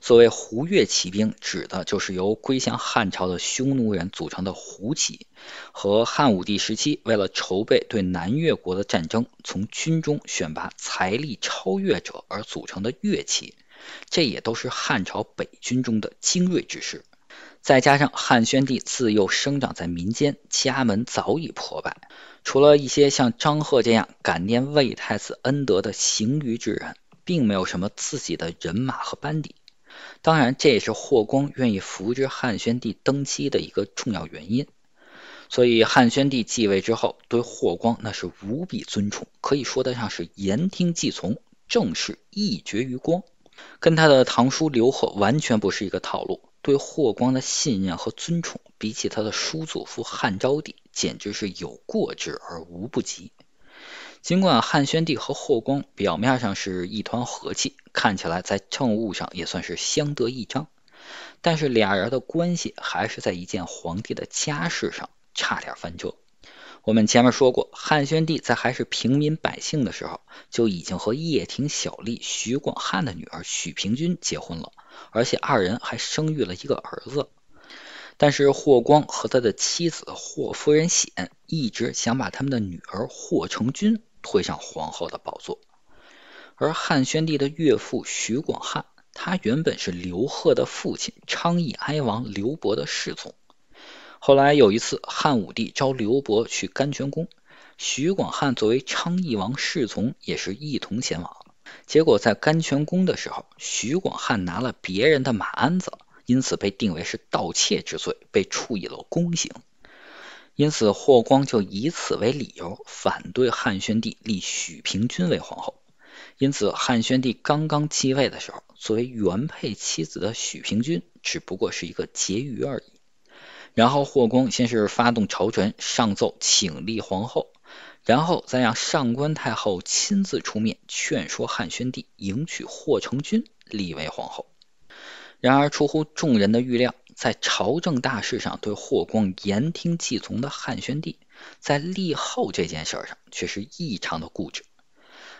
所谓胡越骑兵，指的就是由归降汉朝的匈奴人组成的胡骑，和汉武帝时期为了筹备对南越国的战争，从军中选拔财力超越者而组成的越骑，这也都是汉朝北军中的精锐之师。再加上汉宣帝自幼生长在民间，家门早已破败，除了一些像张贺这样感念魏太子恩德的行于之人，并没有什么自己的人马和班底。当然，这也是霍光愿意扶植汉宣帝登基的一个重要原因。所以，汉宣帝继位之后，对霍光那是无比尊崇，可以说得上是言听计从。正是“一绝于光”，跟他的堂叔刘贺完全不是一个套路。对霍光的信任和尊崇，比起他的叔祖父汉昭帝，简直是有过之而无不及。尽管汉宣帝和霍光表面上是一团和气，看起来在政务上也算是相得益彰，但是俩人的关系还是在一件皇帝的家事上差点翻车。我们前面说过，汉宣帝在还是平民百姓的时候就已经和掖庭小吏徐广汉的女儿许平君结婚了，而且二人还生育了一个儿子。但是霍光和他的妻子霍夫人显一直想把他们的女儿霍成君。会上皇后的宝座，而汉宣帝的岳父徐广汉，他原本是刘贺的父亲昌邑哀王刘伯的侍从。后来有一次，汉武帝召刘伯去甘泉宫，徐广汉作为昌邑王侍从也是一同前往。结果在甘泉宫的时候，徐广汉拿了别人的马鞍子，因此被定为是盗窃之罪，被处以了宫刑。因此，霍光就以此为理由反对汉宣帝立许平君为皇后。因此，汉宣帝刚刚继位的时候，作为原配妻子的许平君只不过是一个婕妤而已。然后，霍光先是发动朝臣上奏请立皇后，然后再让上官太后亲自出面劝说汉宣帝迎娶霍成君立为皇后。然而，出乎众人的预料。在朝政大事上对霍光言听计从的汉宣帝，在立后这件事上却是异常的固执。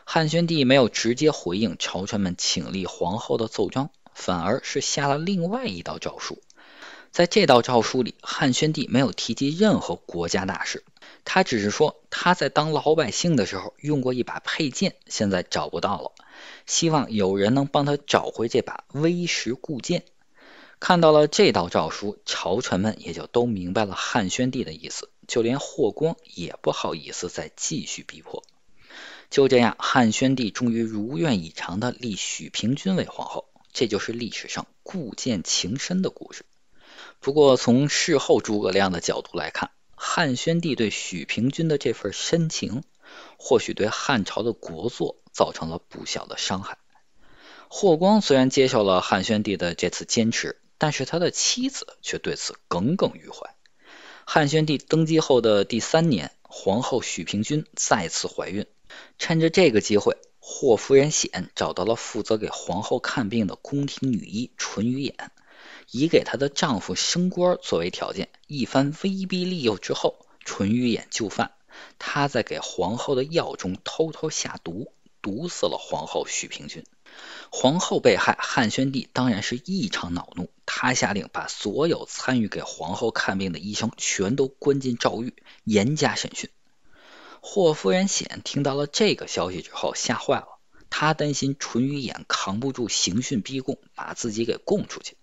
汉宣帝没有直接回应朝臣们请立皇后的奏章，反而是下了另外一道诏书。在这道诏书里，汉宣帝没有提及任何国家大事，他只是说他在当老百姓的时候用过一把佩剑，现在找不到了，希望有人能帮他找回这把微石固剑。看到了这道诏书，朝臣们也就都明白了汉宣帝的意思，就连霍光也不好意思再继续逼迫。就这样，汉宣帝终于如愿以偿的立许平君为皇后，这就是历史上故剑情深的故事。不过，从事后诸葛亮的角度来看，汉宣帝对许平君的这份深情，或许对汉朝的国祚造成了不小的伤害。霍光虽然接受了汉宣帝的这次坚持。但是他的妻子却对此耿耿于怀。汉宣帝登基后的第三年，皇后许平君再次怀孕。趁着这个机会，霍夫人显找到了负责给皇后看病的宫廷女医淳于衍，以给她的丈夫升官作为条件，一番威逼利诱之后，淳于衍就范。他在给皇后的药中偷偷下毒，毒死了皇后许平君。皇后被害，汉宣帝当然是异常恼怒，他下令把所有参与给皇后看病的医生全都关进诏狱，严加审讯。霍夫人显听到了这个消息之后吓坏了，她担心淳于衍扛不住刑讯逼供，把自己给供出去，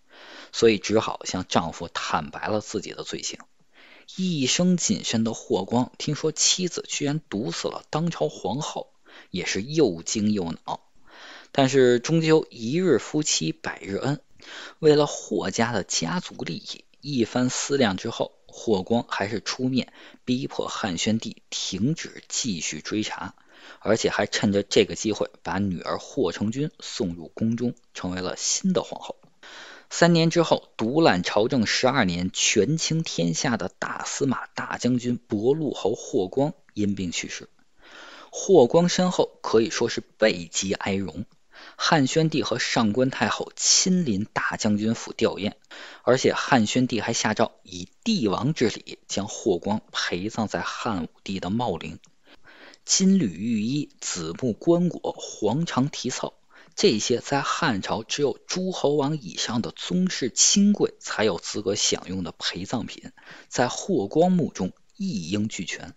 所以只好向丈夫坦白了自己的罪行。一生谨慎的霍光听说妻子居然毒死了当朝皇后，也是又惊又恼。但是终究一日夫妻百日恩，为了霍家的家族利益，一番思量之后，霍光还是出面逼迫汉宣帝停止继续追查，而且还趁着这个机会把女儿霍成君送入宫中，成为了新的皇后。三年之后，独揽朝政十二年、权倾天下的大司马大将军伯陆侯霍光因病去世。霍光身后可以说是悲极哀荣。汉宣帝和上官太后亲临大将军府吊唁，而且汉宣帝还下诏以帝王之礼将霍光陪葬在汉武帝的茂陵。金缕玉衣、紫木棺椁、黄肠题凑，这些在汉朝只有诸侯王以上的宗室亲贵才有资格享用的陪葬品，在霍光墓中一应俱全。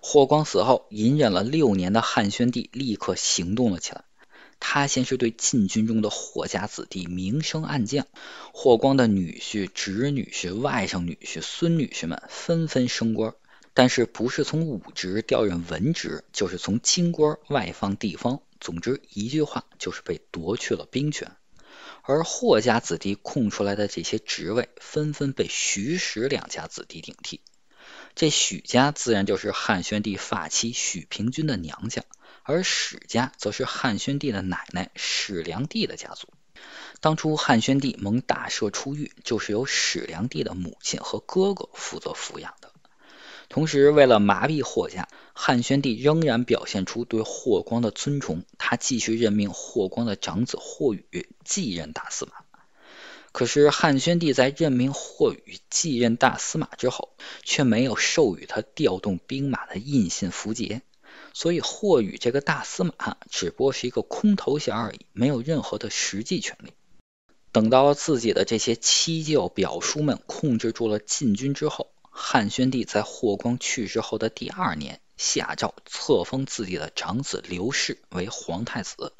霍光死后，隐忍了六年的汉宣帝立刻行动了起来。他先是对禁军中的霍家子弟明升暗降，霍光的女婿、侄女婿、外甥女婿、孙女婿们纷纷升官，但是不是从武职调任文职，就是从京官外放地方。总之一句话，就是被夺去了兵权。而霍家子弟空出来的这些职位，纷纷被徐石两家子弟顶替。这许家自然就是汉宣帝发妻许平君的娘家。而史家则是汉宣帝的奶奶史良娣的家族。当初汉宣帝蒙大赦出狱，就是由史良娣的母亲和哥哥负责抚养的。同时，为了麻痹霍家，汉宣帝仍然表现出对霍光的尊崇，他继续任命霍光的长子霍宇继任大司马。可是，汉宣帝在任命霍宇继任大司马之后，却没有授予他调动兵马的印信符节。所以霍雨这个大司马只不过是一个空头衔而已，没有任何的实际权利。等到自己的这些七舅表叔们控制住了禁军之后，汉宣帝在霍光去世后的第二年下诏册封自己的长子刘氏为皇太子。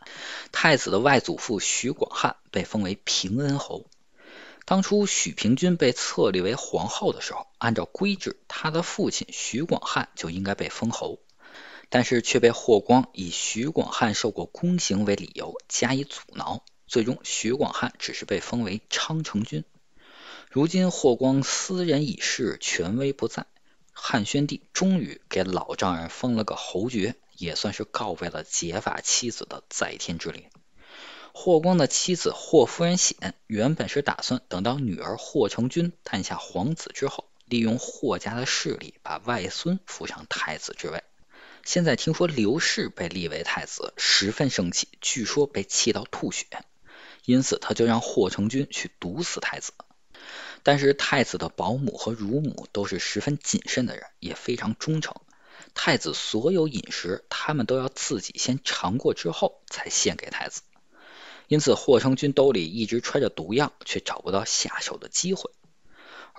太子的外祖父许广汉被封为平恩侯。当初许平君被册立为皇后的时候，按照规制，他的父亲许广汉就应该被封侯。但是却被霍光以徐广汉受过宫刑为理由加以阻挠，最终徐广汉只是被封为昌成君。如今霍光斯人已逝，权威不在，汉宣帝终于给老丈人封了个侯爵，也算是告慰了解法妻子的在天之灵。霍光的妻子霍夫人显原本是打算等到女儿霍成君诞下皇子之后，利用霍家的势力把外孙扶上太子之位。现在听说刘氏被立为太子，十分生气，据说被气到吐血，因此他就让霍成君去毒死太子。但是太子的保姆和乳母都是十分谨慎的人，也非常忠诚。太子所有饮食，他们都要自己先尝过之后才献给太子。因此霍成君兜里一直揣着毒药，却找不到下手的机会。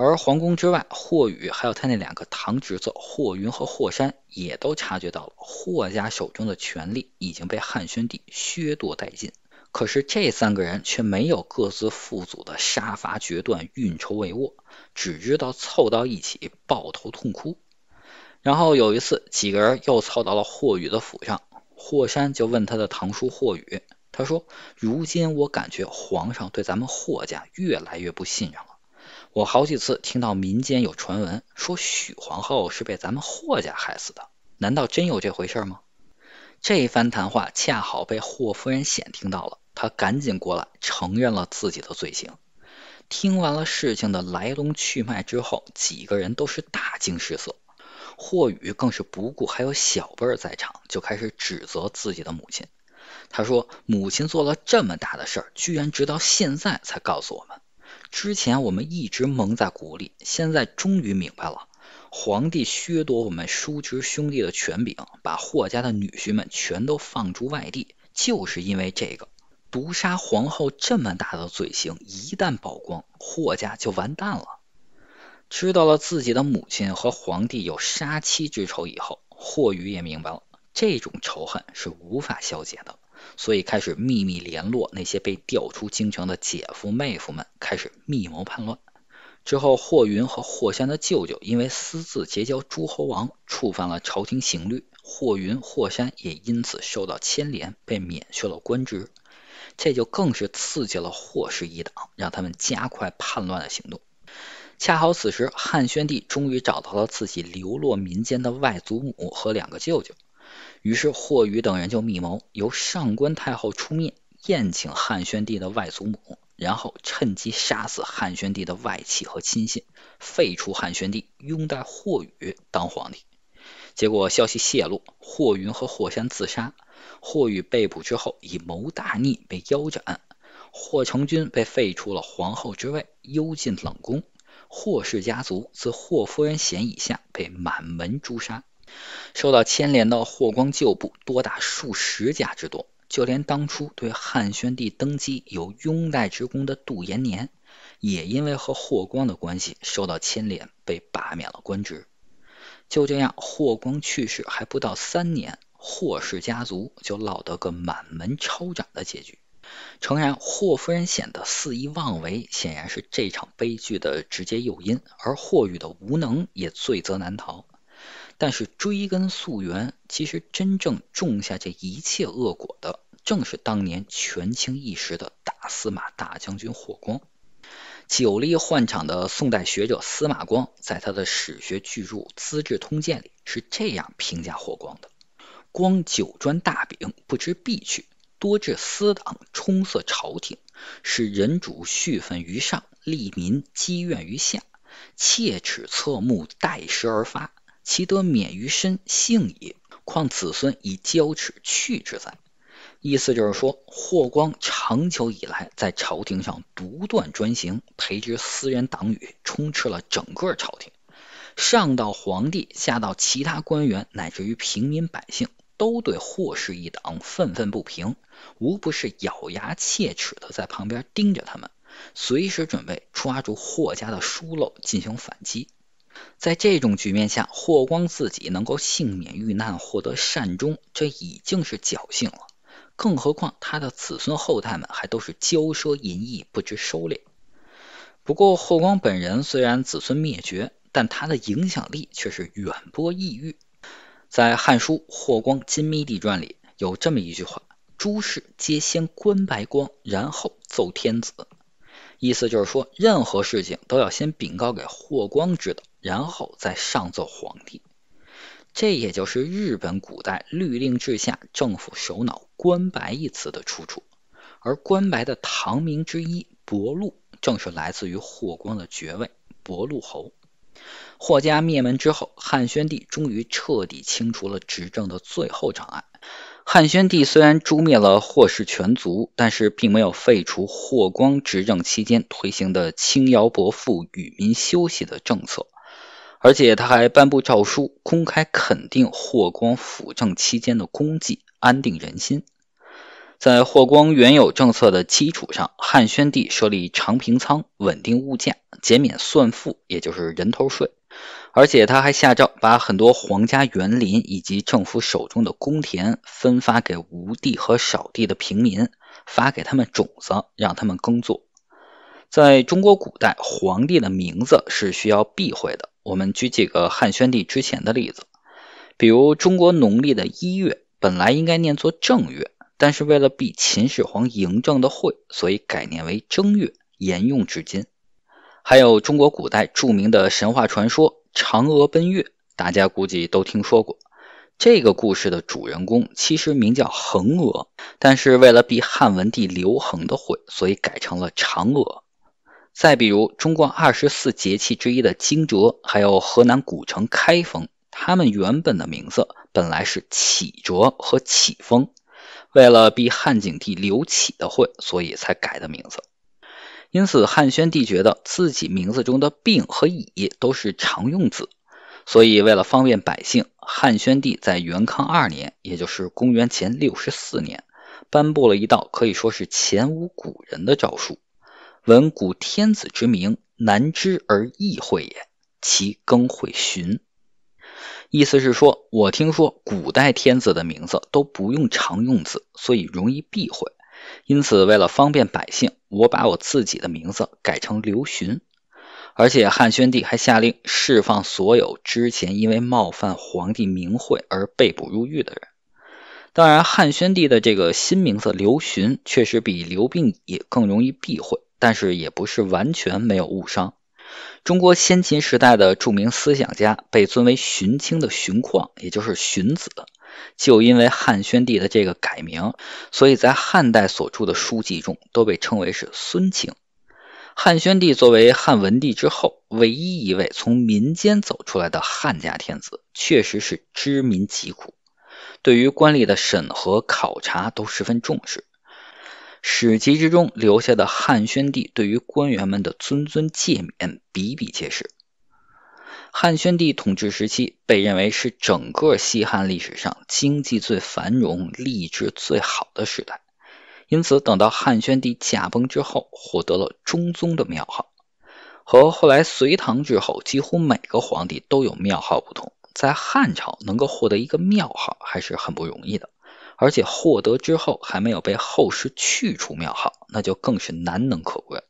而皇宫之外，霍宇还有他那两个堂侄子霍云和霍山也都察觉到了，霍家手中的权力已经被汉宣帝削夺殆尽。可是这三个人却没有各自父祖的杀伐决断、运筹帷幄，只知道凑到一起抱头痛哭。然后有一次，几个人又凑到了霍宇的府上，霍山就问他的堂叔霍宇，他说：“如今我感觉皇上对咱们霍家越来越不信任了。”我好几次听到民间有传闻说许皇后是被咱们霍家害死的，难道真有这回事吗？这一番谈话恰好被霍夫人显听到了，她赶紧过来承认了自己的罪行。听完了事情的来龙去脉之后，几个人都是大惊失色，霍宇更是不顾还有小辈儿在场，就开始指责自己的母亲。他说：“母亲做了这么大的事儿，居然直到现在才告诉我们。”之前我们一直蒙在鼓里，现在终于明白了，皇帝削夺我们叔侄兄弟的权柄，把霍家的女婿们全都放逐外地，就是因为这个。毒杀皇后这么大的罪行一旦曝光，霍家就完蛋了。知道了自己的母亲和皇帝有杀妻之仇以后，霍宇也明白了，这种仇恨是无法消解的。所以开始秘密联络那些被调出京城的姐夫妹夫们，开始密谋叛乱。之后，霍云和霍山的舅舅因为私自结交诸侯王，触犯了朝廷刑律，霍云、霍山也因此受到牵连，被免去了官职。这就更是刺激了霍氏一党，让他们加快叛乱的行动。恰好此时，汉宣帝终于找到了自己流落民间的外祖母和两个舅舅。于是霍宇等人就密谋，由上官太后出面宴请汉宣帝的外祖母，然后趁机杀死汉宣帝的外戚和亲信，废除汉宣帝，拥戴霍宇当皇帝。结果消息泄露，霍云和霍山自杀，霍宇被捕之后以谋大逆被腰斩，霍成君被废除了皇后之位，幽禁冷宫，霍氏家族自霍夫人贤以下被满门诛杀。受到牵连的霍光旧部多达数十家之多，就连当初对汉宣帝登基有拥戴之功的杜延年，也因为和霍光的关系受到牵连，被罢免了官职。就这样，霍光去世还不到三年，霍氏家族就落得个满门抄斩的结局。诚然，霍夫人显得肆意妄为，显然是这场悲剧的直接诱因，而霍禹的无能也罪责难逃。但是追根溯源，其实真正种下这一切恶果的，正是当年权倾一时的大司马大将军霍光。久历宦场的宋代学者司马光，在他的史学巨著《资治通鉴》里是这样评价霍光的：“光久专大柄，不知避去，多致私党充塞朝廷，使人主蓄愤于上，利民积怨于下，切齿侧目，待时而发。”其得免于身幸矣，况子孙以交齿去之哉？意思就是说，霍光长久以来在朝廷上独断专行，培植私人党羽，充斥了整个朝廷。上到皇帝，下到其他官员，乃至于平民百姓，都对霍氏一党愤愤不平，无不是咬牙切齿的在旁边盯着他们，随时准备抓住霍家的疏漏进行反击。在这种局面下，霍光自己能够幸免遇难，获得善终，这已经是侥幸了。更何况他的子孙后代们还都是骄奢淫逸，不知收敛。不过霍光本人虽然子孙灭绝，但他的影响力却是远播异域。在《汉书·霍光金密地传》里有这么一句话：“诸事皆先观白光，然后奏天子。”意思就是说，任何事情都要先禀告给霍光知道。然后再上奏皇帝，这也就是日本古代律令制下政府首脑官白一词的出处。而官白的唐名之一伯禄，正是来自于霍光的爵位伯禄侯。霍家灭门之后，汉宣帝终于彻底清除了执政的最后障碍。汉宣帝虽然诛灭了霍氏全族，但是并没有废除霍光执政期间推行的轻徭薄赋、与民休息的政策。而且他还颁布诏书，公开肯定霍光辅政期间的功绩，安定人心。在霍光原有政策的基础上，汉宣帝设立长平仓，稳定物价，减免算赋，也就是人头税。而且他还下诏，把很多皇家园林以及政府手中的公田分发给无地和少地的平民，发给他们种子，让他们耕作。在中国古代，皇帝的名字是需要避讳的。我们举几个汉宣帝之前的例子，比如中国农历的一月本来应该念作正月，但是为了避秦始皇嬴政的讳，所以改念为正月，沿用至今。还有中国古代著名的神话传说嫦娥奔月，大家估计都听说过。这个故事的主人公其实名叫恒娥，但是为了避汉文帝刘恒的讳，所以改成了嫦娥。再比如，中国二十四节气之一的惊蛰，还有河南古城开封，他们原本的名字本来是启蛰和启封，为了避汉景帝刘启的讳，所以才改的名字。因此，汉宣帝觉得自己名字中的“病”和“乙”都是常用字，所以为了方便百姓，汉宣帝在元康二年，也就是公元前六十四年，颁布了一道可以说是前无古人的诏书。闻古天子之名难知而易讳也，其更讳寻。意思是说，我听说古代天子的名字都不用常用字，所以容易避讳。因此，为了方便百姓，我把我自己的名字改成刘询。而且汉宣帝还下令释放所有之前因为冒犯皇帝名讳而被捕入狱的人。当然，汉宣帝的这个新名字刘询确实比刘病已更容易避讳。但是也不是完全没有误伤。中国先秦时代的著名思想家，被尊为荀卿的荀况，也就是荀子，就因为汉宣帝的这个改名，所以在汉代所著的书籍中都被称为是孙卿。汉宣帝作为汉文帝之后唯一一位从民间走出来的汉家天子，确实是知民疾苦，对于官吏的审核考察都十分重视。史籍之中留下的汉宣帝对于官员们的尊尊诫勉比比皆是。汉宣帝统治时期被认为是整个西汉历史上经济最繁荣、吏治最好的时代。因此，等到汉宣帝驾崩之后，获得了中宗的庙号。和后来隋唐之后几乎每个皇帝都有庙号不同，在汉朝能够获得一个庙号还是很不容易的。而且获得之后还没有被后世去除庙号，那就更是难能可贵了。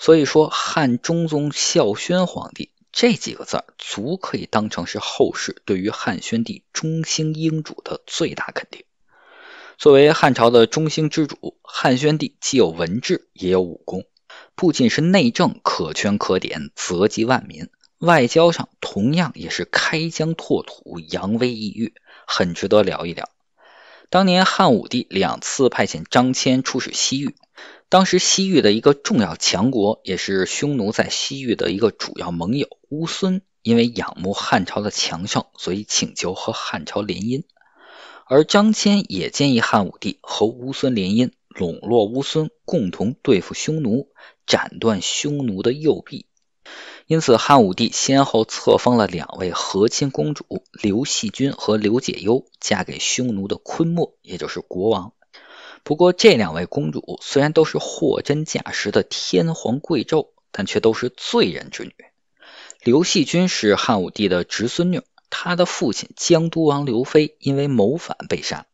所以说，汉中宗孝宣皇帝这几个字，足可以当成是后世对于汉宣帝中兴英主的最大肯定。作为汉朝的中兴之主，汉宣帝既有文治，也有武功，不仅是内政可圈可点，泽及万民；外交上同样也是开疆拓土，扬威抑郁，很值得聊一聊。当年汉武帝两次派遣张骞出使西域，当时西域的一个重要强国，也是匈奴在西域的一个主要盟友乌孙，因为仰慕汉朝的强盛，所以请求和汉朝联姻。而张骞也建议汉武帝和乌孙联姻，笼络乌孙，共同对付匈奴，斩断匈奴的右臂。因此，汉武帝先后册封了两位和亲公主刘细君和刘解忧，嫁给匈奴的昆莫，也就是国王。不过，这两位公主虽然都是货真价实的天皇贵胄，但却都是罪人之女。刘细君是汉武帝的侄孙女，她的父亲江都王刘妃因为谋反被杀，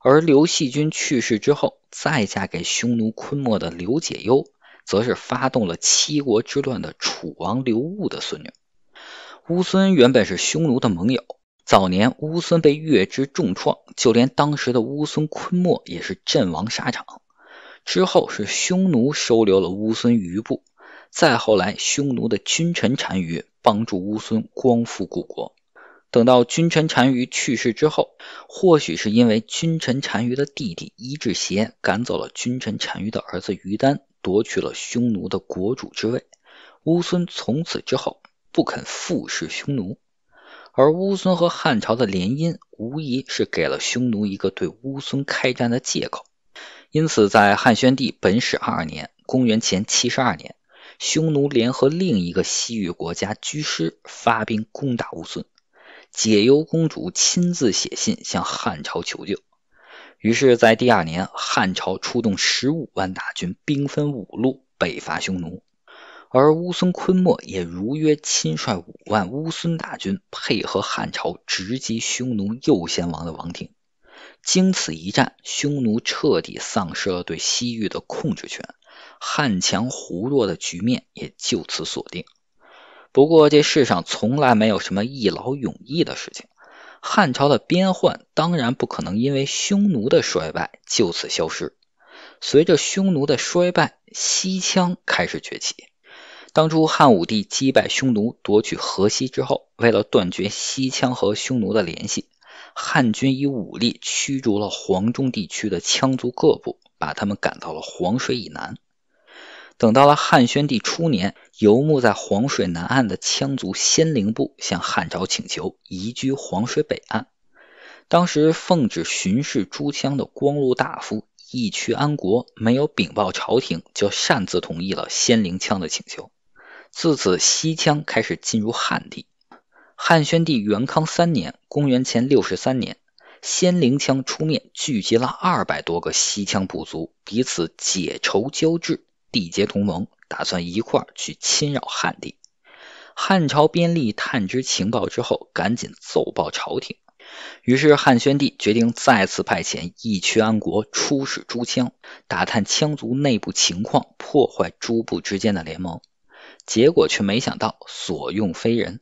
而刘细君去世之后，再嫁给匈奴昆莫的刘解忧。则是发动了七国之乱的楚王刘戊的孙女乌孙，原本是匈奴的盟友。早年乌孙被越之重创，就连当时的乌孙昆莫也是阵亡沙场。之后是匈奴收留了乌孙余部，再后来匈奴的君臣单于帮助乌孙光复故国。等到君臣单于去世之后，或许是因为君臣单于的弟弟伊稚邪赶走了君臣单于的儿子于丹。夺取了匈奴的国主之位，乌孙从此之后不肯复视匈奴，而乌孙和汉朝的联姻，无疑是给了匈奴一个对乌孙开战的借口。因此，在汉宣帝本始二年（公元前七十二年），匈奴联合另一个西域国家居师发兵攻打乌孙，解忧公主亲自写信向汉朝求救。于是，在第二年，汉朝出动十五万大军，兵分五路北伐匈奴。而乌孙昆莫也如约亲率五万乌孙大军，配合汉朝直击匈奴右贤王的王庭。经此一战，匈奴彻底丧失了对西域的控制权，汉强胡弱的局面也就此锁定。不过，这世上从来没有什么一劳永逸的事情。汉朝的边患当然不可能因为匈奴的衰败就此消失。随着匈奴的衰败，西羌开始崛起。当初汉武帝击败匈奴，夺取河西之后，为了断绝西羌和匈奴的联系，汉军以武力驱逐了黄中地区的羌族各部，把他们赶到了黄水以南。等到了汉宣帝初年，游牧在黄水南岸的羌族先灵部向汉朝请求移居黄水北岸。当时奉旨巡视诸羌的光禄大夫义渠安国没有禀报朝廷，就擅自同意了先灵羌的请求。自此，西羌开始进入汉地。汉宣帝元康三年（公元前六十三年），先灵羌出面聚集了二百多个西羌部族，彼此解仇交质。缔结同盟，打算一块去侵扰汉地。汉朝边吏探知情报之后，赶紧奏报朝廷。于是汉宣帝决定再次派遣义渠安国出使朱羌，打探羌族内部情况，破坏诸部之间的联盟。结果却没想到所用非人。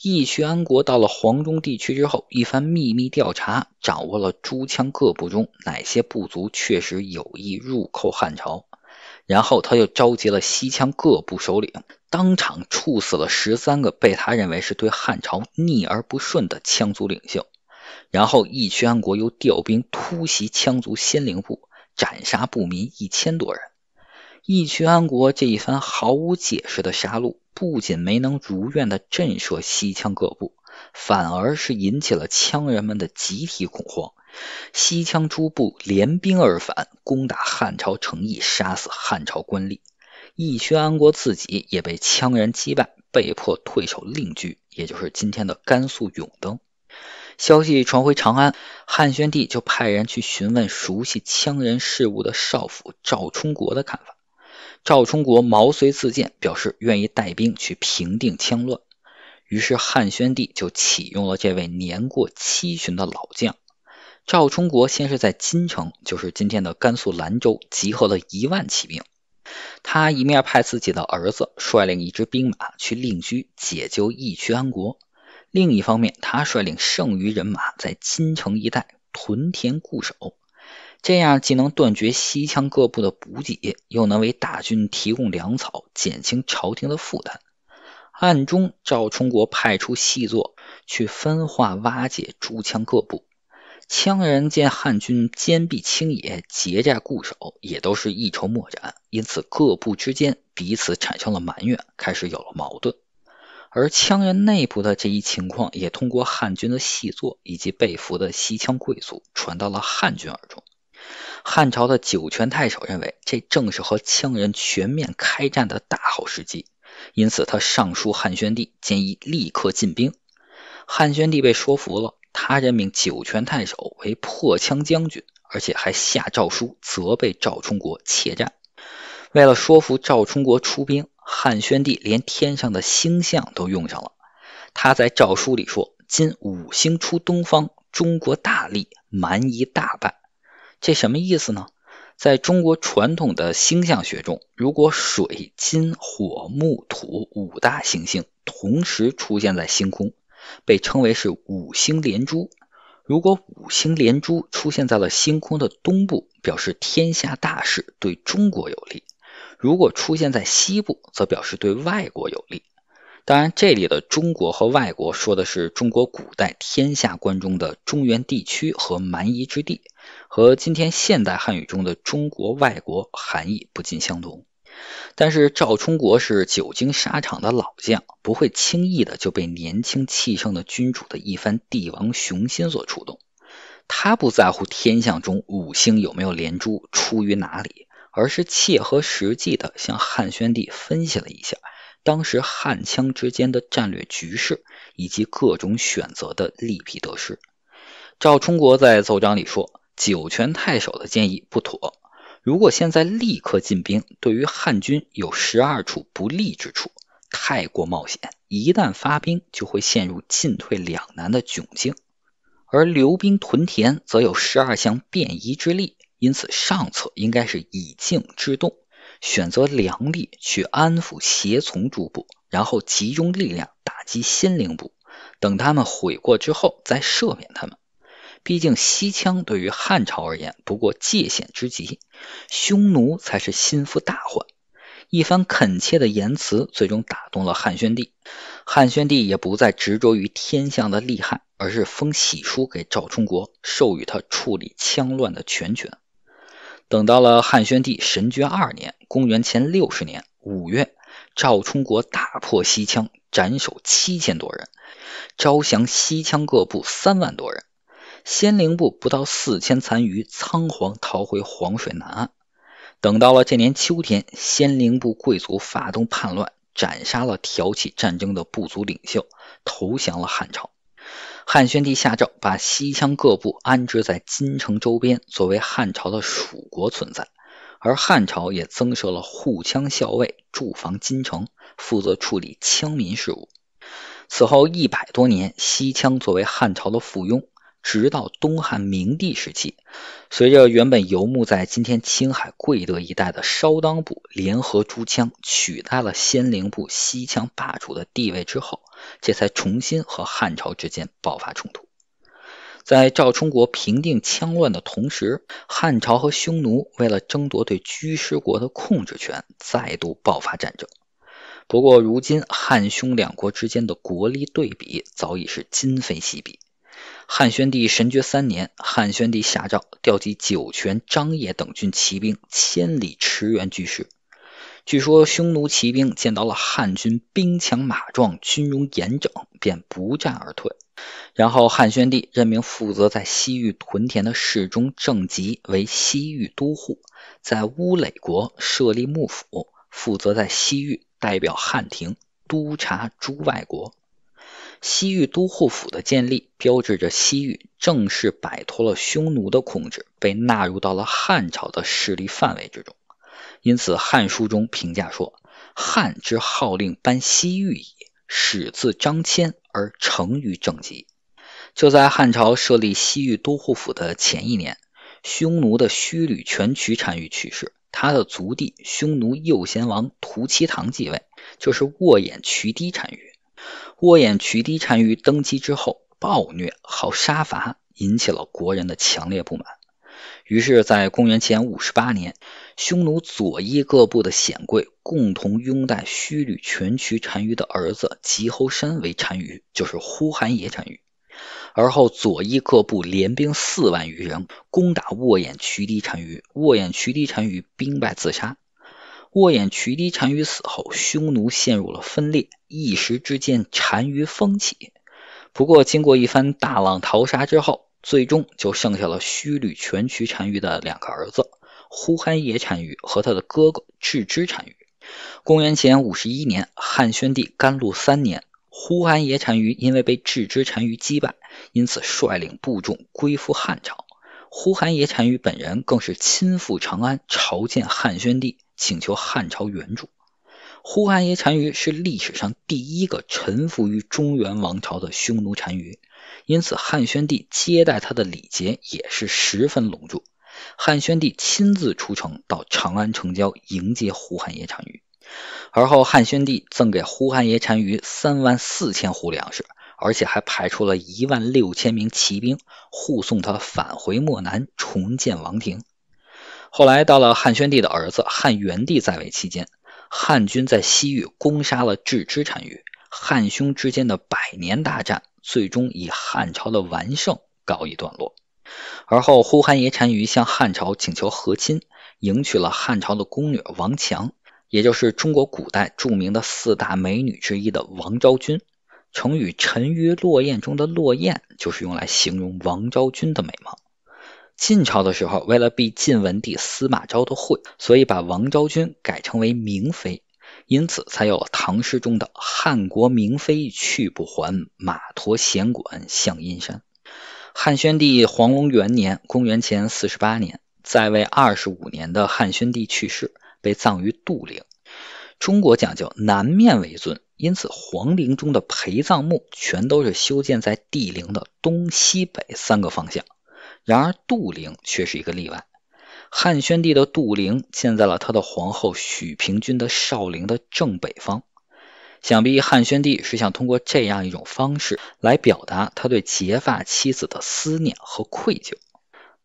义渠安国到了黄忠地区之后，一番秘密调查，掌握了朱羌各部中哪些部族确实有意入寇汉朝。然后，他又召集了西羌各部首领，当场处死了十三个被他认为是对汉朝逆而不顺的羌族领袖。然后，义渠安国又调兵突袭羌族先灵部，斩杀部民一千多人。义渠安国这一番毫无解释的杀戮，不仅没能如愿的震慑西羌各部，反而是引起了羌人们的集体恐慌。西羌诸部联兵而返，攻打汉朝城邑，杀死汉朝官吏。义宣安国自己也被羌人击败，被迫退守令居，也就是今天的甘肃永登。消息传回长安，汉宣帝就派人去询问熟悉羌人事务的少府赵充国的看法。赵充国毛遂自荐，表示愿意带兵去平定羌乱。于是汉宣帝就启用了这位年过七旬的老将。赵充国先是在金城，就是今天的甘肃兰州，集合了一万骑兵。他一面派自己的儿子率领一支兵马去令居解救义渠安国，另一方面，他率领剩余人马在金城一带屯田固守。这样既能断绝西羌各部的补给，又能为大军提供粮草，减轻朝廷的负担。暗中，赵充国派出细作去分化瓦解诸羌各部。羌人见汉军坚壁清野、结寨固守，也都是一筹莫展，因此各部之间彼此产生了埋怨，开始有了矛盾。而羌人内部的这一情况也通过汉军的细作以及被俘的西羌贵族传到了汉军耳中。汉朝的酒泉太守认为，这正是和羌人全面开战的大好时机，因此他上书汉宣帝，建议立刻进兵。汉宣帝被说服了。他任命酒泉太守为破羌将军，而且还下诏书责备赵充国怯战。为了说服赵充国出兵，汉宣帝连天上的星象都用上了。他在诏书里说：“今五星出东方，中国大利，蛮夷大败。”这什么意思呢？在中国传统的星象学中，如果水、金、火、木、土五大行星同时出现在星空，被称为是五星连珠。如果五星连珠出现在了星空的东部，表示天下大事对中国有利；如果出现在西部，则表示对外国有利。当然，这里的中国和外国说的是中国古代天下观中的中原地区和蛮夷之地，和今天现代汉语中的中国、外国含义不尽相同。但是赵充国是久经沙场的老将，不会轻易的就被年轻气盛的君主的一番帝王雄心所触动。他不在乎天象中五星有没有连珠，出于哪里，而是切合实际的向汉宣帝分析了一下当时汉羌之间的战略局势以及各种选择的利弊得失。赵充国在奏章里说，酒泉太守的建议不妥。如果现在立刻进兵，对于汉军有十二处不利之处，太过冒险，一旦发兵就会陷入进退两难的窘境；而留兵屯田则有十二项便宜之利，因此上策应该是以静制动，选择良地去安抚协从诸部，然后集中力量打击新灵部，等他们悔过之后再赦免他们。毕竟西羌对于汉朝而言不过界限之极，匈奴才是心腹大患。一番恳切的言辞，最终打动了汉宣帝。汉宣帝也不再执着于天象的利害，而是封玺书给赵充国，授予他处理羌乱的全权。等到了汉宣帝神爵二年（公元前六十年）五月，赵充国大破西羌，斩首七千多人，招降西羌各部三万多人。仙灵部不到四千残余，仓皇逃回黄水南岸。等到了这年秋天，仙灵部贵族发动叛乱，斩杀了挑起战争的部族领袖，投降了汉朝。汉宣帝下诏，把西羌各部安置在金城周边，作为汉朝的属国存在。而汉朝也增设了护羌校尉，驻防金城，负责处理羌民事务。此后一百多年，西羌作为汉朝的附庸。直到东汉明帝时期，随着原本游牧在今天青海贵德一带的烧当部联合诸羌取代了鲜灵部西羌霸主的地位之后，这才重新和汉朝之间爆发冲突。在赵充国平定羌乱的同时，汉朝和匈奴为了争夺对居师国的控制权，再度爆发战争。不过，如今汉匈两国之间的国力对比早已是今非昔比。汉宣帝神爵三年，汉宣帝下诏调集酒泉、张掖等郡骑兵千里驰援居石。据说匈奴骑兵见到了汉军兵强马壮、军容严整，便不战而退。然后汉宣帝任命负责在西域屯田的侍中郑吉为西域都护，在乌垒国设立幕府，负责在西域代表汉庭督察诸外国。西域都护府的建立，标志着西域正式摆脱了匈奴的控制，被纳入到了汉朝的势力范围之中。因此，《汉书》中评价说：“汉之号令颁西域矣，始自张骞，而成于正极。”就在汉朝设立西域都护府的前一年，匈奴的虚闾全渠单于去世，他的族弟匈奴右贤王屠其堂继位，就是沃衍渠堤单于。握衍渠低单于登基之后暴虐好杀伐，引起了国人的强烈不满。于是，在公元前五十八年，匈奴左翼各部的显贵共同拥戴须吕全渠单于的儿子吉侯山为单于，就是呼韩邪单于。而后，左翼各部联兵四万余人攻打沃衍渠低单于，沃衍渠低单于兵败自杀。郭衍渠敌单于死后，匈奴陷入了分裂，一时之间单于风起。不过，经过一番大浪淘沙之后，最终就剩下了虚闾全渠单于的两个儿子呼韩邪单于和他的哥哥智支单于。公元前五十一年，汉宣帝甘露三年，呼韩邪单于因为被智支单于击败，因此率领部众归附汉朝。呼韩邪单于本人更是亲赴长安朝见汉宣帝。请求汉朝援助。呼韩邪单于是历史上第一个臣服于中原王朝的匈奴单于，因此汉宣帝接待他的礼节也是十分隆重。汉宣帝亲自出城到长安城郊迎接呼韩邪单于，而后汉宣帝赠给呼韩邪单于三万四千斛粮食，而且还派出了一万六千名骑兵护送他返回漠南重建王庭。后来到了汉宣帝的儿子汉元帝在位期间，汉军在西域攻杀了郅支单于，汉匈之间的百年大战最终以汉朝的完胜告一段落。而后，呼韩邪单于向汉朝请求和亲，迎娶了汉朝的宫女王强，也就是中国古代著名的四大美女之一的王昭君。成语“沉鱼落雁”中的“落雁”就是用来形容王昭君的美貌。晋朝的时候，为了避晋文帝司马昭的讳，所以把王昭君改称为明妃，因此才有了唐诗中的“汉国明妃去不还，马驮弦管向阴山”。汉宣帝黄龙元年（公元前四十八年），在位二十五年的汉宣帝去世，被葬于杜陵。中国讲究南面为尊，因此皇陵中的陪葬墓全都是修建在帝陵的东西北三个方向。然而，杜陵却是一个例外。汉宣帝的杜陵建在了他的皇后许平君的少陵的正北方。想必汉宣帝是想通过这样一种方式来表达他对结发妻子的思念和愧疚。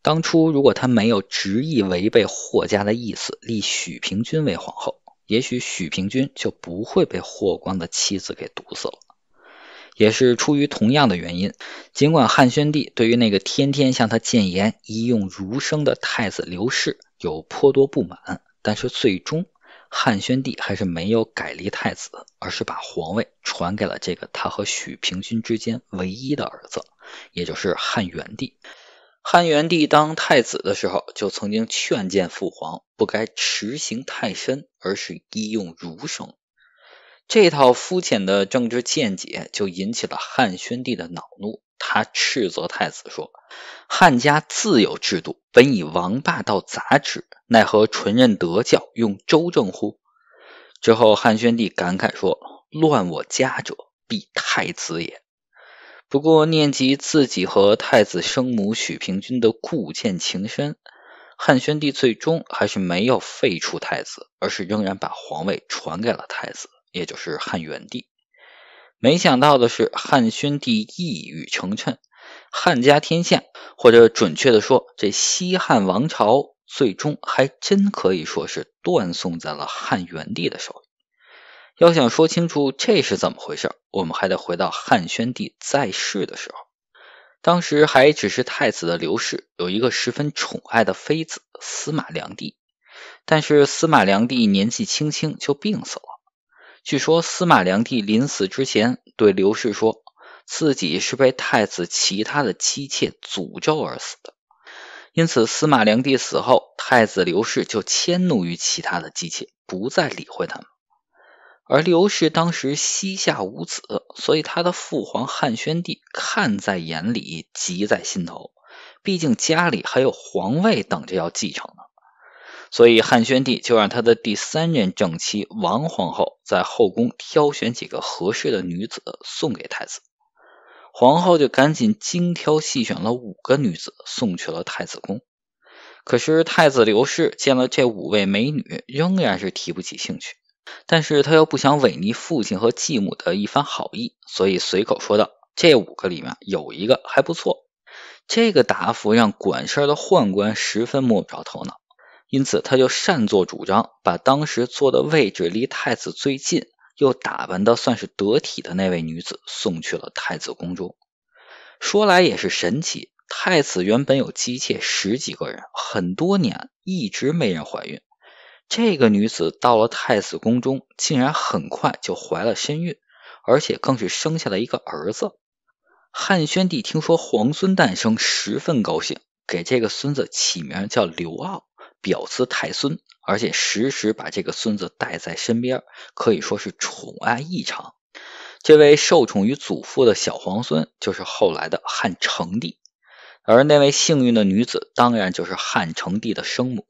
当初如果他没有执意违背霍家的意思，立许平君为皇后，也许许平君就不会被霍光的妻子给毒死了。也是出于同样的原因，尽管汉宣帝对于那个天天向他谏言、依用儒生的太子刘氏有颇多不满，但是最终汉宣帝还是没有改立太子，而是把皇位传给了这个他和许平君之间唯一的儿子，也就是汉元帝。汉元帝当太子的时候，就曾经劝谏父皇，不该持刑太深，而是依用儒生。这套肤浅的政治见解就引起了汉宣帝的恼怒，他斥责太子说：“汉家自有制度，本以王霸道杂之，奈何纯任德教，用周政乎？”之后，汉宣帝感慨说：“乱我家者，必太子也。”不过，念及自己和太子生母许平君的故旧情深，汉宣帝最终还是没有废除太子，而是仍然把皇位传给了太子。也就是汉元帝，没想到的是，汉宣帝一语成谶，汉家天下，或者准确的说，这西汉王朝最终还真可以说是断送在了汉元帝的手里。要想说清楚这是怎么回事，我们还得回到汉宣帝在世的时候，当时还只是太子的刘氏有一个十分宠爱的妃子司马良娣，但是司马良娣年纪轻轻就病死了。据说司马良娣临死之前对刘氏说，自己是被太子其他的妻妾诅咒而死的。因此，司马良娣死后，太子刘氏就迁怒于其他的妻妾，不再理会他们。而刘氏当时膝下无子，所以他的父皇汉宣帝看在眼里，急在心头。毕竟家里还有皇位等着要继承呢。所以汉宣帝就让他的第三任正妻王皇后在后宫挑选几个合适的女子送给太子，皇后就赶紧精挑细选了五个女子送去了太子宫。可是太子刘氏见了这五位美女，仍然是提不起兴趣。但是他又不想违逆父亲和继母的一番好意，所以随口说道：“这五个里面有一个还不错。”这个答复让管事的宦官十分摸不着头脑。因此，他就擅作主张，把当时坐的位置离太子最近，又打扮的算是得体的那位女子送去了太子宫中。说来也是神奇，太子原本有姬妾十几个人，很多年一直没人怀孕。这个女子到了太子宫中，竟然很快就怀了身孕，而且更是生下了一个儿子。汉宣帝听说皇孙诞生，十分高兴，给这个孙子起名叫刘骜。表字太孙，而且时时把这个孙子带在身边，可以说是宠爱异常。这位受宠于祖父的小皇孙，就是后来的汉成帝。而那位幸运的女子，当然就是汉成帝的生母。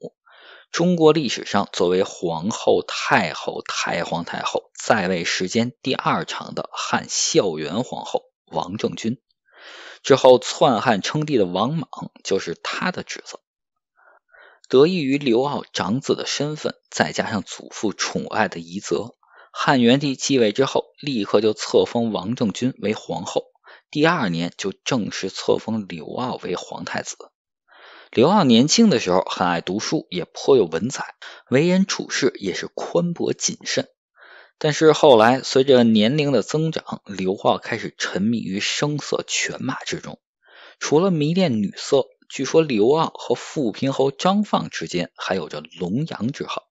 中国历史上作为皇后、太后、太皇太后在位时间第二长的汉孝元皇后王政君，之后篡汉称帝的王莽就是他的侄子。得益于刘骜长子的身份，再加上祖父宠爱的宜泽，汉元帝继位之后，立刻就册封王政君为皇后。第二年就正式册封刘骜为皇太子。刘骜年轻的时候很爱读书，也颇有文采，为人处事也是宽博谨慎。但是后来随着年龄的增长，刘骜开始沉迷于声色犬马之中，除了迷恋女色。据说刘骜和富平侯张放之间还有着龙阳之好。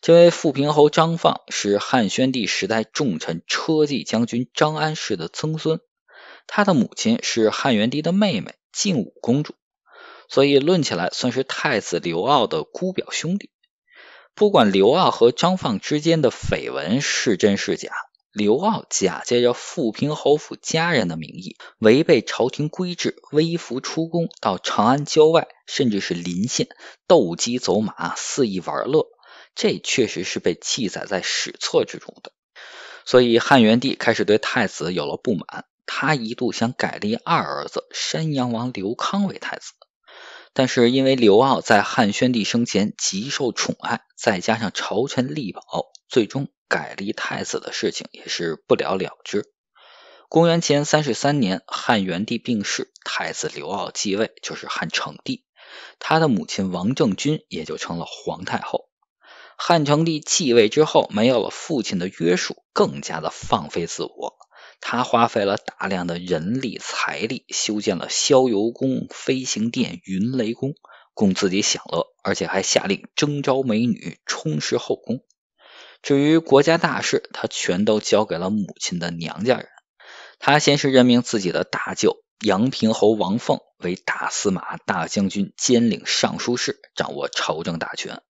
这位富平侯张放是汉宣帝时代重臣车骑将军张安世的曾孙，他的母亲是汉元帝的妹妹晋武公主，所以论起来算是太子刘骜的姑表兄弟。不管刘骜和张放之间的绯闻是真是假。刘骜假借着富平侯府家人的名义，违背朝廷规制，微服出宫，到长安郊外，甚至是临县斗鸡走马，肆意玩乐。这确实是被记载在史册之中的。所以汉元帝开始对太子有了不满，他一度想改立二儿子山阳王刘康为太子，但是因为刘骜在汉宣帝生前极受宠爱，再加上朝臣力保。最终改立太子的事情也是不了了之。公元前三十三年，汉元帝病逝，太子刘骜继位，就是汉成帝。他的母亲王政君也就成了皇太后。汉成帝继位之后，没有了父亲的约束，更加的放飞自我。他花费了大量的人力财力，修建了逍遥宫、飞行殿、云雷宫，供自己享乐，而且还下令征召美女，充实后宫。至于国家大事，他全都交给了母亲的娘家人。他先是任命自己的大舅杨平侯王凤为大司马、大将军，兼领尚书事，掌握朝政大权。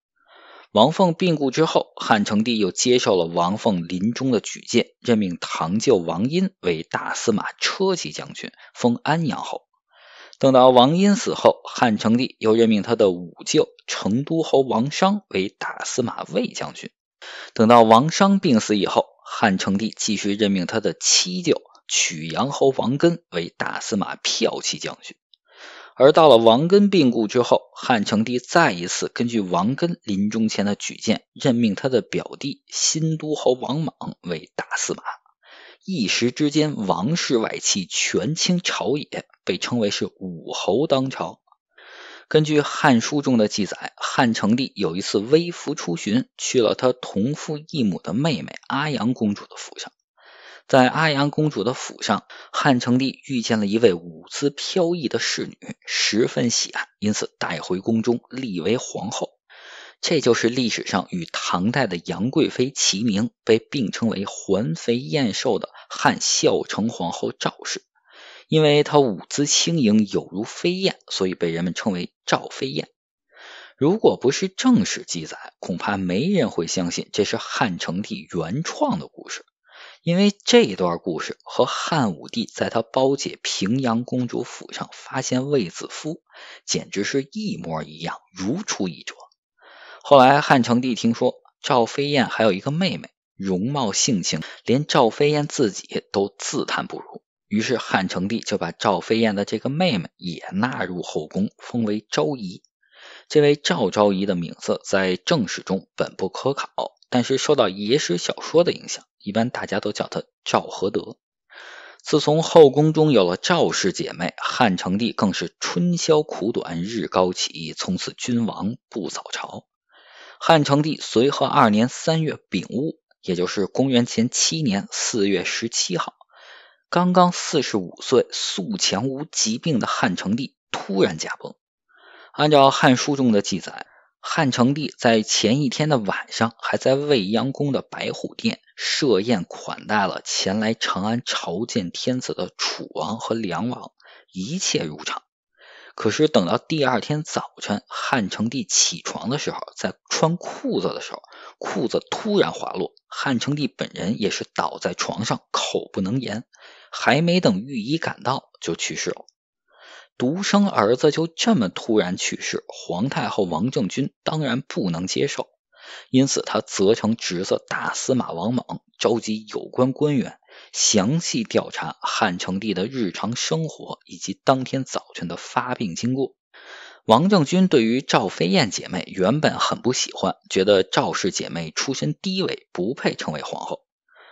王凤病故之后，汉成帝又接受了王凤临终的举荐，任命堂舅王殷为大司马车骑将军，封安阳侯。等到王殷死后，汉成帝又任命他的五舅成都侯王商为大司马卫将军。等到王商病死以后，汉成帝继续任命他的七舅曲阳侯王根为大司马骠骑将军。而到了王根病故之后，汉成帝再一次根据王根临终前的举荐，任命他的表弟新都侯王莽为大司马。一时之间，王室外戚权倾朝野，被称为是武侯当朝。根据《汉书》中的记载，汉成帝有一次微服出巡，去了他同父异母的妹妹阿阳公主的府上。在阿阳公主的府上，汉成帝遇见了一位舞姿飘逸的侍女，十分喜爱，因此带回宫中立为皇后。这就是历史上与唐代的杨贵妃齐名，被并称为“环肥燕瘦”的汉孝成皇后赵氏。因为她舞姿轻盈，有如飞燕，所以被人们称为赵飞燕。如果不是正史记载，恐怕没人会相信这是汉成帝原创的故事。因为这段故事和汉武帝在他胞姐平阳公主府上发现卫子夫，简直是一模一样，如出一辙。后来汉成帝听说赵飞燕还有一个妹妹，容貌性情，连赵飞燕自己都自叹不如。于是汉成帝就把赵飞燕的这个妹妹也纳入后宫，封为昭仪。这位赵昭仪的名字在正史中本不可考，但是受到野史小说的影响，一般大家都叫她赵合德。自从后宫中有了赵氏姐妹，汉成帝更是春宵苦短日高起，从此君王不早朝。汉成帝随和二年三月丙午，也就是公元前七年四月十七号。刚刚四十五岁、素强无疾病的汉成帝突然驾崩。按照《汉书》中的记载，汉成帝在前一天的晚上，还在未央宫的白虎殿设宴款待了前来长安朝见天子的楚王和梁王，一切如常。可是等到第二天早晨，汉成帝起床的时候，在穿裤子的时候，裤子突然滑落，汉成帝本人也是倒在床上，口不能言，还没等御医赶到就去世了。独生儿子就这么突然去世，皇太后王政君当然不能接受，因此他责成侄子大司马王莽召集有关官员。详细调查汉成帝的日常生活以及当天早晨的发病经过。王政君对于赵飞燕姐妹原本很不喜欢，觉得赵氏姐妹出身低微，不配成为皇后。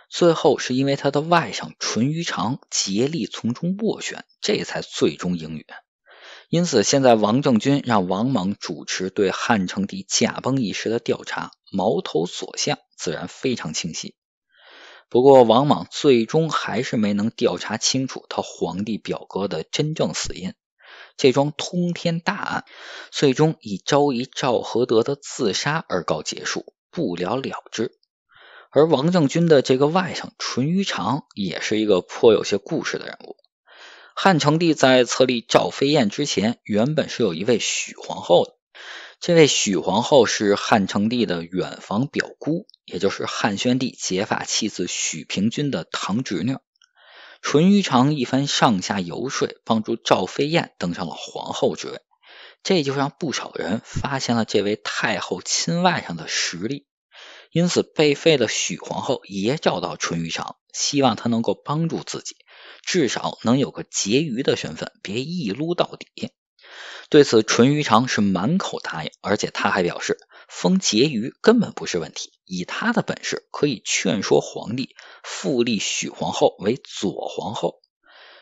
最后是因为她的外甥淳于长竭力从中斡旋，这才最终应允。因此，现在王政君让王莽主持对汉成帝驾崩一事的调查，矛头所向自然非常清晰。不过，王莽最终还是没能调查清楚他皇帝表哥的真正死因，这桩通天大案最终以昭仪赵合德的自杀而告结束，不了了之。而王政君的这个外甥淳于长也是一个颇有些故事的人物。汉成帝在册立赵飞燕之前，原本是有一位许皇后的。这位许皇后是汉成帝的远房表姑，也就是汉宣帝结发妻子许平君的堂侄女。淳于长一番上下游说，帮助赵飞燕登上了皇后之位，这就让不少人发现了这位太后亲外甥的实力。因此，被废的许皇后也找到淳于长，希望他能够帮助自己，至少能有个结余的身份，别一撸到底。对此，淳于长是满口答应，而且他还表示封婕妤根本不是问题，以他的本事可以劝说皇帝复立许皇后为左皇后。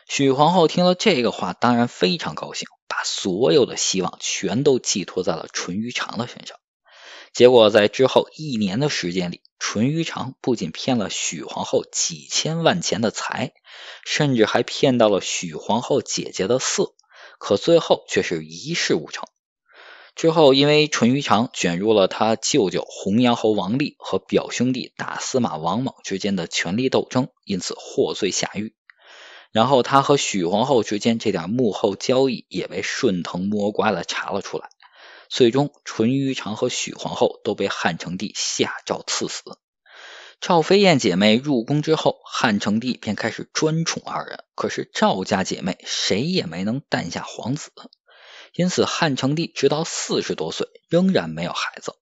许皇后听了这个话，当然非常高兴，把所有的希望全都寄托在了淳于长的身上。结果在之后一年的时间里，淳于长不仅骗了许皇后几千万钱的财，甚至还骗到了许皇后姐姐的色。可最后却是一事无成。之后因为淳于长卷入了他舅舅洪阳侯王立和表兄弟大司马王莽之间的权力斗争，因此获罪下狱。然后他和许皇后之间这点幕后交易也被顺藤摸瓜的查了出来。最终，淳于长和许皇后都被汉成帝下诏赐死。赵飞燕姐妹入宫之后，汉成帝便开始专宠二人。可是赵家姐妹谁也没能诞下皇子，因此汉成帝直到四十多岁仍然没有孩子。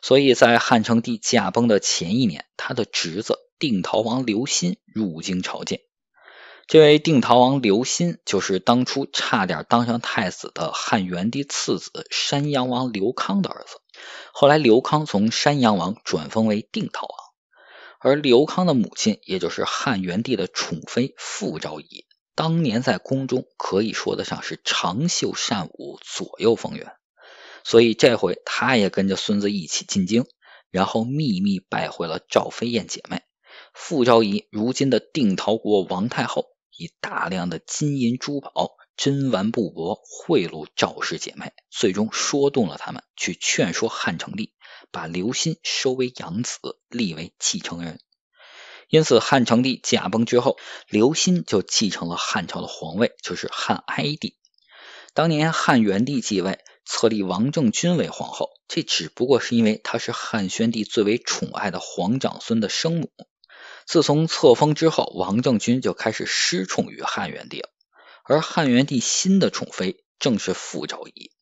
所以在汉成帝驾崩的前一年，他的侄子定陶王刘歆入京朝见。这位定陶王刘歆就是当初差点当上太子的汉元帝次子山阳王刘康的儿子。后来刘康从山阳王转封为定陶王。而刘康的母亲，也就是汉元帝的宠妃傅昭仪，当年在宫中可以说得上是长袖善舞，左右逢源。所以这回她也跟着孙子一起进京，然后秘密拜会了赵飞燕姐妹。傅昭仪如今的定陶国王太后，以大量的金银珠宝、珍玩布帛贿赂赵氏姐妹，最终说动了他们，去劝说汉成帝。把刘歆收为养子，立为继承人。因此，汉成帝驾崩之后，刘歆就继承了汉朝的皇位，就是汉哀帝。当年汉元帝继位，册立王政君为皇后，这只不过是因为她是汉宣帝最为宠爱的皇长孙的生母。自从册封之后，王政君就开始失宠于汉元帝了，而汉元帝新的宠妃正是傅昭仪。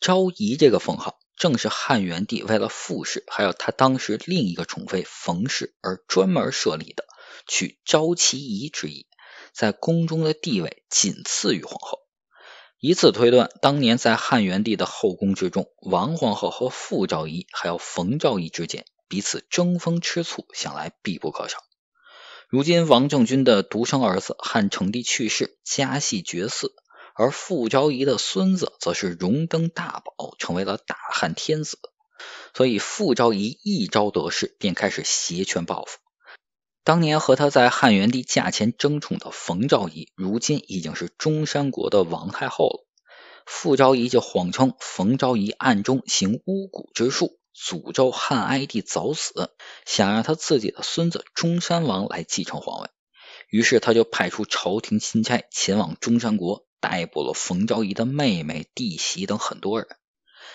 昭仪这个封号。正是汉元帝为了傅氏，还有他当时另一个宠妃冯氏而专门设立的，取昭仪之意，在宫中的地位仅次于皇后。以此推断，当年在汉元帝的后宫之中，王皇后和傅昭仪，还有冯昭仪之间彼此争风吃醋，想来必不可少。如今王政君的独生儿子汉成帝去世，家系绝嗣。而傅昭仪的孙子则是荣登大宝，成为了大汉天子。所以傅昭仪一朝得势，便开始挟权报复。当年和他在汉元帝驾前争宠的冯昭仪，如今已经是中山国的王太后了。傅昭仪就谎称冯昭仪暗中行巫蛊之术，诅咒汉哀帝早死，想让他自己的孙子中山王来继承皇位。于是他就派出朝廷钦差前往中山国。逮捕了冯昭仪的妹妹、弟媳等很多人，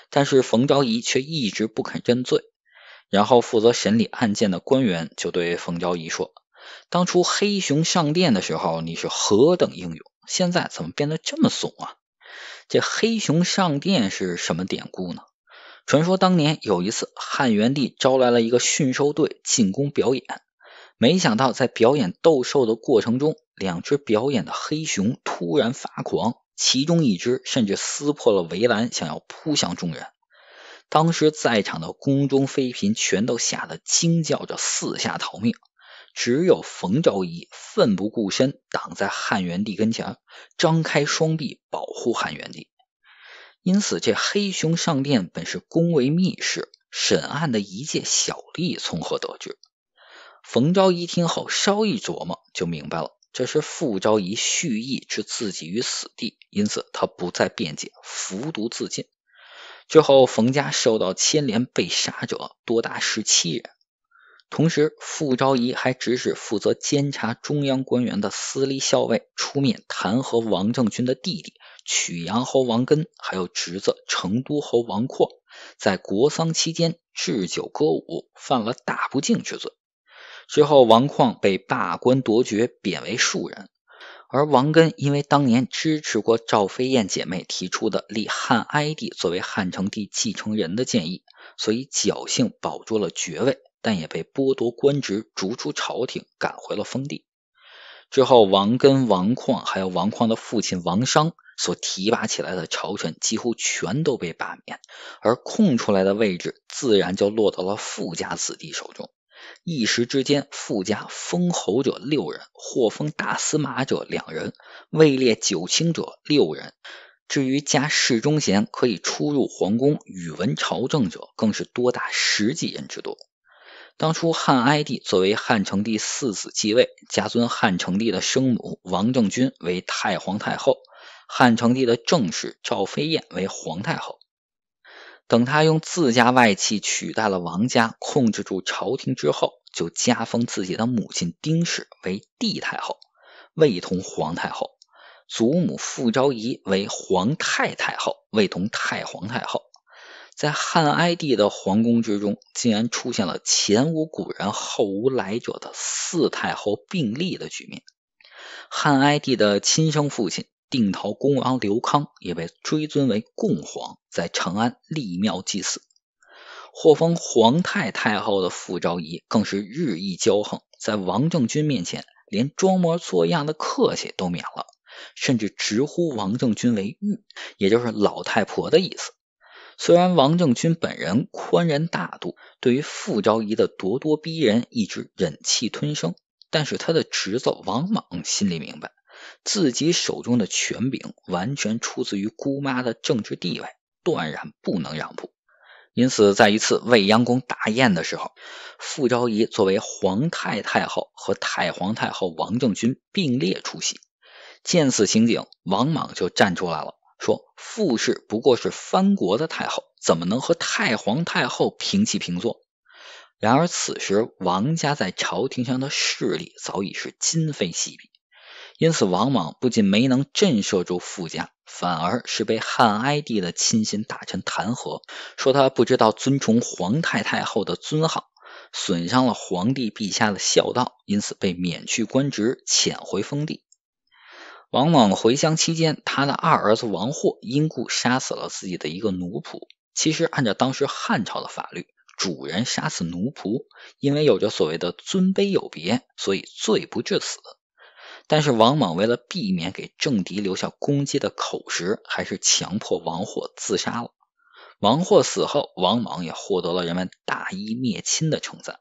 但是冯昭仪却一直不肯认罪。然后负责审理案件的官员就对冯昭仪说：“当初黑熊上殿的时候，你是何等英勇，现在怎么变得这么怂啊？”这“黑熊上殿”是什么典故呢？传说当年有一次汉元帝招来了一个驯兽队进宫表演，没想到在表演斗兽的过程中。两只表演的黑熊突然发狂，其中一只甚至撕破了围栏，想要扑向众人。当时在场的宫中妃嫔全都吓得惊叫着四下逃命，只有冯昭仪奋不顾身挡在汉元帝跟前，张开双臂保护汉元帝。因此，这黑熊上殿本是宫闱密事，审案的一介小吏从何得知？冯昭仪听后稍一琢磨就明白了。这是傅昭仪蓄意置自己于死地，因此他不再辩解，服毒自尽。之后，冯家受到牵连被杀者多达十七人。同时，傅昭仪还指使负责监察中央官员的司隶校尉出面弹劾王政君的弟弟曲阳侯王根，还有侄子成都侯王阔，在国丧期间置酒歌舞，犯了大不敬之罪。之后，王旷被罢官夺爵，贬为庶人；而王根因为当年支持过赵飞燕姐妹提出的立汉哀帝作为汉成帝继承人的建议，所以侥幸保住了爵位，但也被剥夺官职，逐出朝廷，赶回了封地。之后，王根、王旷还有王旷的父亲王商所提拔起来的朝臣，几乎全都被罢免，而空出来的位置，自然就落到了富家子弟手中。一时之间，富家封侯者六人，或封大司马者两人，位列九卿者六人。至于加侍中衔可以出入皇宫、宇文朝政者，更是多达十几人之多。当初汉哀帝作为汉成帝四子继位，加尊汉成帝的生母王政君为太皇太后，汉成帝的正室赵飞燕为皇太后。等他用自家外戚取代了王家，控制住朝廷之后，就加封自己的母亲丁氏为帝太后，位同皇太后；祖母傅昭仪为皇太太后，位同太皇太后。在汉哀帝的皇宫之中，竟然出现了前无古人、后无来者的四太后并立的局面。汉哀帝的亲生父亲。定陶公王刘康也被追尊为共皇，在长安立庙祭祀。获封皇太太后的傅昭仪更是日益骄横，在王政君面前连装模作样的客气都免了，甚至直呼王政君为“玉，也就是老太婆的意思。虽然王政君本人宽仁大度，对于傅昭仪的咄咄逼人一直忍气吞声，但是他的侄子王莽心里明白。自己手中的权柄完全出自于姑妈的政治地位，断然不能让步。因此，在一次未央宫大宴的时候，傅昭仪作为皇太太后和太皇太后王政君并列出席。见此情景，王莽就站出来了，说：“傅氏不过是藩国的太后，怎么能和太皇太后平起平坐？”然而，此时王家在朝廷上的势力早已是今非昔比。因此，王莽不仅没能震慑住傅家，反而是被汉哀帝的亲信大臣弹劾，说他不知道尊崇皇太太后的尊号，损伤了皇帝陛下的孝道，因此被免去官职，遣回封地。王莽回乡期间，他的二儿子王霍因故杀死了自己的一个奴仆。其实，按照当时汉朝的法律，主人杀死奴仆，因为有着所谓的尊卑有别，所以罪不至死。但是王莽为了避免给政敌留下攻击的口实，还是强迫王获自杀了。王获死后，王莽也获得了人们“大义灭亲”的称赞。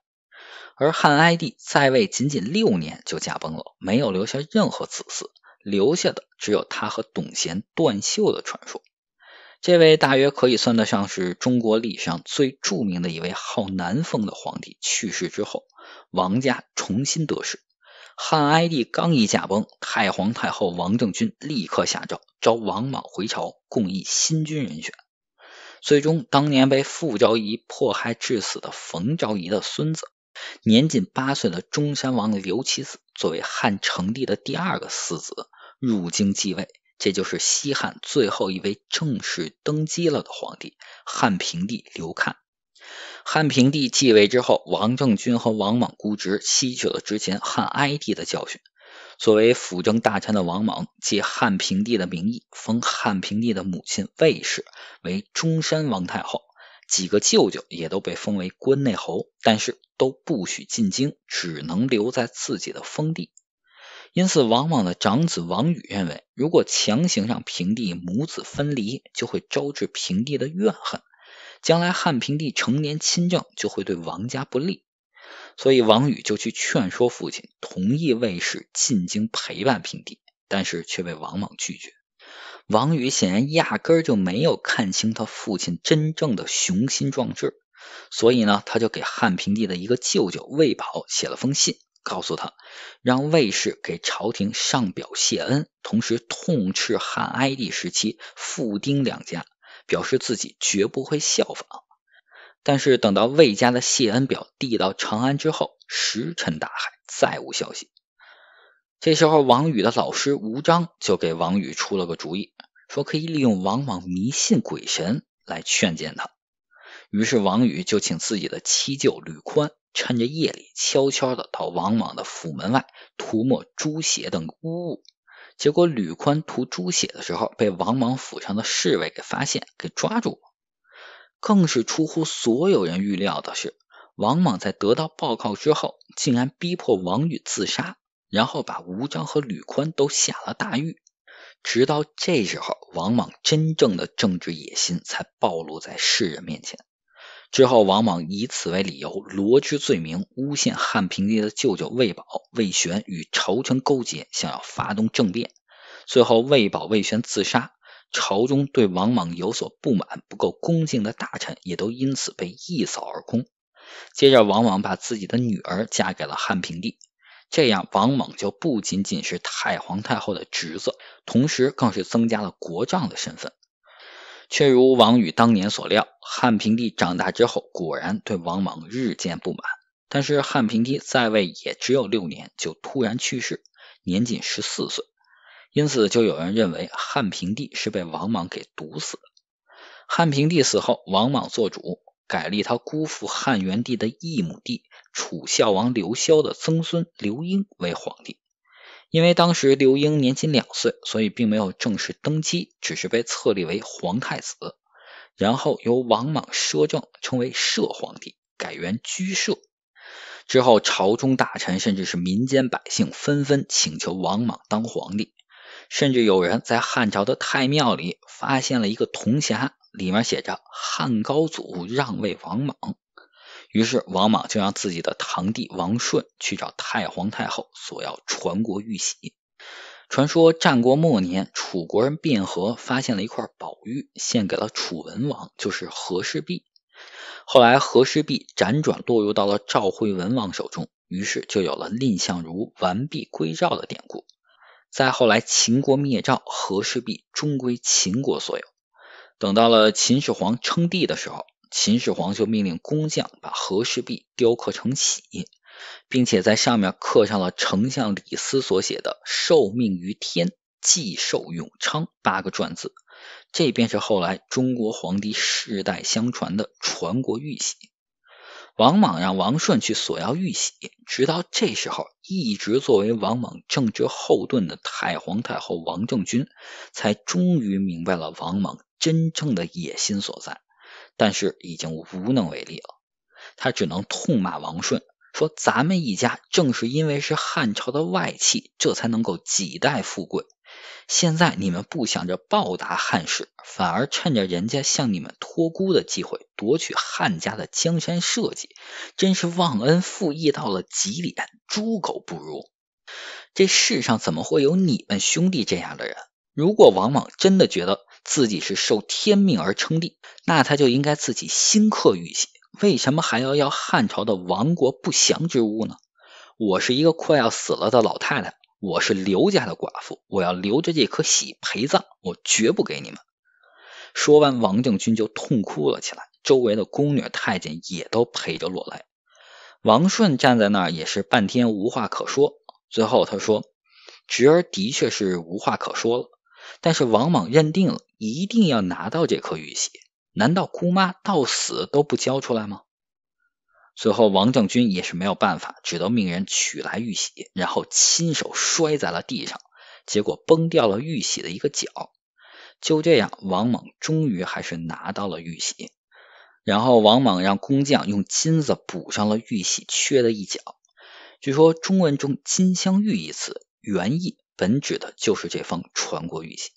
而汉哀帝在位仅仅六年就驾崩了，没有留下任何子嗣，留下的只有他和董贤、段秀的传说。这位大约可以算得上是中国历史上最著名的一位好南风的皇帝。去世之后，王家重新得势。汉哀帝刚一驾崩，太皇太后王政君立刻下诏召王莽回朝，共议新君人选。最终，当年被傅昭仪迫害致死的冯昭仪的孙子，年仅八岁的中山王刘启子，作为汉成帝的第二个嗣子入京继位，这就是西汉最后一位正式登基了的皇帝汉平帝刘衎。汉平帝继位之后，王政君和王莽固执，吸取了之前汉哀帝的教训。作为辅政大臣的王莽，借汉平帝的名义，封汉平帝的母亲卫氏为中山王太后，几个舅舅也都被封为关内侯，但是都不许进京，只能留在自己的封地。因此，王莽的长子王宇认为，如果强行让平帝母子分离，就会招致平帝的怨恨。将来汉平帝成年亲政，就会对王家不利，所以王宇就去劝说父亲同意卫氏进京陪伴平帝，但是却被王莽拒绝。王宇显然压根儿就没有看清他父亲真正的雄心壮志，所以呢，他就给汉平帝的一个舅舅魏宝写了封信，告诉他让卫氏给朝廷上表谢恩，同时痛斥汉哀帝时期傅丁两家。表示自己绝不会效仿，但是等到魏家的谢恩表递到长安之后，石沉大海，再无消息。这时候，王宇的老师吴章就给王宇出了个主意，说可以利用王莽迷信鬼神来劝谏他。于是，王宇就请自己的七舅吕宽趁着夜里悄悄的到王莽的府门外涂抹猪血等污物。结果吕宽涂猪血的时候，被王莽府上的侍卫给发现，给抓住。了。更是出乎所有人预料的是，王莽在得到报告之后，竟然逼迫王宇自杀，然后把吴章和吕宽都下了大狱。直到这时候，王莽真正的政治野心才暴露在世人面前。之后，王莽以此为理由，罗织罪名，诬陷汉平帝的舅舅魏宝、魏玄与朝臣勾结，想要发动政变。最后，魏宝、魏玄自杀。朝中对王莽有所不满、不够恭敬的大臣也都因此被一扫而空。接着，王莽把自己的女儿嫁给了汉平帝，这样王莽就不仅仅是太皇太后的侄子，同时更是增加了国丈的身份。却如王宇当年所料，汉平帝长大之后，果然对王莽日渐不满。但是汉平帝在位也只有六年，就突然去世，年仅十四岁。因此，就有人认为汉平帝是被王莽给毒死的。汉平帝死后，王莽做主，改立他姑父汉元帝的异母弟楚孝王刘嚣的曾孙刘婴为皇帝。因为当时刘英年仅两岁，所以并没有正式登基，只是被册立为皇太子。然后由王莽摄政，称为摄皇帝，改元居摄。之后，朝中大臣甚至是民间百姓纷纷请求王莽当皇帝，甚至有人在汉朝的太庙里发现了一个铜匣，里面写着“汉高祖让位王莽”。于是，王莽就让自己的堂弟王顺去找太皇太后索要传国玉玺。传说战国末年，楚国人卞和发现了一块宝玉，献给了楚文王，就是和氏璧。后来，和氏璧辗转落入到了赵惠文王手中，于是就有了蔺相如完璧归赵的典故。再后来，秦国灭赵，和氏璧终归秦国所有。等到了秦始皇称帝的时候。秦始皇就命令工匠把和氏璧雕刻成玺，并且在上面刻上了丞相李斯所写的“受命于天，既寿永昌”八个篆字，这便是后来中国皇帝世代相传的传国玉玺。王莽让王顺去索要玉玺，直到这时候，一直作为王莽政治后盾的太皇太后王政君，才终于明白了王莽真正的野心所在。但是已经无能为力了，他只能痛骂王顺说：“咱们一家正是因为是汉朝的外戚，这才能够几代富贵。现在你们不想着报答汉室，反而趁着人家向你们托孤的机会夺取汉家的江山社稷，真是忘恩负义到了极点，猪狗不如！这世上怎么会有你们兄弟这样的人？如果王莽真的觉得……”自己是受天命而称帝，那他就应该自己新刻玉玺，为什么还要要汉朝的亡国不祥之物呢？我是一个快要死了的老太太，我是刘家的寡妇，我要留着这颗玺陪葬，我绝不给你们。说完，王政君就痛哭了起来，周围的宫女太监也都陪着落泪。王顺站在那儿也是半天无话可说，最后他说：“侄儿的确是无话可说了。”但是王莽认定了，一定要拿到这颗玉玺。难道姑妈到死都不交出来吗？最后王政君也是没有办法，只得命人取来玉玺，然后亲手摔在了地上，结果崩掉了玉玺的一个角。就这样，王莽终于还是拿到了玉玺。然后王莽让工匠用金子补上了玉玺缺的一角。据说中文中“金镶玉”一词原意。本指的就是这封传国玉玺。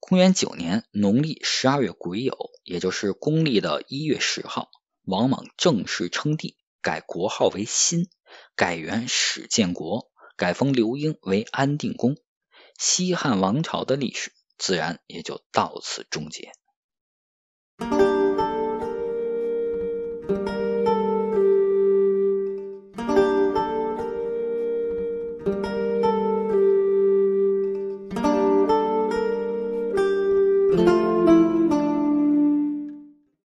公元九年农历十二月癸酉，也就是公历的一月十号，王莽正式称帝，改国号为新，改元始建国，改封刘英为安定公。西汉王朝的历史自然也就到此终结。